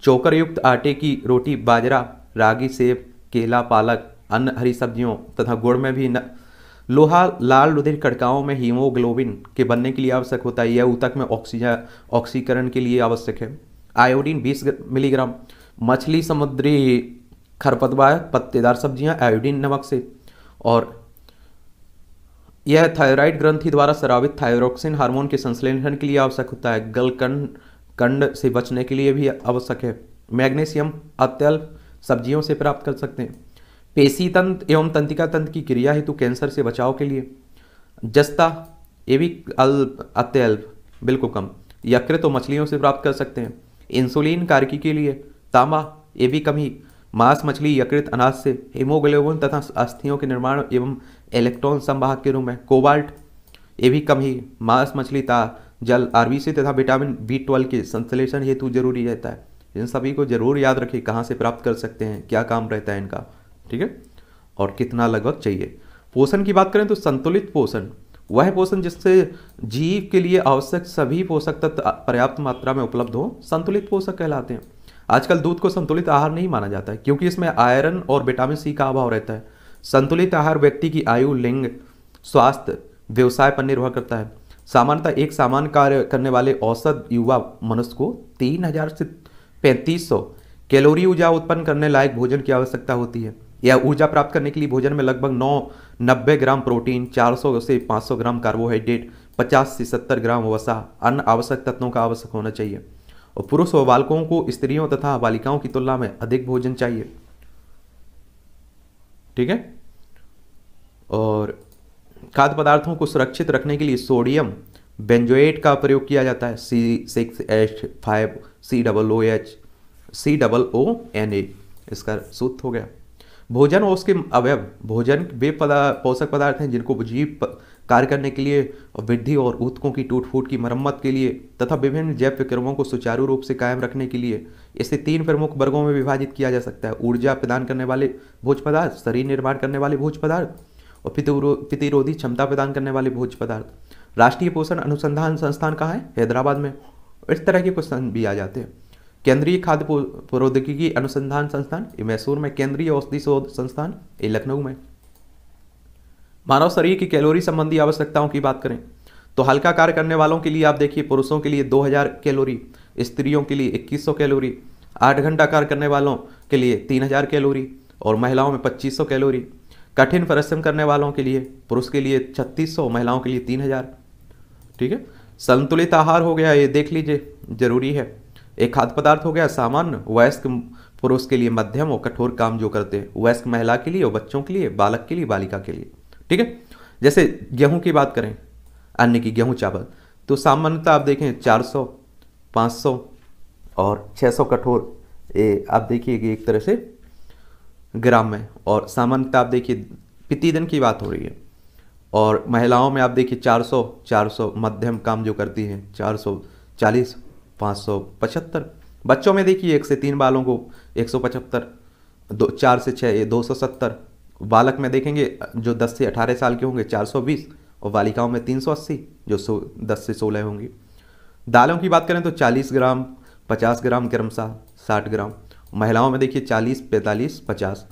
चोकर युक्त आटे की रोटी बाजरा रागी सेब केला पालक अन्य हरी सब्जियों तथा गुड़ में भी न लोहा लाल रुधिर कड़काओं में हीमोग्लोबिन के बनने के लिए आवश्यक होता है यह ऊतक में ऑक्सीजन ऑक्सीकरण के लिए आवश्यक है आयोडीन 20 मिलीग्राम मछली समुद्री खरपतवार पत्तेदार सब्जियां आयोडीन नमक से और यह थायराइड ग्रंथि द्वारा स्रावित थायरोक्सिन हार्मोन के संश्लेषण के लिए आवश्यक होता है गलकंड कंड से बचने के लिए भी आवश्यक है मैग्नीशियम अत्यल्प सब्जियों से प्राप्त कर सकते हैं पेशी तंत्र एवं तंत्रिका तंत्र की क्रिया हेतु कैंसर से बचाव के लिए जस्ता ये भी अल्प अत्यल्प बिल्कुल कम यकृत तो मछलियों से प्राप्त कर सकते हैं इंसुलिन कार्यकी के लिए तांबा ये भी कम ही मांस मछली यकृत अनाज से हीमोग्लोबिन तथा अस्थियों के निर्माण एवं इलेक्ट्रॉन संवाहक के रूप में कोबाल्ट ये भी कम ही मांस मछली ता जल आरबीसी तथा विटामिन बी ट्वेल्व के संश्लेषण हेतु जरूरी रहता है इन सभी को जरूर याद रखें कहाँ से प्राप्त कर सकते हैं क्या काम रहता है इनका ठीक है और कितना लगभग चाहिए पोषण की बात करें तो संतुलित पोषण वह पोषण जिससे जीव के लिए आवश्यक सभी पोषक तत्व पर्याप्त मात्रा में उपलब्ध हो संतुलित पोषक कहलाते हैं आजकल दूध को संतुलित आहार नहीं माना जाता है क्योंकि इसमें आयरन और विटामिन सी का अभाव रहता है संतुलित आहार व्यक्ति की आयु लिंग स्वास्थ्य व्यवसाय पर निर्भर करता है सामान्यतः एक सामान्य कार्य करने वाले औसत युवा मनुष्य को तीन हजार से पैंतीस सौ कैलोरी ऊर्जा उत्पन्न करने लायक भोजन की आवश्यकता होती है या ऊर्जा प्राप्त करने के लिए भोजन में लगभग नौ नब्बे ग्राम प्रोटीन 400 से 500 ग्राम कार्बोहाइड्रेट 50 से 70 ग्राम वसा अन्य आवश्यक तत्वों का आवश्यक होना चाहिए और पुरुष व बालकों को स्त्रियों तथा बालिकाओं की तुलना में अधिक भोजन चाहिए ठीक है और खाद्य पदार्थों को सुरक्षित रखने के लिए सोडियम बेंजोएट का प्रयोग किया जाता है C six H five C double O H C double O N A इसका सूत्र हो गया भोजन और उसके अवयव भोजन वे पोषक पदार्थ हैं जिनको जीव कार्य करने के लिए वृद्धि और ऊतकों की टूट फूट की मरम्मत के लिए तथा विभिन्न जैव क्रमों को सुचारू रूप से कायम रखने के लिए इसे तीन प्रमुख वर्गों में विभाजित किया जा सकता है ऊर्जा प्रदान करने वाले भोज पदार्थ शरीर निर्माण करने वाले भोज पदार्थ और पितिरोधी क्षमता प्रदान करने वाले भोज पदार्थ राष्ट्रीय पोषण अनुसंधान संस्थान कहाँ है हैदराबाद में इस तरह के क्वेश्चन भी आ जाते हैं केंद्रीय खाद्य प्रौद्योगिकी अनुसंधान संस्थान ये मैसूर में केंद्रीय औषधि शोध संस्थान ये लखनऊ में मानव शरीर की कैलोरी संबंधी आवश्यकताओं की बात करें तो हल्का कार्य करने वालों के लिए आप देखिए पुरुषों के लिए 2000 कैलोरी स्त्रियों के लिए 2100 कैलोरी आठ घंटा कार्य करने वालों के लिए 3000 कैलोरी और महिलाओं में 2500 कैलोरी कठिन परिश्रम करने वालों के लिए पुरुष के लिए 3600 महिलाओं के लिए 3000 ठीक है संतुलित आहार हो गया ये देख लीजिए जरूरी है एक खाद्य पदार्थ हो गया सामान्य वयस्क पुरुष के लिए मध्यम और कठोर काम जो करते हैं वयस्क महिला के लिए और बच्चों के लिए बालक के लिए बालिका के लिए ठीक है जैसे गेहूं की बात करें अन्य की गेहूं चावल तो सामान्यतः आप देखें 400, 500 और 600 कठोर ये आप देखिए एक तरह से ग्राम में और सामान्यतः आप देखिए प्रतिदिन की बात हो रही है और महिलाओं में आप देखिए 400, 400 मध्यम काम जो करती हैं 440 पाँच सौ पचहत्तर बच्चों में देखिए एक से तीन बालों को एक सौ पचहत्तर दो चार से छः दो सौ सत्तर बालक में देखेंगे जो दस से अठारह साल के होंगे चार सौ बीस और बालिकाओं में तीन सौ अस्सी जो सो दस से सोलह होंगी दालों की बात करें तो चालीस ग्राम पचास ग्राम क्रमशः साठ ग्राम महिलाओं में देखिए चालीस पैंतालीस पचास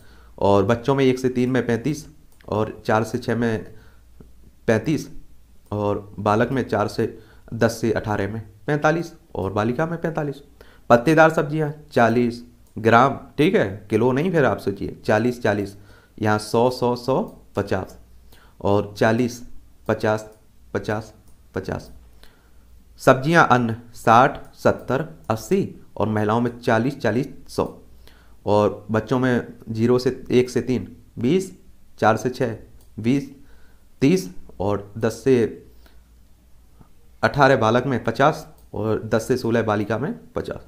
और बच्चों में एक से तीन में पैंतीस और चार से छः में पैंतीस और बालक में चार से दस से अठारह में पैंतालीस और बालिका में पैंतालीस पत्तेदार सब्जियाँ चालीस ग्राम ठीक है किलो नहीं फिर आप सोचिए चालीस चालीस यहाँ सौ सौ सौ पचास और चालीस पचास पचास पचास सब्जियां अन्न साठ सत्तर अस्सी और महिलाओं में चालीस चालीस सौ और बच्चों में जीरो से एक से तीन बीस चार से छः बीस तीस और दस से अठारह बालक में पचास और 10 से 16 बालिका में 50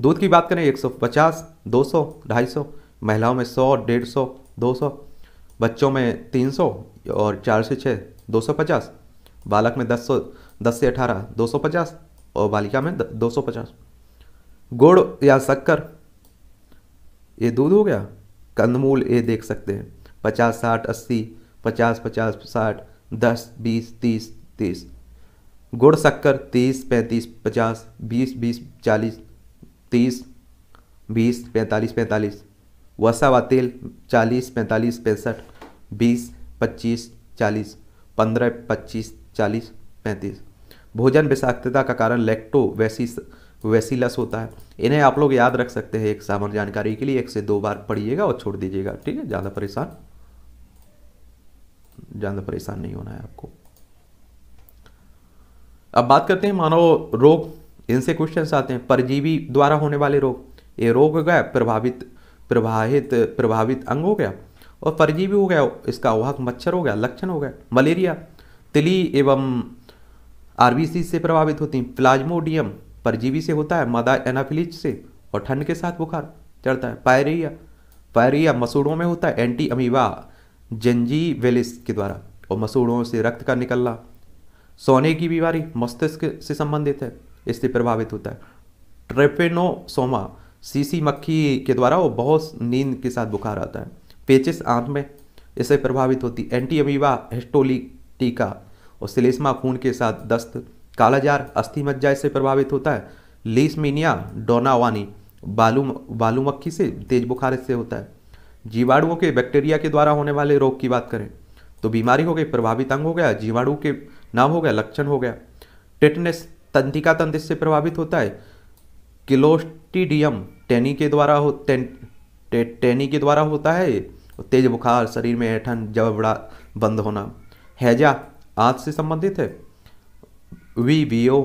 दूध की बात करें 150, 200, 250, महिलाओं में 100, 150, 200, बच्चों में 300 और 4 से 6 250, बालक में 10 सौ दस से 18 250 और बालिका में 250। गुड़ या शक्कर ये दूध हो गया कंदमूल ये देख सकते हैं पचास साठ अस्सी पचास पचास साठ दस बीस तीस तीस गुड़ शक्कर तीस पैंतीस पचास बीस बीस चालीस तीस बीस पैंतालीस पैंतालीस वसा व तेल चालीस पैंतालीस पैंसठ बीस पच्चीस चालीस पंद्रह पच्चीस चालीस पैंतीस भोजन विषाक्तता का कारण लेक्टो वैसी वैसीलस होता है इन्हें आप लोग याद रख सकते हैं एक सामान्य जानकारी के लिए एक से दो बार पढ़िएगा और छोड़ दीजिएगा ठीक है ज़्यादा परेशान ज़्यादा परेशान नहीं होना है आपको अब बात करते हैं मानव रोग इनसे क्वेश्चन आते हैं परजीवी द्वारा होने वाले रोग ये रोग हो गया प्रभावित प्रभावित प्रभावित अंग हो गया और परजीवी हो गया इसका वाहक मच्छर हो गया लक्षण हो गया मलेरिया तिली एवं आरबीसी से प्रभावित होती हैं प्लाज्मोडियम परजीवी से होता है मदा एनाफिलिज से और ठंड के साथ बुखार चढ़ता है पायरिया पायरिया मसूड़ों में होता है एंटी जेंजी जंजीवेलिस के द्वारा और मसूड़ों से रक्त का निकलना सोने की बीमारी मस्तिष्क से संबंधित है इससे प्रभावित होता है ट्रेपेनोसोमा सीसी मक्खी के द्वारा वो बहुत नींद के साथ बुखार आता है पेचिस आंत में इससे प्रभावित होती एंटी हेस्टोली टीका और सिलेस्मा खून के साथ दस्त कालाजार अस्थि मज्जा इससे प्रभावित होता है लीसमीनिया डोनावानी बालू बालू मक्खी से तेज बुखार इससे होता है जीवाणुओं के बैक्टीरिया के द्वारा होने वाले रोग की बात करें तो बीमारी हो गई प्रभावित अंग हो गया जीवाणु के नाम हो गया लक्षण हो गया टेटनेस तंत्रिका तंत्र से प्रभावित होता है किलोस्टिडियम टेनी के द्वारा हो टेन, टे, टेनी के द्वारा होता है तेज बुखार शरीर में ऐठन जबड़ा बंद होना हैजा आँख से संबंधित है वी वी ओ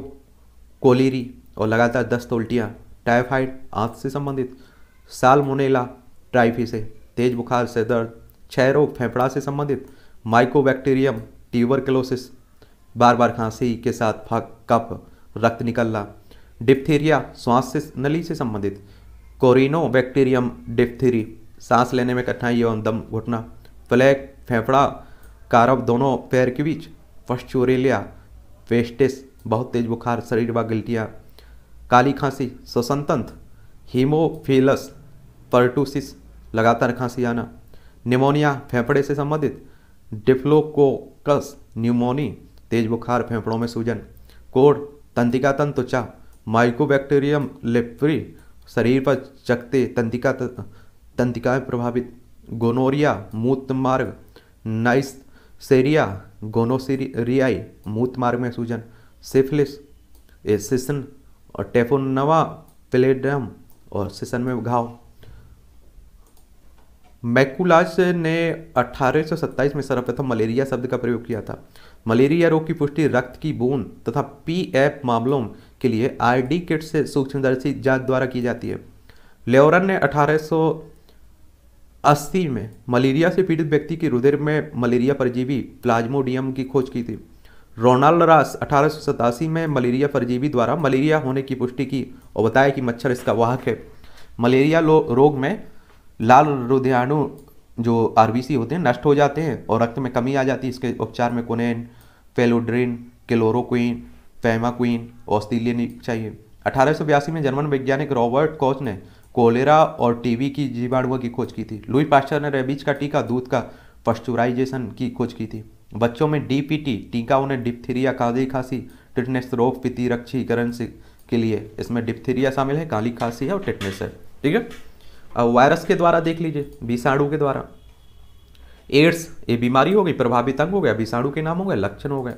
कोलेरी और लगातार दस्त उल्टियाँ टाइफाइड आँख से संबंधित सालमोनेला ट्राइफी से तेज बुखार से दर्द क्षय रोग फेफड़ा से संबंधित माइकोबैक्टीरियम क्लोसिस बार बार खांसी के साथ फक कप रक्त निकलना डिप्थीरिया श्वास से नली से संबंधित कोरिनो बैक्टीरियम डिप्थीरी सांस लेने में कठिनाई एवं दम घुटना फ्लैग फेफड़ा कारब दोनों पैर के बीच पश्चोरेलिया वेस्टिस बहुत तेज बुखार शरीर व गिल्टियाँ काली खांसी स्वसंतंत्र हीमोफीलस पर्टूसिस लगातार खांसी आना निमोनिया फेफड़े से संबंधित डिफ्लोकोकस न्यूमोनी तेज बुखार फेफड़ों में सूजन कोड तंत्रिका तंतु त्वचा माइकोबैक्टीरियम लेप्री शरीर पर चकते तंतिका तंतिकाएं प्रभावित गोनोरिया मूत मार्ग सेरिया गोनोसिरियाई मूत मार्ग में सूजन सिफिलिस एसिसन और टेफोनवा प्लेडम और सिसन में घाव मैकुलाज ने 1827 में सर्वप्रथम मलेरिया शब्द का प्रयोग किया था मलेरिया रोग की पुष्टि रक्त की बूंद तथा पी एफ मामलों के लिए आर डी किट से सूक्ष्मदर्शी जांच द्वारा की जाती है लेरन ने 1880 में मलेरिया से पीड़ित व्यक्ति के रुधिर में मलेरिया परजीवी प्लाज्मोडियम की खोज की थी रोनाल्ड रास अठारह में मलेरिया परजीवी द्वारा मलेरिया होने की पुष्टि की और बताया कि मच्छर इसका वाहक है मलेरिया रोग में लाल रुधियाणु जो आर होते हैं नष्ट हो जाते हैं और रक्त में कमी आ जाती है इसके उपचार में कोनेन फेलोड्रिन क्लोरोक्वीन फेमाक्वीन ऑस्ट्रेलियन चाहिए अठारह में जर्मन वैज्ञानिक रॉबर्ट कोच ने कोलेरा और टीवी की जीवाणुओं की खोज की थी लुई पास्चर ने रेबीज का टीका दूध का पश्चुराइजेशन की खोज की थी बच्चों में डीपीटी टीका उन्हें डिप्थीरिया काली खांसी टिटनेस रोग पितिरक्षीकरण के लिए इसमें डिप्थीरिया शामिल है काली खांसी है और टिटनेस है ठीक है वायरस के द्वारा देख लीजिए विषाणु के द्वारा एड्स ये बीमारी हो गई प्रभावित अंग हो गया विषाणु के नाम हो गए लक्षण हो गए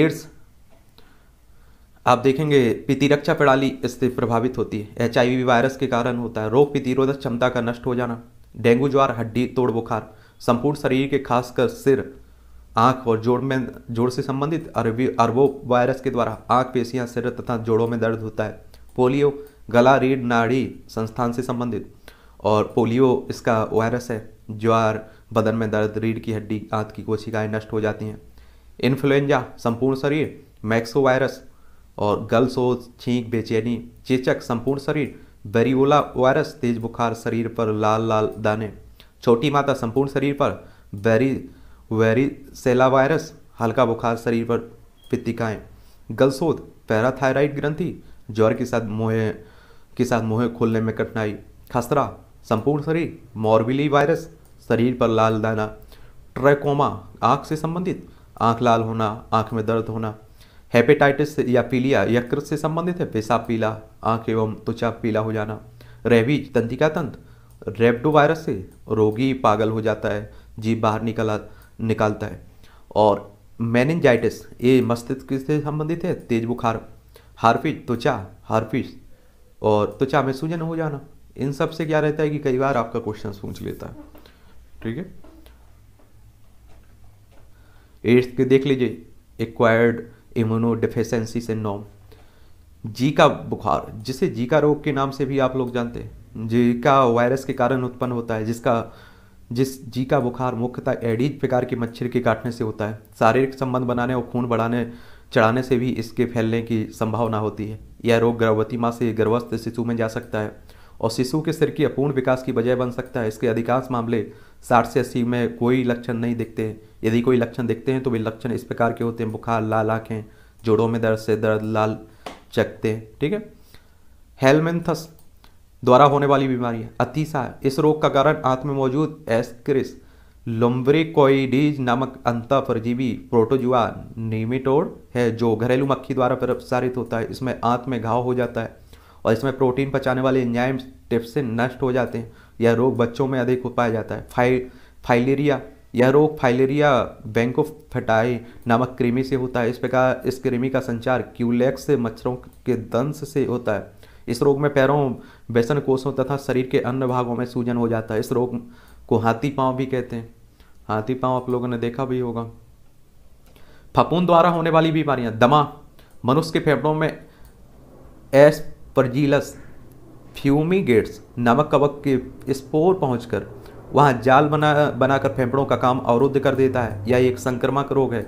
एड्स आप देखेंगे प्रतिरक्षा प्रणाली इससे प्रभावित होती है एच वायरस के कारण होता है रोग प्रतिरोधक क्षमता का नष्ट हो जाना डेंगू ज्वार हड्डी तोड़ बुखार संपूर्ण शरीर के खासकर सिर आंख और जोड़ में जोड़ से संबंधित अरबी अरबो वायरस के द्वारा आंख पेशियां सिर तथा जोड़ों में दर्द होता है पोलियो गला रीढ़ नाड़ी संस्थान से संबंधित और पोलियो इसका वायरस है ज्वार बदन में दर्द रीढ़ की हड्डी आंत की कोशिकाएं नष्ट हो जाती हैं इन्फ्लुएंजा संपूर्ण शरीर मैक्सो वायरस और गलसोज छींक बेचैनी चेचक संपूर्ण शरीर बेरियोला वायरस तेज बुखार शरीर पर लाल लाल दाने छोटी माता संपूर्ण शरीर पर वेरी वेरी सेला वायरस हल्का बुखार शरीर पर पित्तिकाएँ गलसोद पैराथायराइड ग्रंथि ज्वर के साथ मोहे के साथ मुँह खोलने में कठिनाई खसरा संपूर्ण शरीर मॉर्बिली वायरस शरीर पर लाल दाना ट्रैकोमा आँख से संबंधित आँख लाल होना आँख में दर्द होना हेपेटाइटिस या पीलिया यकृत से संबंधित है पेशाब पीला आँख एवं त्वचा पीला हो जाना रेबीज तंत्रिका तंत्र रेबडो वायरस से रोगी पागल हो जाता है जीभ बाहर निकला निकालता है और मैनजाइटिस ये मस्तिष्क से संबंधित है तेज बुखार हार्फिज त्वचा हार्फिज और त्वचा तो में सूजन हो जाना इन सब से क्या रहता है कि कई बार आपका क्वेश्चन पूछ लेता है ठीक है एड्स के देख लीजिए एक्वायर्ड इम्यूनो डिफिशेंसी सिंड्रोम जी का बुखार जिसे जी का रोग के नाम से भी आप लोग जानते हैं जी का वायरस के कारण उत्पन्न होता है जिसका जिस जी का बुखार मुख्यतः एडीज प्रकार के मच्छर के काटने से होता है शारीरिक संबंध बनाने और खून बढ़ाने चढ़ाने से भी इसके फैलने की संभावना होती है यह रोग गर्भवती माँ से गर्भस्थ शिशु में जा सकता है और शिशु के सिर की अपूर्ण विकास की वजह बन सकता है इसके अधिकांश मामले 60 से 80 में कोई लक्षण नहीं दिखते हैं यदि कोई लक्षण दिखते हैं तो वे लक्षण इस प्रकार के होते हैं बुखार लाल आँखें जोड़ों में दर्द से दर्द लाल चकते हैं ठीक है हेलमेंथस द्वारा होने वाली बीमारी अतिशा इस रोग का कारण आंत में मौजूद एस्क्रिस लुम्ब्रिकोइडीज नामक अंत परजीवी प्रोटोजुआ निमिटोड है जो घरेलू मक्खी द्वारा प्रसारित होता है इसमें आंत में घाव हो जाता है और इसमें प्रोटीन पचाने वाले एंजाइम्स टिप्सिन नष्ट हो जाते हैं यह रोग बच्चों में अधिक पाया जाता है फाइ फाइलेरिया यह रोग फाइलेरिया बैंकोफाई नामक कृमि से होता है इस प्रकार इस कृमि का संचार क्यूलेक्स मच्छरों के दंश से होता है इस रोग में पैरों बेसन कोषों तथा शरीर के अन्य भागों में सूजन हो जाता है इस रोग को हाथी पाँव भी कहते हैं हाथी पांव आप लोगों ने देखा भी होगा फपून द्वारा होने वाली बीमारियां दमा मनुष्य के फेफड़ों में एस परजीलस फ्यूमीगेट्स नमक कवक के स्पोर पहुंचकर वहां जाल बना बनाकर फेफड़ों का काम अवरुद्ध कर देता है यह एक संक्रमक रोग है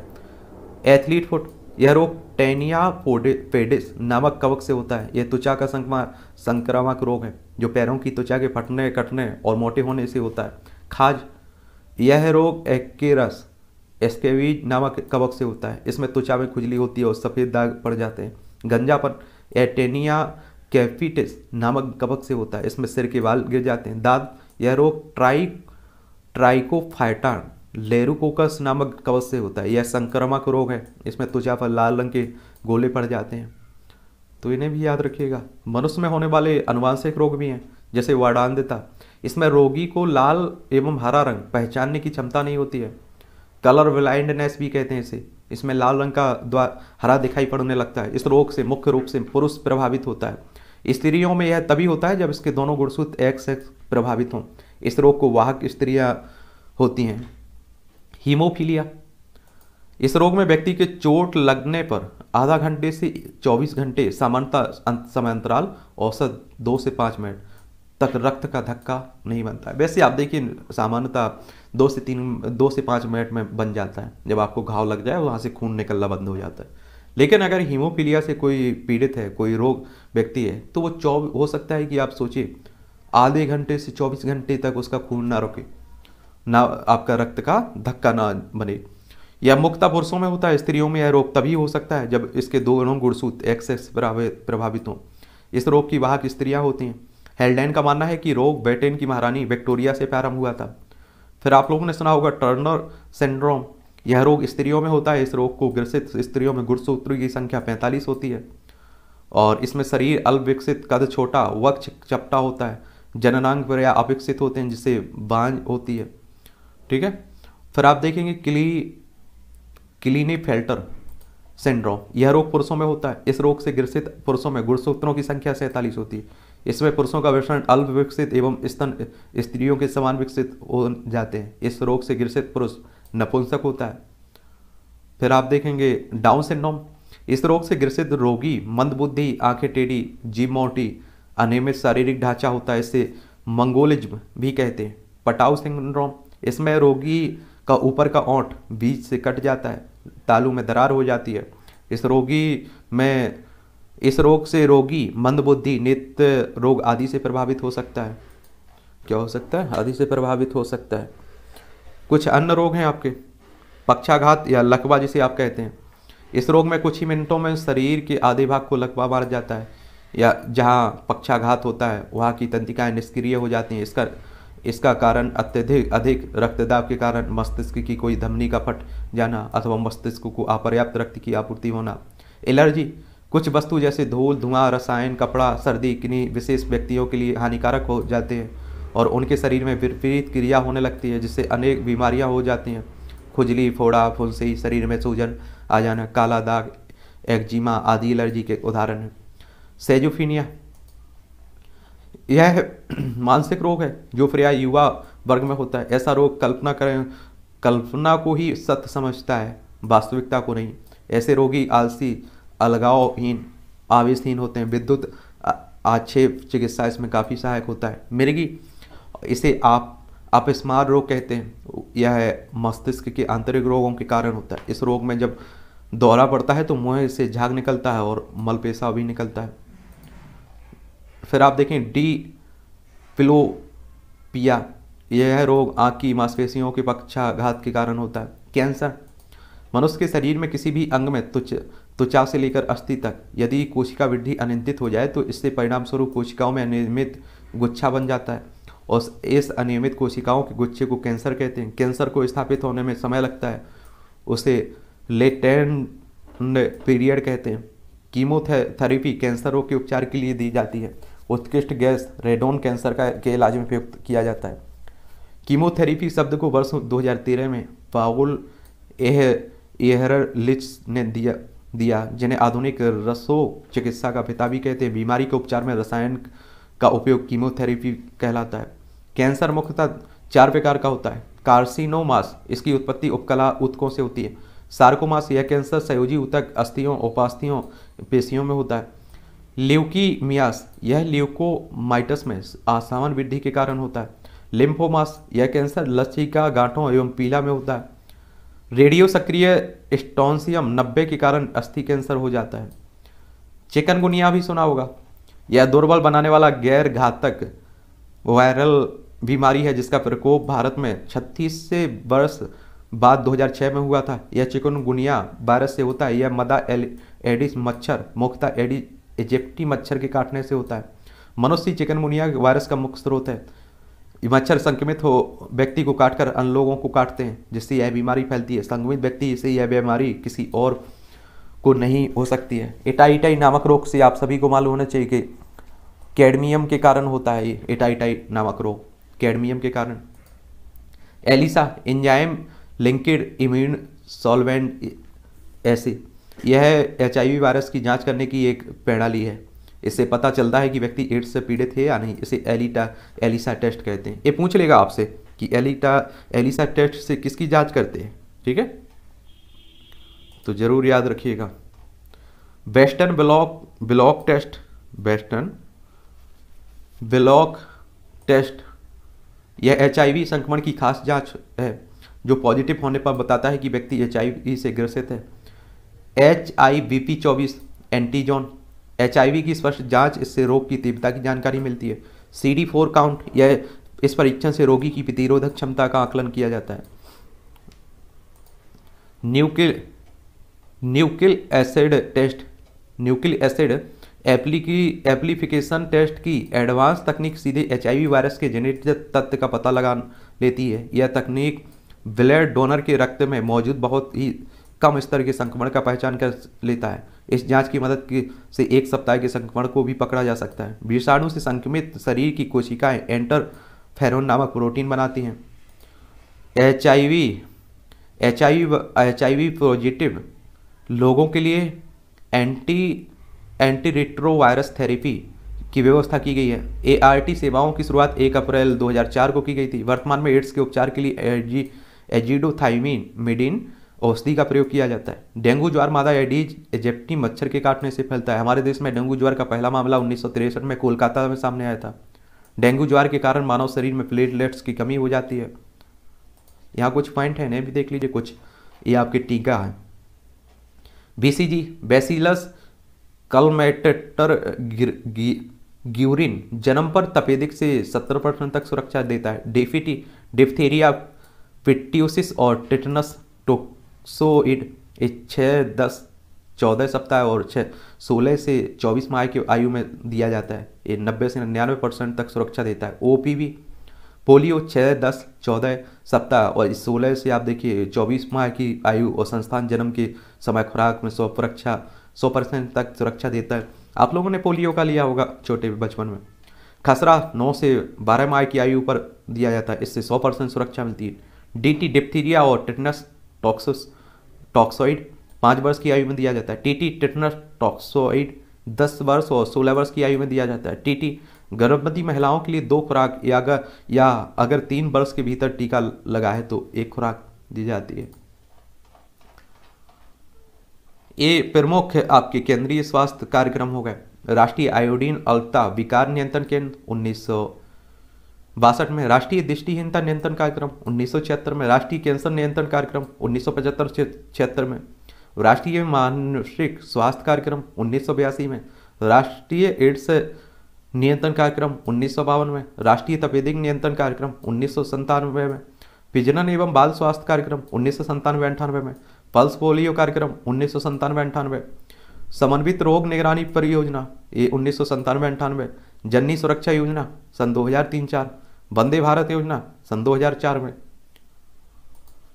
एथलीट फुट यह रोग टेनिया पेडिस नामक कवक से होता है यह त्वचा का संक्रमा संक्रामक रोग है जो पैरों की त्वचा के फटने कटने और मोटे होने से होता है खाज यह रोग एक्केरस एस्केवीज नामक कवक से होता है इसमें त्वचा में खुजली होती है और सफ़ेद दाग पड़ जाते हैं गंजापन एटेनिया कैफिटिस नामक कवक से होता है इसमें सिर के बाल गिर जाते हैं दाद यह रोग ट्राई ट्राइकोफाइटान लेरुकोकस नामक कवक से होता है यह संक्रामक रोग है इसमें त्वचा पर लाल रंग के गोले पड़ जाते हैं तो इन्हें भी याद रखिएगा मनुष्य में होने वाले अनुवांशिक रोग भी हैं जैसे वाडान्धता इसमें रोगी को लाल एवं हरा रंग पहचानने की क्षमता नहीं होती है कलर ब्लाइंडनेस भी कहते हैं इसे इसमें लाल रंग का द्वार हरा दिखाई पड़ने लगता है इस रोग से मुख्य रूप से पुरुष प्रभावित होता है स्त्रियों में यह तभी होता है जब इसके दोनों गुणसूत्र एक से प्रभावित हों इस रोग को वाहक स्त्रियाँ होती हैं हीमोफीलिया इस रोग में व्यक्ति के चोट लगने पर आधा घंटे से 24 घंटे सामान्यता समय अंतराल औसत दो से पाँच मिनट तक रक्त का धक्का नहीं बनता है वैसे आप देखिए सामान्यतः दो से तीन दो से पाँच मिनट में बन जाता है जब आपको घाव लग जाए वहाँ से खून निकलना बंद हो जाता है लेकिन अगर हीमोफीलिया से कोई पीड़ित है कोई रोग व्यक्ति है तो वो चौब हो सकता है कि आप सोचिए आधे घंटे से चौबीस घंटे तक उसका खून ना रुके ना आपका रक्त का धक्का ना बने यह मुक्ता पुरुषों में होता है स्त्रियों में यह रोग तभी हो सकता है जब इसके दोनों गुड़सूत एक्सेस प्रभावित हों इस रोग की वाहक स्त्रियाँ होती हैं हेल्डेन का मानना है कि रोग ब्रिटेन की महारानी विक्टोरिया से प्रारंभ हुआ था फिर आप लोगों ने सुना होगा टर्नर सिंड्रोम यह रोग स्त्रियों में होता है इस रोग को ग्रसित स्त्रियों में गुड़सूत्रों की संख्या पैंतालीस होती है और इसमें शरीर अल्पविकसित कद छोटा वक्ष चपटा होता है जननांग पर या अविकसित होते हैं जिससे बांझ होती है ठीक है फिर आप देखेंगे क्ली फेल्टर सिंड्रोम यह रोग पुरुषों में होता है इस रोग से ग्रसित पुरुषों में गुड़सूत्रों की संख्या सैंतालीस होती है इसमें पुरुषों का विवरण अल्प विकसित एवं स्तन स्त्रियों के समान विकसित हो जाते हैं इस रोग से ग्रसित पुरुष नपुंसक होता है फिर आप देखेंगे डाउन सिंड्रोम इस रोग से ग्रसित रोगी मंदबुद्धि आंखें टेढ़ी जीव मोटी अनियमित शारीरिक ढांचा होता है इसे मंगोलिज्म भी कहते हैं पटाऊ सिंड्रोम इसमें रोगी का ऊपर का ओंठ बीच से कट जाता है तालू में दरार हो जाती है इस रोगी में इस रोग से रोगी मंदबुद्धि नित्य रोग आदि से प्रभावित हो सकता है क्या हो सकता है आदि से प्रभावित हो सकता है कुछ अन्य रोग हैं आपके पक्षाघात या लकवा जिसे आप कहते हैं इस रोग में कुछ ही मिनटों में शरीर के आधे भाग को लकवा मार जाता है या जहाँ पक्षाघात होता है वहाँ की तंत्रिकाएं निष्क्रिय हो जाती हैं इसका इसका कारण अत्यधिक अधिक रक्तदाब के कारण मस्तिष्क की कोई धमनी का फट जाना अथवा मस्तिष्क को अपर्याप्त रक्त की आपूर्ति होना एलर्जी कुछ वस्तु जैसे धूल धुआं रसायन कपड़ा सर्दी किन्हीं विशेष व्यक्तियों के लिए हानिकारक हो जाते हैं और उनके शरीर में विपरीत क्रिया होने लगती है जिससे अनेक बीमारियां हो जाती हैं खुजली फोड़ा फुंसी शरीर में सूजन आ जाना काला दाग एक्जिमा आदि एलर्जी के उदाहरण हैं सेजुफीनिया यह मानसिक रोग है जो फ्रिया युवा वर्ग में होता है ऐसा रोग कल्पना करें कल्पना को ही सत्य समझता है वास्तविकता को नहीं ऐसे रोगी आलसी अलगावहीन आवेशहीन होते हैं विद्युत आक्षेप चिकित्सा इसमें काफ़ी सहायक होता है मिर्गी इसे आप अपस्मार रोग कहते हैं यह मस्तिष्क के आंतरिक रोगों के कारण होता है इस रोग में जब दौरा पड़ता है तो मुँह से झाग निकलता है और मलपेशा भी निकलता है फिर आप देखें डी फिलोपिया यह रोग आँख की मांसपेशियों के पक्षाघात के कारण होता है कैंसर मनुष्य के शरीर में किसी भी अंग में तुच्छ त्वचा से लेकर अस्थि तक यदि कोशिका वृद्धि अनियंत्रित हो जाए तो इससे परिणाम स्वरूप कोशिकाओं में अनियमित गुच्छा बन जाता है और इस अनियमित कोशिकाओं के गुच्छे को कैंसर कहते हैं कैंसर को स्थापित होने में समय लगता है उसे लेटेंट पीरियड कहते हैं कीमोथेरेपी कैंसर रोग के उपचार के लिए दी जाती है उत्कृष्ट गैस रेडोन कैंसर का के इलाज में प्रयुक्त किया जाता है कीमोथेरेपी शब्द को वर्ष 2013 में पाउल एह एहर लिच ने दिया दिया जिन्हें आधुनिक रसो चिकित्सा का पिता भी कहते हैं बीमारी के उपचार में रसायन का उपयोग कीमोथेरेपी कहलाता है कैंसर मुख्यतः चार प्रकार का होता है कार्सिनोमास इसकी उत्पत्ति उपकला उत्कों से होती है सार्कोमास यह कैंसर संयोजी उतक अस्थियों उपास्थियों पेशियों में होता है ल्यूकीमियास यह ल्यूकोमाइटस में आसावन वृद्धि के कारण होता है लिम्फोमास यह कैंसर का गांठों एवं पीला में होता है रेडियो सक्रिय स्टोनसियम नब्बे के कारण अस्थि कैंसर हो जाता है चिकनगुनिया भी सुना होगा यह दुर्बल बनाने वाला गैर घातक वायरल बीमारी है जिसका प्रकोप भारत में 36 से वर्ष बाद 2006 में हुआ था यह चिकनगुनिया वायरस से होता है यह मदा एडिस मच्छर मुख्यता एडी इजिप्टी मच्छर के काटने से होता है मनुष्य चिकनगुनिया वायरस का मुख्य स्रोत है मच्छर संक्रमित हो व्यक्ति को काटकर अन्य लोगों को काटते हैं जिससे यह बीमारी फैलती है संक्रमित व्यक्ति से यह बीमारी किसी और को नहीं हो सकती है एटाइटाई नामक रोग से आप सभी को मालूम होना चाहिए कि कैडमियम के कारण होता है ये एटाइटाई नामक रोग कैडमियम के कारण ELISA enzyme linked immune solvent ऐसे यह एच वायरस की जांच करने की एक प्रणाली है इससे पता चलता है कि व्यक्ति एड्स से पीड़ित है या नहीं इसे एलिटा एलिसा टेस्ट कहते हैं ये पूछ लेगा आपसे कि एलिटा एलिसा टेस्ट से किसकी जांच करते हैं ठीक है तो ज़रूर याद रखिएगा western blot blot test western blot test यह एच संक्रमण की खास जांच है जो पॉजिटिव होने पर बताता है कि व्यक्ति एच से ग्रसित है एच आई वी पी चौबीस एंटीजॉन एच की स्पष्ट जांच इससे रोग की तीव्रता की जानकारी मिलती है सी डी फोर काउंट यह इस परीक्षण से रोगी की प्रतिरोधक क्षमता का आकलन किया जाता है nucleic nucleic acid test nucleic acid एप्लीकी एप्लीफिकेशन टेस्ट की एडवांस तकनीक सीधे एच वायरस के जेनेटिक तत्व का पता लगा लेती है यह तकनीक ब्लड डोनर के रक्त में मौजूद बहुत ही कम स्तर के संक्रमण का पहचान कर लेता है इस जांच की मदद की से एक सप्ताह के संक्रमण को भी पकड़ा जा सकता है विषाणु से संक्रमित शरीर की कोशिकाएं एंटर फेरोन नामक प्रोटीन बनाती हैं H I V H I V H I V positive लोगों के लिए एंटी एंटी रिट्रोवायरस थेरेपी की व्यवस्था की गई है ए आर टी सेवाओं की शुरुआत 1 अप्रैल 2004 को की गई थी वर्तमान में एड्स के उपचार के लिए एजी एजिडोथाइमिन मिडिन औषधि का प्रयोग किया जाता है डेंगू ज्वार मादा एडीज एजेप्टी मच्छर के काटने से फैलता है हमारे देश में डेंगू ज्वार का पहला मामला उन्नीस में कोलकाता में सामने आया था डेंगू ज्वार के कारण मानव शरीर में प्लेटलेट्स की कमी हो जाती है यहाँ कुछ पॉइंट है नहीं भी देख लीजिए कुछ ये आपके टीका है बीसीजी बेसिलस कलमेटेटर ग्यूरिन जन्म पर तपेदिक से 70 परसेंट तक सुरक्षा देता है डेफिटी डिफ्थेरिया पिट्यूसिस और टिटनस टो सो इट ये छः दस चौदह सप्ताह और छः सोलह से चौबीस माह की आयु में दिया जाता है ये नब्बे से निन्यानवे परसेंट तक सुरक्षा देता है ओ पी पोलियो छः दस चौदह सप्ताह और सोलह से आप देखिए चौबीस माह की आयु और संस्थान जन्म के समय खुराक में सौ सुरक्षा सौ परसेंट तक सुरक्षा देता है आप लोगों ने पोलियो का लिया होगा छोटे बचपन में खसरा नौ से बारह माह की आयु पर दिया जाता है इससे सौ परसेंट सुरक्षा मिलती है डी टी डिप्थीरिया और टिटनस टॉक्सस टॉक्सोइड पाँच वर्ष की आयु में दिया जाता है टीटी टिटनस टॉक्सोइड दस वर्ष और सोलह वर्ष की आयु में दिया जाता है टीटी गर्भवती महिलाओं के लिए दो खुराक या अगर या अगर तीन वर्ष के भीतर टीका लगा है तो एक खुराक दी जाती है ये प्रमुख आपके केंद्रीय स्वास्थ्य कार्यक्रम हो गए राष्ट्रीय आयोडीन अल्पता विकार नियंत्रण केंद्र उन्नीस बासठ में राष्ट्रीय दृष्टिहीनता नियंत्रण कार्यक्रम उन्नीस में राष्ट्रीय कैंसर नियंत्रण कार्यक्रम उन्नीस सौ पचहत्तर में राष्ट्रीय मानसिक स्वास्थ्य कार्यक्रम उन्नीस में राष्ट्रीय एड्स नियंत्रण कार्यक्रम उन्नीस में राष्ट्रीय तपेदिक नियंत्रण कार्यक्रम उन्नीस में पिजनन एवं बाल स्वास्थ्य कार्यक्रम उन्नीस सौ अंठानवे में पल्स पोलियो कार्यक्रम उन्नीस सौ अंठानवे समन्वित रोग निगरानी परियोजना ये उन्नीस सौ अंठानवे जननी सुरक्षा योजना सन दो हजार तीन चार वंदे भारत योजना सन 2004 में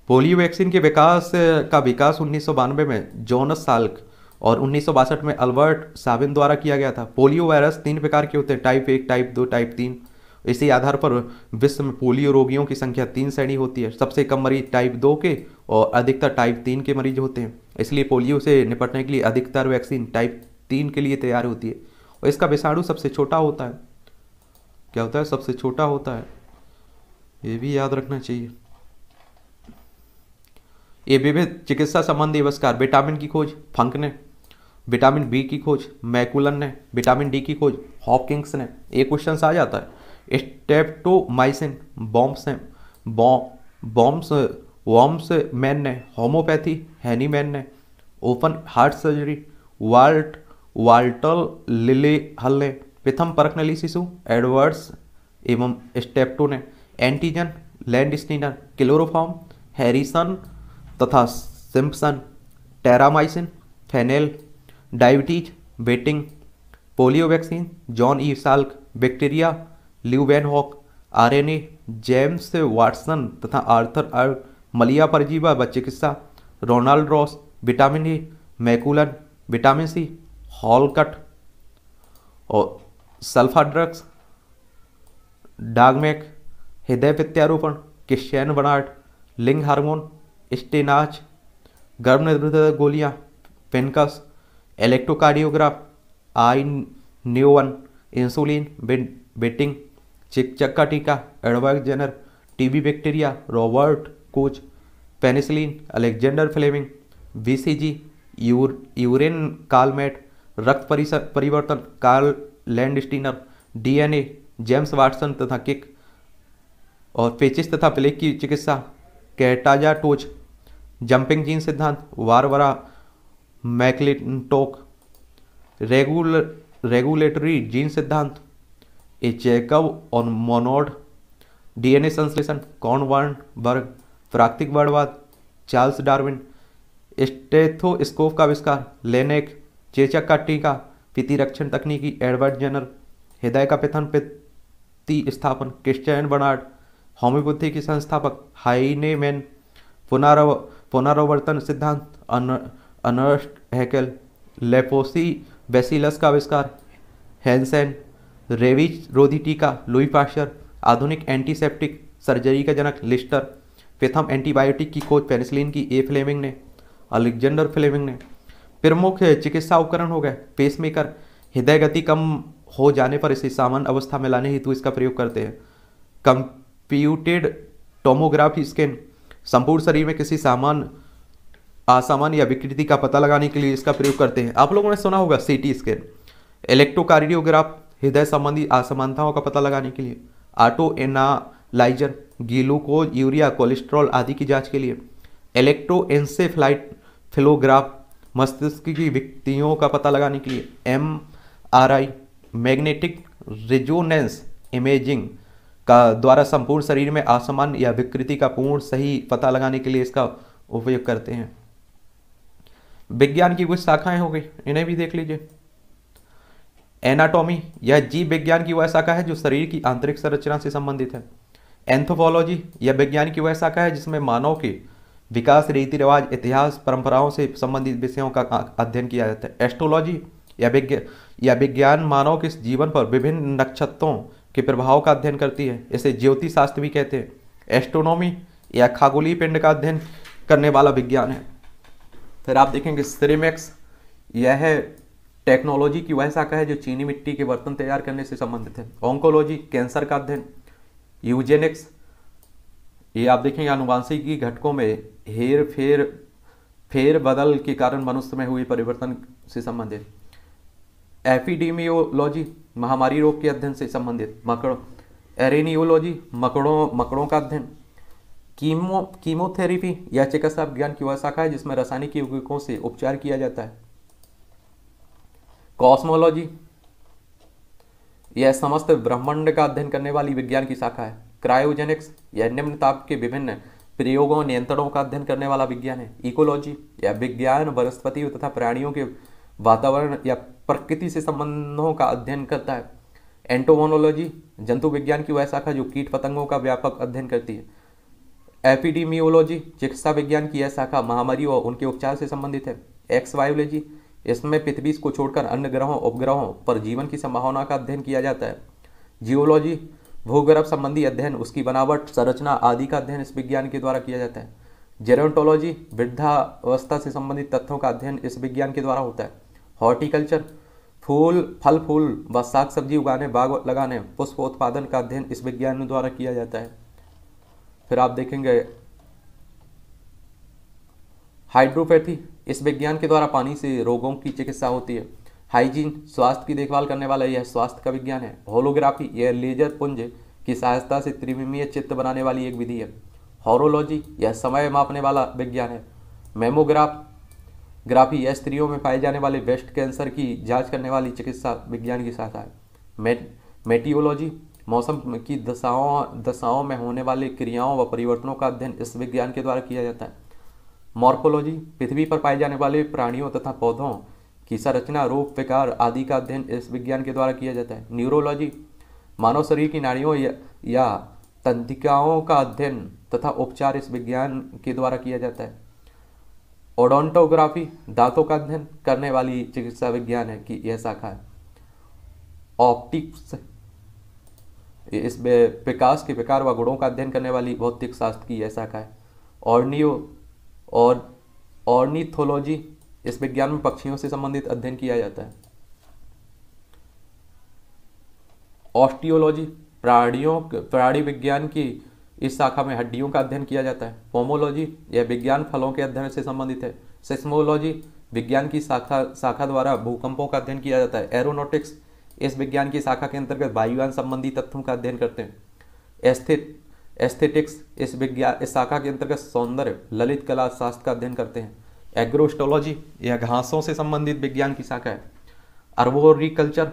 पोलियो वैक्सीन के विकास का विकास उन्नीस में जोनस साल्क और उन्नीस में अल्बर्ट साबिन द्वारा किया गया था पोलियो वायरस तीन प्रकार के होते हैं टाइप एक टाइप दो टाइप तीन इसी आधार पर विश्व में पोलियो रोगियों की संख्या तीन श्रेणी होती है सबसे कम मरीज टाइप दो के और अधिकतर टाइप तीन के मरीज होते हैं इसलिए पोलियो से निपटने के लिए अधिकतर वैक्सीन टाइप तीन के लिए तैयार होती है और इसका विषाणु सबसे छोटा होता है क्या होता है सबसे छोटा होता है ये भी याद रखना चाहिए ये विभिन्न चिकित्सा संबंधी आविष्कार विटामिन की खोज फंक ने विटामिन बी की खोज मैकुलन ने विटामिन डी की खोज हॉकिंग्स ने एक क्वेश्चन आ जाता है स्टेप्टोमाइसिन बॉम्ब्स ने बॉम्ब्स वॉम्स मैन ने होम्योपैथी हैनी मैन ने open heart surgery Walt Walton Lillehei ने प्रथम परखनली शिशु एडवर्ड्स एवं Steptoe antigen Landsteiner chloroform Harrison तथा सिम्पसन टेरामाइसिन फेनेल diabetes Banting polio vaccine John E Salk bacteria Leeuwenhoek RNA James Watson तथा Arthur R malaria परजीवा व चिकित्सा Ronald Ross vitamin A McCollum vitamin C हॉलकट और sulpha drugs डागमेक हृदय प्रत्यारोपण किश्चैन बनाट लिंग हार्मोन स्टेनाच गर्भ निर्भर गोलियां पेनकस इलेक्ट्रोकार्डियोग्राफ आई न्यूवन इंसुलिन बेटिंग चिकचक का टीका Edward Jenner TB bacteria Robert Koch penicillin Alexander Fleming BCG यूर यूरेन कालमेट रक्त परिवर्तन काल Landsteiner DNA James Watson तथा किक और पेचिस तथा प्लेग की चिकित्सा कैटाजा टोच जंपिंग जीन सिद्धांत वारवरा मैकलिटोक रेगुलर रेगुलेटरी जीन सिद्धांत ए चेकव और मोनोड डीएनए संश्लेषण वर्ण वर्ग प्राकृतिक वर्णवाद चार्ल्स डार्विन स्टेथोस्कोप का आविष्कार लेनेक चेचक का टीका रक्षण तकनीकी एडवर्ड जेनर हृदय का पिति स्थापन क्रिश्चियन बर्नार्ड होम्योपैथी के संस्थापक हाइनेमेन पुनरव पुनरावर्तन सिद्धांत अनर्स्ट हैकेल लेपोसी बेसिलस का आविष्कार हैंसेन रेविच रोधी टीका लुई पाशर आधुनिक एंटीसेप्टिक सर्जरी का जनक लिस्टर प्रथम एंटीबायोटिक की खोज पेनिसिलिन की ए फ्लेमिंग ने अलेक्जेंडर फ्लेमिंग ने प्रमुख चिकित्सा उपकरण हो गए पेसमेकर हृदय गति कम हो जाने पर इसे सामान्य अवस्था में लाने हेतु इसका प्रयोग करते हैं कंप्यूटेड टोमोग्राफी स्कैन संपूर्ण शरीर में किसी सामान असामान या विकृति का पता लगाने के लिए इसका प्रयोग करते हैं आप लोगों ने सुना होगा सीटी स्कैन इलेक्ट्रोकार्डियोग्राफ हृदय संबंधी असमानताओं का पता लगाने के लिए auto analyser glucose urea cholesterol आदि की जांच के लिए इलेक्ट्रो एनसेफ्लाइट फ्लोग्राफ मस्तिष्क की विकतियों का पता लगाने के लिए M R I magnetic resonance imaging का द्वारा संपूर्ण शरीर में असमान या विकृति का पूर्ण सही पता लगाने के लिए इसका उपयोग करते हैं विज्ञान की कुछ शाखाएं हो गई इन्हें भी देख लीजिए एनाटॉमी यह जीव विज्ञान की वह शाखा है जो शरीर की आंतरिक संरचना से संबंधित है एंथोपोलॉजी यह विज्ञान की वह शाखा है जिसमें मानव के विकास रीति रिवाज इतिहास परंपराओं से संबंधित विषयों का अध्ययन किया जाता है एस्ट्रोलॉजी या विज्ञान या विज्ञान मानव के जीवन पर विभिन्न नक्षत्रों के प्रभाव का अध्ययन करती है इसे ज्योतिष शास्त्र भी कहते हैं एस्ट्रोनॉमी या खागोलीय पिंड का अध्ययन करने वाला विज्ञान है फिर आप देखेंगे सिरेमिक्स यह है टेक्नोलॉजी की वह शाखा है जो चीनी मिट्टी के बर्तन तैयार करने से संबंधित है ऑन्कोलॉजी कैंसर का अध्ययन यूजेनिक्स ये आप देखेंगे अनुवांशिकी घटकों में हेर फेर फेर बदल के कारण मनुष्य में हुए परिवर्तन से संबंधित एफिडीमियोलॉजी महामारी रोग के अध्ययन से संबंधित मकड़ो एरेनियोलॉजी मकड़ों मकड़ों का अध्ययन कीमो कीमोथेरेपी या चिकित्सा विज्ञान की वह शाखा है जिसमें रासायनिक यौगिकों से उपचार किया जाता है कॉस्मोलॉजी यह समस्त ब्रह्मांड का अध्ययन करने वाली विज्ञान की शाखा है क्रायोजेनिक्स या निम्न ताप के विभिन्न प्रयोगों और नियंत्रणों का अध्ययन करने वाला विज्ञान है इकोलॉजी या विज्ञान वनस्पति तथा प्राणियों के वातावरण या प्रकृति से संबंधों का अध्ययन करता है एंटोमोनोलॉजी जंतु विज्ञान की वह शाखा जो कीट पतंगों का व्यापक अध्ययन करती है एपिडीमियोलॉजी चिकित्सा विज्ञान की यह शाखा महामारी और उनके उपचार से संबंधित है एक्स वायोलॉजी इसमें पृथ्वी को छोड़कर अन्य ग्रहों उपग्रहों पर जीवन की संभावना का अध्ययन किया जाता है जियोलॉजी भूगर्भ संबंधी अध्ययन उसकी बनावट संरचना आदि का अध्ययन इस विज्ञान के द्वारा किया जाता है जेरोटोलॉजी वृद्धावस्था से संबंधित तथ्यों का अध्ययन इस विज्ञान के द्वारा होता है हॉर्टिकल्चर फूल फल फूल व साग सब्जी उगाने बाग लगाने पुष्प उत्पादन का अध्ययन इस विज्ञान द्वारा किया जाता है फिर आप देखेंगे हाइड्रोपैथी इस विज्ञान के द्वारा पानी से रोगों की चिकित्सा होती है हाइजीन स्वास्थ्य की देखभाल करने वाला यह स्वास्थ्य का विज्ञान है होलोग्राफी यह लेजर पुंज की सहायता से त्रिविमीय चित्र बनाने वाली एक विधि है हॉरोलॉजी यह समय मापने वाला विज्ञान है मेमोग्राफ ग्राफी यह स्त्रियों में पाए जाने वाले ब्रेस्ट कैंसर की जांच करने वाली चिकित्सा विज्ञान की सहायता है मे, मेटियोलॉजी मौसम की दशाओं दशाओं में होने वाले क्रियाओं व परिवर्तनों का अध्ययन इस विज्ञान के द्वारा किया जाता है मॉर्फोलॉजी पृथ्वी पर पाए जाने वाले प्राणियों तथा पौधों की संरचना रूप विकार आदि का अध्ययन इस विज्ञान के द्वारा किया जाता है न्यूरोलॉजी मानव शरीर की नाड़ियों या, तंत्रिकाओं का अध्ययन तथा उपचार इस विज्ञान के द्वारा किया जाता है ओडोंटोग्राफी दांतों का अध्ययन करने वाली चिकित्सा विज्ञान है कि यह शाखा है ऑप्टिक्स इस विकास के विकार व गुणों का अध्ययन करने वाली भौतिक शास्त्र की यह शाखा है ऑर्नियो और ऑर्निथोलॉजी इस विज्ञान में पक्षियों से संबंधित अध्ययन किया जाता है ऑस्टियोलॉजी प्राणियों प्राणी विज्ञान की इस शाखा में हड्डियों का अध्ययन किया जाता है फोमोलॉजी यह विज्ञान फलों के अध्ययन से संबंधित है सेस्मोलॉजी विज्ञान की शाखा शाखा द्वारा भूकंपों का अध्ययन किया जाता है एरोनोटिक्स इस विज्ञान की शाखा के अंतर्गत वायुयान संबंधी तत्वों का अध्ययन करते हैं एस्थेट एस्थेटिक्स इस विज्ञान इस शाखा के अंतर्गत सौंदर्य ललित कला शास्त्र का अध्ययन करते हैं एग्रोस्टोलॉजी यह घासों से संबंधित विज्ञान की शाखा है अर्वोरिकल्चर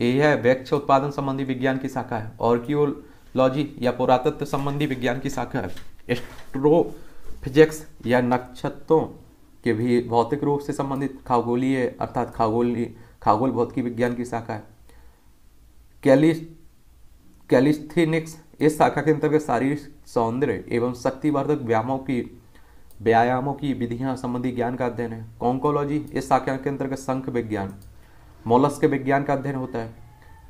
यह है वृक्ष उत्पादन संबंधी विज्ञान की शाखा है ऑर्कियोलॉजी या पुरातत्व संबंधी विज्ञान की शाखा है एस्ट्रोफिजिक्स या नक्षत्रों के भी भौतिक रूप से संबंधित खागोलीय अर्थात खागोली खागोल भौतिकी विज्ञान की शाखा है कैलिस कैलिस्थिनिक्स इस शाखा के अंतर्गत शारीरिक सौंदर्य एवं शक्तिवर्धक व्यायामों की व्यायामों की विधियां संबंधी ज्ञान का अध्ययन है कॉन्कोलॉजी इस शाखा के अंतर्गत संख विज्ञान मोलस के विज्ञान का अध्ययन होता है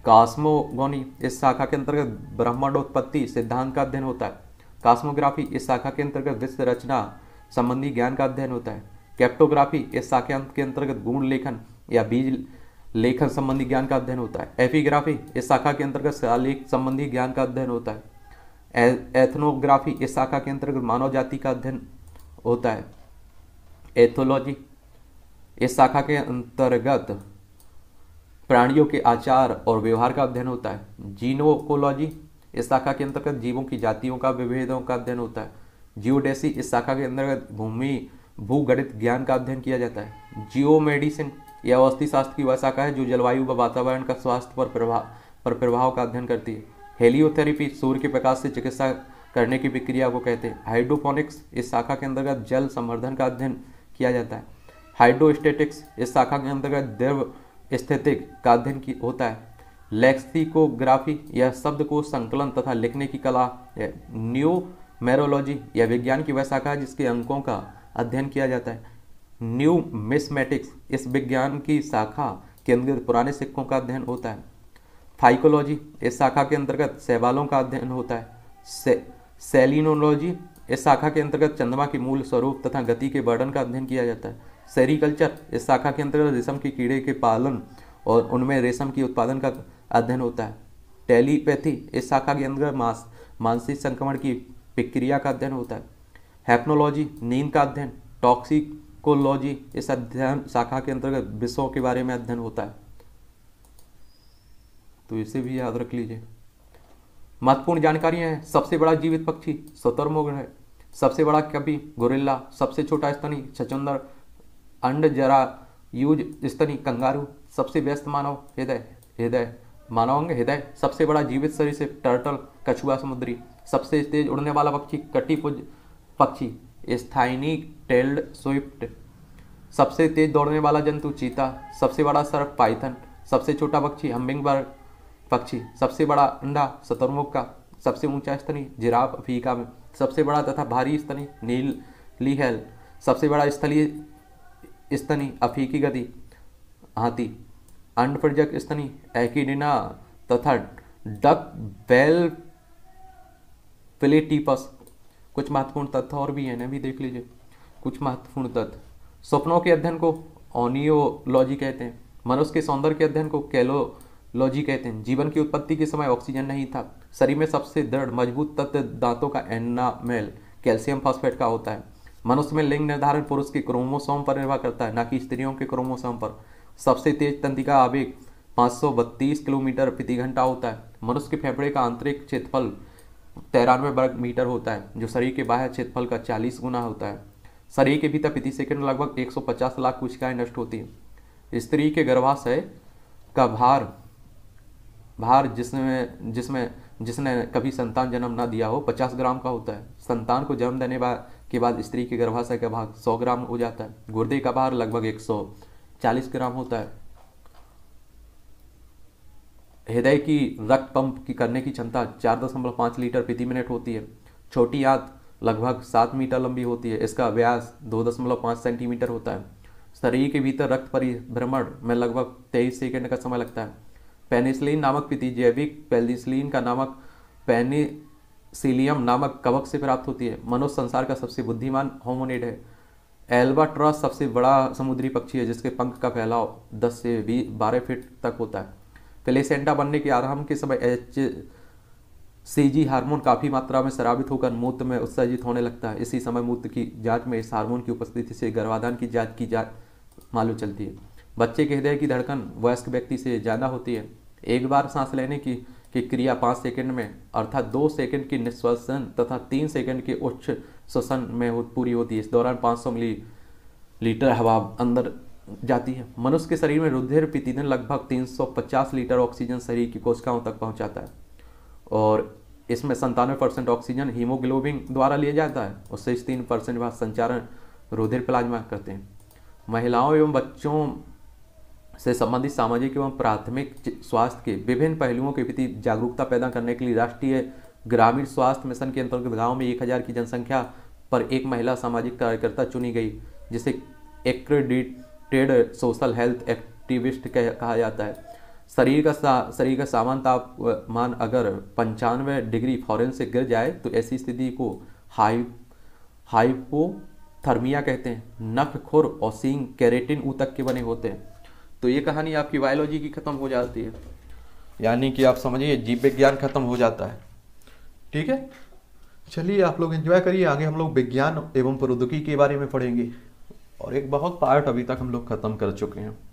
कास्मोगोनी इस शाखा के अंतर्गत ब्रह्मांडोत्पत्ति सिद्धांत का अध्ययन होता है कास्मोग्राफी इस शाखा के अंतर्गत विश्व रचना संबंधी ज्ञान का अध्ययन होता है कैप्टोग्राफी इस शाखा के अंतर्गत गुण लेखन या बीज लेखन संबंधी ज्ञान का अध्ययन होता है एफीग्राफी इस शाखा के अंतर्गत शिलालेख संबंधी ज्ञान का अध्ययन होता है एथनोग्राफी इस शाखा के अंतर्गत मानव जाति का अध्ययन होता है एथोलॉजी इस शाखा के अंतर्गत प्राणियों के आचार और व्यवहार का अध्ययन होता है जीनोकोलॉजी इस शाखा के अंतर्गत जीवों की जातियों का विभेदों का अध्ययन होता है जियोडेसी इस शाखा के अंतर्गत भूमि भूगणित ज्ञान का अध्ययन किया जाता है जियो मेडिसिन यह अवस्थी शास्त्र की वह शाखा है जो जलवायु व वातावरण का स्वास्थ्य पर प्रभाव पर प्रभाव का अध्ययन करती है हेलियोथेरेपी सूर्य के प्रकाश से चिकित्सा करने की प्रक्रिया को कहते हैं हाइड्रोपोनिक्स इस शाखा के अंतर्गत जल संवर्धन का अध्ययन किया जाता है हाइड्रोस्टेटिक्स इस शाखा के अंतर्गत द्रव स्थितिक का अध्ययन होता है लेक्सिकोग्राफी यह शब्द को संकलन तथा लिखने की कला है न्यू मेरोलॉजी यह विज्ञान की वह शाखा है जिसके अंकों का अध्ययन किया जाता है न्यू मिसमेटिक्स इस विज्ञान की शाखा के अंतर्गत पुराने सिक्कों का अध्ययन होता है फाइकोलॉजी इस शाखा के अंतर्गत सेवालों का अध्ययन होता है सेलिनोलॉजी इस शाखा के अंतर्गत चंद्रमा के मूल स्वरूप तथा गति के वर्णन का अध्ययन किया जाता है सेरिकल्चर इस शाखा के अंतर्गत रेशम के कीड़े के पालन और उनमें रेशम के उत्पादन का अध्ययन होता है टेलीपैथी इस शाखा के अंतर्गत मांस मानसिक संक्रमण की प्रक्रिया का अध्ययन होता है हैप्नोलॉजी नींद का अध्ययन टॉक्सिकोलॉजी इस अध्ययन शाखा के अंतर्गत विषयों के बारे में अध्ययन होता है तो इसे भी याद रख लीजिए महत्वपूर्ण जानकारियां हैं सबसे बड़ा जीवित पक्षी शतुरमुर्ग है सबसे बड़ा कभी गोरिल्ला सबसे छोटा स्तनी छचुंदर अंड जरा यूज स्तनी कंगारू सबसे व्यस्त मानव हृदय हृदय अंग हृदय सबसे बड़ा जीवित शरीर से टर्टल कछुआ समुद्री सबसे तेज उड़ने वाला पक्षी कटिपुज पक्षी स्थाइनी टेल्ड स्विफ्ट सबसे तेज दौड़ने वाला जंतु चीता सबसे बड़ा सर्फ पाइथन सबसे छोटा पक्षी हम्बिंग बर्ड पक्षी सबसे बड़ा अंडा शतुर्मुख का सबसे ऊंचा स्तनी जिराफ अफ्रीका में सबसे बड़ा तथा भारी स्तनी नील लीहल सबसे बड़ा स्थलीय स्तनी अफ्रीकी गति हाथी अंडप्रजक स्थनी एकिडिना तथा डक बेल प्लेटिपस कुछ महत्वपूर्ण तथ्य और भी हैं ना भी देख लीजिए कुछ महत्वपूर्ण तथ्य स्वप्नों के अध्ययन को ओनियोलॉजी कहते हैं मनुष्य के सौंदर्य के अध्ययन को कैलो लॉजी कहते हैं जीवन की उत्पत्ति के समय ऑक्सीजन नहीं था शरीर में सबसे दृढ़ मजबूत तत्व दांतों का एनामेल कैल्शियम फॉस्फेट का होता है मनुष्य में लिंग निर्धारण पुरुष के क्रोमोसोम पर निर्भर करता है ना कि स्त्रियों के क्रोमोसोम पर सबसे तेज तंत्रिका आवेग पाँच किलोमीटर प्रति घंटा होता है मनुष्य के फेफड़े का आंतरिक क्षेत्रफल तिरानवे वर्ग मीटर होता है जो शरीर के बाहर क्षेत्रफल का 40 गुना होता है शरीर के भीतर प्रति सेकंड लगभग 150 लाख कोशिकाएं नष्ट होती हैं स्त्री के गर्भाशय का भार भार जिसमें जिसमें जिसने कभी संतान जन्म ना दिया हो पचास ग्राम का होता है संतान को जन्म देने बा, के बाद स्त्री के गर्भाशय का भाग सौ ग्राम हो जाता है गुर्दे का भार लगभग एक सौ चालीस ग्राम होता है हृदय की रक्त पंप की करने की क्षमता चार दशमलव पाँच लीटर प्रति मिनट होती है छोटी आंत लगभग सात मीटर लंबी होती है इसका व्यास दो दशमलव पाँच सेंटीमीटर होता है शरीर के भीतर रक्त परिभ्रमण में लगभग तेईस सेकेंड का समय लगता है पेनिसिलिन नामक प्रतिजैविक पेनिसिलिन का नामक पेनिसिलियम नामक कवक से प्राप्त होती है मनुष्य संसार का सबसे बुद्धिमान होमोनिड है एल्बाट्रॉस सबसे बड़ा समुद्री पक्षी है जिसके पंख का फैलाव 10 से बीस बारह फीट तक होता है प्लेसेंटा बनने के आरंभ के समय एच सी जी हार्मोन काफ़ी मात्रा में शराबित होकर मूत्र में उत्सर्जित होने लगता है इसी समय मूत्र की जांच में इस हार्मोन की उपस्थिति से गर्भाधान की जांच की जांच मालूम चलती है बच्चे के हृदय की धड़कन वयस्क व्यक्ति से ज़्यादा होती है एक बार सांस लेने की कि क्रिया पाँच सेकंड में अर्थात दो सेकंड की निश्वसन तथा तीन सेकंड की उच्च श्वसन में पूरी होती है इस दौरान 500 मिली लीटर हवा अंदर जाती है मनुष्य के शरीर में रुधिर प्रतिदिन लगभग 350 लीटर ऑक्सीजन शरीर की कोशिकाओं तक पहुंचाता है और इसमें संतानवे परसेंट ऑक्सीजन हीमोग्लोबिन द्वारा लिया जाता है और शेष तीन परसेंट वह संचारण रुधिर प्लाज्मा करते हैं महिलाओं एवं बच्चों से संबंधित सामाजिक एवं प्राथमिक स्वास्थ्य के विभिन्न पहलुओं के प्रति जागरूकता पैदा करने के लिए राष्ट्रीय ग्रामीण स्वास्थ्य मिशन के अंतर्गत गाँव में एक हज़ार की जनसंख्या पर एक महिला सामाजिक कार्यकर्ता चुनी गई जिसे एक्रेडिटेड सोशल हेल्थ एक्टिविस्ट कहा जाता है शरीर का शरीर का सामान तापमान अगर पंचानवे डिग्री फॉरन से गिर जाए तो ऐसी स्थिति को हाई हाइपोथर्मिया कहते हैं नख खुर और सींग कैरेटिन ऊतक के बने होते हैं तो ये कहानी आपकी बायोलॉजी की ख़त्म हो जाती है यानी कि आप समझिए जीव विज्ञान खत्म हो जाता है ठीक है चलिए आप लोग एंजॉय करिए आगे हम लोग विज्ञान एवं प्रौद्योगिकी के बारे में पढ़ेंगे और एक बहुत पार्ट अभी तक हम लोग खत्म कर चुके हैं